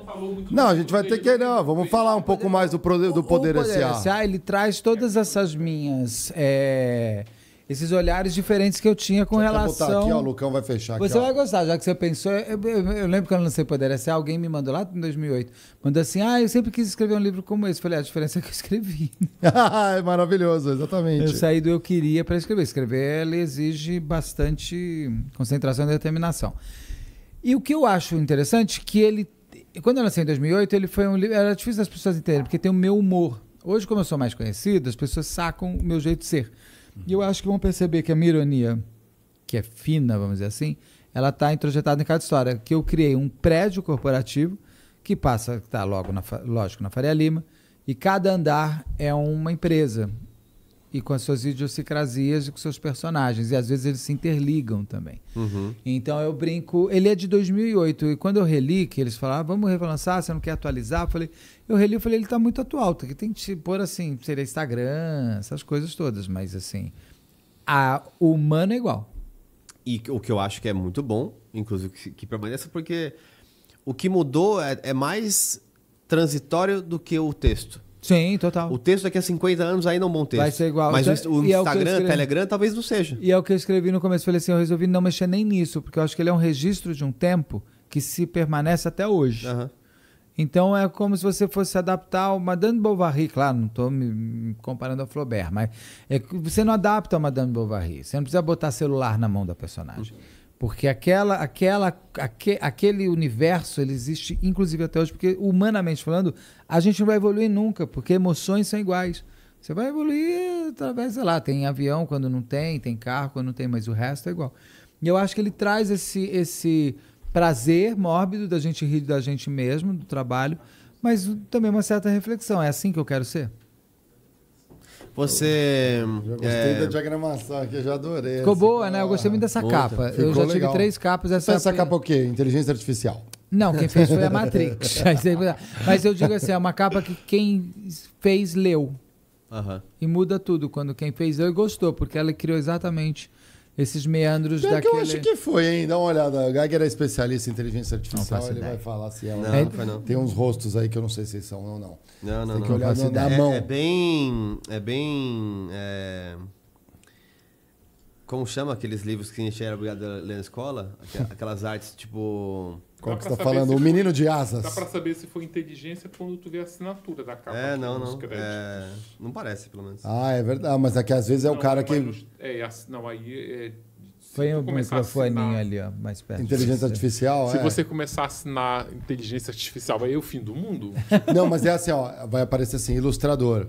Não, a gente vai ter que. Não, vamos falar um pouco mais do poder, do poder, o, o poder SA. SA. Ele traz todas essas minhas. É esses olhares diferentes que eu tinha com Deixa relação. Botar aqui, ó, o Lucão vai fechar aqui, Você ó. vai gostar, já que você pensou. Eu, eu, eu lembro quando eu lancei Poder S.A., alguém me mandou lá em 2008. Mandou assim: Ah, eu sempre quis escrever um livro como esse. Falei: ah, A diferença é que eu escrevi. é maravilhoso, exatamente. Eu saí do eu queria para escrever. Escrever ele exige bastante concentração e determinação. E o que eu acho interessante é que ele. Quando eu lancei em 2008, ele foi um livro. Era difícil das pessoas entenderem, porque tem o meu humor. Hoje, como eu sou mais conhecido, as pessoas sacam o meu jeito de ser. E eu acho que vão perceber que a minha ironia, que é fina, vamos dizer assim, ela está introjetada em cada história. Que eu criei um prédio corporativo que passa, está logo, na, lógico, na Faria Lima, e cada andar é uma empresa, e com as suas idiosincrasias e com seus personagens. E às vezes eles se interligam também. Uhum. Então eu brinco. Ele é de 2008 e quando eu reli, que eles falaram, ah, vamos relançar, você não quer atualizar? Eu falei, eu reli, eu falei, ele está muito atual, tá tem que pôr assim, seria Instagram, essas coisas todas, mas assim, a o humano é igual. E o que eu acho que é muito bom, inclusive que, que permaneça, porque o que mudou é, é mais transitório do que o texto. Sim, total. O texto daqui a 50 anos ainda é um bom texto. Vai ser igual. Mas então, o, Instagram, é o Telegram, talvez não seja. E é o que eu escrevi no começo. Falei assim, eu resolvi não mexer nem nisso, porque eu acho que ele é um registro de um tempo que se permanece até hoje. Uhum. Então é como se você fosse adaptar a Madame Bovary, claro, não estou me comparando ao Flaubert, mas é, você não adapta a Madame Bovary, você não precisa botar celular na mão da personagem. Uhum. Porque aquela, aquela, aque, aquele universo ele existe, inclusive até hoje, porque humanamente falando, a gente não vai evoluir nunca, porque emoções são iguais. Você vai evoluir através, sei lá, tem avião quando não tem, tem carro quando não tem, mas o resto é igual. E eu acho que ele traz esse, esse prazer mórbido da gente rir da gente mesmo, do trabalho, mas também uma certa reflexão. É assim que eu quero ser? Você. gostei é... da diagramação aqui, já adorei. Ficou boa, né? Eu gostei muito dessa Puta, capa. Eu já legal. tive três capas. Essa, essa é capa é o quê? Inteligência artificial. Não, quem fez foi a Matrix. Mas eu digo assim, é uma capa que quem fez leu. Uh -huh. E muda tudo quando quem fez leu e gostou, porque ela criou exatamente esses meandros Pior daquele... que eu acho que foi, hein? Dá uma olhada. O Gag era é especialista em inteligência artificial, ele vai falar se é ou não. não. não. Tem uns rostos aí que eu não sei se são ou não. Não, não, Tem que olhar não, na mão. É, é, bem... É bem... É... Como chama aqueles livros que a gente era obrigado a ler na escola? Aquelas artes, tipo... Qual que você tá falando? O Menino de Asas. Dá pra saber se foi inteligência quando tu vê a assinatura da capa. É, não, não. É, não parece, pelo menos. Ah, é verdade. Ah, mas é que às vezes é não, o cara que... No, é, não, aí... É, foi o microfoninho ali, ó, mais perto. Inteligência artificial, Se é. você começar a assinar inteligência artificial, vai ser é o fim do mundo? Não, mas é assim, ó, vai aparecer assim, ilustrador.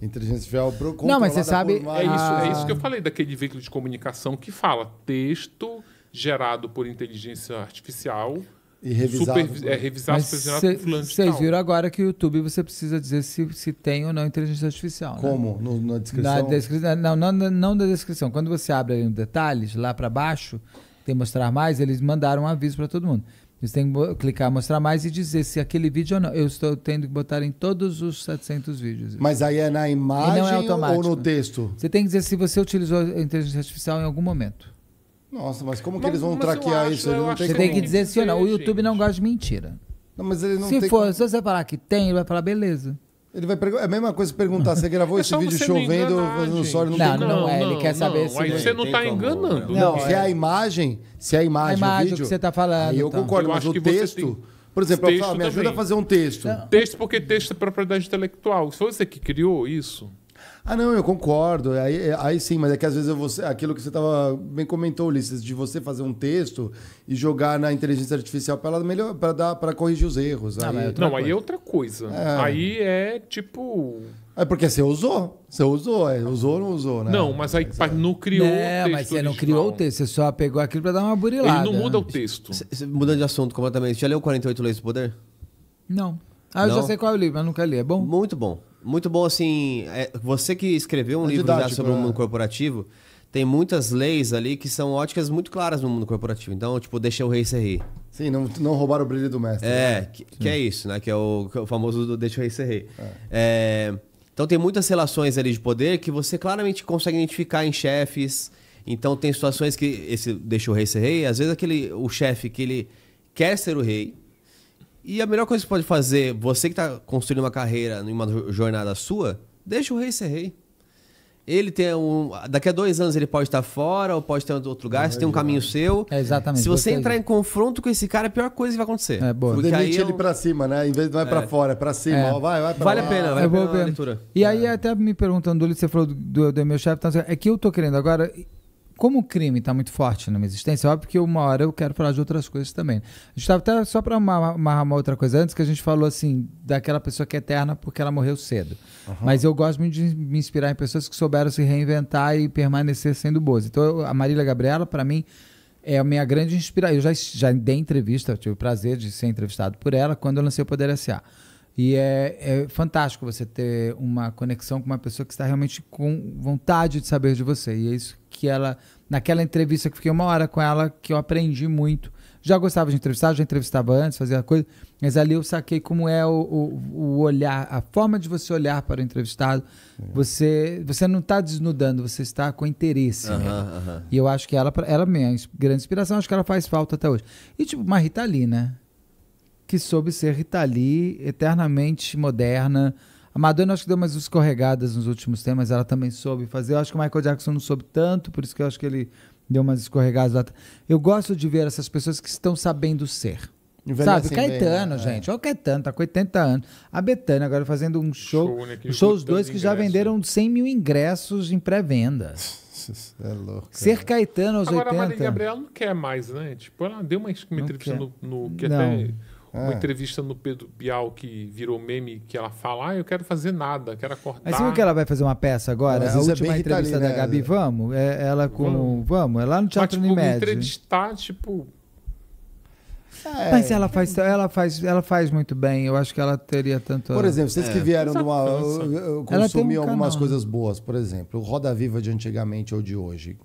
Inteligência artificial Não, mas você sabe... É, isso, é ah. isso que eu falei daquele veículo de comunicação que fala texto gerado por inteligência artificial e revisar. Supervi é, revisar Mas Vocês viram agora que o YouTube você precisa dizer se, se tem ou não inteligência artificial. Né? Como? Né? No, na descrição? Na descri não, não, não na descrição. Quando você abre aí os detalhes, lá para baixo, tem mostrar mais, eles mandaram um aviso para todo mundo. você tem que clicar mostrar mais e dizer se aquele vídeo ou não. Eu estou tendo que botar em todos os 700 vídeos. Mas aí é na é imagem é ou no texto? Você tem que dizer se você utilizou a inteligência artificial em algum momento. Nossa, mas como que eles vão traquear acho, isso? não tem você tem que dizer sim ou não. O YouTube não gosta de mentira. Não, mas ele não se tem for, como... se você falar que tem, ele vai falar beleza. Ele vai perguntar. É a mesma coisa perguntar. Você gravou é esse vídeo chovendo, fazendo sol, não, não, tem... não, não é. Ele quer não, saber se. Mas você não está enganando. Não, se é a imagem, se é a imagem. A imagem o vídeo, que você está falando. eu então. concordo, mas o texto. Por exemplo, eu falo, me ajuda a fazer um texto. Texto, porque texto é propriedade intelectual. Se você que criou isso. Ah, não, eu concordo. Aí, é, aí sim, mas é que às vezes aquilo que você tava, bem comentou, Ulisses, de você fazer um texto e jogar na inteligência artificial para melhor para dar para corrigir os erros. Ah, aí, é não, coisa. aí é outra coisa. É. Aí é tipo. É porque você usou. Você usou, é. usou ou não usou, né? Não, mas aí mas é. não criou o texto. mas você original. não criou o texto, você só pegou aquilo para dar uma burilada. Ele não muda o texto. mudando de assunto completamente, já leu 48 Leis do Poder? Não. Ah, eu já sei qual eu é li, mas nunca li. É bom? Muito bom muito bom, assim. É, você que escreveu um é livro didático, já sobre o mundo é. corporativo, tem muitas leis ali que são óticas muito claras no mundo corporativo. Então, tipo, deixa o rei ser rei. Sim, não, não roubar o brilho do mestre. É, né? que, que, é isso, né? Que é o, que é o famoso do deixa o rei ser rei. É. é. então, tem muitas relações ali de poder que você claramente consegue identificar em chefes. Então, tem situações que esse deixa o rei ser rei. Às vezes, aquele, o chefe que ele quer ser o rei, e a melhor coisa que você pode fazer, você que está construindo uma carreira em uma jornada sua, deixa o rei ser rei. Ele tem um. Daqui a dois anos ele pode estar fora ou pode estar em outro lugar, você tem um caminho seu. É, exatamente. Se você gostei. entrar em confronto com esse cara, é a pior coisa que vai acontecer. É boa. Porque Demite ele eu... pra cima, né? Em vez de vai é. pra fora, é pra cima. É. Ó, vai, vai pra Vale lá. a pena, vale é a pena a leitura. E aí, é. até me perguntando, você falou do, do, do meu chefe, então, assim, é que eu tô querendo agora como o crime está muito forte na minha existência, é óbvio que uma hora eu quero falar de outras coisas também. A gente estava até só para amarrar uma, uma outra coisa antes, que a gente falou assim, daquela pessoa que é eterna porque ela morreu cedo. Uhum. Mas eu gosto muito de me inspirar em pessoas que souberam se reinventar e permanecer sendo boas. Então, a Marília Gabriela, para mim, é a minha grande inspiração. Eu já, já dei entrevista, tive o prazer de ser entrevistado por ela quando eu lancei o Poder S.A. E é, é, fantástico você ter uma conexão com uma pessoa que está realmente com vontade de saber de você. E é isso que ela, naquela entrevista que fiquei uma hora com ela, que eu aprendi muito. Já gostava de entrevistar, já entrevistava antes, fazia coisa, mas ali eu saquei como é o, o, o olhar, a forma de você olhar para o entrevistado. Uhum. Você, você não está desnudando, você está com interesse. Né? E eu acho que ela, ela é minha grande inspiração, acho que ela faz falta até hoje. E tipo, Marita Lee, né? que soube ser Rita Lee, eternamente moderna. A Madonna acho que deu umas escorregadas nos últimos temas, ela também soube fazer. Eu acho que o Michael Jackson não soube tanto, por isso que eu acho que ele deu umas escorregadas lá. Eu gosto de ver essas pessoas que estão sabendo ser. Sabe, Caetano, bem, né? gente. É. Olha o Caetano, tá com 80 anos. A Betânia agora fazendo um show. show né? os dois que já venderam 100 mil ingressos em pré-venda. É louco. Ser Caetano aos agora, 80. Agora a Maria Gabriela não quer mais, né? Tipo, ela deu uma entrevista no, no, que não. até uma é. entrevista no Pedro Bial que virou meme, que ela fala, ah, eu quero fazer nada, quero acordar. Mas você viu que ela vai fazer uma peça agora? a última é entrevista da né? Gabi, vamos? É, ela com... Vamos. vamos, é lá no Teatro Mas, tipo, Unimed. entrevistar, tipo... É. Mas ela faz, ela, faz, ela faz muito bem. Eu acho que ela teria tanto. Por exemplo, vocês é. que vieram numa, consumiam um algumas né? coisas boas, por exemplo, o Roda Viva de antigamente ou de hoje. O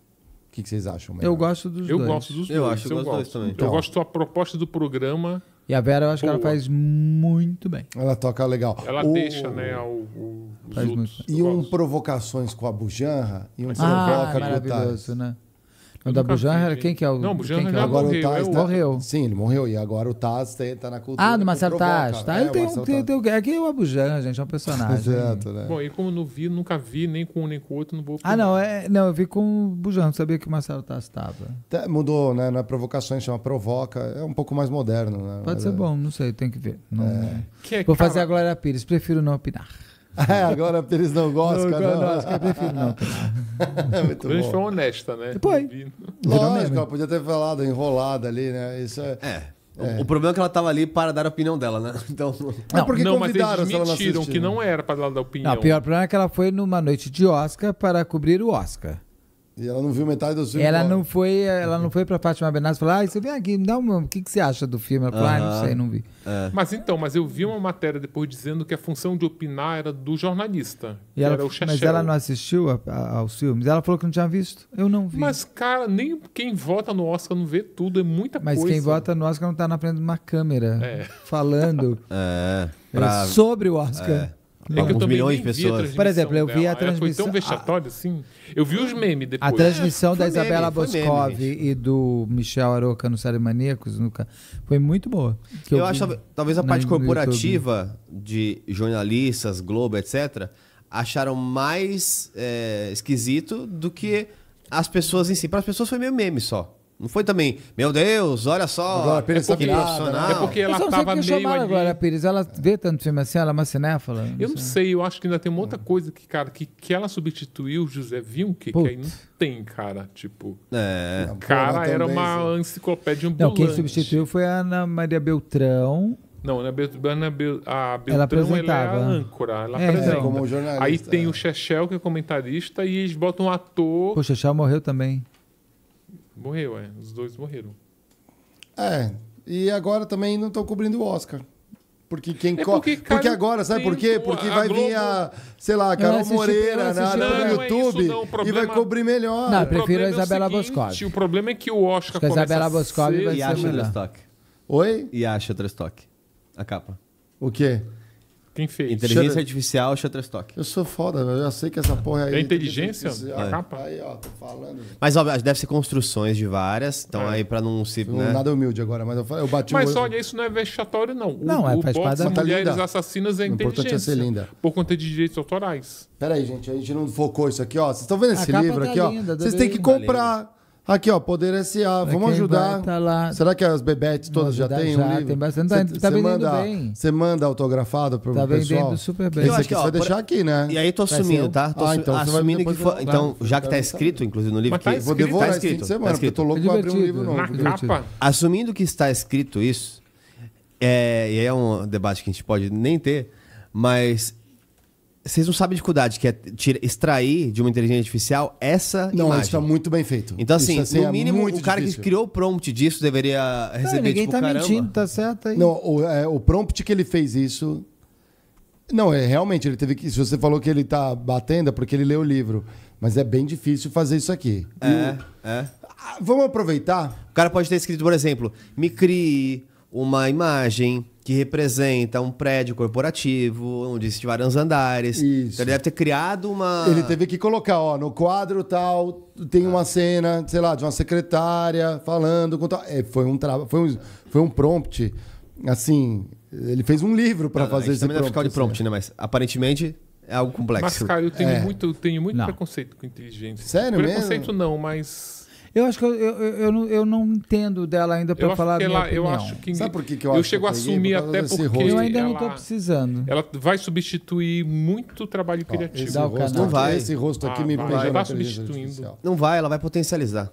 que, que vocês acham? Melhor? Eu gosto dos eu dois. Gosto dos eu dois. Acho, eu, eu gosto dos dois também. Então, eu gosto da proposta do programa e a Vera, eu acho Boa. que ela faz muito bem. Ela toca legal. Ela o... deixa, né, o, faz E um Provocações com a Bujanra e um ah, Provoca é maravilhoso, né? O da Bujanra era quem que é o. Não, Bujanra quem que é? agora morreu. O Taz, tá... morreu. Sim, ele morreu. E agora o Taz está na cultura. Ah, do Marcelo Taz. Tá. Né? ele é, Tem, tem, tem, aqui é o Abujanra, né, gente, é um personagem. Exato, né? Bom, e como não vi, nunca vi nem com um nem com o outro, não vou. Ah, não, é, não, eu vi com o Bujan, não sabia que o Marcelo Taz estava. Mudou, né? Na provocações, chama Provoca. É um pouco mais moderno, né? Pode Mas ser bom, não sei, tem que ver. Não... É. É. Vou cara... fazer a Glória Pires, prefiro não opinar. É, agora eles não gostam, não. não. Acho que eu não. Muito bom. foi honesta, né? Foi. Lógico, ela podia ter falado enrolada ali, né? Isso é... é. É. O problema é que ela estava ali para dar a opinião dela, né? Então, não, porque por não, convidaram mas eles mentiram que não era para dar a opinião. Não, o pior problema é que ela foi numa noite de Oscar para cobrir o Oscar. E ela não viu metade do filme. Ela não foi, ela não foi pra Fátima Bernardes e falou: Ah, você vem aqui, me dá um. O que, que você acha do filme? Ela falou, ah, não sei, não vi. É. Mas então, mas eu vi uma matéria depois dizendo que a função de opinar era do jornalista. E ela, era o chefe. mas ela não assistiu a, a, aos filmes? Ela falou que não tinha visto. Eu não vi. Mas, cara, nem quem vota no Oscar não vê tudo, é muita mas coisa. Mas quem vota no Oscar não tá na frente de uma câmera é. falando é, pra... sobre o Oscar. É. É alguns milhões de pessoas. Por exemplo, eu vi dela. a transmissão. Ela foi tão vexatório assim. Ah. Eu vi os memes depois. A transmissão é, da meme, Isabela Boscov e do Michel Aroca no Série Maníacos nunca foi muito boa. eu, eu acho talvez a parte corporativa de jornalistas, Globo, etc., acharam mais é, esquisito do que as pessoas em si. Para as pessoas foi meio meme só. Não foi também, meu Deus, olha só. Agora, a Pires é porque, tá profissional. É porque ela estava meio ali... agora, Pires. Ela vê tanto filme assim, ela é uma cinéfala? Não eu não sei. sei. eu acho que ainda tem uma outra coisa que, cara, que, que ela substituiu o José Vinck, que aí não tem, cara. Tipo, é. cara era uma sim. Né? enciclopédia ambulante. Não, quem substituiu foi a Ana Maria Beltrão. Não, Ana a Beltrão ela, ela é a âncora. Ela é, apresenta. Como jornalista. Aí tem é. o Chechel, que é comentarista, e eles botam um ator. Pô, o Chechel morreu também. Morreu, é. Os dois morreram. É. E agora também não estão cobrindo o Oscar. Porque quem é porque, porque agora, sabe por quê? Porque vai Globo... vir a, sei lá, a Carol tipo Moreira na, tipo não, no YouTube é isso, não, problema... e vai cobrir melhor. Não, eu prefiro a é Isabela é Boscov. O problema é que o Oscar Acho que a Isabela vai e ser acha Trestock. Oi? E acha Trestock. A capa. O quê? Quem fez? Inteligência Shutter... Artificial Shutterstock. Eu sou foda, né? eu já sei que essa porra aí. É inteligência? A é. ah, capa tá aí, ó, tô falando. Mas deve ser construções de várias, então é. aí pra não se. Não, né? Nada humilde agora, mas eu, falei, eu bati Mas o... olha, isso não é vexatório, não. O, não, é faz parte da tá mulheres assassinas é o é inteligência. é ser linda. Por conta de direitos autorais. Pera aí, gente, a gente não focou isso aqui, ó. Vocês estão vendo esse livro tá aqui, linda, ó? Vocês têm que tá comprar. Aqui, ó, Poder S.A., vamos ajudar. Tá lá. Será que as Bebetes todas já têm já, um livro? tem bastante. Tá cê, tá vendendo manda, bem. Você manda autografado pro tá pessoal? Tá vendendo super bem. Esse aqui que, você vai deixar aqui, né? E aí tô assumindo, tá? Tô ah, então, assumindo que foi... Então, já que tá escrito, inclusive, no livro... Mas tá que... Vou tá devorar tá escrito, semana, tá escrito. tô louco pra abrir um livro novo. Na capa. Assumindo que está escrito isso, é, e aí é um debate que a gente pode nem ter, mas vocês não sabem a dificuldade que é tira, extrair de uma inteligência artificial essa não, imagem. Não, isso está muito bem feito. Então, assim, assim no é mínimo, é o cara difícil. que criou o prompt disso deveria receber, não, ninguém tipo, tá caramba. mentindo, tá certo aí. Não, o, é, o prompt que ele fez isso... Não, é, realmente, ele teve que... Se você falou que ele está batendo, é porque ele leu o livro. Mas é bem difícil fazer isso aqui. É, e, é. Ah, vamos aproveitar? O cara pode ter escrito, por exemplo, me crie uma imagem que representa um prédio corporativo, onde existem vários andares. Isso. Então ele deve ter criado uma. Ele teve que colocar, ó, no quadro tal, tem ah. uma cena, sei lá, de uma secretária falando com tal. É, foi um trabalho, foi um, foi um prompt, assim. Ele fez um livro para fazer isso. a prompt. Deve ficar de assim. prompt, assim. né? Mas aparentemente é algo complexo. Mas, cara, eu tenho é. muito, eu tenho muito preconceito com inteligência. Sério preconceito mesmo? Preconceito não, mas eu acho que eu, eu, eu, não, eu não entendo dela ainda para falar que Eu acho que Sabe por que, que eu, eu acho chego a assumir por até porque eu ainda ela, não estou precisando. Ela vai substituir muito trabalho Ó, criativo. Esse rosto, não vai. Esse rosto aqui ah, me vai, vai substituindo. Não vai, ela vai potencializar.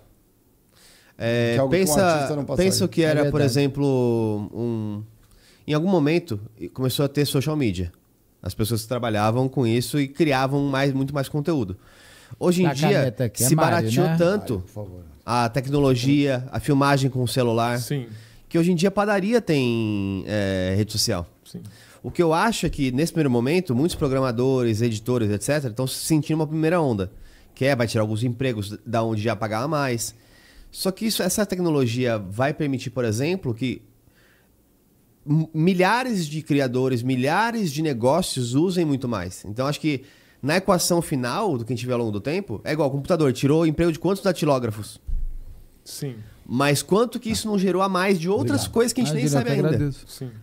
É, é pensa, um pensa o que era, é por exemplo, um em algum momento começou a ter social media. As pessoas trabalhavam com isso e criavam mais, muito mais conteúdo. Hoje em da dia, é se é Mari, barateou né? tanto. Mari, a tecnologia, a filmagem com o celular. Sim. Que hoje em dia a padaria tem é, rede social. Sim. O que eu acho é que, nesse primeiro momento, muitos programadores, editores, etc., estão se sentindo uma primeira onda. Que é, vai tirar alguns empregos da onde já pagava mais. Só que isso, essa tecnologia vai permitir, por exemplo, que milhares de criadores, milhares de negócios usem muito mais. Então, acho que na equação final do que a gente vê ao longo do tempo, é igual, computador tirou emprego de quantos datilógrafos? Sim. Mas quanto que isso não gerou a mais de outras Obrigado. coisas que a gente ah, nem sabe ainda?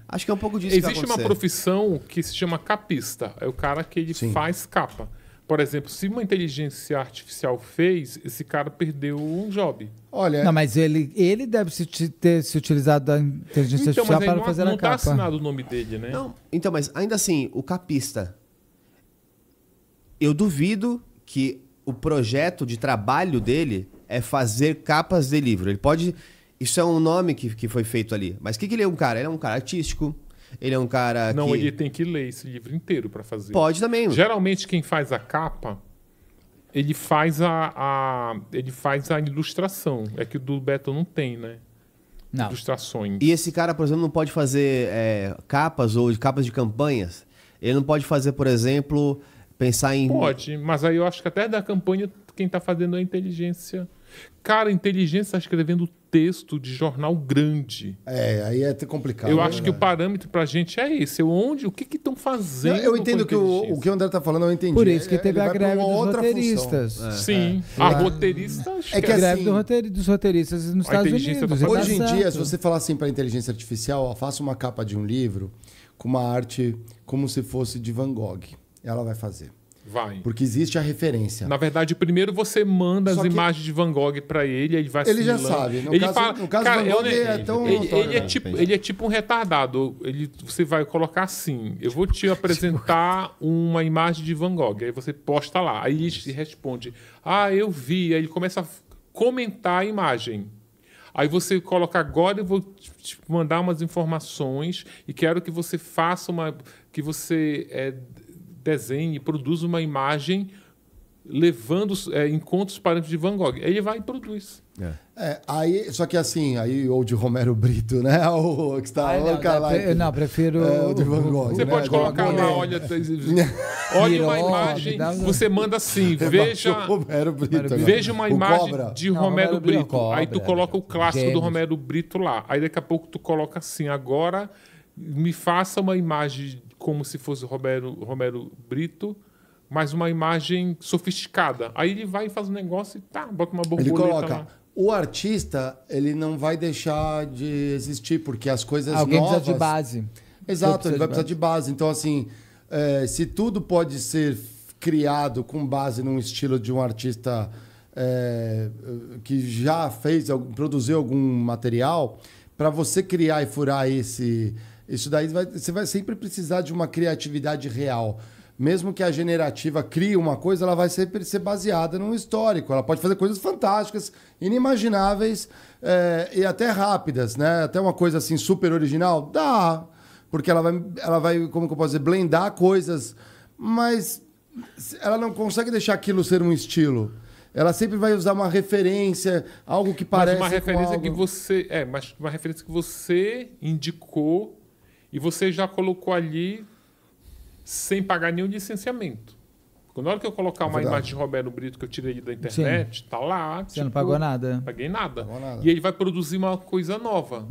Acho que é um pouco disso Existe uma profissão que se chama capista. É o cara que ele Sim. faz capa. Por exemplo, se uma inteligência artificial fez, esse cara perdeu um job. Olha. Não, mas ele, ele deve se ter se utilizado da inteligência então, artificial para não, fazer não a tá capa. Não está assinado o nome dele, né? Não. Então, mas ainda assim, o capista. Eu duvido que o projeto de trabalho dele é fazer capas de livro. Ele pode. Isso é um nome que, que foi feito ali. Mas o que, que ele é um cara? Ele é um cara artístico. Ele é um cara. Não, que... ele tem que ler esse livro inteiro para fazer. Pode também. Geralmente quem faz a capa ele faz a, a, ele faz a ilustração. É que o do Beto não tem, né? Não. Ilustrações. E esse cara, por exemplo, não pode fazer é, capas ou capas de campanhas. Ele não pode fazer, por exemplo, pensar em. Pode, mas aí eu acho que até da campanha quem está fazendo é a inteligência Cara, inteligência está escrevendo texto de jornal grande. É, aí é complicado. Eu acho que o né? parâmetro a gente é esse. É onde, o que estão fazendo? Eu, eu entendo que o, o que o André está falando, eu entendi. Por isso que é, teve a greve dos roteiristas. É. Sim, é. a roteirista... É que, a greve assim, do roteir, dos roteiristas nos Estados tá Unidos. Tá hoje em dia, se você falar assim a inteligência artificial, faça uma capa de um livro com uma arte como se fosse de Van Gogh. Ela vai fazer. Vai. Porque existe a referência. Na verdade, primeiro você manda Só as que... imagens de Van Gogh para ele, ele vai Ele já sabe. No ele caso, fala, no caso cara, Van Gogh ele, é tão ele, ele é né, tipo, ele é tipo um retardado. Ele, você vai colocar assim: eu vou te apresentar uma imagem de Van Gogh. Aí você posta lá. Aí ele responde: ah, eu vi. Aí ele começa a comentar a imagem. Aí você coloca agora eu vou te mandar umas informações e quero que você faça uma. que você é, desenhe produz uma imagem levando é, em conta de Van Gogh. Aí ele vai e produz. É. é. aí, só que assim, aí ou de Romero Brito, né? Ou que está Ai, não, não, lá. Pre, não, prefiro é, o de Van Gogh. Você né? pode colocar lá, olha, olha uma imagem, você manda assim, veja, Romero Brito, né? veja uma imagem de Romero, não, Romero Brito. Cobra, é aí tu coloca o clássico do Romero Brito lá. Aí daqui a pouco tu coloca assim, agora me faça uma imagem como se fosse Romero, Romero Brito, mas uma imagem sofisticada. Aí ele vai e faz um negócio e tá, bota uma borboleta. Ele coloca. Lá. O artista, ele não vai deixar de existir, porque as coisas Alguém novas... Alguém precisa de base. Exato, ele vai precisar de base. Então, assim, é, se tudo pode ser criado com base num estilo de um artista é, que já fez, produziu algum material, para você criar e furar esse isso daí vai, você vai sempre precisar de uma criatividade real. Mesmo que a generativa crie uma coisa, ela vai sempre ser baseada num histórico. Ela pode fazer coisas fantásticas, inimagináveis é, e até rápidas, né? Até uma coisa assim super original, dá. Porque ela vai, ela vai como que eu posso dizer, blendar coisas, mas ela não consegue deixar aquilo ser um estilo. Ela sempre vai usar uma referência, algo que parece. Mas uma referência algo... que você. É, mas uma referência que você indicou e você já colocou ali sem pagar nenhum licenciamento. Porque na hora que eu colocar é uma imagem de Roberto Brito que eu tirei da internet, Sim. tá lá. Você tipo, não pagou nada. Paguei nada. Pagou nada. E ele vai produzir uma coisa nova.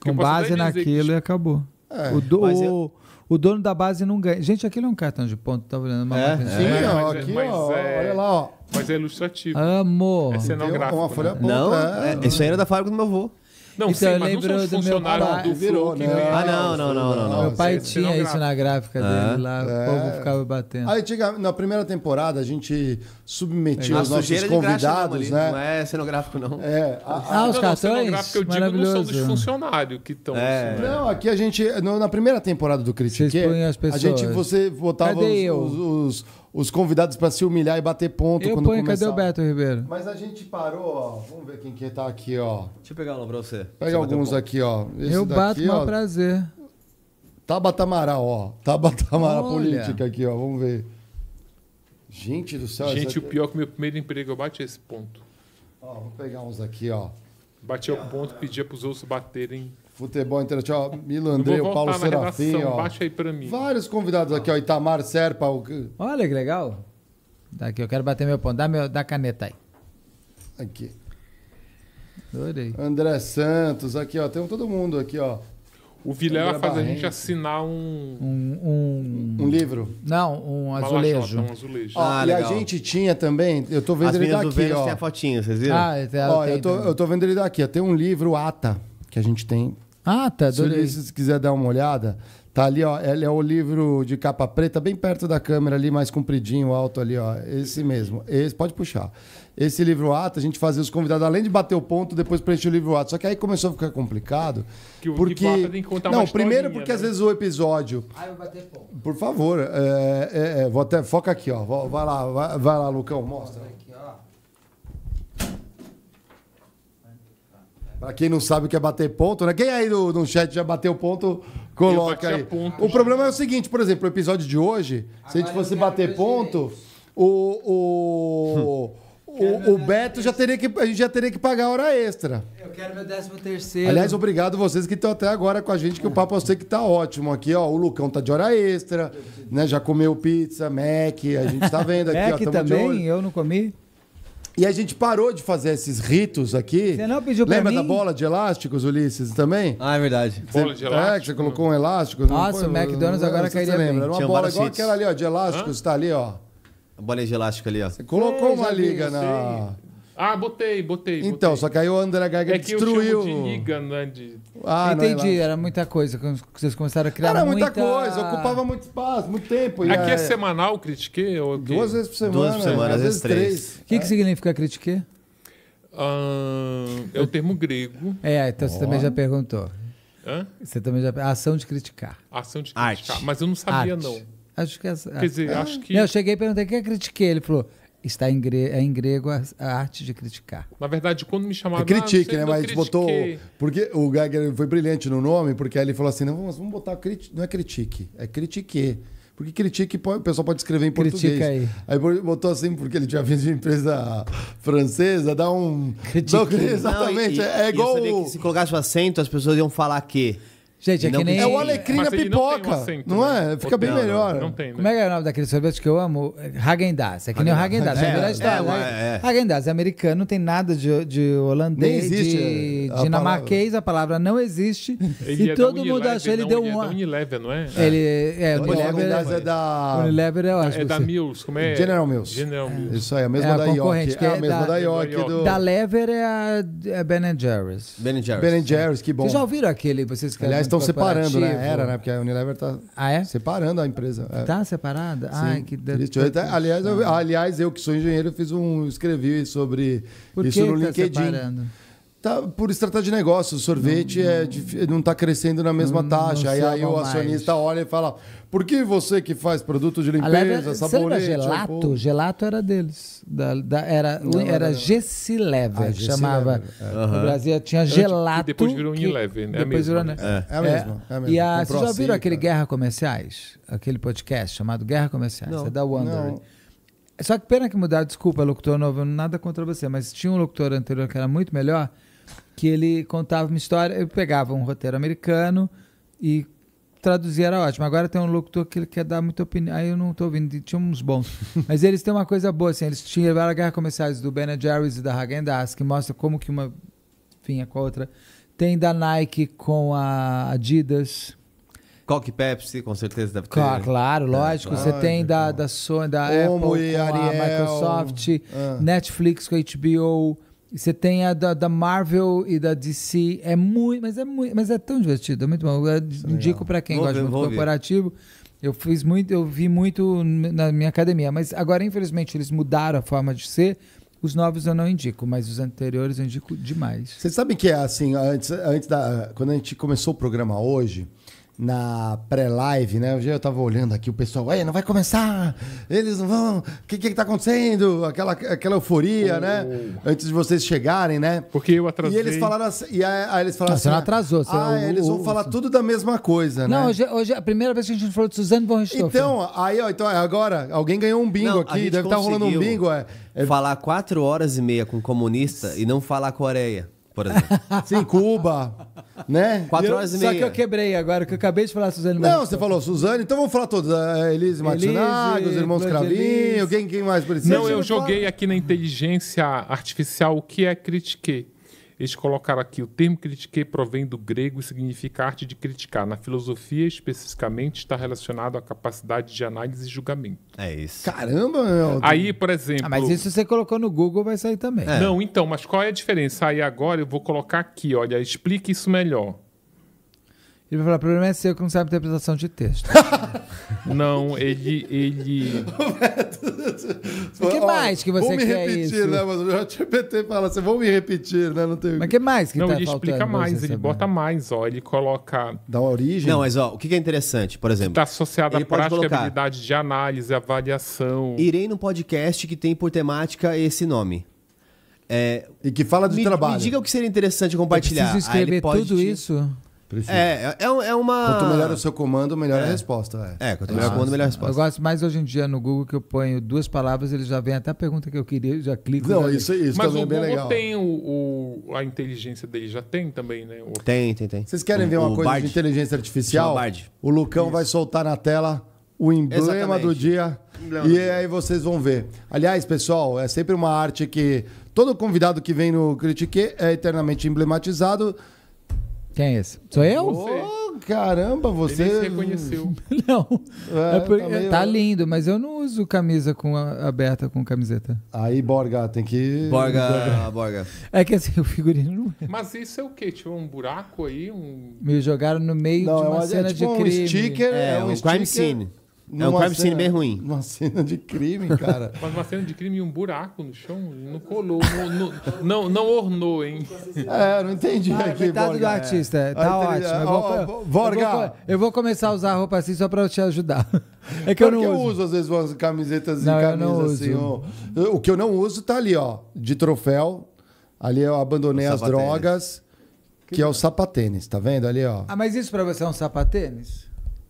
Com base naquilo que... e acabou. É, o, do, o, dono da base não ganha. Gente, aquilo é um cartão de ponto, tá olhando uma é. Sim, é, ó, mas, é, aqui, mas ó, é, olha lá, ó. Mas é ilustrativo. Amor. É cenográfico. Uma folha né? Ponta, não, é. é, isso aí era da fábrica do meu avô. Não, então, sim, eu lembro do meu pai. Do virou, né? Ah, assim. não, não, não, não, Meu pai é tinha isso na gráfica dele é. lá, o é. povo ficava batendo. Aí, na primeira temporada, a gente submetia os nossos convidados, né? Não é cenográfico, não. É. Ah, os cartões? Eu digo não são dos funcionários que estão. Assim, né? Não, aqui a gente, na primeira temporada do Critique, a gente, você botava os os convidados para se humilhar e bater ponto eu quando ponho, começar. Cadê o Beto Ribeiro? Mas a gente parou, ó. Vamos ver quem que tá aqui, ó. Deixa eu pegar um pra você. Pega alguns aqui, ó. Esse eu daqui, bato com prazer. Tabata Amaral, ó. Tabata Amaral política aqui, ó. Vamos ver. Gente do céu. Gente, o pior é que meu primeiro emprego eu bati esse ponto. Ó, vou pegar uns aqui, ó. Batia o ponto, pedia para os outros baterem Futebol Internacional, Milo André, o Paulo Serafim, redação, ó. Baixa aí pra mim. Vários convidados aqui, ó. Itamar Serpa. O... Olha que legal. Daqui, eu quero bater meu ponto. Dá, meu, dá caneta aí. Aqui. Adorei. André Santos, aqui, ó. Tem todo mundo aqui, ó. O Vilela faz Barrente. a gente assinar um... Um, um... um livro? Não, um azulejo. um azulejo. Ó, ah, e legal. a gente tinha também, eu tô vendo As ele daqui, do Vênus ó. tem a fotinha, vocês viram? Ah, ela ó, tem, eu, tô, eu tô vendo ele daqui, Tem um livro, Ata, que a gente tem ah, tá. Se adorei. Se quiser dar uma olhada, tá ali, ó. Ele é o livro de capa preta, bem perto da câmera ali, mais compridinho, alto ali, ó. Esse mesmo. Esse, pode puxar. Esse livro ato, a gente fazia os convidados, além de bater o ponto, depois preencher o livro ato. Só que aí começou a ficar complicado. Que o porque... que Não, primeiro porque né? às vezes o episódio. Ah, eu vou bater ponto. Por favor, é, é, é, vou até. Foca aqui, ó. Vai lá, vai, vai lá, Lucão, mostra. Aqui. Pra quem não sabe o que é bater ponto, né? Quem aí no, no chat já bateu ponto, coloca aí. Ponto, o já. problema é o seguinte, por exemplo, o episódio de hoje, Agora se a gente fosse bater ponto, o. o... O, o Beto já teria, que, a gente já teria que pagar hora extra. Eu quero meu 13 Aliás, obrigado vocês que estão até agora com a gente, que o papo eu sei que tá ótimo aqui, ó. O Lucão tá de hora extra, né? Já comeu pizza, Mac, a gente tá vendo aqui, Mac ó. também, eu não comi. E a gente parou de fazer esses ritos aqui. Você não pediu Lembra mim? da bola de elásticos, Ulisses, também? Ah, é verdade. Você, bola de elástico. É, que você colocou um elástico. Nossa, o McDonald's não, agora cairia bem. Era uma Tinha bola igual hits. aquela ali, ó, de elásticos, Hã? tá ali, ó. A bola de elástico ali, ó. Você colocou é, uma liga na... Ah, botei, botei. Então, botei. Então, só que aí o André Geiger é que destruiu. Eu chamo de liga, é né, De... Ah, Entendi, é era muita coisa. quando Vocês começaram a criar Era muita, muita... coisa, ocupava muito espaço, muito tempo. Aqui é, é semanal, critiquei? Ou Duas vezes por semana. Duas por semana, às vezes três. O que, que é. significa critiquei? é o termo grego. É, então você também já perguntou. Hã? Você também já. A ação de criticar. A ação de criticar. Arte. Mas eu não sabia, Arte. não. Acho que Quer dizer, ah. acho que. eu cheguei e perguntei o que é critiquei. Ele falou, está em, gre é em grego a, a, arte de criticar. Na verdade, quando me chamaram... É critique, ah, né? Mas critiquei. botou... Porque o Geiger foi brilhante no nome, porque aí ele falou assim, não, vamos, vamos botar... Não é critique, é critique. Porque critique, o pessoal pode escrever em português. Aí. aí. botou assim, porque ele tinha vindo de empresa francesa, dá um... Critique. exatamente, não, e, é igual... se colocasse o acento, as pessoas iam falar que... Gente, é que nem... É o alecrim na pipoca, não, acento, não né? é? Fica bem não, melhor. Não, não tem, né? Como é que é o nome daquele sorvete que eu amo? hagen Hagendaz. É que nem o Hagendaz. É, é, história, tá, é, né? é. é americano, não tem nada de, de holandês, Nem existe de é, a dinamarquês, palavra. a palavra não existe. Ele é e todo mundo acha ele deu um... É da Unilever, não é? é. Ele é... Unilever é da... Unilever eu acho. É da Mills, como é? General Mills. General Mills. Isso aí, a mesma da York. É a mesma da York. Da Lever é a Ben Jerry's. Ben Jerry's. Ben Jerry's, que bom. Vocês já ouviram aquele... Vocês Aliás, eles estão separando, né? Era, né? Porque a Unilever está ah, é? separando a empresa. Está é. Tá separada? Ai, que triste. aliás, eu, ah. aliás, eu que sou engenheiro, fiz um. escrevi sobre Por isso no tá LinkedIn. Separando? Tá, por estratégia de negócio, o sorvete é uhum. não, não, é, não está crescendo na mesma não, taxa. aí, aí o acionista mais. olha e fala: por que você que faz produto de limpeza, Aliás, sabonete? Gelato? Shampoo? Gelato era deles. Da, da, era não, era Gessi ah, é chamava. Uhum. No Brasil tinha gelato. depois virou Unilever, né? É depois virou, né? É, é, É. É E a, vocês já viram aquele Guerra Comerciais? Aquele podcast chamado Guerra Comerciais, é da Wonder. Só que pena que mudar, desculpa, locutor novo, nada contra você, mas tinha um locutor anterior que era muito melhor que ele contava uma história, eu pegava um roteiro americano e traduzia era ótimo. Agora tem um locutor que ele quer dar muita opinião. Aí eu não estou ouvindo, tinha uns bons. Mas eles têm uma coisa boa, assim, eles tinham a guerra comerciais do Ben Jerry's e da Hagen Das, que mostra como que uma vinha é com a outra. Tem da Nike com a Adidas. Coke Pepsi, com certeza deve ter. Claro, é, claro lógico. É, claro. Você tem da, então. da Sony, da Como Apple, com a Microsoft, ah. Netflix com a HBO, e você tem a da, da, Marvel e da DC. É muito, mas é muito, mas é tão divertido, é muito bom. Eu é indico para quem vou gosta ver, de corporativo. Eu fiz muito, eu vi muito na minha academia, mas agora infelizmente eles mudaram a forma de ser. Os novos eu não indico, mas os anteriores eu indico demais. Você sabe que é assim, antes, antes da quando a gente começou o programa hoje, na pré-live, né? Eu tava olhando aqui o pessoal, ei, não vai começar, eles não vão, o que, que que tá acontecendo? Aquela, aquela euforia, né? oh. né? Antes de vocês chegarem, né? Porque eu atrasei. E eles falaram assim, e aí, aí eles falaram ah, não, assim, você atrasou. Você é ah, é, eles vão falar tudo da mesma coisa, não, né? Não, hoje, hoje é a primeira vez que a gente falou de Suzane von Richthofen. Então, aí, ó, então, é agora, alguém ganhou um bingo não, aqui, deve estar tá rolando um bingo. É, é... Falar quatro horas e meia com comunista e não falar Coreia por exemplo. Sim, Cuba, né? Quatro horas e meia. Só que eu quebrei agora, que eu acabei de falar Suzane Não, você falou Suzane, então vamos falar todos. A eh, Elise Matsunaga, os irmãos Cravinho, quem, quem mais precisa? Não, eu joguei aqui na inteligência artificial o que é critique. Eles colocaram aqui: o termo critiquei provém do grego e significa arte de criticar. Na filosofia, especificamente, está relacionado à capacidade de análise e julgamento. É isso. Caramba, meu. É. Aí, por exemplo. Ah, mas isso você colocou no Google, vai sair também. É. Não, então, mas qual é a diferença? Aí agora eu vou colocar aqui: olha, explique isso melhor. Ele vai falar, o problema é seu que não sabe interpretação de texto. não, ele. ele... O que mais que você vou me quer repetir, isso? né? Mas o GPT fala assim, vou me repetir, né? Não teve... Mas que mais que Não, tá ele explica mais, ele saber. bota mais, ó. Ele coloca... Dá uma origem. Não, mas ó, o que é interessante, por exemplo... Está associado à prática colocar, habilidade de análise, avaliação... Irei num podcast que tem por temática esse nome. É, e que fala de me, trabalho. Me diga o que seria interessante compartilhar. Eu preciso escrever tudo te... isso... Prefiro. É, é, é, é uma. Quanto melhor o seu comando, melhor é. a resposta. É, é quanto melhor o comando, melhor a resposta. Eu gosto mais hoje em dia no Google que eu ponho duas palavras, ele já vem até a pergunta que eu queria, eu já clico. Não, isso, é isso Mas também é o é bem Google legal. tem o, o, a inteligência dele, já tem também, né? O... Tem, tem, tem. Vocês querem o, ver uma coisa Bard. de inteligência artificial? O Lucão isso. vai soltar na tela o emblema Exatamente. do dia. e aí vocês vão ver. Aliás, pessoal, é sempre uma arte que todo convidado que vem no Critique é eternamente emblematizado quem é esse? Sou eu? Oh, caramba, você. Ele se reconheceu. não. É, é porque... tá, meio... tá, lindo, mas eu não uso camisa com a... aberta com camiseta. Aí, Borga, tem que. Borga, Borga. É que assim, o figurino não. É. Mas isso é o quê? Tipo, um buraco aí? Um... Me jogaram no meio não, de é uma é, cena é, tipo de crime. Um sticker, é, é um, um crime scene. É um crime cena, bem ruim. Uma cena de crime, cara. Mas uma cena de crime e um buraco no chão. Não colou. No, no, não, não ornou, hein? É, não entendi ah, é aqui, Borga. do artista. É. é tá ótimo. Eu vou, Borga! Eu vou, eu vou, começar a usar roupa assim só pra eu te ajudar. É que eu não uso. uso às vezes umas camisetas e camisas assim. Ó. O que eu não uso tá ali, ó. De troféu. Ali eu abandonei as drogas. Que, que é o sapatênis, tá vendo ali, ó? Ah, mas isso pra você é um sapatênis?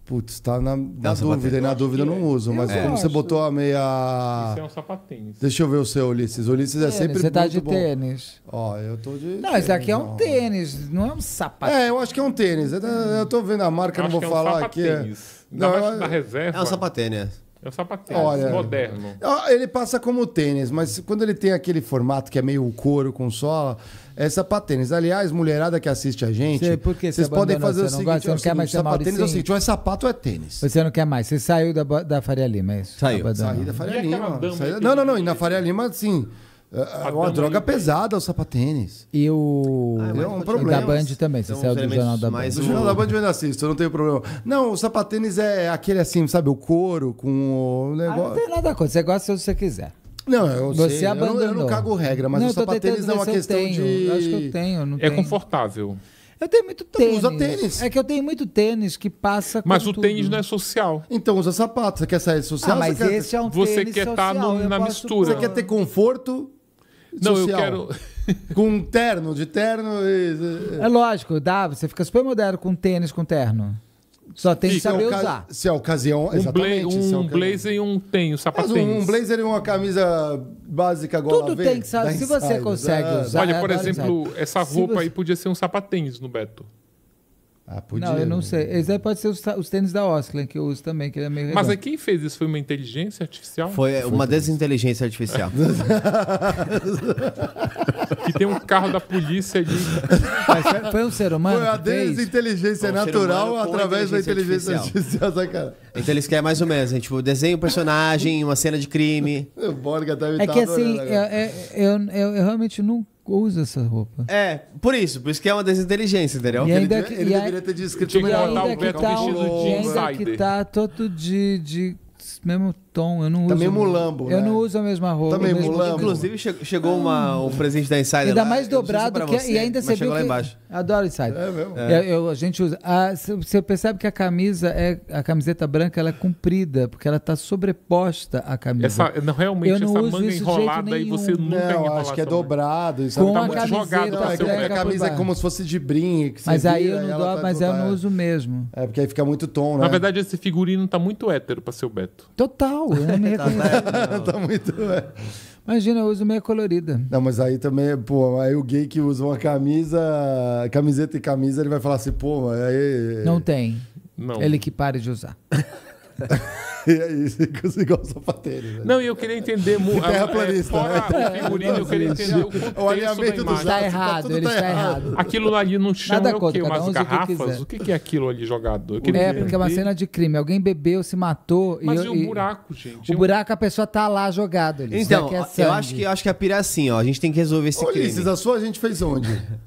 Putz, tá na, na dúvida, e na dúvida eu não é. uso. Mas é. como você botou a meia. Isso é um sapatênis. Deixa eu ver o seu Ulisses. O Ulisses é tênis, sempre. Você tá de bom. tênis. Ó, eu tô de. Não, esse aqui é um tênis, não é um sapatênis. É, eu acho que é um tênis. Eu tô vendo a marca, eu não vou é um falar aqui. É... Não, da, é- eu... reserva. É um sapatênis. É um sapatênis Olha, moderno. Ele passa como tênis, mas quando ele tem aquele formato que é meio couro com sola, é sapatênis. Aliás, mulherada que assiste a gente, Sei, vocês podem fazer o seguinte, gosta, você não é quer mais sapatênis é o seguinte, ou é sapato ou é tênis. Você não quer mais, você saiu da, da Faria Lima, é isso? Saiu. Saí da Faria é é Lima. Saí, não, não, não, e na né? Faria Lima, sim. É, é uma droga pesada o sapatênis. E o. Ah, é um problema. da Band também, você então, saiu do Jornal da Band. O Jornal da Band eu ainda assisto, eu não tenho problema. Não, o sapatênis é aquele assim, sabe, o couro com o negócio. Ah, não tem nada contra, você gosta se você quiser. Não, eu você sei. abandonou. Eu, eu não cago regra, mas não, o sapatênis é uma questão tenho. de. Eu acho que eu tenho, não É tenho. confortável. Eu tenho muito tênis. Então usa tênis. É que eu tenho muito tênis que passa com Mas o tudo. tênis não é social. Então usa sapato. Você quer sair social? Ah, mas esse é um você tênis Você quer estar tá na mistura. Você quer ter conforto não, social. eu quero. com um terno, de terno. E... É lógico, dá, você fica super moderno com tênis, com terno. Só tem que é saber usar. Se é ocasião, um exatamente. É um, é um blazer e um tem, um sapatinho. Um, um blazer e uma camisa básica agora. Tudo tem que saber. Se você consegue usar. Olha, por exemplo, essa roupa você... aí podia ser um sapatênis no Beto. Ah, podia. Não, eu não né? sei. Esse aí pode ser os, os tênis da Osklen, que eu uso também, que ele é meio Mas aí quem fez isso? Foi uma inteligência artificial? Foi, Foi uma isso. desinteligência artificial. que tem um carro da polícia ali. foi um ser humano? Foi a desinteligência fez? natural através inteligência da inteligência artificial. artificial então eles querem mais ou menos, né? tipo, desenha um personagem, uma cena de crime. o Borga tá É que assim, né, eu, eu, eu, eu realmente nunca usa essa roupa. É, por isso, por isso que é uma desinteligência, entendeu? E ele que, ele e deveria ter descrito melhor. Tá Tinha que botar um, um vestido de insider. que tá todo de, de mesmo tom, eu não Também tá uso. mulambo. Eu né? não uso a mesma roupa. Também tá mulambo. Inclusive, chegou uma, um presente da Insider. Ainda lá, mais dobrado que. É- você, e ainda você viu. Lá embaixo. adoro Insider. É mesmo. É. Eu, eu, a gente usa. A, você percebe que a camisa é. A camiseta branca ela é comprida, porque ela está sobreposta à camisa. Essa, não, realmente, eu não essa uso manga isso enrolada aí você nunca não, Acho que é dobrado. Isso com tá a jogado é A camisa é como se fosse de brinque. Mas aí eu não tá mas eu não uso mesmo. É, porque aí fica muito tom, né? Na verdade, esse figurino está muito hétero para seu Beto. Total. Né? eu tá não me tá, tá muito. Imagina, eu uso meia colorida. Não, mas aí também, pô, aí o gay que usa uma camisa, camiseta e camisa, ele vai falar assim, pô, aí. Não tem. Não. Ele que pare de usar. e é isso, igual o sapateiro. Né? Não, e eu queria entender muito. Terraplanista. É é, fora né? o figurino, eu queria entender o o alinhamento do imagem. Então tá errado, tá ele está errado. Aquilo ali no chão Nada é o quê? Umas um garrafas? O que, que, é aquilo ali jogado? É, porque é uma cena de crime. Alguém bebeu, se matou. Mas e, o um buraco, gente? O buraco, a pessoa tá lá jogado. Ali. Então, é eu acho que, acho que a pira é assim, ó. A gente tem que resolver esse Ô, crime. Ulisses, a sua a gente fez onde?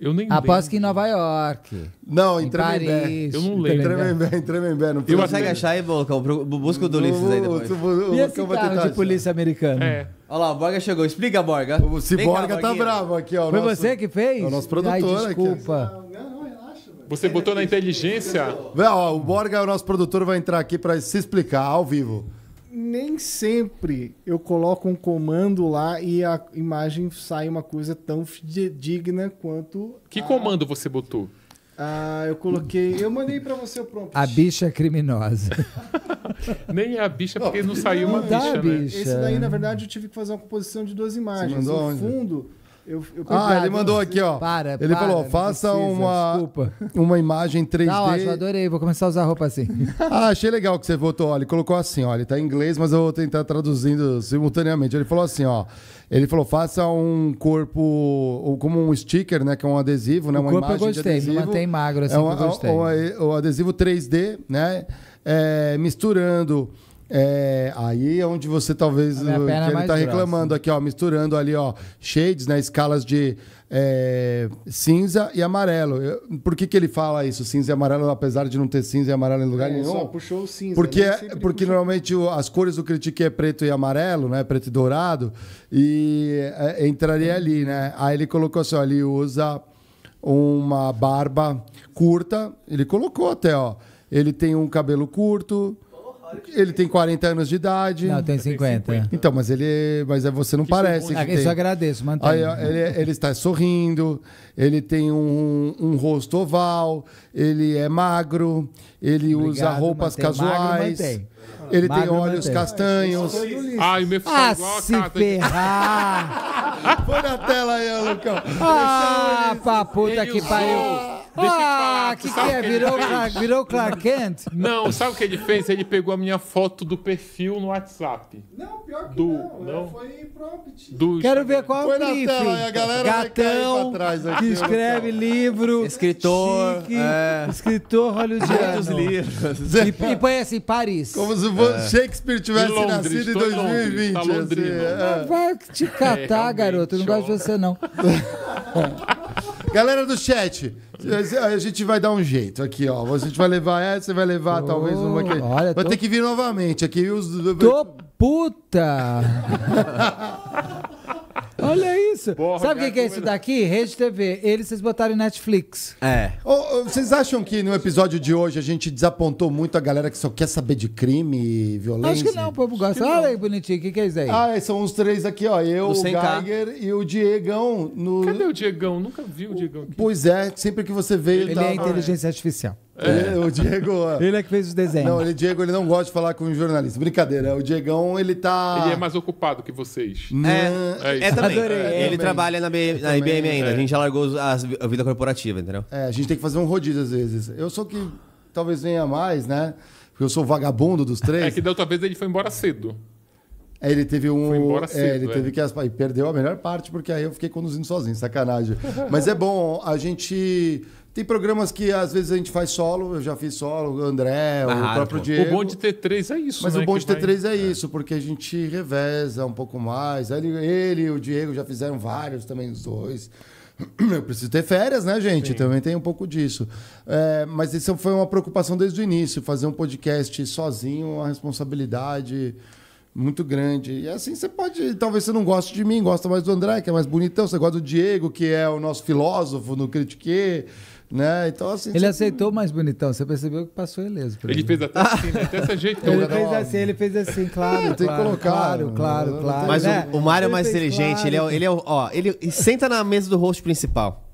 Eu nem Aposto que em Nova York. Não, em, em Tremembé. Paris, eu não lembro. Em Tremembé, em Tremembé. Não eu consegue achar aí, Bolcão? Busca o do Ulisses aí depois. O, o, e esse é carro de polícia americana? É. Olha lá, o Borga chegou. Explica, Borga. O Ciborga tá bravo aqui, ó. Foi você que fez? É o nosso produtor Ai, desculpa. Aqui. Não, não, relaxa. Você botou na inteligência? Ó, o Borga, é o nosso produtor, vai entrar aqui pra se explicar ao vivo nem sempre eu coloco um comando lá e a imagem sai uma coisa tão digna quanto. Que a... comando você botou? Ah, eu coloquei. Eu mandei para você o prompt. A bicha é criminosa. Nem a bicha, porque não, não saiu uma bicha, né? bicha. Esse daí, na verdade, eu tive que fazer uma composição de duas imagens. Você mandou o fundo eu, eu ah, ele mandou aqui, ó. Para, Ele para, falou, faça precisa, uma, desculpa. uma imagem 3D. Ah, eu adorei. Vou começar a usar roupa assim. ah, achei legal que você votou. Ó, ele colocou assim, ó. Ele tá em inglês, mas eu vou tentar traduzindo simultaneamente. Ele falou assim, ó. Ele falou, faça um corpo, ou como um sticker, né? Que é um adesivo, né? O uma corpo imagem eu gostei, de adesivo. mantém magro assim, é uma, eu é, gostei. O, adesivo 3D, né? É, misturando é, aí é onde você talvez. Eh, é ele está reclamando aqui, ó, misturando ali, ó, shades, né? Escalas de é, cinza e amarelo. Eu, por que, que ele fala isso, cinza e amarelo, apesar de não ter cinza e amarelo em lugar é, nenhum? Só puxou o cinza. Né? Porque, é, porque puxou. normalmente o, as cores do Critique é preto e amarelo, né? Preto e dourado. E eh, entraria ali, né? Aí ele colocou assim, ó, ele usa uma barba curta. Ele colocou até, ó. Ele tem um cabelo curto ele tem 40 anos de idade. Não, tem 50. Então, mas ele. Mas é, você não que parece. Que ah, isso eu agradeço, mantém. Aí, ele, ele, está sorrindo, ele tem um, um, rosto oval, ele é magro, ele Obrigado, usa roupas mantém. casuais. Magro, ele magro, tem olhos mantém. castanhos. Ai, me ah, se cara, ferrar! Põe na tela aí, Lucão. Ah, pra puta que pariu! Deixa Ah, que que, é? virou, Clark, virou Clark Kent? Não, sabe o que ele fez? Ele pegou a minha foto do perfil no WhatsApp. Não, pior que do, não. É, não. Foi prompt. Quero ver qual foi briefing. na tela, a galera Gatão, trás aqui, que escreve livro. Escritor. Chique, é. Escritor hollywoodiano. Muitos livros. E, e põe assim, Paris. Como se é. Shakespeare tivesse Londres, nascido em 2020. Londres, tá assim, é. Vai te catar, é, garoto. não gosto de você, não. Galera do chat, a gente vai dar um jeito aqui, ó. A gente vai levar essa, você vai levar oh, talvez uma Olha, vai tô... ter que vir novamente aqui. Os... Tô puta! Olha isso. Porra, Sabe o que, que, é isso daqui? Rede TV. Eles vocês botaram em Netflix. É. Oh, vocês acham que no episódio de hoje a gente desapontou muito a galera que só quer saber de crime e violência? Acho que não, o povo gosta. Olha aí, bonitinho, o que, que é isso aí? Ah, são os três aqui, ó. Eu, o, o Geiger e o Diegão. No... Cadê o Diegão? Nunca vi o Diegão aqui. Pois é, sempre que você veio... Ele é tá... é inteligência artificial. É. Ele, o Diego. ele é que fez os desenhos. Não, ele, Diego, ele não gosta de falar com um jornalista. Brincadeira. O Diegão, ele tá. Ele é mais ocupado que vocês. É, é, é também. Adorei. Ele também. trabalha na, B, na IBM ainda. É. A gente já largou as, a vida corporativa, entendeu? É, a gente tem que fazer um rodízio às vezes. Eu sou que talvez venha mais, né? Porque eu sou vagabundo dos três. É que da outra vez ele foi embora cedo. É, ele teve um. Foi embora é, cedo, é, ele é. teve que. E perdeu a melhor parte, porque aí eu fiquei conduzindo sozinho, sacanagem. Mas é bom, a gente tem programas que às vezes a gente faz solo, eu já fiz solo, o André, ah, o próprio pô. Diego. O bom de ter três é isso, Mas né, o bom de ter três é, é, isso, porque a gente reveza um pouco mais. Ele, ele e o Diego já fizeram vários também, os dois. Eu preciso ter férias, né, gente? Sim. Também tem um pouco disso. É, mas isso foi uma preocupação desde o início, fazer um podcast sozinho, uma responsabilidade muito grande. E assim você pode. Talvez você não goste de mim, gosta mais do André, que é mais bonitão, você gosta do Diego, que é o nosso filósofo no Critique. Né? Então, assim, ele tipo, aceitou mais bonitão, você percebeu que passou ileso. Ele mim. fez até assim, né? até essa jeitou. Ele né? fez assim, ele fez assim, claro. tem claro, que colocar. Claro, né? claro, claro. Mas né? o, o Mário é mais inteligente, é claro. ele é, ele é ó, ele senta na mesa do host principal.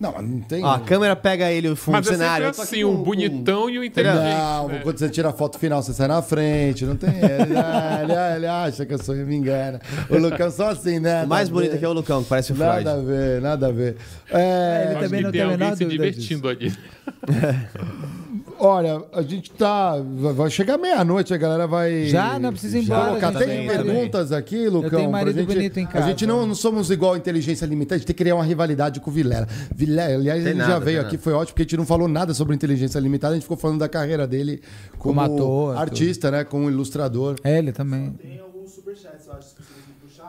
Não, não tem. Ó, a câmera pega ele, o fundo é cenário. Mas assim, o bonitão e o inteligente. Não, né? quando você tira a foto final, você sai na frente. Não tem. Ele, ele, ah, ah, ele acha que eu sou me engana. O Lucão é só assim, né? O mais bonito é que é o Lucão, que parece o Freud. Nada a ver, nada a ver. É, ele também não tem a menor se divertindo disso. aqui. Olha, a gente tá. Vai chegar meia-noite, a galera vai. Já, não precisa ir embora. Colocar. Tem também, perguntas também. aqui, Lucão. Tem marido gente, bonito em casa. A gente não, não somos igual inteligência limitada, a gente tem que criar uma rivalidade com o Vilela. Vilela, aliás, tem ele nada, já veio aqui, nada. foi ótimo, porque a gente não falou nada sobre inteligência limitada, a gente ficou falando da carreira dele como, como ator, artista, tudo. né? Como ilustrador. É, ele também.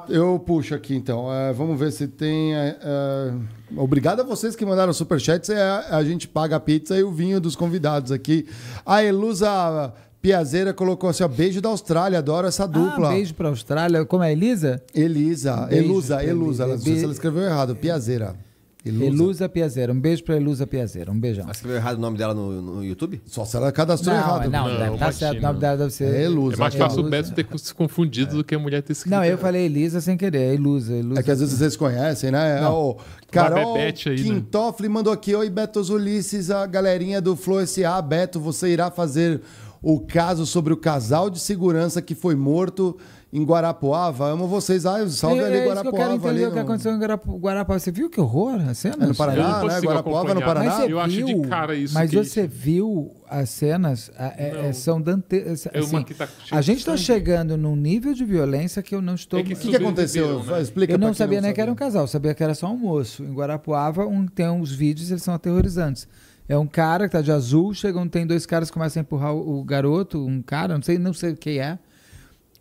Eu puxo aqui então. É, vamos ver se tem. Uh, obrigado a vocês que mandaram superchats. A, a gente paga a pizza e o vinho dos convidados aqui. A Elusa Piazeira colocou assim: ó, beijo da Austrália, adoro essa ah, dupla. Ah, beijo pra Austrália. Como é, Elisa? Elisa, beijo Elusa, Elusa. Ela, ela escreveu errado, Piazeira. Ilusa. Ilusa Piazera. Um beijo pra Ilusa Piazera. Um beijão. Mas escreveu errado o nome dela no, no YouTube? Só se ela cadastrou não, errado. Não, não, deve tá certo. O nome dela deve ser. É Ilusa. É mais é fácil o Beto ter se confundido é. do que a mulher ter escrito. Não, eu falei Elisa sem querer. É Ilusa, Ilusa. É que às vezes vocês conhecem, né? É o Carol né? Quintofle mandou aqui. Oi, Betos Ulisses, a galerinha do Flow S.A. Beto, você irá fazer o caso sobre o casal de segurança que foi morto em Guarapuava. Amo vocês. Ai, ah, salve é, ali é Guarapuava. Que eu quero entender o que aconteceu em Guarapuava. Você viu que horror a cena? É no Paraná, né? Guarapuava é no Paraná. Mas eu viu, acho de cara isso. Mas você viu as cenas? É, é são dante... É, assim, tá a gente está chegando num nível de violência que eu não estou... O que, que, que, aconteceu? Viveram, né? Explica Eu não sabia não nem que era um casal. sabia que era só um moço. Em Guarapuava um, tem uns vídeos eles são aterrorizantes. É um cara que tá de azul, chegam, tem dois caras que começam a empurrar o, garoto, um cara, não sei, não sei o que é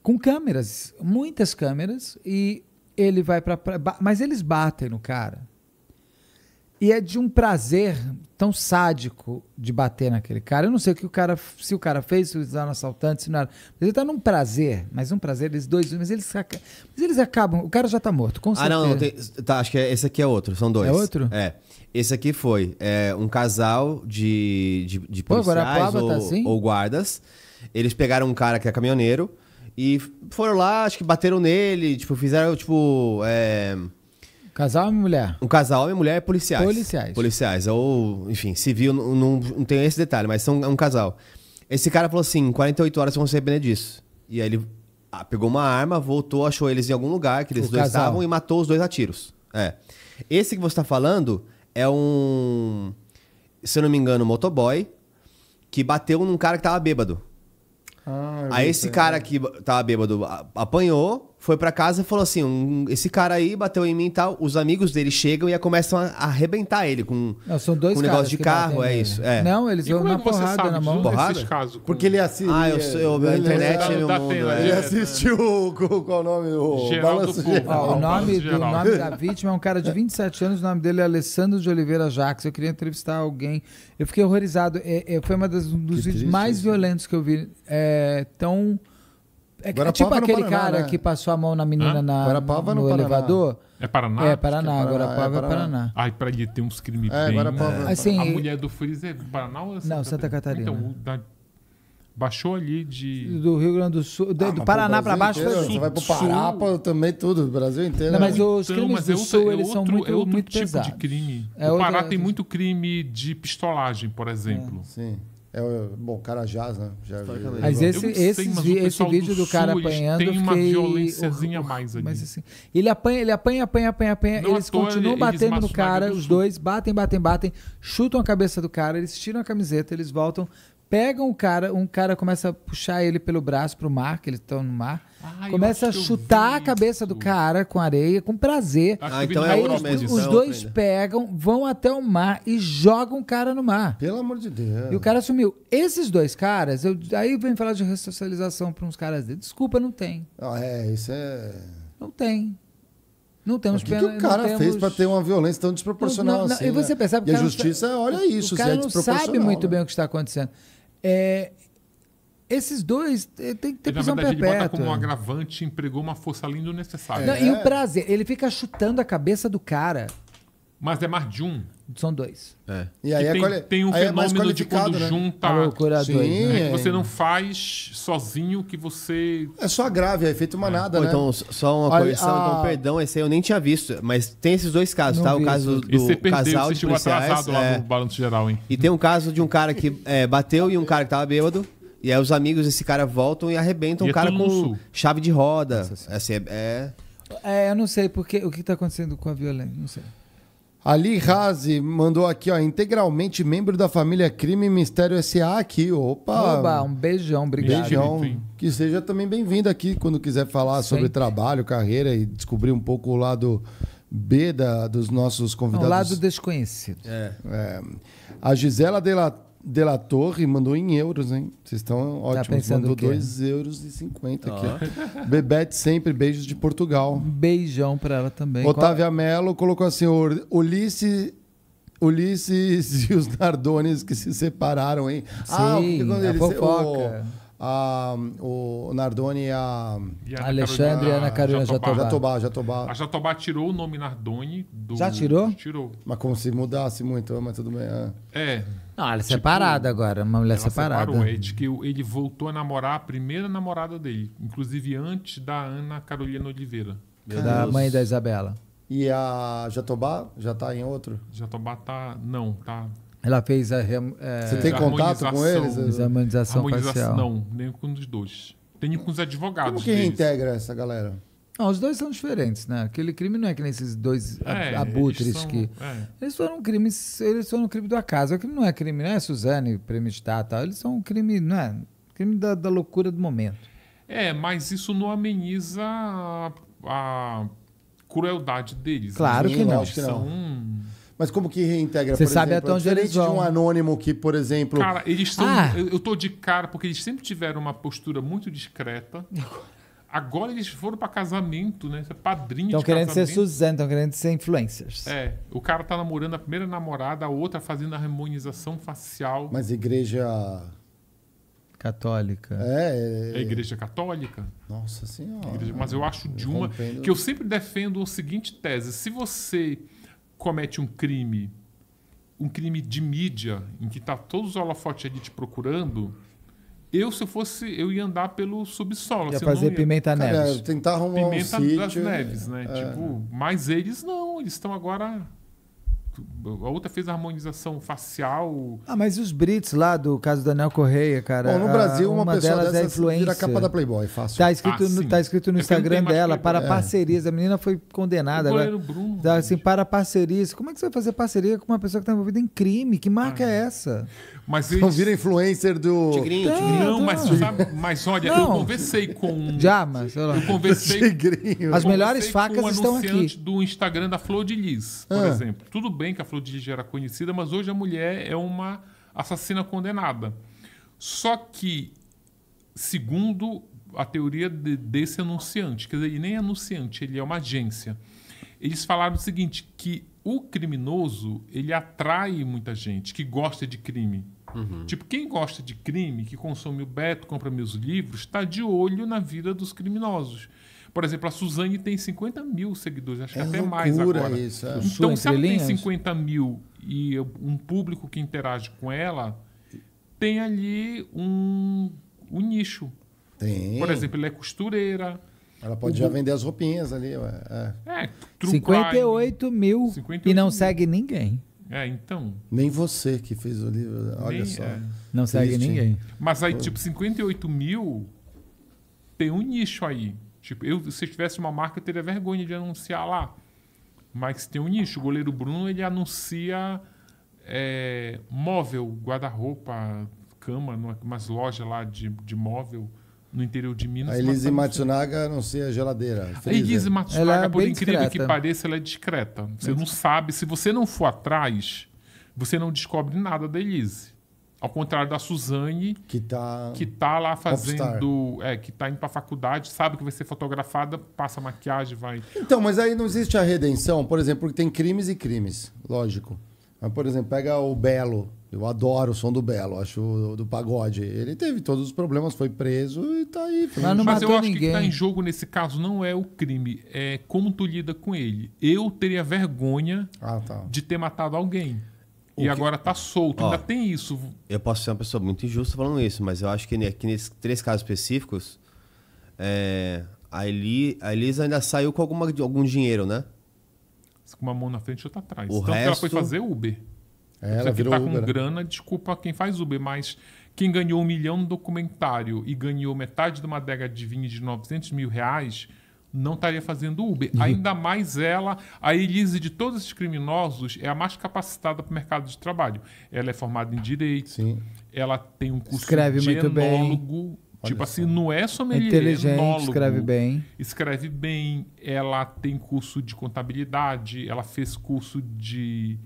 com câmeras, muitas câmeras, e ele vai para. Mas eles batem no cara. E é de um prazer tão sádico de bater naquele cara. Eu não sei o que o cara, se o cara fez, se usaram assaltante, se não era. Mas ele tá num prazer, mas um prazer, eles dois, mas eles, mas eles acabam. O cara já tá morto, com certeza. Ah, não, não tem, tá, acho que é, esse aqui é outro, são dois. É outro? É. Esse aqui foi é, um casal de, de, de policiais Pô, tá ou, tá assim? ou guardas. Eles pegaram um cara que é caminhoneiro e foram lá, acho que bateram nele, tipo, fizeram, tipo. É... Casal e mulher? Um casal e mulher policiais. Policiais. Policiais. Ou, enfim, civil, não, não, não tem esse detalhe, mas são é um casal. Esse cara falou assim: 48 horas vão se arrepender disso. E aí ele ah, pegou uma arma, voltou, achou eles em algum lugar que eles o dois casal. estavam e matou os dois a tiros. É. Esse que você tá falando é um. Se eu não me engano, motoboy que bateu num cara que tava bêbado. Ah, a esse cara que tava tá bêbado apanhou, foi para casa e falou assim: um, esse cara aí bateu em mim e tal. Os amigos dele chegam e começam a arrebentar ele com, não, são dois com um negócio de carro, é isso. É. Não, eles vão na é porrada na mão. Porrada? Porque ele é? assiste. Ah, eu, eu, a internet ele, ele, ele, é. ele, ele assistiu qual o nome? O Balanço o nome, nome da vítima é um cara de 27 anos, o nome dele é Alessandro de Oliveira Jacques. Eu queria entrevistar alguém. Eu fiquei horrorizado. É, é, foi uma das, um dos que vídeos triste, mais isso. violentos que eu vi. É, tão é, tipo aquele Paraná, cara né? que passou a mão na menina na, no, no elevador. É Paraná? É, é Paraná, é Paraná Guarapava é, é Paraná. É Paraná. Ai, pra ele ter uns crimes é, bem... Guarapava, né? é. Assim, a mulher do freezer é Paraná ou é Santa Não, Santa Catarina. Então, da, baixou ali de... Do Rio Grande do Sul, do, ah, do Paraná pra baixo. Inteiro, sul, você vai pro Pará, sul. também tudo, do Brasil inteiro. Não, mas então, os então, crimes do é Sul, outro, eles são muito, é outro muito tipo pesados. de crime. o Pará tem muito crime de pistolagem, por exemplo. sim. É, bom, Jaz né? Já Mas esse, sei, esse vídeo do, do cara sul, apanhando. Tem uma violênciazinha mais ali. Mas assim, ele apanha, ele apanha, apanha, apanha, apanha. Não eles continuam ele, batendo eles no cara, os dois batem, batem, batem, chutam a cabeça do cara, eles tiram a camiseta, eles voltam, pegam o cara, um cara começa a puxar ele pelo braço pro mar, que eles estão no mar. Ai, Começa a chutar a cabeça do cara com areia, com prazer. Ah, então é os, mesmo, os dois pegam, vão até o mar e jogam o cara no mar. Pelo amor de Deus. E o cara sumiu. Esses dois caras, eu, aí vem falar de ressocialização para uns caras dele. Desculpa, não tem. Ah, é, isso é. Não tem. Não temos pena. O que, que o cara temos... fez para ter uma violência tão desproporcional não, não, não, assim? E você né? percebe que a justiça, olha isso, o cara é não sabe muito né? bem o que está acontecendo. É, esses dois eh, tem que ter ele, prisão verdade, perpétua. Ele bota como um agravante, empregou uma força linda necessária. Não, é. E o é. prazer, ele fica chutando a cabeça do cara. Mas é mais de um. São dois. É. E aí e tem, é tem um é fenômeno é de quando né? junta. A loucura Sim, né? dois, né? é você não faz sozinho que você. É só grave, é efeito manada, é. né? Então, só uma correção, a... então, perdão, esse aí eu nem tinha visto. Mas tem esses dois casos, não tá? O caso do, do perdeu, casal de policiais. Atrasado lá no é. balanço geral, hein? E tem um caso de um cara que bateu e um cara que tava bêbado. E aí os amigos desse cara voltam e arrebentam e o é cara é com chave de roda. Nossa, assim, é... é, eu não sei porque o que está acontecendo com a violência, não sei. Ali Razi mandou aqui, ó, integralmente membro da família Crime e Mistério SA aqui. Opa! Oba, um beijão, obrigado. Beijão. Que seja também bem-vindo aqui quando quiser falar Sempre. sobre trabalho, carreira e descobrir um pouco o lado B da, dos nossos convidados. O lado desconhecido. É. é. A Gisela Della de La Torre mandou em euros, hein? Vocês estão tá ótimos. Tá mandou 2,50 euros e 50 aqui. Oh. Bebete sempre, beijos de Portugal. beijão para ela também. Otávia Qual... Mello colocou assim: Ulisses Ulisses e os Nardones que se separaram, hein? Ah, Sim, ah, quando é eles, fofoca. O, a, o e a... E a Alexandre e Ana ah, Carolina Jatobá. Jatobá. Jatobá, A Jatobá tirou o nome Nardone. do... Já tirou? Tirou. Mas como se mudasse muito, mas tudo bem. É. é. Não, ela é tipo, separada agora, uma mulher ela separada. Separou, é de que ele voltou a namorar a primeira namorada dele, inclusive antes da Ana Carolina Oliveira. Meu da Deus. mãe da Isabela. E a Jatobá já tá em outro? Jatobá tá. Não, tá. Ela fez a. é, Você tem contato com eles? Harmonização, harmonização facial. Não, nem com os dois. Tenho com os advogados. Como que integra reintegra essa galera? Não, os dois são diferentes, né? Aquele crime não é que nem esses dois é, abutres eles são, que. É. Eles foram crimes, eles foram um crime do acaso. Aquilo não é crime, não é Suzane premeditar tal. Eles são um crime, não é? Crime da, da loucura do momento. É, mas isso não ameniza a, a crueldade deles. Né? Claro que não. Eles são. Mas como que reintegra, Você por sabe exemplo? Até é onde eles vão. de um anônimo que, por exemplo... Cara, eles estão. Ah. Eu, eu tô de cara porque eles sempre tiveram uma postura muito discreta. Agora eles foram para casamento, né? Você é padrinho tão de querendo ser Suzana, estão querendo ser influencers. É. O cara tá namorando a primeira namorada, a outra fazendo a harmonização facial. Mas igreja. Católica. É, é, é, é igreja católica. Nossa senhora. Igreja, mas eu acho de uma. Que eu sempre defendo a seguinte tese: se você comete um crime, um crime de mídia, em que tá todos os holofotes ali te procurando eu, se fosse, eu ia andar pelo subsolo. Ia assim, fazer ia... pimenta Cara, neves. tentar arrumar pimenta um sítio. Pimenta das neves, né? É. Tipo, mas eles não, eles estão agora a outra fez a harmonização facial. Ah, mas e os Brits lá do caso do Daniel Correia, cara? Bom, no ah, Brasil, uma, uma pessoa delas dessa é influência capa da Playboy, fácil. Tá escrito ah, no, tá escrito no é Instagram dela, para é. parcerias. A menina foi condenada. O agora, Bruno. Tá, assim, para parcerias. Como é que você vai fazer parceria com uma pessoa que está envolvida em crime? Que marca ah. é essa? Mas eles... Não vira influencer do. Tigrinho, tigrinho. Não, mas, sabe, mas olha, não. eu conversei com. Já, mas. Eu conversei. Tigrinho. As melhores facas estão aqui. do Instagram da Flor de Lis, por ah. exemplo. Tudo bem que a Afrodite já era conhecida, mas hoje a mulher é uma assassina condenada. Só que, segundo a teoria de, desse anunciante, quer dizer, ele nem é anunciante, ele é uma agência. Eles falaram o seguinte, que o criminoso, ele atrai muita gente que gosta de crime. Uhum. Tipo, quem gosta de crime, que consome o Beto, compra meus livros, está de olho na vida dos criminosos. Por exemplo, a Suzane tem 50 mil seguidores, acho é que até mais agora. Isso, é. Então, se ela tem 50 mil e um público que interage com ela, tem ali um, um nicho. Tem. Por exemplo, ela é costureira. Ela pode já vender as roupinhas ali. É, é True 58 mil 58 e não mil. segue ninguém. É, então. Nem você que fez o livro, olha Nem, é. só. É. Não segue Triste, ninguém. Mas aí, Pô. tipo, 58 mil tem um nicho aí. Tipo, eu, se eu tivesse uma marca, eu teria vergonha de anunciar lá. Mas tem um nicho. O goleiro Bruno, ele anuncia é, móvel, guarda-roupa, cama, umas lojas lá de, de móvel no interior de Minas. A Elise tá Matsunaga anuncia geladeira. A Elise né? Matsunaga, é por incrível discreta. que pareça, ela é discreta. Você não sabe. Se você não for atrás, você não descobre nada da Elise. Ao contrário da Suzane, que tá, que tá lá fazendo. É, que tá indo pra faculdade, sabe que vai ser fotografada, passa maquiagem, vai. Então, mas aí não existe a redenção, por exemplo, porque tem crimes e crimes, lógico. Mas, por exemplo, pega o Belo. Eu adoro o som do Belo, acho do pagode. Ele teve todos os problemas, foi preso e tá aí. Mas, não Mas eu acho ninguém. que o que tá em jogo nesse caso não é o crime, é como tu lida com ele. Eu teria vergonha ah, tá. de ter matado alguém e que... agora está solto. Ó, Ainda tem isso. Eu posso ser uma pessoa muito injusta falando isso, mas eu acho que aqui nesses três casos específicos, é, a, Eli, a Elisa ainda saiu com alguma, algum dinheiro, né? Com uma mão na frente e outra atrás. O Tanto resto... ela foi fazer Uber. É, ela virou tá com né? grana, desculpa quem faz Uber, mas quem ganhou um milhão no documentário e ganhou metade de uma adega de vinho de 900 mil reais não estaria fazendo Uber. Uhum. Ainda mais ela, a Elise de todos esses criminosos, é a mais capacitada para o mercado de trabalho. Ela é formada em direito, Sim. ela tem um curso Escreve de enólogo. Tipo assim, não é somente é Inteligente, enólogo, escreve bem. Escreve bem, ela tem curso de contabilidade, ela fez curso de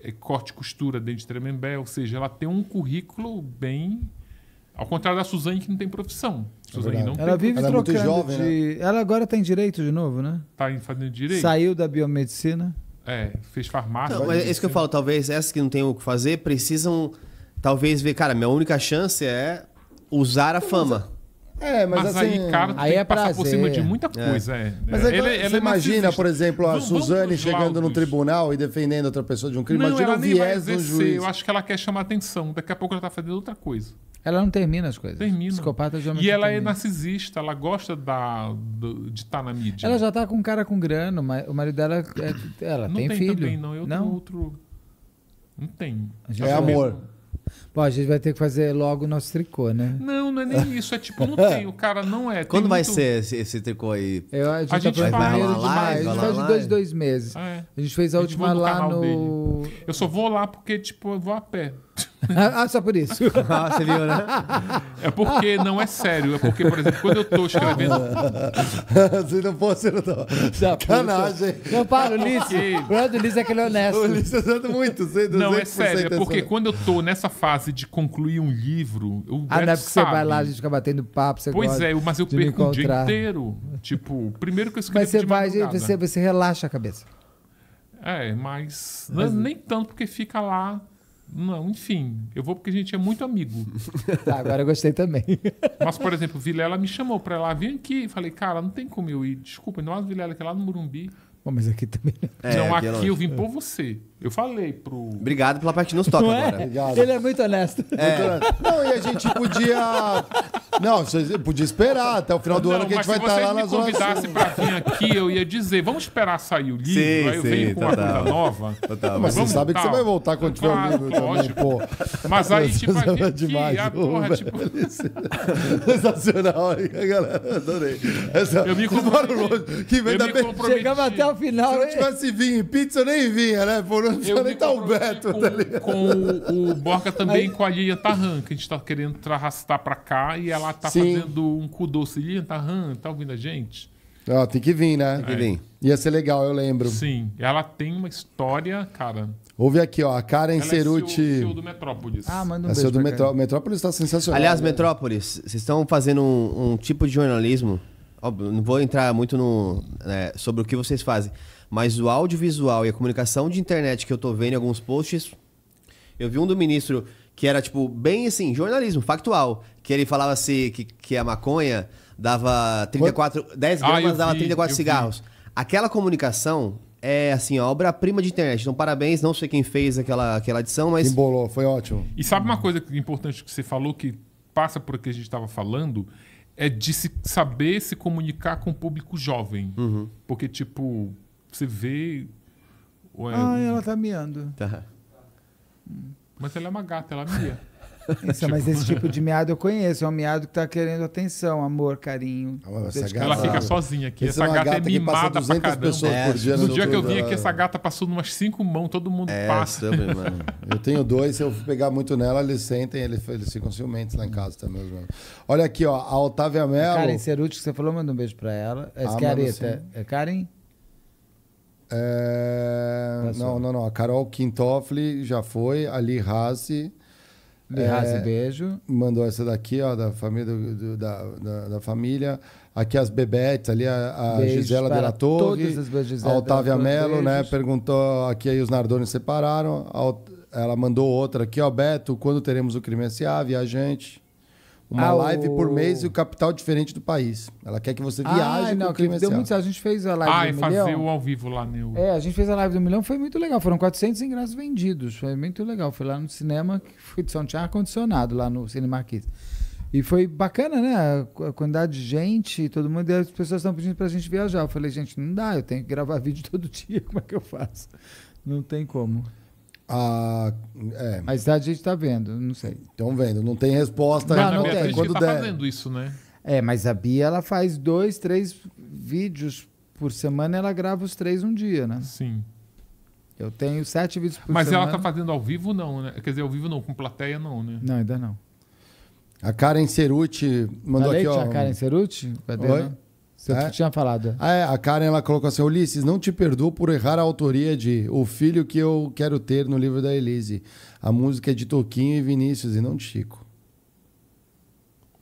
eh, corte e costura dentro de Tremembé, ou seja, ela tem um currículo bem... Ao contrário da Suzane, que não tem profissão é não Ela vive ela trocando é jovem, de... Né? Ela agora tem tá direito de novo, né? Tá fazendo direito. Saiu da biomedicina. É, fez farmácia. mas é isso que eu falo, talvez essas que não tem o que fazer precisam, talvez, ver, cara, minha única chance é usar a fama. É, mas, mas assim, aí, cara, aí é passar prazer. por cima de muita é. coisa. É. É. Mas é, ele, ele, é você imagina, por exemplo, a Suzane chegando no tribunal e defendendo outra pessoa de um crime? Não, imagina ela o viés do juiz. Eu acho que ela quer chamar atenção. Daqui a pouco ela está fazendo outra coisa. Ela não termina as coisas. Termina. Psicopata geralmente. E ela é termina. é narcisista, ela gosta da, do, de estar tá na mídia. Ela já está com um cara com grana, o marido dela é, ela não tem, tem filho. Também, não, eu não? tenho outro. Não tem. É amor. Mesmo. Bom, a gente vai ter que fazer logo o nosso tricô, né? Não, não é nem isso. É tipo, não tem. O cara não é. Quando vai ser esse, esse, tricô aí? Eu, a gente, a gente tá vai faz, de a gente faz de dois, dois meses. Ah, é. A gente fez a, a última lá no. Dele. Eu só vou lá porque, tipo, eu vou a pé. ah, só por isso. ah, você viu, né? É porque não é sério. É porque, por exemplo, quando eu tô escrevendo. Se não fosse, eu não tô. Sacanagem. Não, para, Ulisses. Porque... O Ulisses é aquele é honesto. O Ulisses anda é muito. não, é sério. É porque quando eu tô nessa fase de concluir um livro. Eu ah, não é porque sabe. você vai lá, a gente fica batendo papo, você Pois é, mas eu perco o dia inteiro. Tipo, primeiro que eu escrevo Mas você vai, madrugada. você, você relaxa a cabeça. É, mas, mas... Não, é nem tanto porque fica lá não, enfim, eu vou porque a gente é muito amigo. Tá, agora eu gostei também. Mas, por exemplo, Vilela me chamou pra lá, vir aqui. Falei, cara, não tem como eu ir. Desculpa, a Vilela, que é lá no Murumbi. Bom, mas aqui também não. É, não, aqui, é aqui eu vim por você. Eu falei pro. Obrigado pela parte nos toca é? agora. Obrigado. Ele é muito honesto. É. Não, e a gente podia. Não, podia esperar até o final do não, ano que a gente vai estar tá lá na Zona você me convidasse pra vir aqui, eu ia dizer: vamos esperar sair o livro, sim, aí eu sim, venho tá com uma tá coisa tá nova. Mas você sabe que você vai voltar quando tiver claro, ah, o livro também, pô. Mas aí, tipo, a gente demais, é a porra, tipo... Sensacional, galera. Adorei. Essa... Eu me comprometi. Que eu me comprometi. Chegava até o final. Se eu tivesse vinho e pizza, eu nem vinha, né? não precisa nem estar tá o Beto. Tá com, com o, o Borca também com a Lilian Tarran, que a gente está querendo arrastar para cá e ela está fazendo um cu doce. Lilian Tarran, tá ouvindo a gente? Ó, tem que vir, né? Tem que vir. É. Ia ser legal, eu lembro. Sim, ela tem uma história, cara. ouve aqui, ó, a Karen ela é Ceruti. É do Metrópolis. Ah, manda um é beijo. do Metró... Metrópolis tá sensacional. Aliás, né? Metrópolis, vocês estão fazendo um, um tipo de jornalismo não vou entrar muito no, né, sobre o que vocês fazem, mas o audiovisual e a comunicação de internet que eu tô vendo em alguns posts, eu vi um do ministro que era, tipo, bem assim, jornalismo, factual. Que ele falava assim que, que a maconha dava 34. 10 gramas ah, dava vi, 34 cigarros. Vi. Aquela comunicação é assim, obra-prima de internet. Então, parabéns, não sei quem fez aquela, aquela edição, mas. Embolou, foi ótimo. E sabe uma coisa é importante que você falou que passa por que a gente estava falando? É de se saber se comunicar com o público jovem. Uhum. Porque, tipo, você vê. Ué, ah, ela tá miando. Tá. Mas ela é uma gata, ela mia. Isso, tipo... Mas esse tipo de miado eu conheço. É um miado que tá querendo atenção, amor, carinho. ela fica sozinha aqui. Essa, essa é gata, é, gata é mimada pra caramba. É, dia no, no dia que eu vim aqui, essa gata passou umas cinco mãos, todo mundo é, passa. Também, eu tenho dois, se eu pegar muito nela, eles sentem, eles, eles ficam ciumentos lá em casa também. mesmo Olha aqui, ó, a Otávia Mello. Karen Ceruti, que você falou, manda um beijo pra ela. É ah, É Karen? É... Tá não, não, não. A Carol Quintofli já foi. Ali Rase, Ali Rassi, é... beijo. Mandou essa daqui, ó, da família. Do, do, da, da, da, família. Aqui as Bebetes, ali a, a Gisela de la Torre. Todas a Otávia Melo, né? Perguntou aqui aí os Nardoni separaram. Ela mandou outra aqui, ó. Beto, quando teremos o a Viajante uma ah, live por mês e o capital diferente do país. Ela quer que você viaje ah, não, com o deu assim, muito, A gente fez a live ah, do milhão. Ah, fazer o ao vivo lá no... É, a gente fez a live do milhão, foi muito legal. Foram 400 ingressos vendidos, foi muito legal. Foi lá no cinema, que de não tinha ar-condicionado lá no Cinemarquise. E foi bacana, né? A quantidade de gente, todo mundo, e as pessoas estão pedindo pra gente viajar. Eu falei, gente, não dá, eu tenho que gravar vídeo todo dia, como é que eu faço? Não tem como. Ah, é. Mas a gente está vendo, não sei. Estão vendo, não tem resposta. Não, não tem. Quando tá der. fazendo isso, né? É, mas a Bia ela faz dois, três vídeos por semana, ela grava os três um dia, né? Sim. Eu tenho sete vídeos por mas tá semana. Mas ela está fazendo ao vivo não, né? Quer dizer, ao vivo não, com plateia não, né? Não, ainda não. A Karen Ceruti mandou aqui, ó. A Karen Ceruti? Cadê? Oi? Né? Você é? tinha falado. Ah, é, a Karen ela colocou assim: Ulisses, não te perdoo por errar a autoria de O Filho que Eu Quero Ter no livro da Elise. A música é de Toquinho e Vinícius, e não de Chico.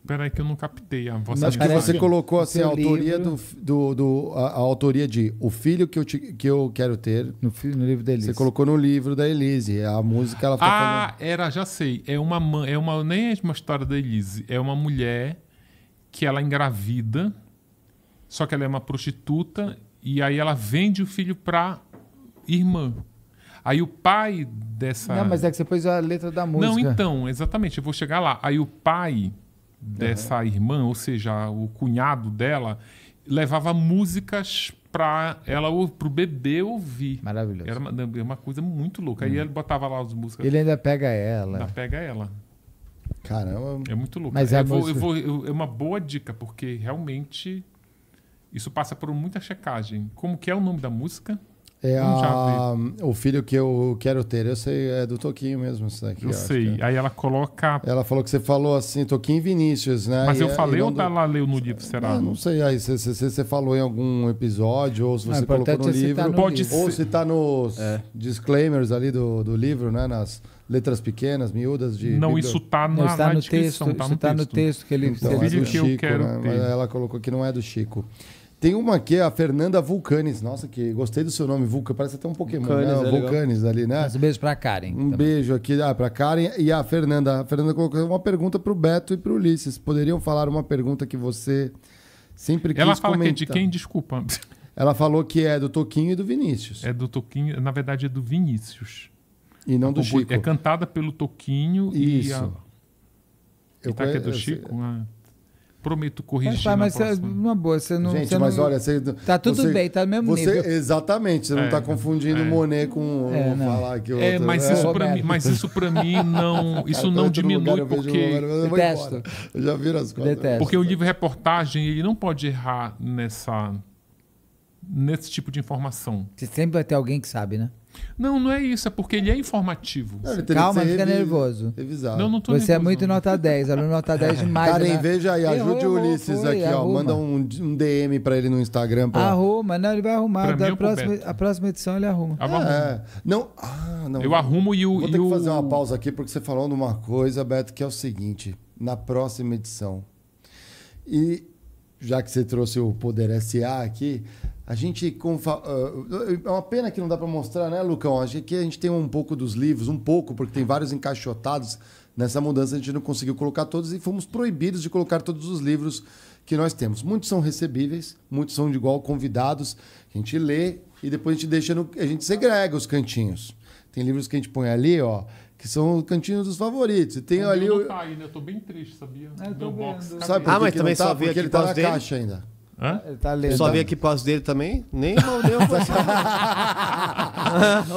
Peraí, que eu não captei a voz. Acho que você colocou assim, a autoria do, do, do a, a, autoria de O Filho que eu, te, que eu quero ter. No, no, livro da Elise. Você colocou no livro da Elise. É a música ela tá Ah, falando... era, já sei. É uma, é uma. Nem é uma história da Elise. É uma mulher que ela é engravida só que ela é uma prostituta e aí ela vende o filho para irmã. Aí o pai dessa. Não, mas é que você pôs a letra da música. Não, então, exatamente, eu vou chegar lá. Aí o pai dessa uhum. irmã, ou seja, o cunhado dela, levava músicas para ela o bebê ouvir. Maravilhoso. Era uma, é uma coisa muito louca. Hum. Aí ele botava lá as músicas. Ele ainda pega ela. Ainda pega ela. Caramba. É muito louco. Mas é, eu vou, eu vou, eu, é uma boa dica, porque realmente isso passa por muita checagem. Como que é o nome da música? É a... o filho que eu quero ter. Eu sei, é do Toquinho mesmo isso daqui. Eu, eu sei. É. Aí ela coloca. Ela falou que você falou assim, Toquinho Vinícius, né? Mas e eu é, falei ou do... ela leu no livro, será? Não, é, não sei. Aí se você falou em algum episódio, ou se ah, você colocou no é livro. No pode livro. Ser. Ou se está nos é. disclaimers ali do, do livro, né? Nas letras pequenas, miúdas de. Não, Bíblia. isso tá na, não, na tá tá tá no texto. Tá isso está no texto que ele então, é do que Chico, né? Ela colocou que não é do Chico. Tem uma aqui, é a Fernanda Vulcanes. Nossa, que gostei do seu nome, Vulca. Parece até um Pokémon, né? Vulcanes, né? É Vulcanes ali, né? Mas um beijo pra Karen. Um também. beijo aqui ah, pra Karen e a Fernanda. A Fernanda colocou uma pergunta pro Beto e pro Ulisses. Poderiam falar uma pergunta que você sempre quis Ela fala comentar. que é de quem? Desculpa. Ela falou que é do Toquinho e do Vinícius. É do Toquinho, na verdade é do Vinícius. E não a do é Chico. É cantada pelo Toquinho Isso. e a... Tá eu e tá aqui é do Chico, eu... Né? prometo corrigir. Mas, pai, mas é uma boa, você não. Gente, você mas não... olha, você. Tá tudo você, bem, tá no mesmo você, nível. Exatamente, você é, não está confundindo é. Monet com. É, vou falar aqui é, outro, é, mas, né? isso mim, mas isso para mim não. Isso não diminui lugar, porque. Eu, lugar, eu Detesto. Eu já viro as coisas. Detesto. Porque o livro é reportagem, ele não pode errar nessa. Nesse tipo de informação. Você sempre vai ter alguém que sabe, né? Não, não é isso, é porque ele é informativo. Não, ele Calma, fica revi... nervoso. Revisado. Não, não tô Você é nervoso, é muito não. nota 10, aluno nota 10 é. demais. Karen, né? veja aí, ajude o Ulisses foi, aqui, arruma. ó. Manda um, um DM pra ele no Instagram. Pra... Arruma, não, ele vai arrumar. Da é próxima, a próxima edição ele arruma. Ah, é. Não, ah, não. Eu arrumo e o. Vou ter o... que fazer uma pausa aqui, porque você falou de uma coisa, Beto, que é o seguinte: na próxima edição. E já que você trouxe o Poder SA aqui, a gente. Ah, é uma pena que não dá para mostrar, né, Lucão? Acho que a gente tem um pouco dos livros, um pouco, porque tem vários encaixotados. Nessa mudança a gente não conseguiu colocar todos e fomos proibidos de colocar todos os livros que nós temos. Muitos são recebíveis, muitos são de igual convidados. A gente lê e depois a gente deixa no, a gente segrega os cantinhos. Tem livros que a gente põe ali, ó, que são os cantinhos dos favoritos. E tem o ali não o... tá ainda, né? eu tô bem triste, sabia? É, Meu box. Sabe ah, mas também tá? só vi Porque ele tá na dele. caixa ainda. Hã? Tá lendo. Só vi aqui por causa dele também? Nem mandeu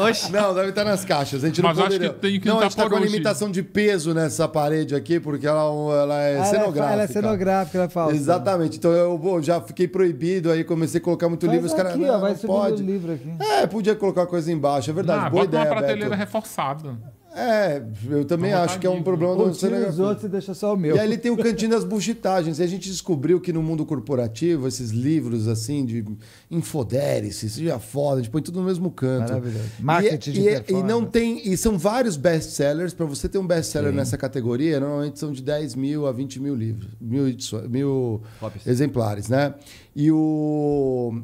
Oxe. Não, deve estar nas caixas. A gente Mas não acho que tem que Não, a gente tá com a limitação de peso nessa parede aqui, porque ela, ela é ela cenográfica. É, ela é cenográfica, ela fala. Exatamente. Então eu já fiquei proibido, aí comecei a colocar muito Mas livro. Os caras. Não, ó, vai não pode. livro aqui. É, podia colocar coisa embaixo, é verdade. Não, Boa bota ideia, uma prateleira Beto. reforçada. É, eu também acho que é um problema do os outros e deixa só o meu. E aí ele tem o cantinho das buchitagens. E a gente descobriu que no mundo corporativo, esses livros assim de infodere-se, seja é foda, a gente põe tudo no mesmo canto. Maravilhoso. É- Marketing e, de e, é- e não tem E são vários best-sellers. Para você ter um best-seller nessa categoria, normalmente são de 10 mil a 20 mil livros, mil, mil exemplares, né? E o...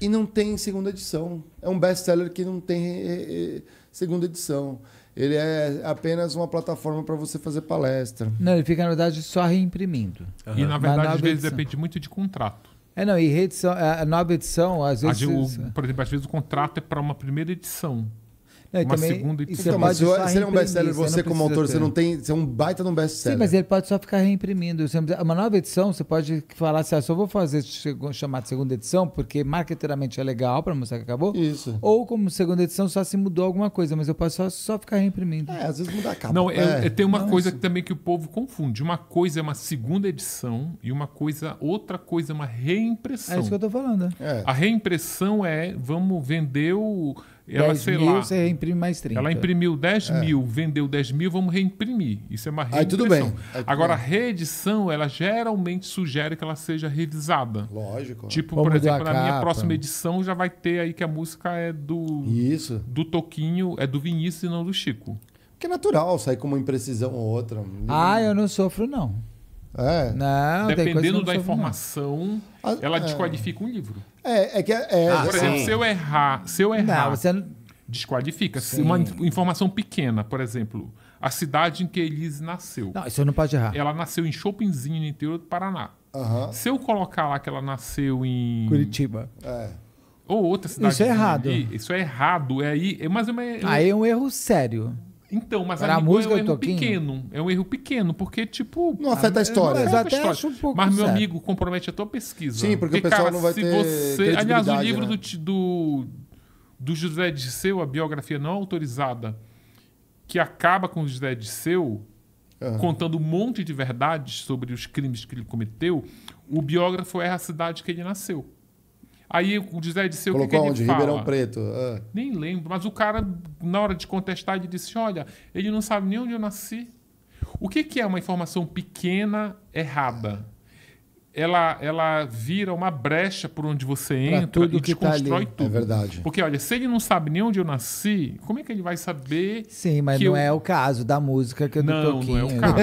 E não tem segunda edição. É um best-seller que não tem eh, eh, segunda edição ele é apenas uma plataforma para você fazer palestra. Não, ele fica, na verdade, só reimprimindo. Uhum. E, na verdade, às vezes edição. depende muito de contrato. É, não, e reedição, é, a nova edição, às vezes. O, por exemplo, às vezes o contrato é para uma primeira edição. É, uma também, segunda e, é mas então, mas seria um best-seller você, você como autor, ter. você não tem, você é um baita de um best-seller. Sim, mas ele pode só ficar reimprimindo. Uma nova edição, você pode falar assim, ah, só vou fazer chamar de segunda edição porque marketeiramente é legal para mostrar que acabou. Isso. Ou como segunda edição só se mudou alguma coisa, mas eu posso só, só ficar reimprimindo. É, às vezes muda a capa. Não, é, é tem uma não, coisa isso. também que o povo confunde. Uma coisa é uma segunda edição e uma coisa, outra coisa é uma reimpressão. É isso que eu tô falando. É. A reimpressão é vamos vender o ela, sei mil, lá. Você imprime mais 30. Ela imprimiu 10 é. mil, vendeu 10 mil, vamos reimprimir. Isso é uma reimpressão. Aí tudo bem. Aí, Agora, a reedição, ela geralmente sugere que ela seja revisada. Lógico. Tipo, vamos por exemplo, na minha próxima edição já vai ter aí que a música é do. Isso. Do Toquinho, é do Vinícius e não do Chico. Que é natural sair com uma imprecisão ou outra. Ah, eu não sofro, não. É. Não, Dependendo não da informação, não. Ah, ela é. desqualifica um livro. É, é que é, é ah, é por exemplo, sim. se eu errar, se eu errar, não, você desqualifica. Se uma informação pequena, por exemplo, a cidade em que Elise nasceu. Não, isso não pode errar. Ela nasceu em Chopinzinho, no interior do Paraná. Se eu colocar lá que ela nasceu em Curitiba. É ou outra cidade. Isso é errado. Isso é errado. É aí, é mais uma, Aí é um erro sério. Então, mas Era a música é um erro pequeno. É um erro pequeno, porque, tipo. Não afeta a história. Não afeta a história. Um mas, meu certo. amigo, compromete a tua pesquisa. Sim, porque, porque o pessoal cara, não vai ter. Você... Aliás, o livro né? do, do, José de Seu, a biografia não autorizada, que acaba com o José de Seu, uhum. contando um monte de verdades sobre os crimes que ele cometeu, o biógrafo erra é a cidade que ele nasceu. Aí o José disse o que, onde? que ele fala? Ribeirão Preto. Ah. Nem lembro, mas o cara, na hora de contestar, ele disse, olha, ele não sabe nem onde eu nasci. O que, que é uma informação pequena errada? ela, ela vira uma brecha por onde você entra tudo e que tá desconstrói tá tudo. É verdade. Porque, olha, se ele não sabe nem onde eu nasci, como é que ele vai saber. Sim, mas não eu... é o caso da música que eu não, Não, não é o caso.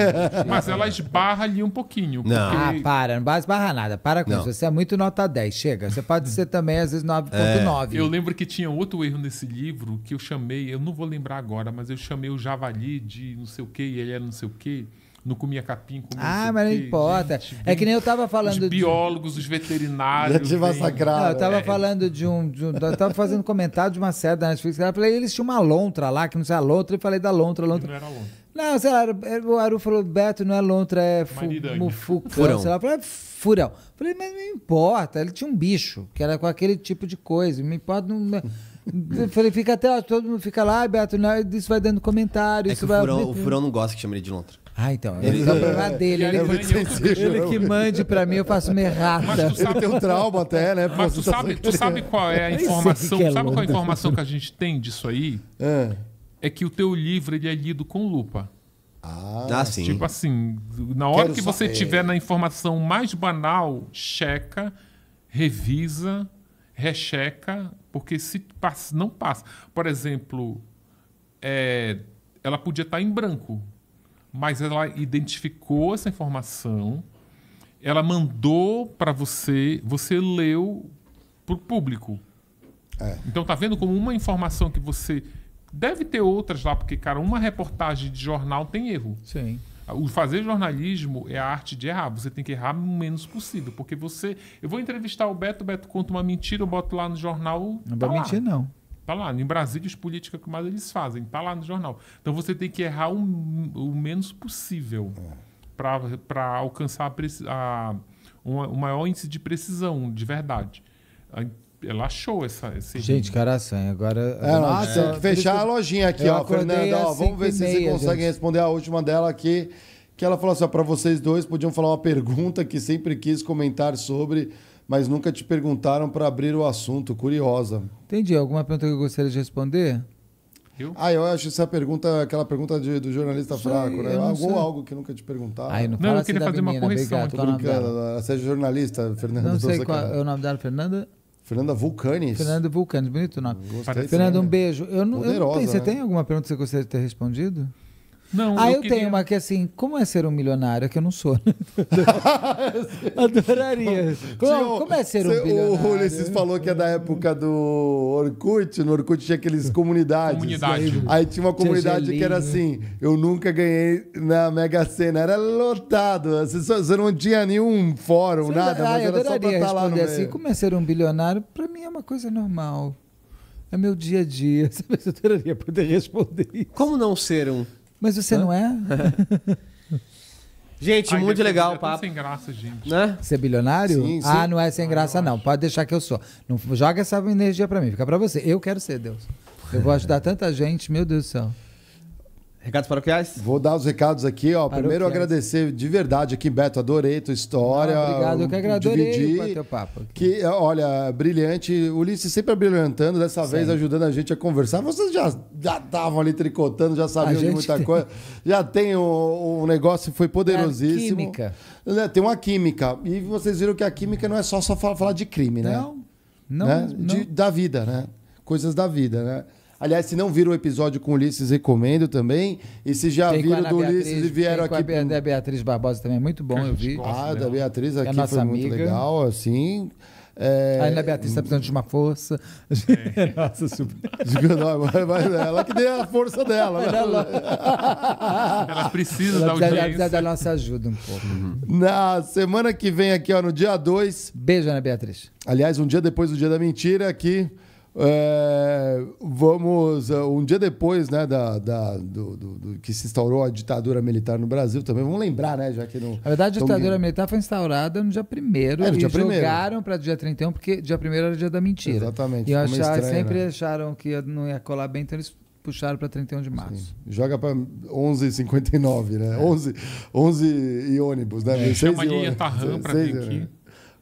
mas ela esbarra ali um pouquinho. Não. Porque... Ah, para, não vai esbarrar nada. Para com não. isso. Você é muito nota 10. Chega. Você pode ser também, às vezes, 9,9. É. Eu lembro que tinha outro erro nesse livro que eu chamei, eu não vou lembrar agora, mas eu chamei o Javali de não sei o quê e ele era é não sei o quê não comia capim, comia. Ah, mas não importa. Gente, é que nem eu estava falando. Os biólogos, de... os veterinários. Já te massacraram. Não, eu estava é. Né? falando de um. De um eu tava fazendo comentário de uma série da Netflix. Eu falei, eles tinham uma lontra lá, que não sei a lontra, e falei da lontra, lontra. E não era lontra. Não, sei lá, o Aru falou, Beto, não é lontra, é fu mufucão, furão. sei lá. Eu falei, é furão. Eu falei, mas não importa. Ele tinha um bicho, que era com aquele tipo de coisa. Não importa. Não... Eu falei, fica até, ó, todo mundo fica lá, Beto, não, isso vai dando comentário. É que o, furão, o furão não gosta que chamem ele de lontra. Ah, então. Ele, é o dele. Ele, é ele, que, ele que mande pra mim, eu faço uma errata. Mas tu sabe, tem um trauma até, né? Mas tu sabe, tu sabe qual é a informação? Que é sabe qual é a informação que a gente tem disso aí? É, é que o teu livro ele é lido com lupa. Ah, ah sim. Tipo assim, na hora Quero que você saber. tiver na informação mais banal, checa, revisa, recheca, porque se passa, não passa. Por exemplo, é, ela podia estar em branco mas ela identificou essa informação, ela mandou para você, você leu para o público. É. Então tá vendo como uma informação que você deve ter outras lá, porque cara, uma reportagem de jornal tem erro. Sim. O fazer jornalismo é a arte de errar. Você tem que errar o menos possível, porque você, eu vou entrevistar o Beto, o Beto conta uma mentira, eu boto lá no jornal. Não tá vai mentir não. Está lá. Em Brasília, os política que mais eles fazem. está lá no jornal. Então você tem que errar o, o menos possível é. para alcançar a, a, o maior índice de precisão, de verdade. A, ela achou essa. Esse gente, caraçanha, assim, agora. É, nossa, é. tem que fechar a lojinha aqui, ó, Fernanda. Ó, vamos ver se vocês você consegue responder a última dela aqui. Que ela falou assim: para vocês dois, podiam falar uma pergunta que sempre quis comentar sobre mas nunca te perguntaram para abrir o assunto. Curiosa. Entendi. Alguma pergunta que eu gostaria de responder? Eu? Ah, eu acho essa pergunta, aquela pergunta de, do jornalista sei, fraco, né? Algum algo que nunca te perguntaram. Ah, não, não eu assim queria assim fazer menina, uma correção. Obrigado, tô brincando. Né? Você é jornalista, Fernanda. Não sei qual é o nome dela, Fernanda. Fernanda Vulcanes. Fernanda Vulcanes, bonito nome. Gostei Fernanda, um beijo. Eu não, Poderosa, eu não tenho, Você né? tem alguma pergunta que você gostaria de ter respondido? Não, Aí eu, eu queria... tenho uma que assim, como é ser um milionário? É que eu não sou. Né? Adoraria. Como, como, é ser um milionário? O Ulisses falou que é da época do Orkut. No Orkut tinha aqueles comunidades. Comunidade. Aí, tinha uma comunidade que era assim, eu nunca ganhei na Mega Sena. Era lotado. Você, só, você não tinha nenhum fórum, nada. Ah, mas era só pra estar tá lá no assim, meio. como é ser um bilionário? Pra mim é uma coisa normal. É meu dia a dia. Você adoraria poder responder isso. Como não ser um mas você Hã? não é? gente, Ai, muito legal o papo. sem graça, gente. Né? Você é bilionário? Sim, sim. Ah, não é sem graça, ah, não. Pode deixar que eu sou. Não joga essa energia pra mim, fica pra você. Eu quero ser Deus. Eu vou ajudar tanta gente, meu Deus do céu. Recados paroquiais? Vou dar os recados aqui, ó. Primeiro agradecer de verdade aqui, Beto, adorei tua história. obrigado, eu que agradei o papo. Aqui. Que, olha, brilhante. Ulisses sempre brilhantando, dessa Sim. vez ajudando a gente a conversar. Vocês já estavam ali tricotando, já sabiam de muita coisa. Já tem um, um negócio foi poderosíssimo. Tem química. É, tem uma química. E vocês viram que a química não é só, só falar de crime, né? Não, não, né? não. De, da vida, né? Coisas da vida, né? Aliás, se não viram o episódio com o Ulisses, recomendo também. E se já tem viram do Beatriz, Ulisses e vieram aqui. Com a da Beatriz Barbosa também, muito bom, eu vi. Ah, da Beatriz é aqui é foi amiga. muito legal, assim. É... A Ana Beatriz está precisando de uma força. É. Nossa, super. Não, mas, ela que deu a força dela. Né? Ela precisa ela da audiência. Ela precisa da nossa ajuda um pouco. Uhum. Na semana que vem, aqui ó, no dia 2. Beijo, Ana Beatriz. Aliás, um dia depois do Dia da Mentira, aqui. É, vamos, eh, um dia depois né, da, da do, do, do, que se instaurou a ditadura militar no Brasil também, vamos lembrar, né? Já que não. Na verdade, a ditadura tão... militar foi instaurada no dia 1 é, no dia e primeiro. jogaram para dia 31, porque dia 1 era dia da mentira. Exatamente. E achar, estranho, sempre né? acharam que não ia colar bem, então eles puxaram para 31 de março. Sim. Joga para 11h59, né? É. 11, 11 e ônibus, né? É, chama ali a Tarran para vir aqui.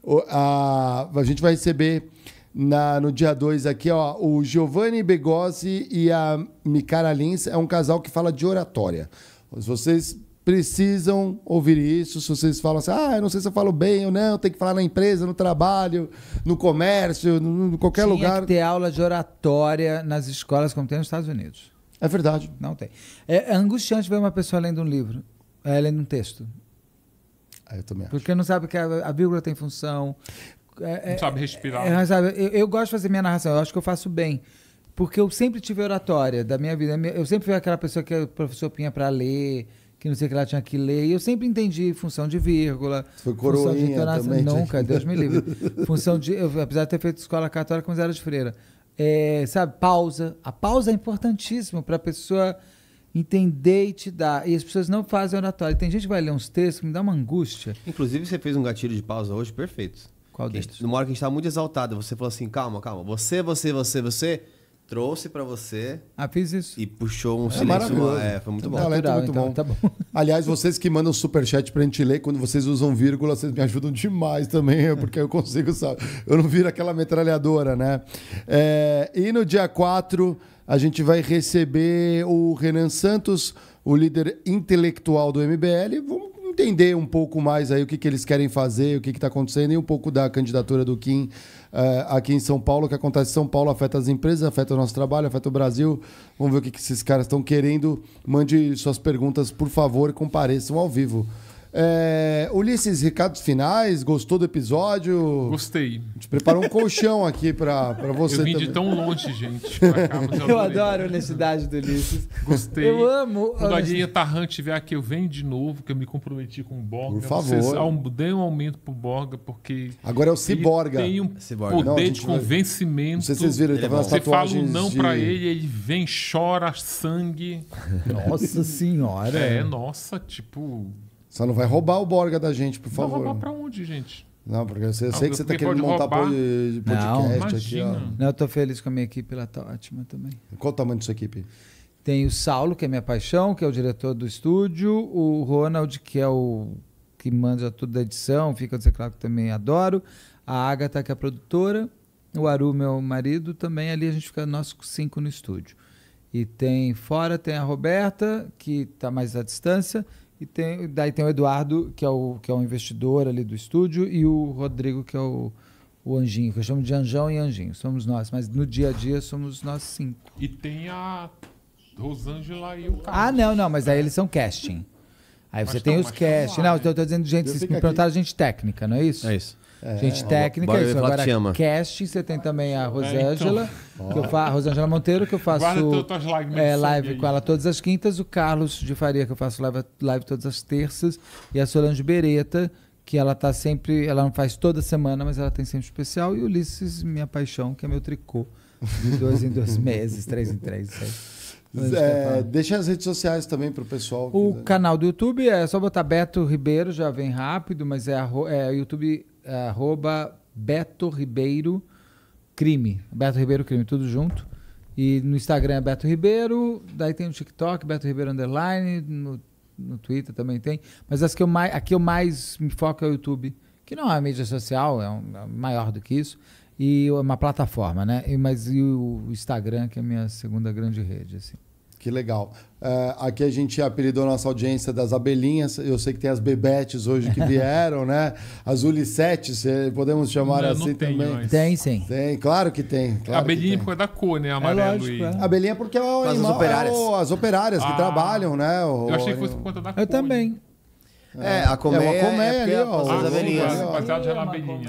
O, a, a gente vai receber na, no dia 2 aqui, ó, o Giovanni Begosi e a Micara Lins é um casal que fala de oratória. Vocês precisam ouvir isso. Se vocês falam assim, ah, eu não sei se eu falo bem ou não, tem que falar na empresa, no trabalho, no comércio, em qualquer Tinha lugar. Tinha que ter aula de oratória nas escolas como tem nos Estados Unidos. É verdade. Não tem. É, é angustiante ver uma pessoa lendo um livro, é, lendo um texto. Ah, eu também acho. Porque não sabe que a, a vírgula tem função, é, é, não sabe respirar. É, sabe, eu, eu, gosto de fazer minha narração, eu acho que eu faço bem. Porque eu sempre tive oratória da minha vida. Eu sempre fui aquela pessoa que o é professor pinha para ler, que não sei o que ela tinha que ler. E eu sempre entendi função de vírgula. Foi função de Também, Nunca, Deus me livre. Função de. Eu, apesar de ter feito escola católica, mas era de freira. É, sabe, pausa. A pausa é importantíssima para a pessoa entender e te dar. E as pessoas não fazem oratória. Tem gente que vai ler uns textos que me dá uma angústia. Inclusive, você fez um gatilho de pausa hoje perfeito. Qual que deles? Numa hora que a gente tava tá muito exaltado, você falou assim: calma, calma. Você, você, você, você. Trouxe para você. Ah, fiz isso. E puxou um é silêncio. É, foi muito bom. Talento, foi muito então, bom. Tá bom. Então, então. Tá Aliás, vocês que mandam superchat pra gente ler, quando vocês usam vírgula, vocês me ajudam demais também, porque eu consigo, sabe? Eu não viro aquela metralhadora, né? É, e no dia 4, a gente vai receber o Renan Santos, o líder intelectual do MBL. Vamos entender um pouco mais aí o que, que eles querem fazer, o que está acontecendo, e um pouco da candidatura do Kim uh, aqui em São Paulo, o que acontece em São Paulo afeta as empresas, afeta o nosso trabalho, afeta o Brasil. Vamos ver o que, que esses caras estão querendo. Mande suas perguntas, por favor, compareçam ao vivo. É, Ulisses, recados finais, gostou do episódio? Gostei. A gente preparou um colchão aqui para você. Eu vim também. de tão longe, gente. Cá, eu, adoro a honestidade do Ulisses. Gostei. Eu amo. Quando a Guia Tarrante tiver aqui, eu venho de novo, que eu me comprometi com o Borga. Por favor. Vocês deem um aumento pro Borga, porque. Agora é o Ciborga. Tem um é Ciborga. poder não, de convencimento. Não sei se vocês viram, ele tá é Você fala um não de... para ele, ele vem, chora sangue. Nossa Senhora. É, nossa, tipo. Só não vai roubar o Borga da gente, por favor. Vai roubar pra onde, gente? Não, porque eu sei, eu ah, sei que você está querendo montar podcast não, aqui. Ó. Não, eu tô feliz com a minha equipe, ela tá ótima também. Qual o tamanho da sua equipe? Tem o Saulo, que é minha paixão, que é o diretor do estúdio, o Ronald, que é o que manda tudo da edição, fica sei claro que também adoro, a Agatha, que é a produtora, o Aru, meu marido, também ali a gente fica nós cinco no estúdio. E tem fora, tem a Roberta, que está mais à distância, e tem, daí tem o Eduardo, que é o, que é o investidor ali do estúdio, e o Rodrigo, que é o, o anjinho, que eu chamo de anjão e anjinho. Somos nós, mas no dia a dia somos nós cinco. E tem a Rosângela e o Carlos. Ah, não, não, mas aí eles são casting. Aí mas você tem os casting. Não, eu estou né? dizendo gente, vocês me perguntaram aqui. gente técnica, não é isso? É isso. É, gente técnica, Bora isso. Agora, casting, você tem também a é, Rosângela, é, então. que eu fa Rosângela Monteiro, que eu faço é, live com ela todas as quintas, o Carlos de Faria, que eu faço live, live todas as terças, e a Solange Bereta, que ela tá sempre, ela não faz toda semana, mas ela tem sempre especial, e Ulisses, minha paixão, que é meu tricô, de dois em dois meses, três em três, sabe? É, é tá. deixa as redes sociais também para o pessoal. O quiser. canal do YouTube é só botar Beto Ribeiro, já vem rápido, mas é, é YouTube é arroba Beto Ribeiro Crime. Beto Ribeiro Crime, tudo junto. E no Instagram é Beto Ribeiro, daí tem o TikTok, Beto Ribeiro Underline, no, no Twitter também tem. Mas as que eu mais, aqui eu mais me foco é o YouTube, que não é uma mídia social, é, um, é maior do que isso. E é uma plataforma, né? E, mas e o Instagram, que é a minha segunda grande rede, assim que legal. Uh, aqui a gente apelidou nossa audiência das abelhinhas. Eu sei que tem as bebetes hoje que vieram, né? As ulissetes, eh, podemos chamar não, assim não tem, também. Mas... Tem, sim. Tem, claro que tem. Claro abelhinha que tem. por causa da cor, né? É Amarelo. É lógico, e... é. Abelhinha porque é o animal, as operárias, é o, as operárias ah, que trabalham, né? O, eu achei que fosse por conta da cor. Eu né? também. É, a colmeia é, uma colmeia é ali, é ó. As abelhinhas.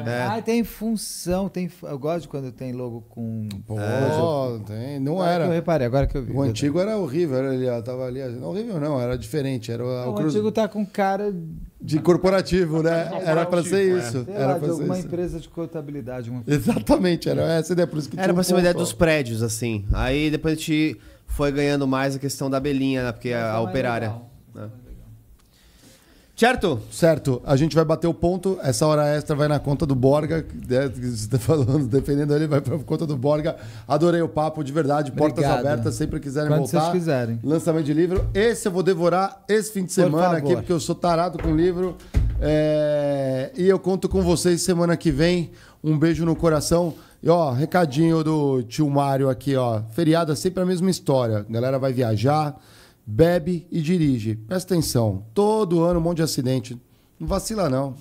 É. Ah, tem função, tem... Eu gosto de quando tem logo com... Pô, é. tem. Não agora era. eu reparei, agora que eu vi. O antigo era horrível, era ali, ó, tava ali... Não horrível não, era diferente. Era o, o cruz... antigo tá com cara... De corporativo, né? Era para ser é. isso. Sei era lá, de alguma isso. empresa de contabilidade. Uma... Exatamente, era essa ideia. Por isso que era para ser uma ideia dos prédios, assim. Aí depois a gente foi ganhando mais a questão da abelhinha, né? porque a, a operária. Né? Certo? Certo. A gente vai bater o ponto. Essa hora extra vai na conta do Borga. Né, você está falando, defendendo ele, vai a conta do Borga. Adorei o papo, de verdade. Portas Obrigado. abertas, sempre quiserem Quando voltar. vocês quiserem. Lançamento de livro. Esse eu vou devorar esse fim de semana aqui, porque eu sou tarado com livro. É... E eu conto com vocês semana que vem. Um beijo no coração. E ó, recadinho do tio Mário aqui, ó. Feriado é sempre a mesma história. A galera vai viajar bebe e dirige. Presta atenção. Todo ano um monte de acidente. Não vacila, não.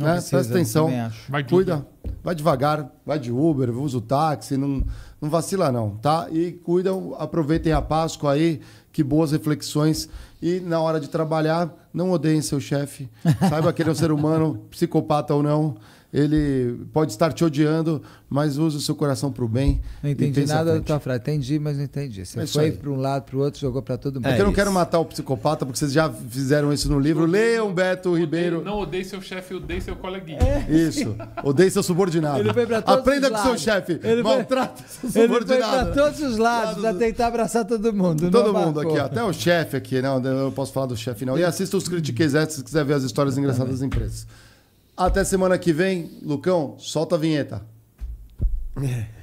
não né? precisa, Presta atenção. Vai cuida. Vai devagar, vai de Uber, usa o táxi, não, não vacila não, tá? E cuidam, aproveitem a Páscoa aí, que boas reflexões. E na hora de trabalhar, não odeiem seu chefe. Saiba que ele é um ser humano, psicopata ou não ele pode estar te odiando, mas usa o seu coração para o bem. Não entendi nada da tua frase. Entendi, mas não entendi. Você é foi para um lado, para o outro, jogou para todo mundo. É, é que eu não é quero matar o psicopata, porque vocês já fizeram isso no livro. Leiam Beto odeio, Ribeiro. Não odeie seu chefe, odeie seu coleguinha. É. Isso. Odeie seu subordinado. Ele foi todos Aprenda os com seu chefe. Ele Maltrata foi... seu subordinado. Ele foi para todos os lados, a tentar abraçar todo mundo. Todo mundo aqui, até o chefe aqui. Não, né? eu não posso falar do chefe, não. E assista os critiquezetes se quiser ver as histórias engraçadas das empresas. Até semana que vem. Lucão, solta a vinheta. É.